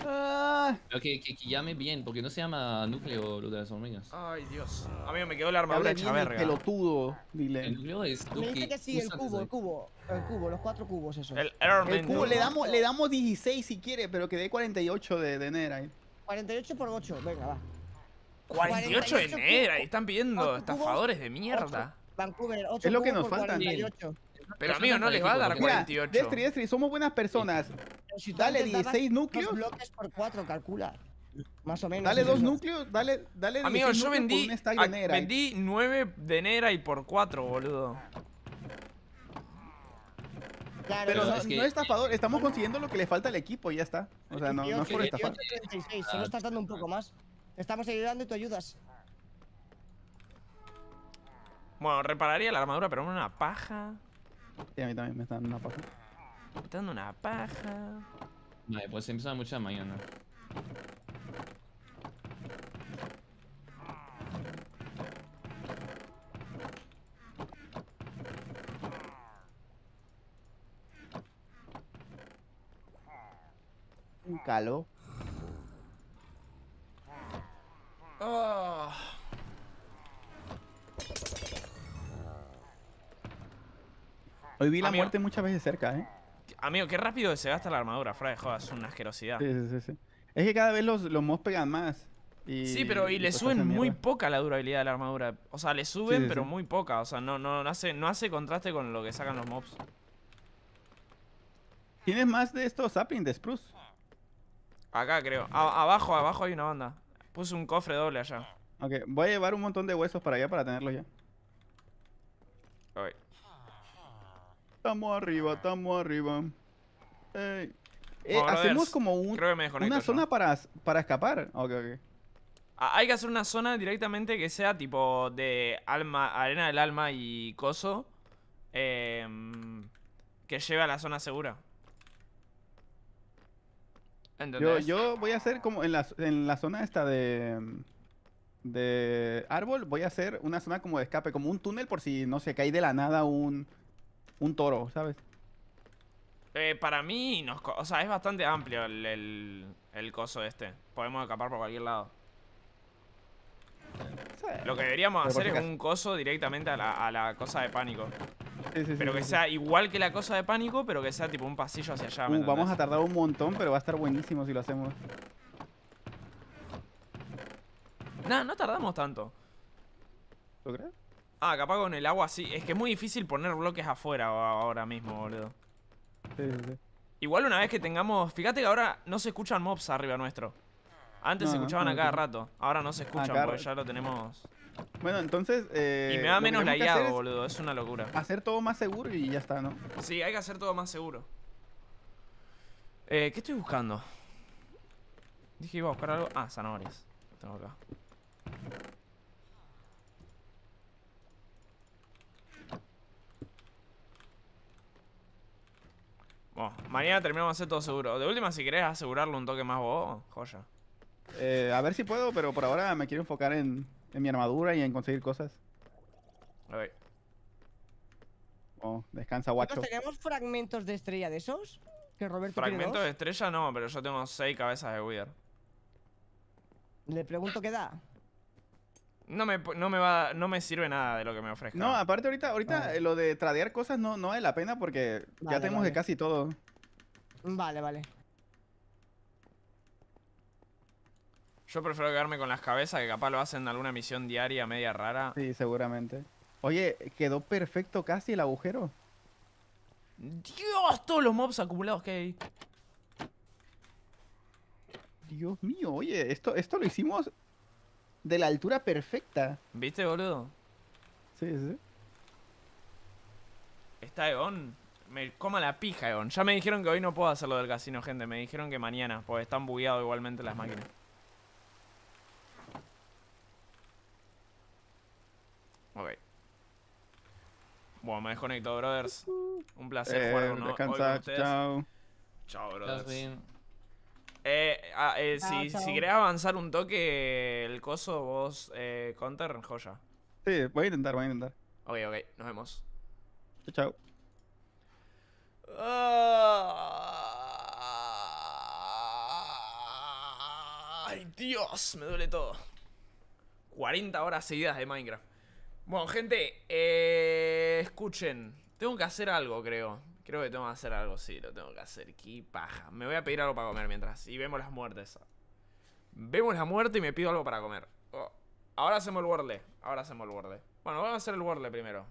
Ah. que, que, llame bien, porque no se llama núcleo lo de las hormigas. Ay, Dios. Amigo, me quedó la armadura hecha verga. pelotudo, dile. El núcleo es Me dice que, sí, el cubo, el cubo. El cubo, los cuatro cubos eso. El, cubo, le damos, le damos 16 si quiere, pero que dé 48 de, de 48 por 8, venga, va. 48, de nera ahí están viendo. estafadores de mierda. Vancouver, 8 Es lo que nos falta. 48. Pero amigo, no les va a dar 48. Mira, Destri, Destri, somos buenas personas. dale 16 núcleos. bloques por 4, calcula. Más o menos. Dale dos núcleos, dale, dale Amigo, yo vendí, vendí 9 eh. de Nera y por 4, boludo. Claro, pero no, es, estafador, estamos consiguiendo lo que le falta al equipo y ya está. O sea, no, no es por estafar. Si estás dando un poco más. Estamos ayudando y tú ayudas. Bueno, repararía la armadura, pero una paja y a mí también me están dando una paja. Me están dando una paja. Vale, pues empieza mucha mañana. Un calo. Oh. Hoy vi la muerte muchas veces cerca, ¿eh? Amigo, qué rápido se gasta la armadura, Fray. Joder, es una asquerosidad. Sí, sí, sí, Es que cada vez los, los mobs pegan más. sí, pero y le suben muy poca la durabilidad de la armadura. O sea, le suben, pero muy poca. O sea, no, no, hace, no hace contraste con lo que sacan los mobs. ¿Tienes más de estos saplings de spruce? Acá creo. abajo, abajo hay una banda. Puse un cofre doble allá. Ok, voy a llevar un montón de huesos para allá para tenerlos ya. Ok. Estamos arriba, estamos arriba. Eh, hacemos como un, una zona para, para escapar. Ah, hay que hacer una zona directamente que sea tipo de alma, arena del alma y coso. Em, que lleve a la zona segura. Yo, voy a hacer como en la, en la zona esta de, em, de árbol, voy a hacer una zona como de escape, como un túnel por si no se cae de la nada un un toro, ¿sabes? Eh, para mí, nos, o sea, es bastante amplio el, el, coso este. Podemos escapar por cualquier lado. Lo que deberíamos hacer es un coso directamente a la, a la cosa de pánico. pero que sea igual que la cosa de pánico, pero que sea tipo un pasillo hacia allá. Uh, vamos a tardar un montón, pero va a estar buenísimo si lo hacemos. No, no tardamos tanto. ¿Lo crees? Ah, capaz con el agua así, Es que es muy difícil poner bloques afuera ahora mismo, boludo. Igual una vez que tengamos... Fíjate que ahora no se escuchan mobs arriba nuestro. Antes se escuchaban a cada rato. Ahora no se ah, escuchan porque ya lo tenemos... Bueno, entonces... Eh, y me da menos la es... boludo. Es una locura. Hacer todo más seguro y ya está, ¿no? Sí, hay que hacer todo más seguro. Eh, ¿qué estoy buscando? Dije iba a buscar algo... Ah, zanahorias. Tengo acá. Bueno, mañana terminamos de hacer todo seguro. De última, si querés asegurarlo un toque más vos, joya. Eh, a ver si puedo, pero por ahora me quiero enfocar en, mi armadura y en conseguir cosas. A ver. Oh, descansa, guacho. ¿Tenemos fragmentos de estrella de esos? Que Roberto Fragmentos de estrella no, pero yo tengo seis cabezas de Wither. Le pregunto qué da no me, va, no me sirve nada de lo que me ofrezca. No, aparte ahorita, ahorita eh, lo de tradear cosas no, no vale la pena porque ya tenemos de casi todo. Vale, vale. Yo prefiero quedarme con las cabezas, que capaz lo hacen alguna misión diaria media rara. Sí, seguramente. Oye, quedó perfecto casi el agujero. Dios, todos los mobs acumulados que hay. Dios mío, oye, esto, esto lo hicimos de la altura perfecta. ¿Viste, boludo? Sí, sí. Está Egon. Me coma la pija, Egon. Ya me dijeron que hoy no puedo hacerlo del casino, gente. Me dijeron que mañana, porque están bugueados igualmente las máquinas. Ok. Bueno, me desconecto, brothers. Un placer eh, jugar con, con Chao. Chao, brothers. Eh, ah, eh si, querés avanzar un toque el coso, vos, eh, Counter, joya. Sí, voy a intentar, voy a intentar. Ok, ok, nos vemos. Chao, chao. Ah, ay, Dios, me duele todo. 40 horas seguidas de Minecraft. Bueno, gente, eh, escuchen. Tengo que hacer algo, creo. Creo que tengo que hacer algo, sí, lo tengo que hacer. Qué paja. Me voy a pedir algo para comer mientras. Y vemos las muertes. Vemos la muerte y me pido algo para comer. Oh, ahora hacemos el Wordle. Ahora hacemos el Wordle. Bueno, vamos a hacer el Wordle primero.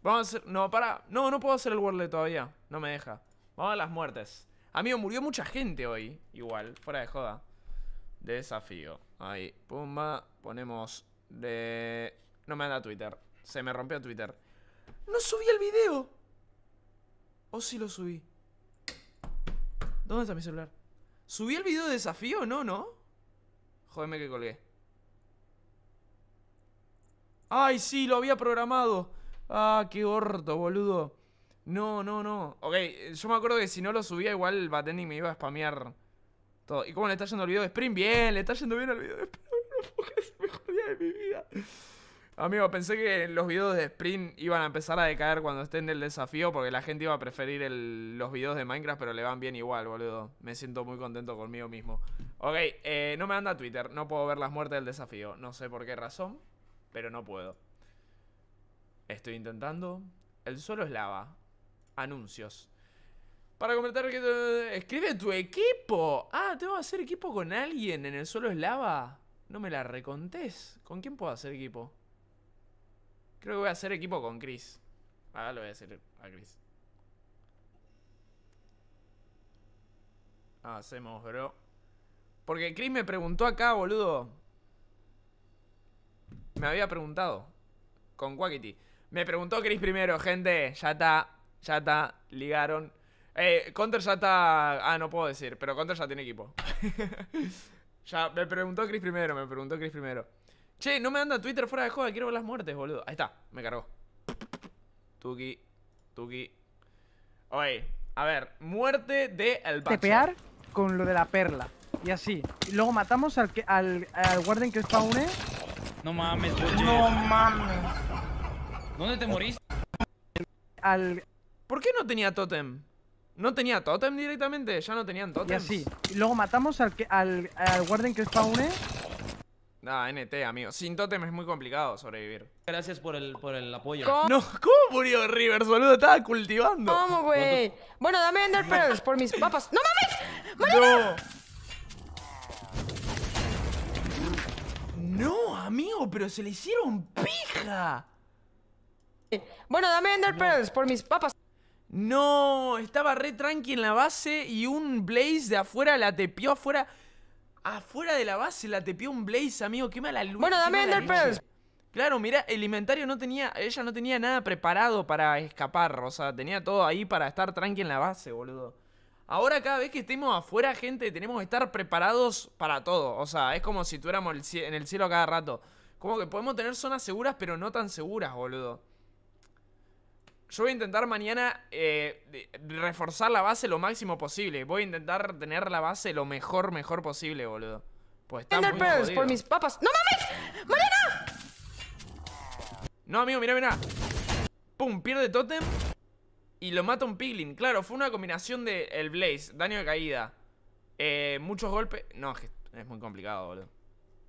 Vamos a hacer... No, para... No, no puedo hacer el Wordle todavía. No me deja. Vamos a las muertes. Amigo, murió mucha gente hoy. Igual, fuera de joda. Desafío. Ahí, pumba. Ponemos de... No me anda Twitter. Se me rompió Twitter. No subí el video. ¿O si lo subí? ¿Dónde está mi celular? ¿Subí el video de desafío? No, ¿no? Jodeme que colgué. ¡Ay, sí! Lo había programado. ¡Ah, qué gordo, boludo! No, no, no. Ok, yo me acuerdo que si no lo subía, igual el Batending me iba a spamear todo. ¿Y cómo le está yendo el video de sprint? Bien, le está yendo bien el video de es el mejor día de mi vida. Amigo, pensé que los videos de sprint iban a empezar a decaer cuando estén el desafío porque la gente iba a preferir los videos de Minecraft, pero le van bien igual, boludo. Me siento muy contento conmigo mismo. Ok, eh, no me anda Twitter, no puedo ver las muertes del desafío. No sé por qué razón, pero no puedo. Estoy intentando. El suelo es lava. Anuncios. Para completar, eh, escribe tu equipo. Ah, tengo que hacer equipo con alguien en el suelo es lava. No me la recontés. ¿Con quién puedo hacer equipo? Creo que voy a hacer equipo con Chris. Ahora lo voy a hacer a Chris. Ah, hacemos, bro. Porque Chris me preguntó acá, boludo. Me había preguntado. Con Quackity. Me preguntó Chris primero, gente. Ya está. Ya está. Ligaron. Eh, Counter ya está. Ah, no puedo decir. Pero Counter ya tiene equipo. ya, me preguntó Chris primero. Me preguntó Chris primero. Che, no me anda Twitter fuera de joda, quiero ver las muertes, boludo. Ahí está, me cargó. Tuki, Tuki. Oye, a ver, muerte de el Tepear con lo de la perla. Y así. luego matamos al, que, al, al que spawné. No mames, boludo. No mames. ¿Dónde te moriste? Al... ¿Por qué no tenía totem? ¿No tenía totem directamente? Ya no tenían totem. Y así. Y luego matamos al, que, al, al guardian que spawné. Ah, NT, amigo. Sin totem es muy complicado sobrevivir. Gracias por el, apoyo. ¿Cómo? No, ¿cómo murió River? boludo? Estaba cultivando. ¿Cómo, güey? Bueno, dame Ender Pearls por mis papas. ¡No mames! ¡Marina! ¡No! No, amigo, pero se le hicieron pija. Bueno, dame Ender Pearls por mis papas. No, estaba re tranqui en la base y un Blaze de afuera la tepió afuera. Afuera de la base la tepió un Blaze, amigo. Qué mala luz. Bueno, dame Claro, mira, el inventario no tenía. Ella no tenía nada preparado para escapar. O sea, tenía todo ahí para estar tranqui en la base, boludo. Ahora, cada vez que estemos afuera, gente, tenemos que estar preparados para todo. O sea, es como si tuviéramos en el cielo cada rato. Como que podemos tener zonas seguras, pero no tan seguras, boludo. Yo voy a intentar mañana eh, reforzar la base lo máximo posible. Voy a intentar tener la base lo mejor, mejor posible, boludo. Pues está muy por mis papas. ¡No mames! ¡Mariana! No, amigo, mira, mira. Pum, pierde totem. Y lo mata un piglin. Claro, fue una combinación de el blaze, daño de caída. Eh, muchos golpes. No, es que es muy complicado, boludo.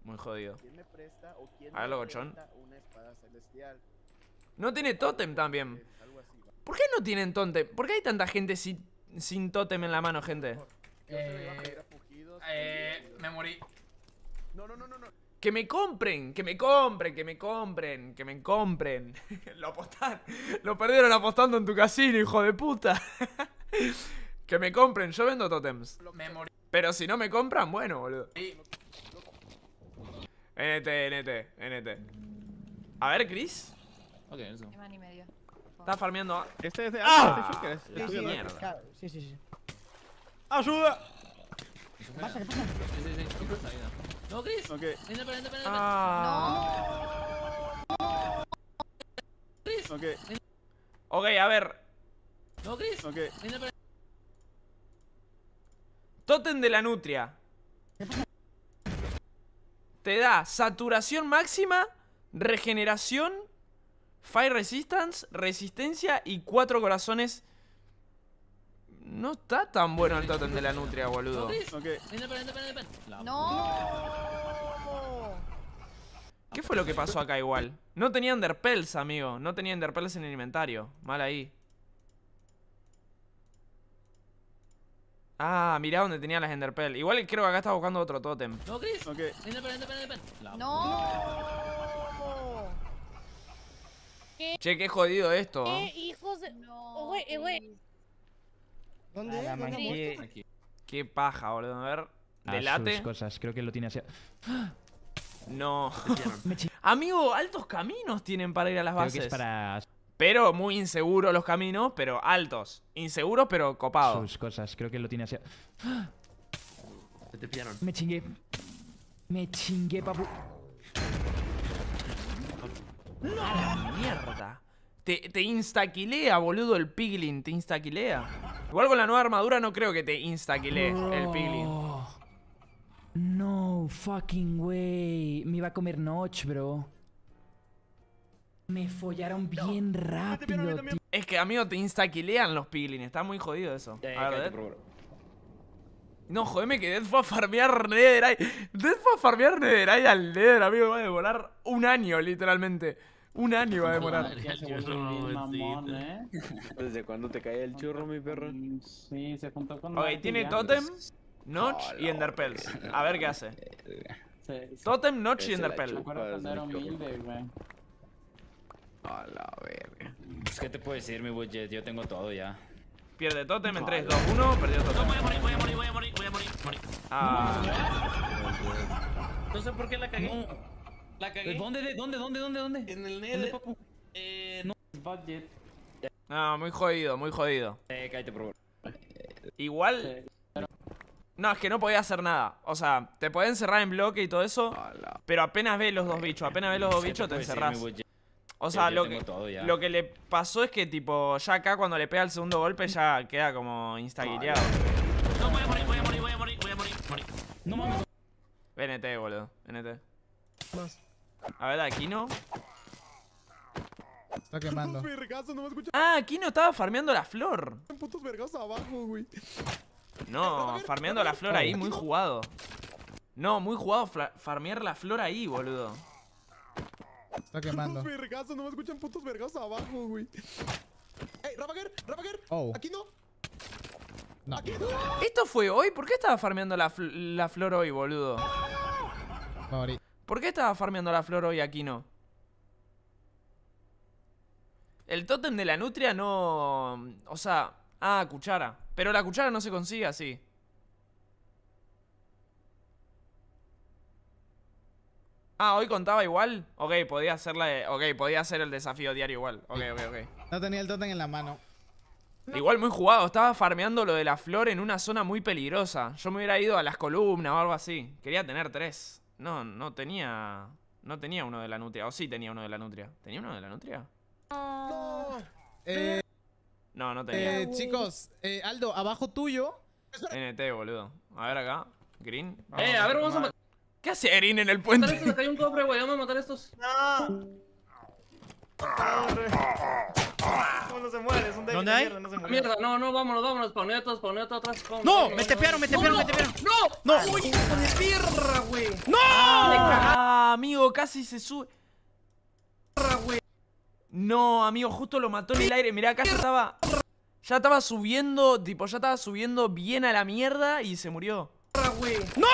Muy jodido. ¿Quién me presta o quién a ver, No tiene totem también. ¿Por qué no tienen tótem? ¿Por qué hay tanta gente sin, tótem en la mano, gente? Eh, eh, me morí. No, no, no, no. Que me compren, que me compren, que me compren, que me compren. lo apostaron, lo perdieron apostando en tu casino, hijo de puta. que me compren, yo vendo tótems. Pero si no me compran, bueno, boludo. NT, NT, NT. A ver, Chris. Ok, eso. Está farmeando. Este es de ¡Ah! Este mierda. sí, sí, sí. ¡Ayuda! ¿Qué pasa? ¿Qué pasa? No, Chris. Ok. ah. No. Chris. Ok. Ok, a ver. No, Chris. Ok. Totem de la nutria. Te da saturación máxima, regeneración Fire Resistance, Resistencia y cuatro corazones. No está tan bueno el totem de la nutria, boludo. No. ¿Qué fue lo que pasó acá igual? No tenía enderpells, amigo. No tenía enderpells en el inventario. Mal ahí. Ah, mirá dónde tenía las enderpells. Igual creo que acá estaba buscando otro totem. No, Chris. ¡No! No. Che, qué jodido esto. ¿Qué hijos de.? No, oh, ¿Dónde? está? qué, paja, boludo. A ver. Delate. Sus cosas, creo que lo tiene hacia. No. Amigo, altos caminos tienen para ir a las bases. Pero muy inseguros los caminos, pero altos. Inseguros, pero copados. Sus cosas, creo que lo tiene hacia. Me chingué. Me chingué, papu. ¡No! la mierda! Te, instaquilea, boludo, el piglin. Te instaquilea. Igual con la nueva armadura no creo que te instaquilee el piglin. No fucking way. Me iba a comer Notch, bro. Me follaron bien ah, rápido, Es que, amigo, te instaquilean los piglins. Está muy jodido eso. Eh, a no, jodeme que Death va a farmear Netherite. Death va a farmear Netherite al Nether, amigo. Va a demorar un año, literalmente. Un año va a demorar. ¿eh? ¿Desde cuándo te cae el churro, mi perro? Sí, se juntó con. Ok, tiene Totem, Notch y Enderpel. A ver qué hace. Totem, Notch y Enderpell. A la verga. Pues, ¿qué te puedo decir, mi budget? Yo tengo todo ya. Pierde Totem en 3, 2, 1. Perdió Totem. No, voy a morir, voy a morir, voy a morir, voy a morir. Ah. No sé por qué la cagué. La cagué. ¿Dónde, dónde, dónde, dónde, En el nether Eh, no. Budget. No, muy jodido, muy jodido. Eh, cállate por favor. Igual. No, es que no podía hacer nada. O sea, te podés encerrar en bloque y todo eso. Pero apenas ves los dos bichos, apenas ves los dos bichos, te encerras. O sea, lo, que, lo que le pasó es que, tipo, ya acá cuando le pega el segundo golpe ya queda como instaguileado. No, voy a morir, voy a morir, voy a morir, voy a morir. morir. No mames. boludo. Venete. A ver, aquí no. Está quemando. Ah, aquí no estaba farmeando la flor. Putos abajo, güey. No, farmeando la flor ahí, muy jugado. No, muy jugado farmear la flor ahí, boludo. Está quemando. Putos vergazos, no me escuchan putos vergazos abajo, güey. ¡Ey, Ravager! ¡Ravager! Oh. ¡Aquí no! ¿Esto fue hoy? ¿Por qué estaba farmeando la, la flor hoy, boludo? ¿Por qué estaba farmeando la flor hoy aquí no? El tótem de la nutria no... O sea... Ah, cuchara. Pero la cuchara no se consigue así. Ah, hoy contaba igual. Ok, podía hacer, podía hacer el desafío diario igual. Ok, ok, ok. No tenía el totem en la mano. Igual muy jugado, estaba farmeando lo de la flor en una zona muy peligrosa. Yo me hubiera ido a las columnas o algo así. Quería tener tres. No, no tenía. No tenía uno de la nutria. O sí tenía uno de la nutria. ¿Tenía uno de la nutria? Eh, no. no, tenía. Eh, chicos, eh, Aldo, abajo tuyo. NT, boludo. A ver acá. Green. eh, a ver, vamos a. ¿Qué hace Erin en el puente? Matar un cofre, güey. Vamos a matar a estos. No. No se muere, es un débil ¿Dónde hay? Mierda, no se ah, muere. Mierda, no, no, vámonos, vámonos, spawné todos, atrás. No, me tepearon, me tepearon, me tepearon. No, no. Uy, con el tierra, güey. No. Ah, ah, amigo, casi se sube. No, amigo, justo lo mató en el aire. Mirá, acá ya estaba. Ya estaba subiendo, tipo, ya estaba subiendo bien a la mierda y se murió. ¡No!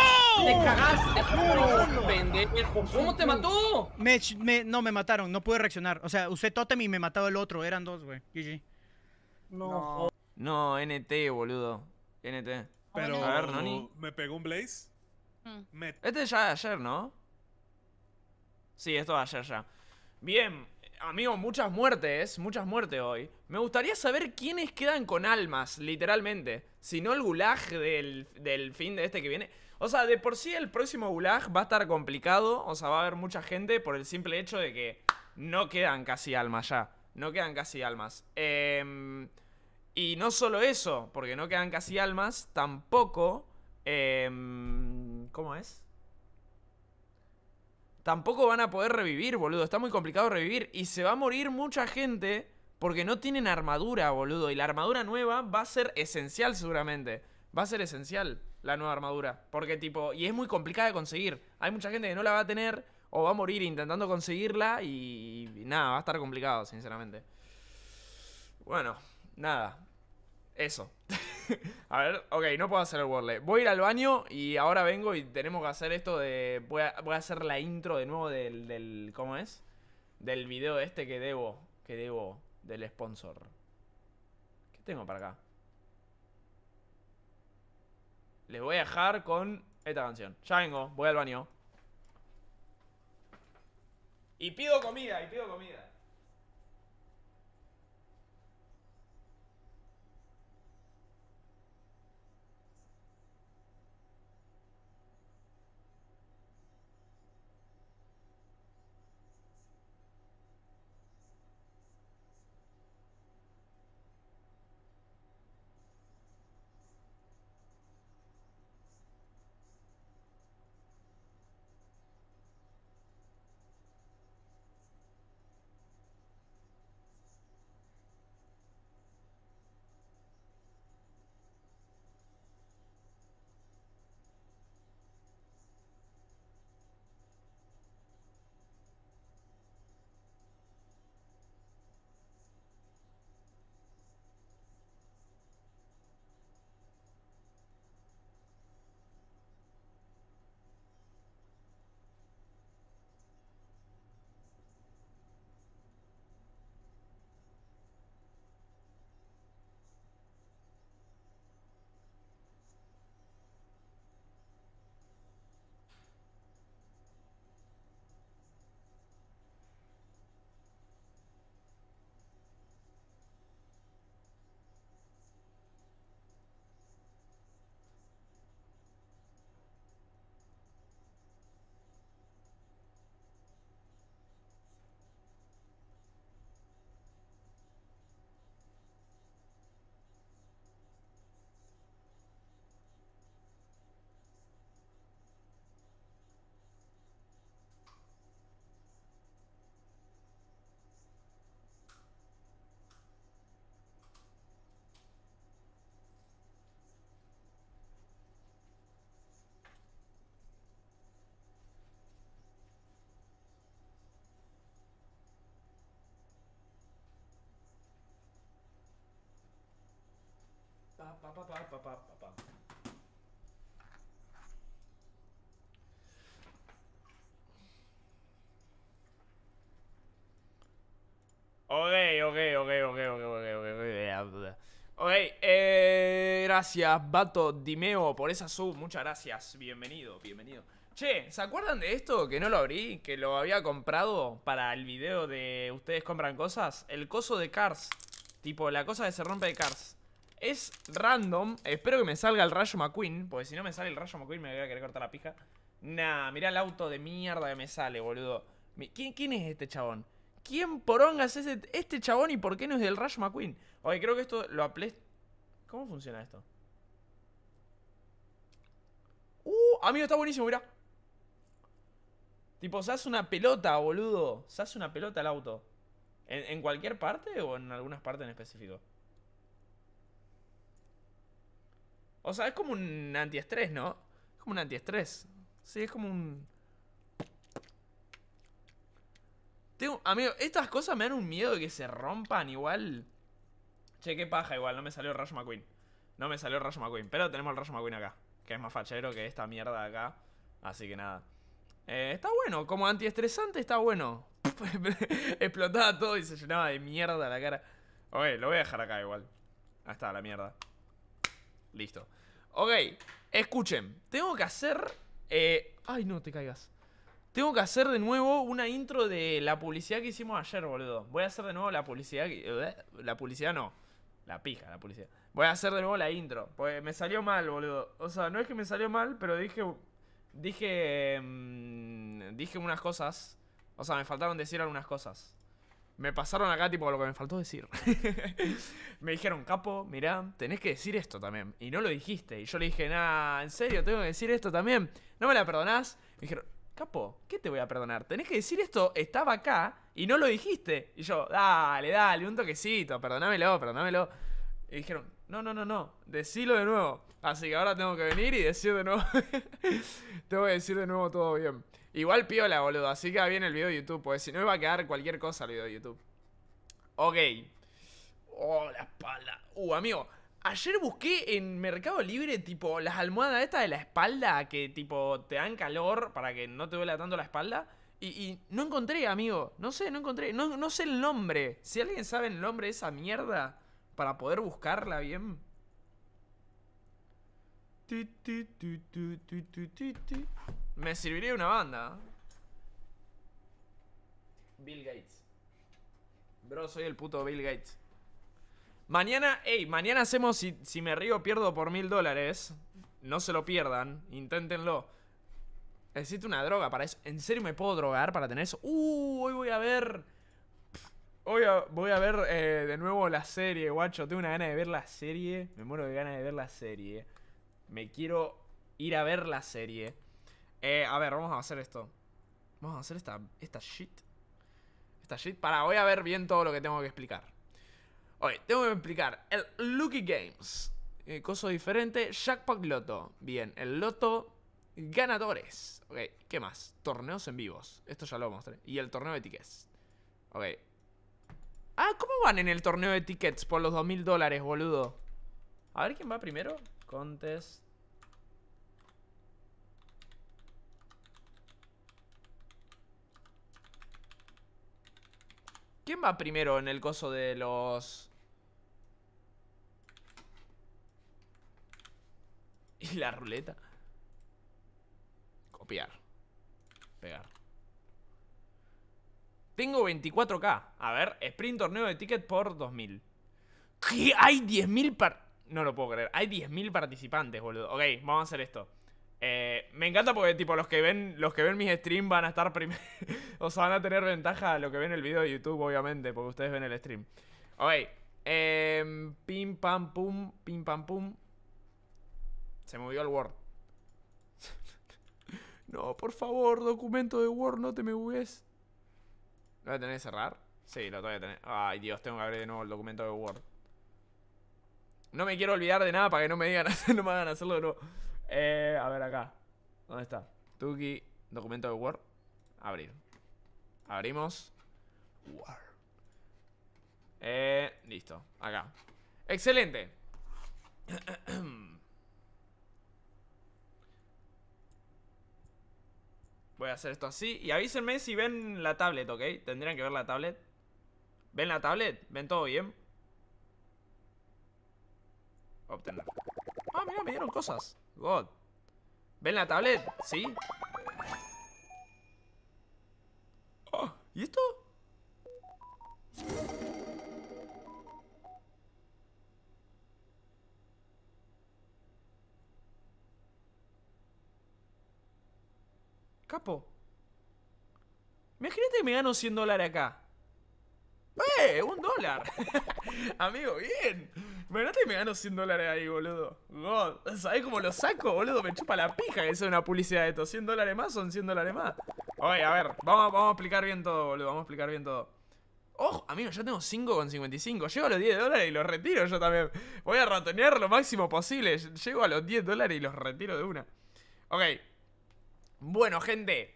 ¿Cómo te mató? Me, no, me mataron, no pude reaccionar. O sea, usé Totem y me mataba el otro. Eran dos, güey. GG. No. No, NT, boludo. NT. Pero, a ver, ¿Me pegó un Blaze? Mm. Este ya de ayer, ¿no? Sí, esto de ayer ya. Bien, Amigo, muchas muertes, muchas muertes hoy. Me gustaría saber quiénes quedan con almas, literalmente. Si no el gulag del, fin de este que viene. O sea, de por sí el próximo gulag va a estar complicado. O sea, va a haber mucha gente por el simple hecho de que no quedan casi almas ya. No quedan casi almas. Em, y no solo eso, porque no quedan casi almas, tampoco... Em, ¿Cómo es? tampoco van a poder revivir, boludo. Está muy complicado revivir. Y se va a morir mucha gente porque no tienen armadura, boludo. Y la armadura nueva va a ser esencial seguramente. Va a ser esencial la nueva armadura. Porque tipo, y es muy complicada de conseguir. Hay mucha gente que no la va a tener o va a morir intentando conseguirla y, y nada, va a estar complicado, sinceramente. Bueno, nada. Eso. a ver, ok, no puedo hacer el wordle. Voy a ir al baño y ahora vengo y tenemos que hacer esto de... Voy a, hacer la intro de nuevo del, del... ¿Cómo es? Del video este que debo. Que debo del sponsor. ¿Qué tengo para acá? Les voy a dejar con esta canción. Ya vengo, voy al baño. Y pido comida, y pido comida. Ok, pa, ok, ok, ok, ok, ok, ok, ok, eh, gracias, Bato Dimeo, por esa sub, muchas gracias, bienvenido, bienvenido. Che, ¿se acuerdan de esto? Que no lo abrí, que lo había comprado para el video de Ustedes compran cosas. El coso de Cars, tipo, la cosa que se rompe de Cars. Es random. Espero que me salga el Rayo McQueen. Porque si no me sale el Rayo McQueen, me voy a querer cortar la pija. Nah, mirá el auto de mierda que me sale, boludo. ¿Quién, quién es este chabón? ¿Quién porongas es este, chabón y por qué no es del Rayo McQueen? Oye, creo que esto lo aplé. ¿Cómo funciona esto? Uh, amigo, está buenísimo, mirá. Tipo, se hace una pelota, boludo. Se hace una pelota el auto. en cualquier parte o en algunas partes en específico? O sea, es como un antiestrés, ¿no? Es como un antiestrés. Sí, es como un... Tengo, amigo, estas cosas me dan un miedo de que se rompan igual. Che, qué paja, igual, no me salió el rayo McQueen. No me salió el rayo McQueen, pero tenemos el rayo McQueen acá. Que es más fachero que esta mierda acá. Así que nada. Eh, está bueno, como antiestresante está bueno. Explotaba todo y se llenaba de mierda la cara. Oye, lo voy a dejar acá igual. Ahí está, la mierda. Listo. Ok, escuchen. Tengo que hacer... Eh, ay, no te caigas. Tengo que hacer de nuevo una intro de la publicidad que hicimos ayer, boludo. Voy a hacer de nuevo la publicidad... Eh, la publicidad no. La pija, la publicidad. Voy a hacer de nuevo la intro. me salió mal, boludo. O sea, no es que me salió mal, pero dije... Dije... Mm, dije unas cosas. O sea, me faltaron decir algunas cosas me pasaron acá tipo lo que me faltó decir. me dijeron, capo, mirá, tenés que decir esto también. Y no lo dijiste. Y yo le dije, nah, en serio, tengo que decir esto también. ¿No me la perdonás? Me dijeron, capo, ¿qué te voy a perdonar? Tenés que decir esto, estaba acá y no lo dijiste. Y yo, dale, dale, un toquecito, Perdonámelo, perdonámelo Y dijeron, no, no, no, no, decilo de nuevo. Así que ahora tengo que venir y decir de nuevo. voy a decir de nuevo todo bien. Igual piola, boludo. Así queda bien el video de YouTube. Porque si no, iba a quedar cualquier cosa el video de YouTube. Ok. Oh, la espalda. Uh, amigo. Ayer busqué en Mercado Libre, tipo, las almohadas estas de la espalda que, tipo, te dan calor para que no te duela tanto la espalda. Y, no encontré, amigo. No sé, no encontré. No, sé el nombre. Si alguien sabe el nombre de esa mierda para poder buscarla bien. Me serviría una banda. Bill Gates. Bro, soy el puto Bill Gates. Mañana, hey, mañana hacemos si, si me río pierdo por mil dólares. No se lo pierdan, inténtenlo. Necesito una droga para eso. ¿En serio me puedo drogar para tener eso? Uh, hoy voy a ver. Hoy voy a ver eh, de nuevo la serie, guacho. Tengo una gana de ver la serie. Me muero de ganas de ver la serie. Me quiero ir a ver la serie. Eh, a ver, vamos a hacer esto. Vamos a hacer esta, esta shit. Esta shit para voy a ver bien todo lo que tengo que explicar. Hoy tengo que explicar el Lucky Games. Eh, coso diferente, Jackpot Loto. Bien, el Loto ganadores. Ok, ¿qué más? Torneos en vivos. Esto ya lo mostré. Y el torneo de tickets. Ok. Ah, ¿cómo van en el torneo de tickets por los 2000 dólares, boludo? A ver quién va primero. Contest. ¿Quién va primero en el coso de los...? Y la ruleta. Copiar. Pegar. Tengo 24k. A ver, sprint torneo de ticket por 2000. ¿Qué? Hay 10.000 par... No lo puedo creer. Hay 10.000 participantes, boludo. Ok, vamos a hacer esto. Eh, me encanta porque, tipo, los que ven, los que ven mis streams van a estar primero. o sea, van a tener ventaja a lo que ven el video de YouTube, obviamente, porque ustedes ven el stream. Ok. Em, pim pam pum, pim pam pum. Se movió el Word. no, por favor, documento de Word, no te me bugues. ¿Lo voy a tener que cerrar? Sí, lo voy a tener. Ay, Dios, tengo que abrir de nuevo el documento de Word. No me quiero olvidar de nada para que no me digan, no me hagan hacerlo de nuevo. Eh, a ver acá. ¿Dónde está? Tuki, documento de Word. Abrir. Abrimos. Word. Eh, listo. Acá. Excelente. Voy a hacer esto así. Y avísenme si ven la tablet, ¿ok? Tendrían que ver la tablet. ¿Ven la tablet? ¿Ven todo bien? Obtener. Ah, mira, me dieron cosas. ¿Ven la tablet? ¿Sí? Ah, ¿Y esto? Capo. Imagínate que me gano 100 dólares acá. ¡Eh! ¡Un dólar! Amigo, bien que me gano 100 dólares ahí, boludo. God, ¿sabés cómo lo saco, boludo? Me chupa la pija que sea una publicidad de esto. 100 dólares más son 100 dólares más. Oye, a ver, vamos, vamos a explicar bien todo, boludo. Vamos a explicar bien todo. Ojo, amigo, yo tengo 5,55. Llego a los 10 dólares y los retiro yo también. Voy a ratonear lo máximo posible. Llego a los 10 dólares y los retiro de una. Ok. Bueno, gente.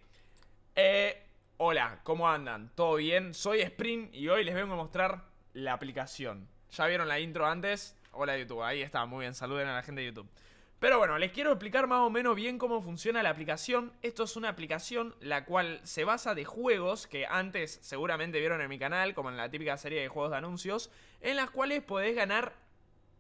Eh, hola, ¿cómo andan? ¿Todo bien? Soy Sprint y hoy les vengo a mostrar la aplicación. Ya vieron la intro antes. Hola YouTube, ahí está, muy bien, saluden a la gente de YouTube. Pero bueno, les quiero explicar más o menos bien cómo funciona la aplicación. Esto es una aplicación la cual se basa de juegos que antes seguramente vieron en mi canal, como en la típica serie de juegos de anuncios, en las cuales podés ganar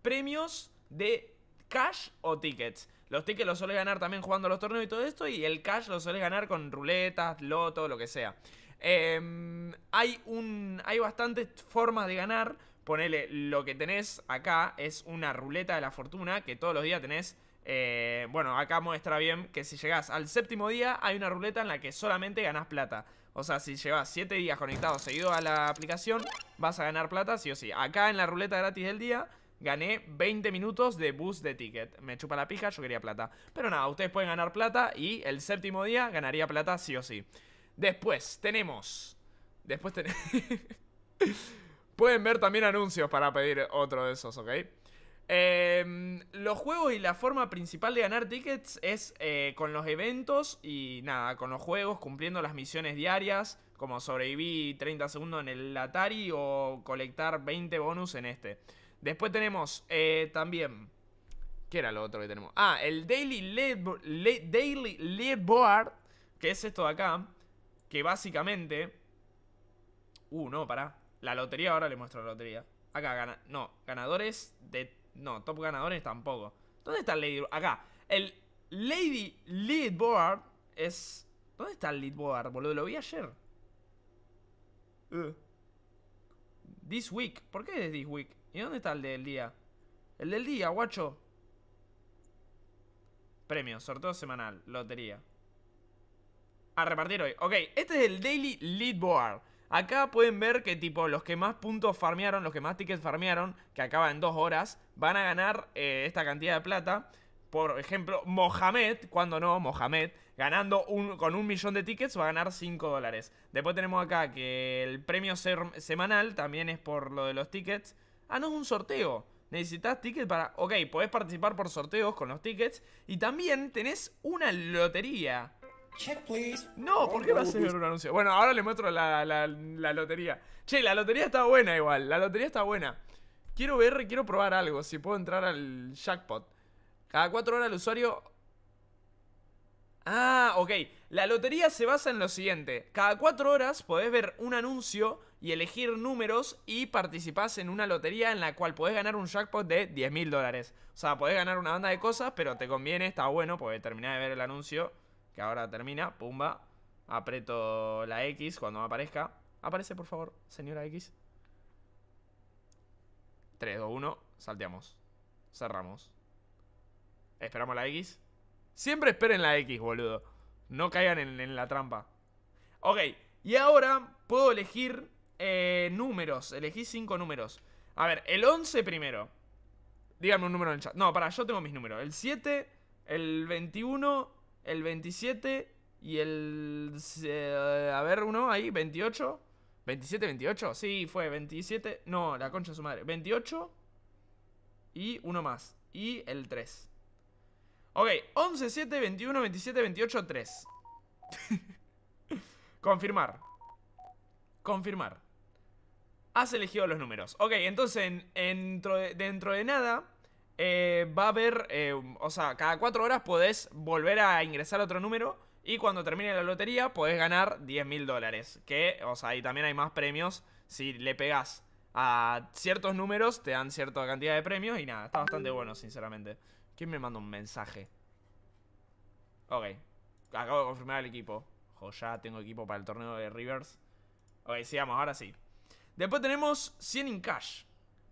premios de cash o tickets. Los tickets los sueles ganar también jugando los torneos y todo esto, y el cash lo sueles ganar con ruletas, loto, lo que sea. Em, hay, un, hay bastantes formas de ganar ponele, lo que tenés acá es una ruleta de la fortuna que todos los días tenés. Eh, bueno, acá muestra bien que si llegás al séptimo día hay una ruleta en la que solamente ganás plata. O sea, si llevas 7 días conectados seguido a la aplicación, vas a ganar plata sí o sí. Acá en la ruleta gratis del día gané 20 minutos de bus de ticket. Me chupa la pija, yo quería plata. Pero nada, ustedes pueden ganar plata y el séptimo día ganaría plata sí o sí. Después tenemos... Después tenemos... Pueden ver también anuncios para pedir otro de esos, ¿ok? Em, los juegos y la forma principal de ganar tickets es eh, con los eventos y nada, con los juegos, cumpliendo las misiones diarias, como sobreviví 30 segundos en el Atari o colectar 20 bonus en este. Después tenemos eh, también... ¿Qué era lo otro que tenemos? Ah, el Daily Leadboard, Board, que es esto de acá, que básicamente... Uh, no, pará. La lotería, ahora le muestro la lotería. Acá, gana, no, ganadores de... No, top ganadores tampoco. ¿Dónde está el Lady Acá, el Lady Leadboard es... ¿Dónde está el Leadboard, boludo? Lo vi ayer. Uh. This week. ¿Por qué es this week? ¿Y dónde está el del día? El del día, guacho. Premio, sorteo semanal, lotería. A repartir hoy. Ok, este es el Daily Leadboard. Acá pueden ver que tipo los que más puntos farmearon, los que más tickets farmearon, que acaba en dos horas, van a ganar eh, esta cantidad de plata. Por ejemplo, Mohamed, cuando no, Mohamed, ganando con un millón de tickets va a ganar 5 dólares. Después tenemos acá que el premio semanal también es por lo de los tickets. Ah, no, es un sorteo. Necesitas tickets para... Ok, podés participar por sorteos con los tickets. Y también tenés una lotería. Check, please. No, ¿por qué va a ser un anuncio? Bueno, ahora le muestro la, la, lotería. Che, la lotería está buena igual. La lotería está buena. Quiero ver, quiero probar algo. Si puedo entrar al jackpot. Cada cuatro horas el usuario. Ah, ok. La lotería se basa en lo siguiente: cada cuatro horas podés ver un anuncio y elegir números y participás en una lotería en la cual podés ganar un jackpot de 10 mil dólares. O sea, podés ganar una banda de cosas, pero te conviene, está bueno, porque terminás de ver el anuncio que ahora termina, pumba, aprieto la X cuando aparezca. Aparece, por favor, señora X. 3, 2, 1, salteamos. Cerramos. Esperamos la X. Siempre esperen la X, boludo. No caigan en, la trampa. Ok, y ahora puedo elegir eh, números. Elegí 5 números. A ver, el 11 primero. Díganme un número en el chat. No, para, yo tengo mis números. El 7, el 21, el 27 y el... Eh, a ver, uno ahí, 28. 27, 28, sí, fue 27. No, la concha de su madre. 28 y uno más. Y el 3. Ok, 11, 7, 21, 27, 28, 3. Confirmar. Confirmar. Has elegido los números. Ok, entonces dentro de nada eh, va a haber, eh, o sea, cada 4 horas podés volver a ingresar otro número y cuando termine la lotería podés ganar 10 mil dólares. Que, o sea, ahí también hay más premios si le pegás a ciertos números, te dan cierta cantidad de premios y nada, está bastante bueno, sinceramente. ¿Quién me manda un mensaje? Ok, acabo de confirmar el equipo. O ya tengo equipo para el torneo de Rivers. Ok, sigamos, ahora sí. Después tenemos 100 en cash.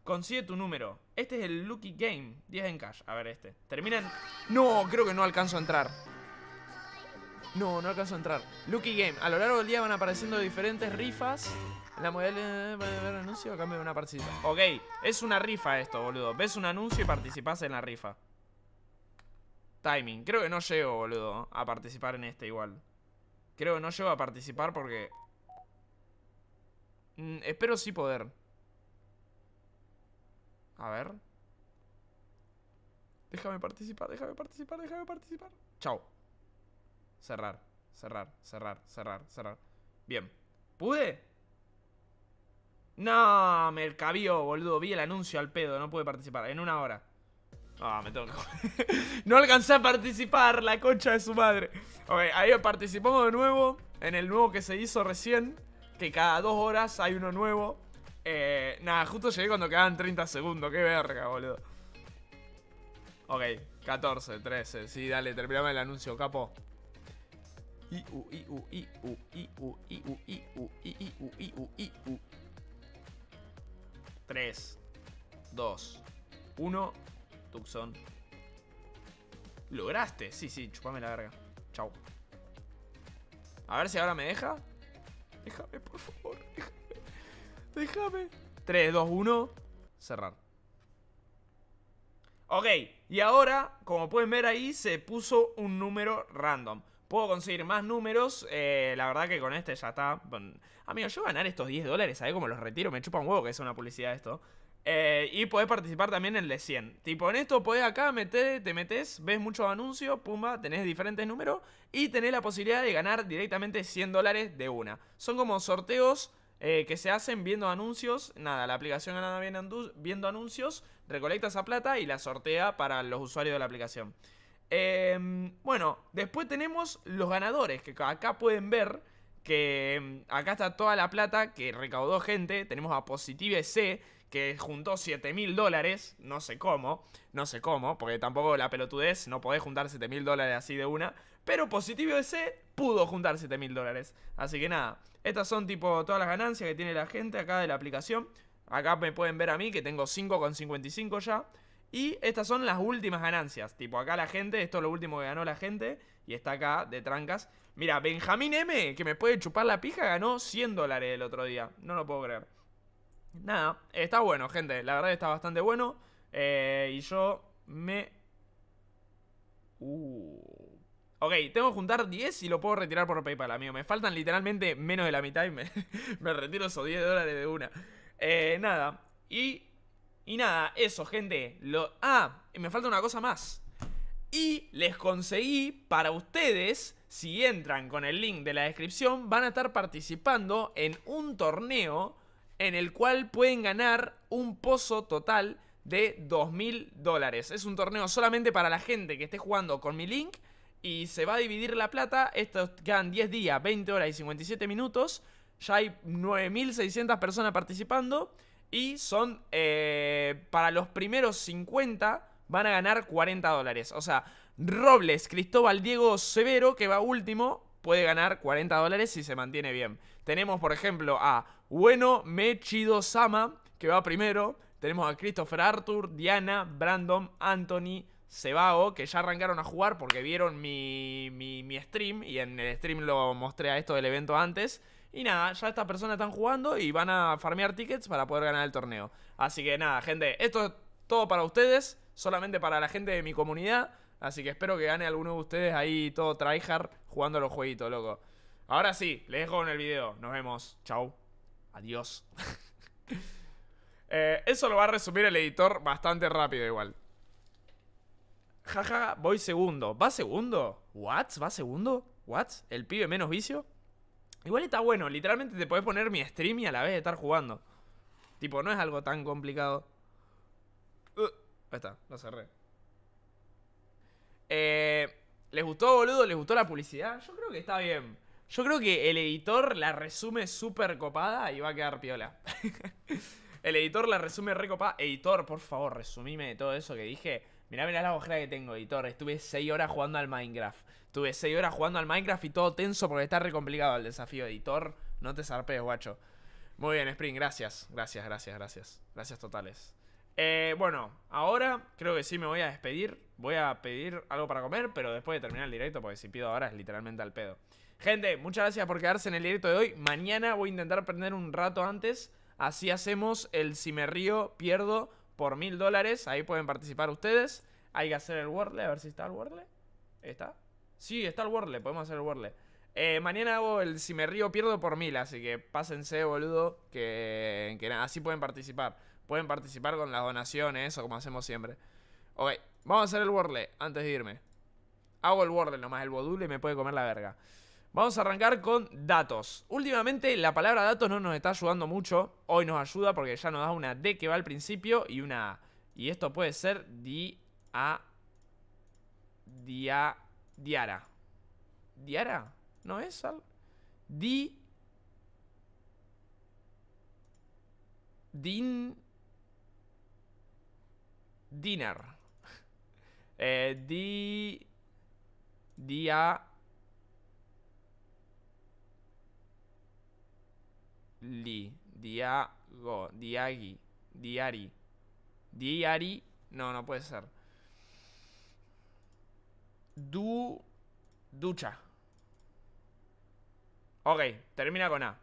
Consigue tu número. Este es el Lucky Game. 10 en cash. A ver este. Termina en... No, creo que no alcanzo a entrar. No, no alcanzo a entrar. Lucky Game. A lo largo del día van apareciendo diferentes rifas. La modelo... Eh, de ver anuncio Acá cambio de una partida Ok, es una rifa esto, boludo. Ves un anuncio y participás en la rifa. Timing. Creo que no llego, boludo, a participar en este igual. Creo que no llego a participar porque... Mm, espero sí poder. A ver. Déjame participar, déjame participar, déjame participar. Chao. Cerrar, cerrar, cerrar, cerrar, cerrar. Bien. ¿Pude? No, me cabió, boludo. Vi el anuncio al pedo, no pude participar. En una hora. Ah, me tengo No alcancé a participar, la concha de su madre. Ok, ahí participamos de nuevo en el nuevo que se hizo recién. Que cada dos horas hay uno nuevo. Eh, nada, justo llegué cuando quedaban 30 segundos. Qué verga, boludo. Ok, 14, 13. Sí, dale, terminame el anuncio, capo. u, i, u I, u, i, u, i, u 3, 2, 1. Tucson. Lograste. Sí, sí, chupame la verga. Chau. A ver si ahora me deja. Déjame, por favor. Déjame. Déjame. 3, 2, 1. Cerrar. Ok, y ahora, como pueden ver ahí, se puso un número random. Puedo conseguir más números, eh, la verdad que con este ya está... Bueno, amigo, yo ganar estos 10 dólares, ¿sabes cómo los retiro? Me chupa un huevo que es una publicidad esto. Eh, y podés participar también en el de 100. Tipo, en esto podés acá, meter, te metes, ves muchos anuncios, pumba, tenés diferentes números y tenés la posibilidad de ganar directamente 100 dólares de una. Son como sorteos eh, que se hacen viendo anuncios. Nada, la aplicación ganada viendo anuncios, recolecta esa plata y la sortea para los usuarios de la aplicación. Em, bueno, después tenemos los ganadores, que acá pueden ver que em, acá está toda la plata que recaudó gente. Tenemos a Positive C, que juntó 7000 mil dólares, no sé cómo, no sé cómo, porque tampoco la pelotudez, no podés juntar 7000 mil dólares así de una, pero Positive C pudo juntar 7000 mil dólares. Así que nada, estas son tipo todas las ganancias que tiene la gente acá de la aplicación. Acá me pueden ver a mí que tengo 5,55 ya. Y estas son las últimas ganancias. Tipo, acá la gente, esto es lo último que ganó la gente. Y está acá de trancas. Mira, Benjamín M, que me puede chupar la pija, ganó 100 dólares el otro día. No lo puedo creer. Nada, está bueno, gente. La verdad está bastante bueno. Eh, y yo me... Uh. Ok, tengo que juntar 10 y lo puedo retirar por PayPal, amigo. Me faltan literalmente menos de la mitad y me, retiro esos 10 dólares de una. Eh, nada. Y. Y nada, eso, gente. Lo, ah, me falta una cosa más. Y les conseguí para ustedes. Si entran con el link de la descripción, van a estar participando en un torneo en el cual pueden ganar un pozo total de 2.000 dólares. Es un torneo solamente para la gente que esté jugando con mi link y se va a dividir la plata. Estos quedan 10 días, 20 horas y 57 minutos. Ya hay 9.600 personas participando. Y son eh, para los primeros 50 van a ganar 40 dólares. O sea, Robles, Cristóbal, Diego Severo, que va último, puede ganar 40 dólares si se mantiene bien. Tenemos, por ejemplo, a Bueno Mechido Sama, que va primero. Tenemos a Christopher Arthur, Diana, Brandon, Anthony, Sebao, que ya arrancaron a jugar porque vieron mi, stream y en el stream lo mostré a esto del evento antes. Y nada, ya estas personas están jugando y van a farmear tickets para poder ganar el torneo. Así que nada, gente, esto es todo para ustedes, solamente para la gente de mi comunidad. Así que espero que gane alguno de ustedes ahí todo tryhard jugando los jueguitos, loco. Ahora sí, les dejo con el video. Nos vemos. Chau. Adiós. Eh, eso lo va a resumir el editor bastante rápido igual jaja, voy segundo. ¿Va segundo? ¿What? ¿Va segundo? ¿What? ¿El pibe menos vicio? Igual está bueno, literalmente te podés poner mi stream y a la vez estar jugando. Tipo, no es algo tan complicado. Uh, ahí está, lo cerré. Eh, ¿Les gustó, boludo? ¿Les gustó la publicidad? Yo creo que está bien. Yo creo que el editor la resume súper copada y va a quedar piola. el editor la resume recopada. Editor, por favor, resumime todo eso que dije. Mirá, mirá la ojera que tengo, editor. Estuve 6 horas jugando al Minecraft. Estuve 6 horas jugando al Minecraft y todo tenso porque está re complicado el desafío, editor. No te zarpes, guacho. Muy bien, Spring, gracias. Gracias, gracias, gracias. Gracias totales. Eh, bueno, ahora creo que sí me voy a despedir. Voy a pedir algo para comer, pero después de terminar el directo, porque si pido ahora es literalmente al pedo. Gente, muchas gracias por quedarse en el directo de hoy. Mañana voy a intentar prender un rato antes. Así hacemos el si me río, pierdo por mil dólares. Ahí pueden participar ustedes. Hay que hacer el Wordle, a ver si está el Wordle. ¿Está? Sí, está el Wordle, podemos hacer el Wordle. Eh, mañana hago el Si me río pierdo por mil, así que pásense, boludo, que, que así pueden participar. Pueden participar con las donaciones o como hacemos siempre. Ok, vamos a hacer el Wordle antes de irme. Hago el Wordle nomás, el Bodule me puede comer la verga. Vamos a arrancar con datos. Últimamente la palabra datos no nos está ayudando mucho. Hoy nos ayuda porque ya nos da una D que va al principio y una... Y esto puede ser di a... Dia... Diara. ¿Diara? ¿No es? Al... Di... Din... Dinner. eh, di... D-A Li, Diago, Diagi, Diari. Diari, no, no puede ser. Du, ducha. Ok, termina con A.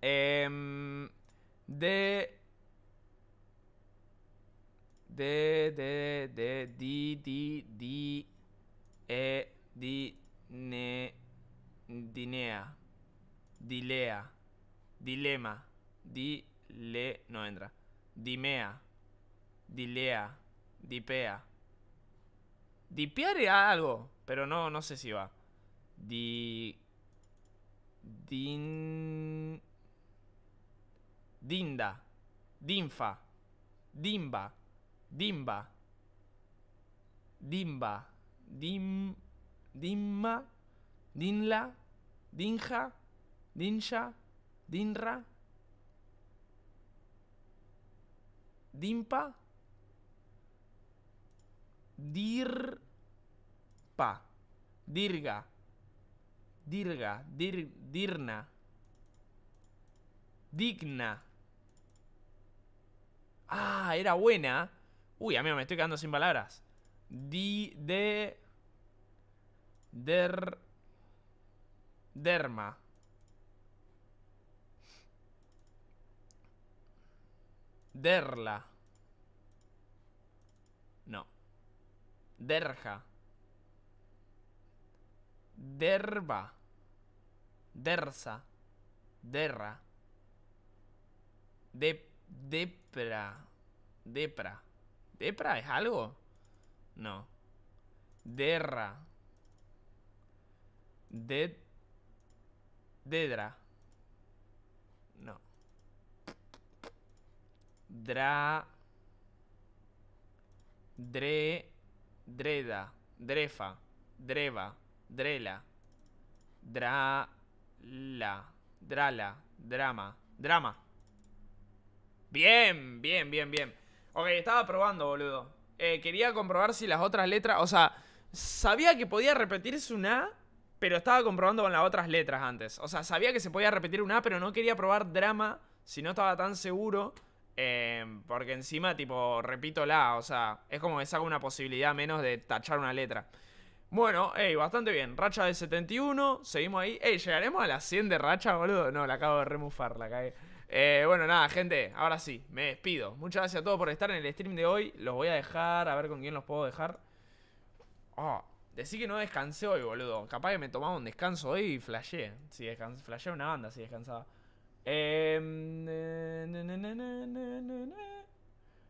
Eh, de, de, de, de, di, di, di, e, di, ne, dinea, dilea dilema, dile, no entra, dimea, dilea, dipea. Dipear algo, pero no, no sé si va. Di... Din... Dinda, dinfa, dimba, dimba, dimba, dim... Dimma, dinla, dinja, dinja. Dinra. Dimpa. Dirpa. Dirga. Dirga. Dir, dirna. Digna. Ah, era buena. Uy, amigo, me estoy quedando sin palabras. Di, de... Der... Derma. Derla. No. Derja. Derba. derza, Derra. De, depra. Depra. ¿Depra es algo? No. Derra. De... Dedra. Dra. Dre. Dreda. Drefa. Dreva. Drela. Dra. La. Drala. Drama. Drama. Bien, bien, bien, bien. Ok, estaba probando, boludo. Eh, quería comprobar si las otras letras. O sea, sabía que podía repetirse una A, pero estaba comprobando con las otras letras antes. O sea, sabía que se podía repetir una A, pero no quería probar drama si no estaba tan seguro. Em, porque encima, tipo, repito la, o sea, es como me saco una posibilidad menos de tachar una letra. Bueno, ey, bastante bien. Racha de 71, seguimos ahí. Ey, ¿llegaremos a las 100 de racha, boludo? No, la acabo de remufar, la cagué. Eh, bueno, nada, gente, ahora sí, me despido. Muchas gracias a todos por estar en el stream de hoy. Los voy a dejar, a ver con quién los puedo dejar. Oh, decí que no descansé hoy, boludo. Capaz que me tomaba un descanso hoy y flasheé. sí, flasheé una banda si descansaba. Em,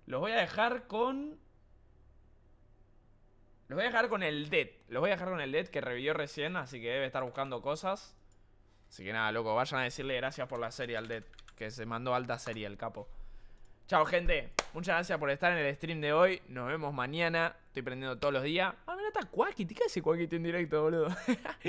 los voy a dejar con... Los voy a dejar con el Dead. Los voy a dejar con el Dead que revivió recién, así que debe estar buscando cosas. Así que nada, loco, vayan a decirle gracias por la serie al Dead, que se mandó alta serie el capo. Chao, gente. Muchas gracias por estar en el stream de hoy. Nos vemos mañana. Estoy prendiendo todos los días. Ah, mira, está Quacky. ¿Qué hace Quacky en directo, boludo.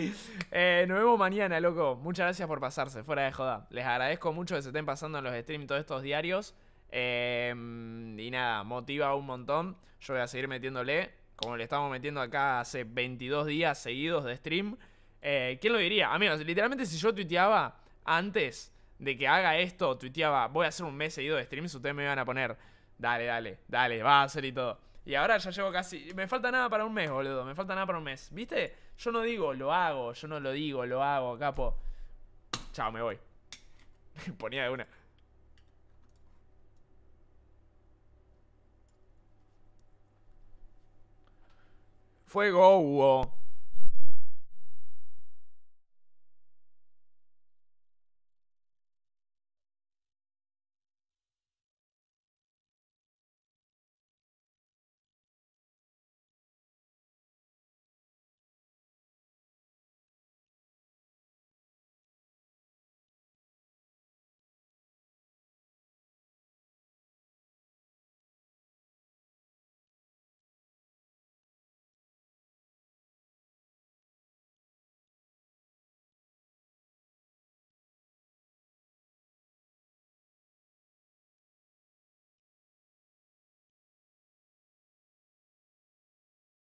Eh, nos vemos mañana, loco. Muchas gracias por pasarse, fuera de joda. Les agradezco mucho que se estén pasando en los streams todos estos diarios. Em, y nada, motiva un montón. Yo voy a seguir metiéndole, como le estamos metiendo acá hace 22 días seguidos de stream. Eh, ¿Quién lo diría? Amigos, literalmente si yo tuiteaba antes de que haga esto, tuiteaba, voy a hacer un mes seguido de streams, ustedes me van a poner, dale, dale, dale, va a hacer y todo. Y ahora ya llevo casi, me falta nada para un mes, boludo, me falta nada para un mes. ¿Viste? Yo no digo, lo hago, yo no lo digo, lo hago, capo. Chao, me voy. Ponía de una. Fuego, Go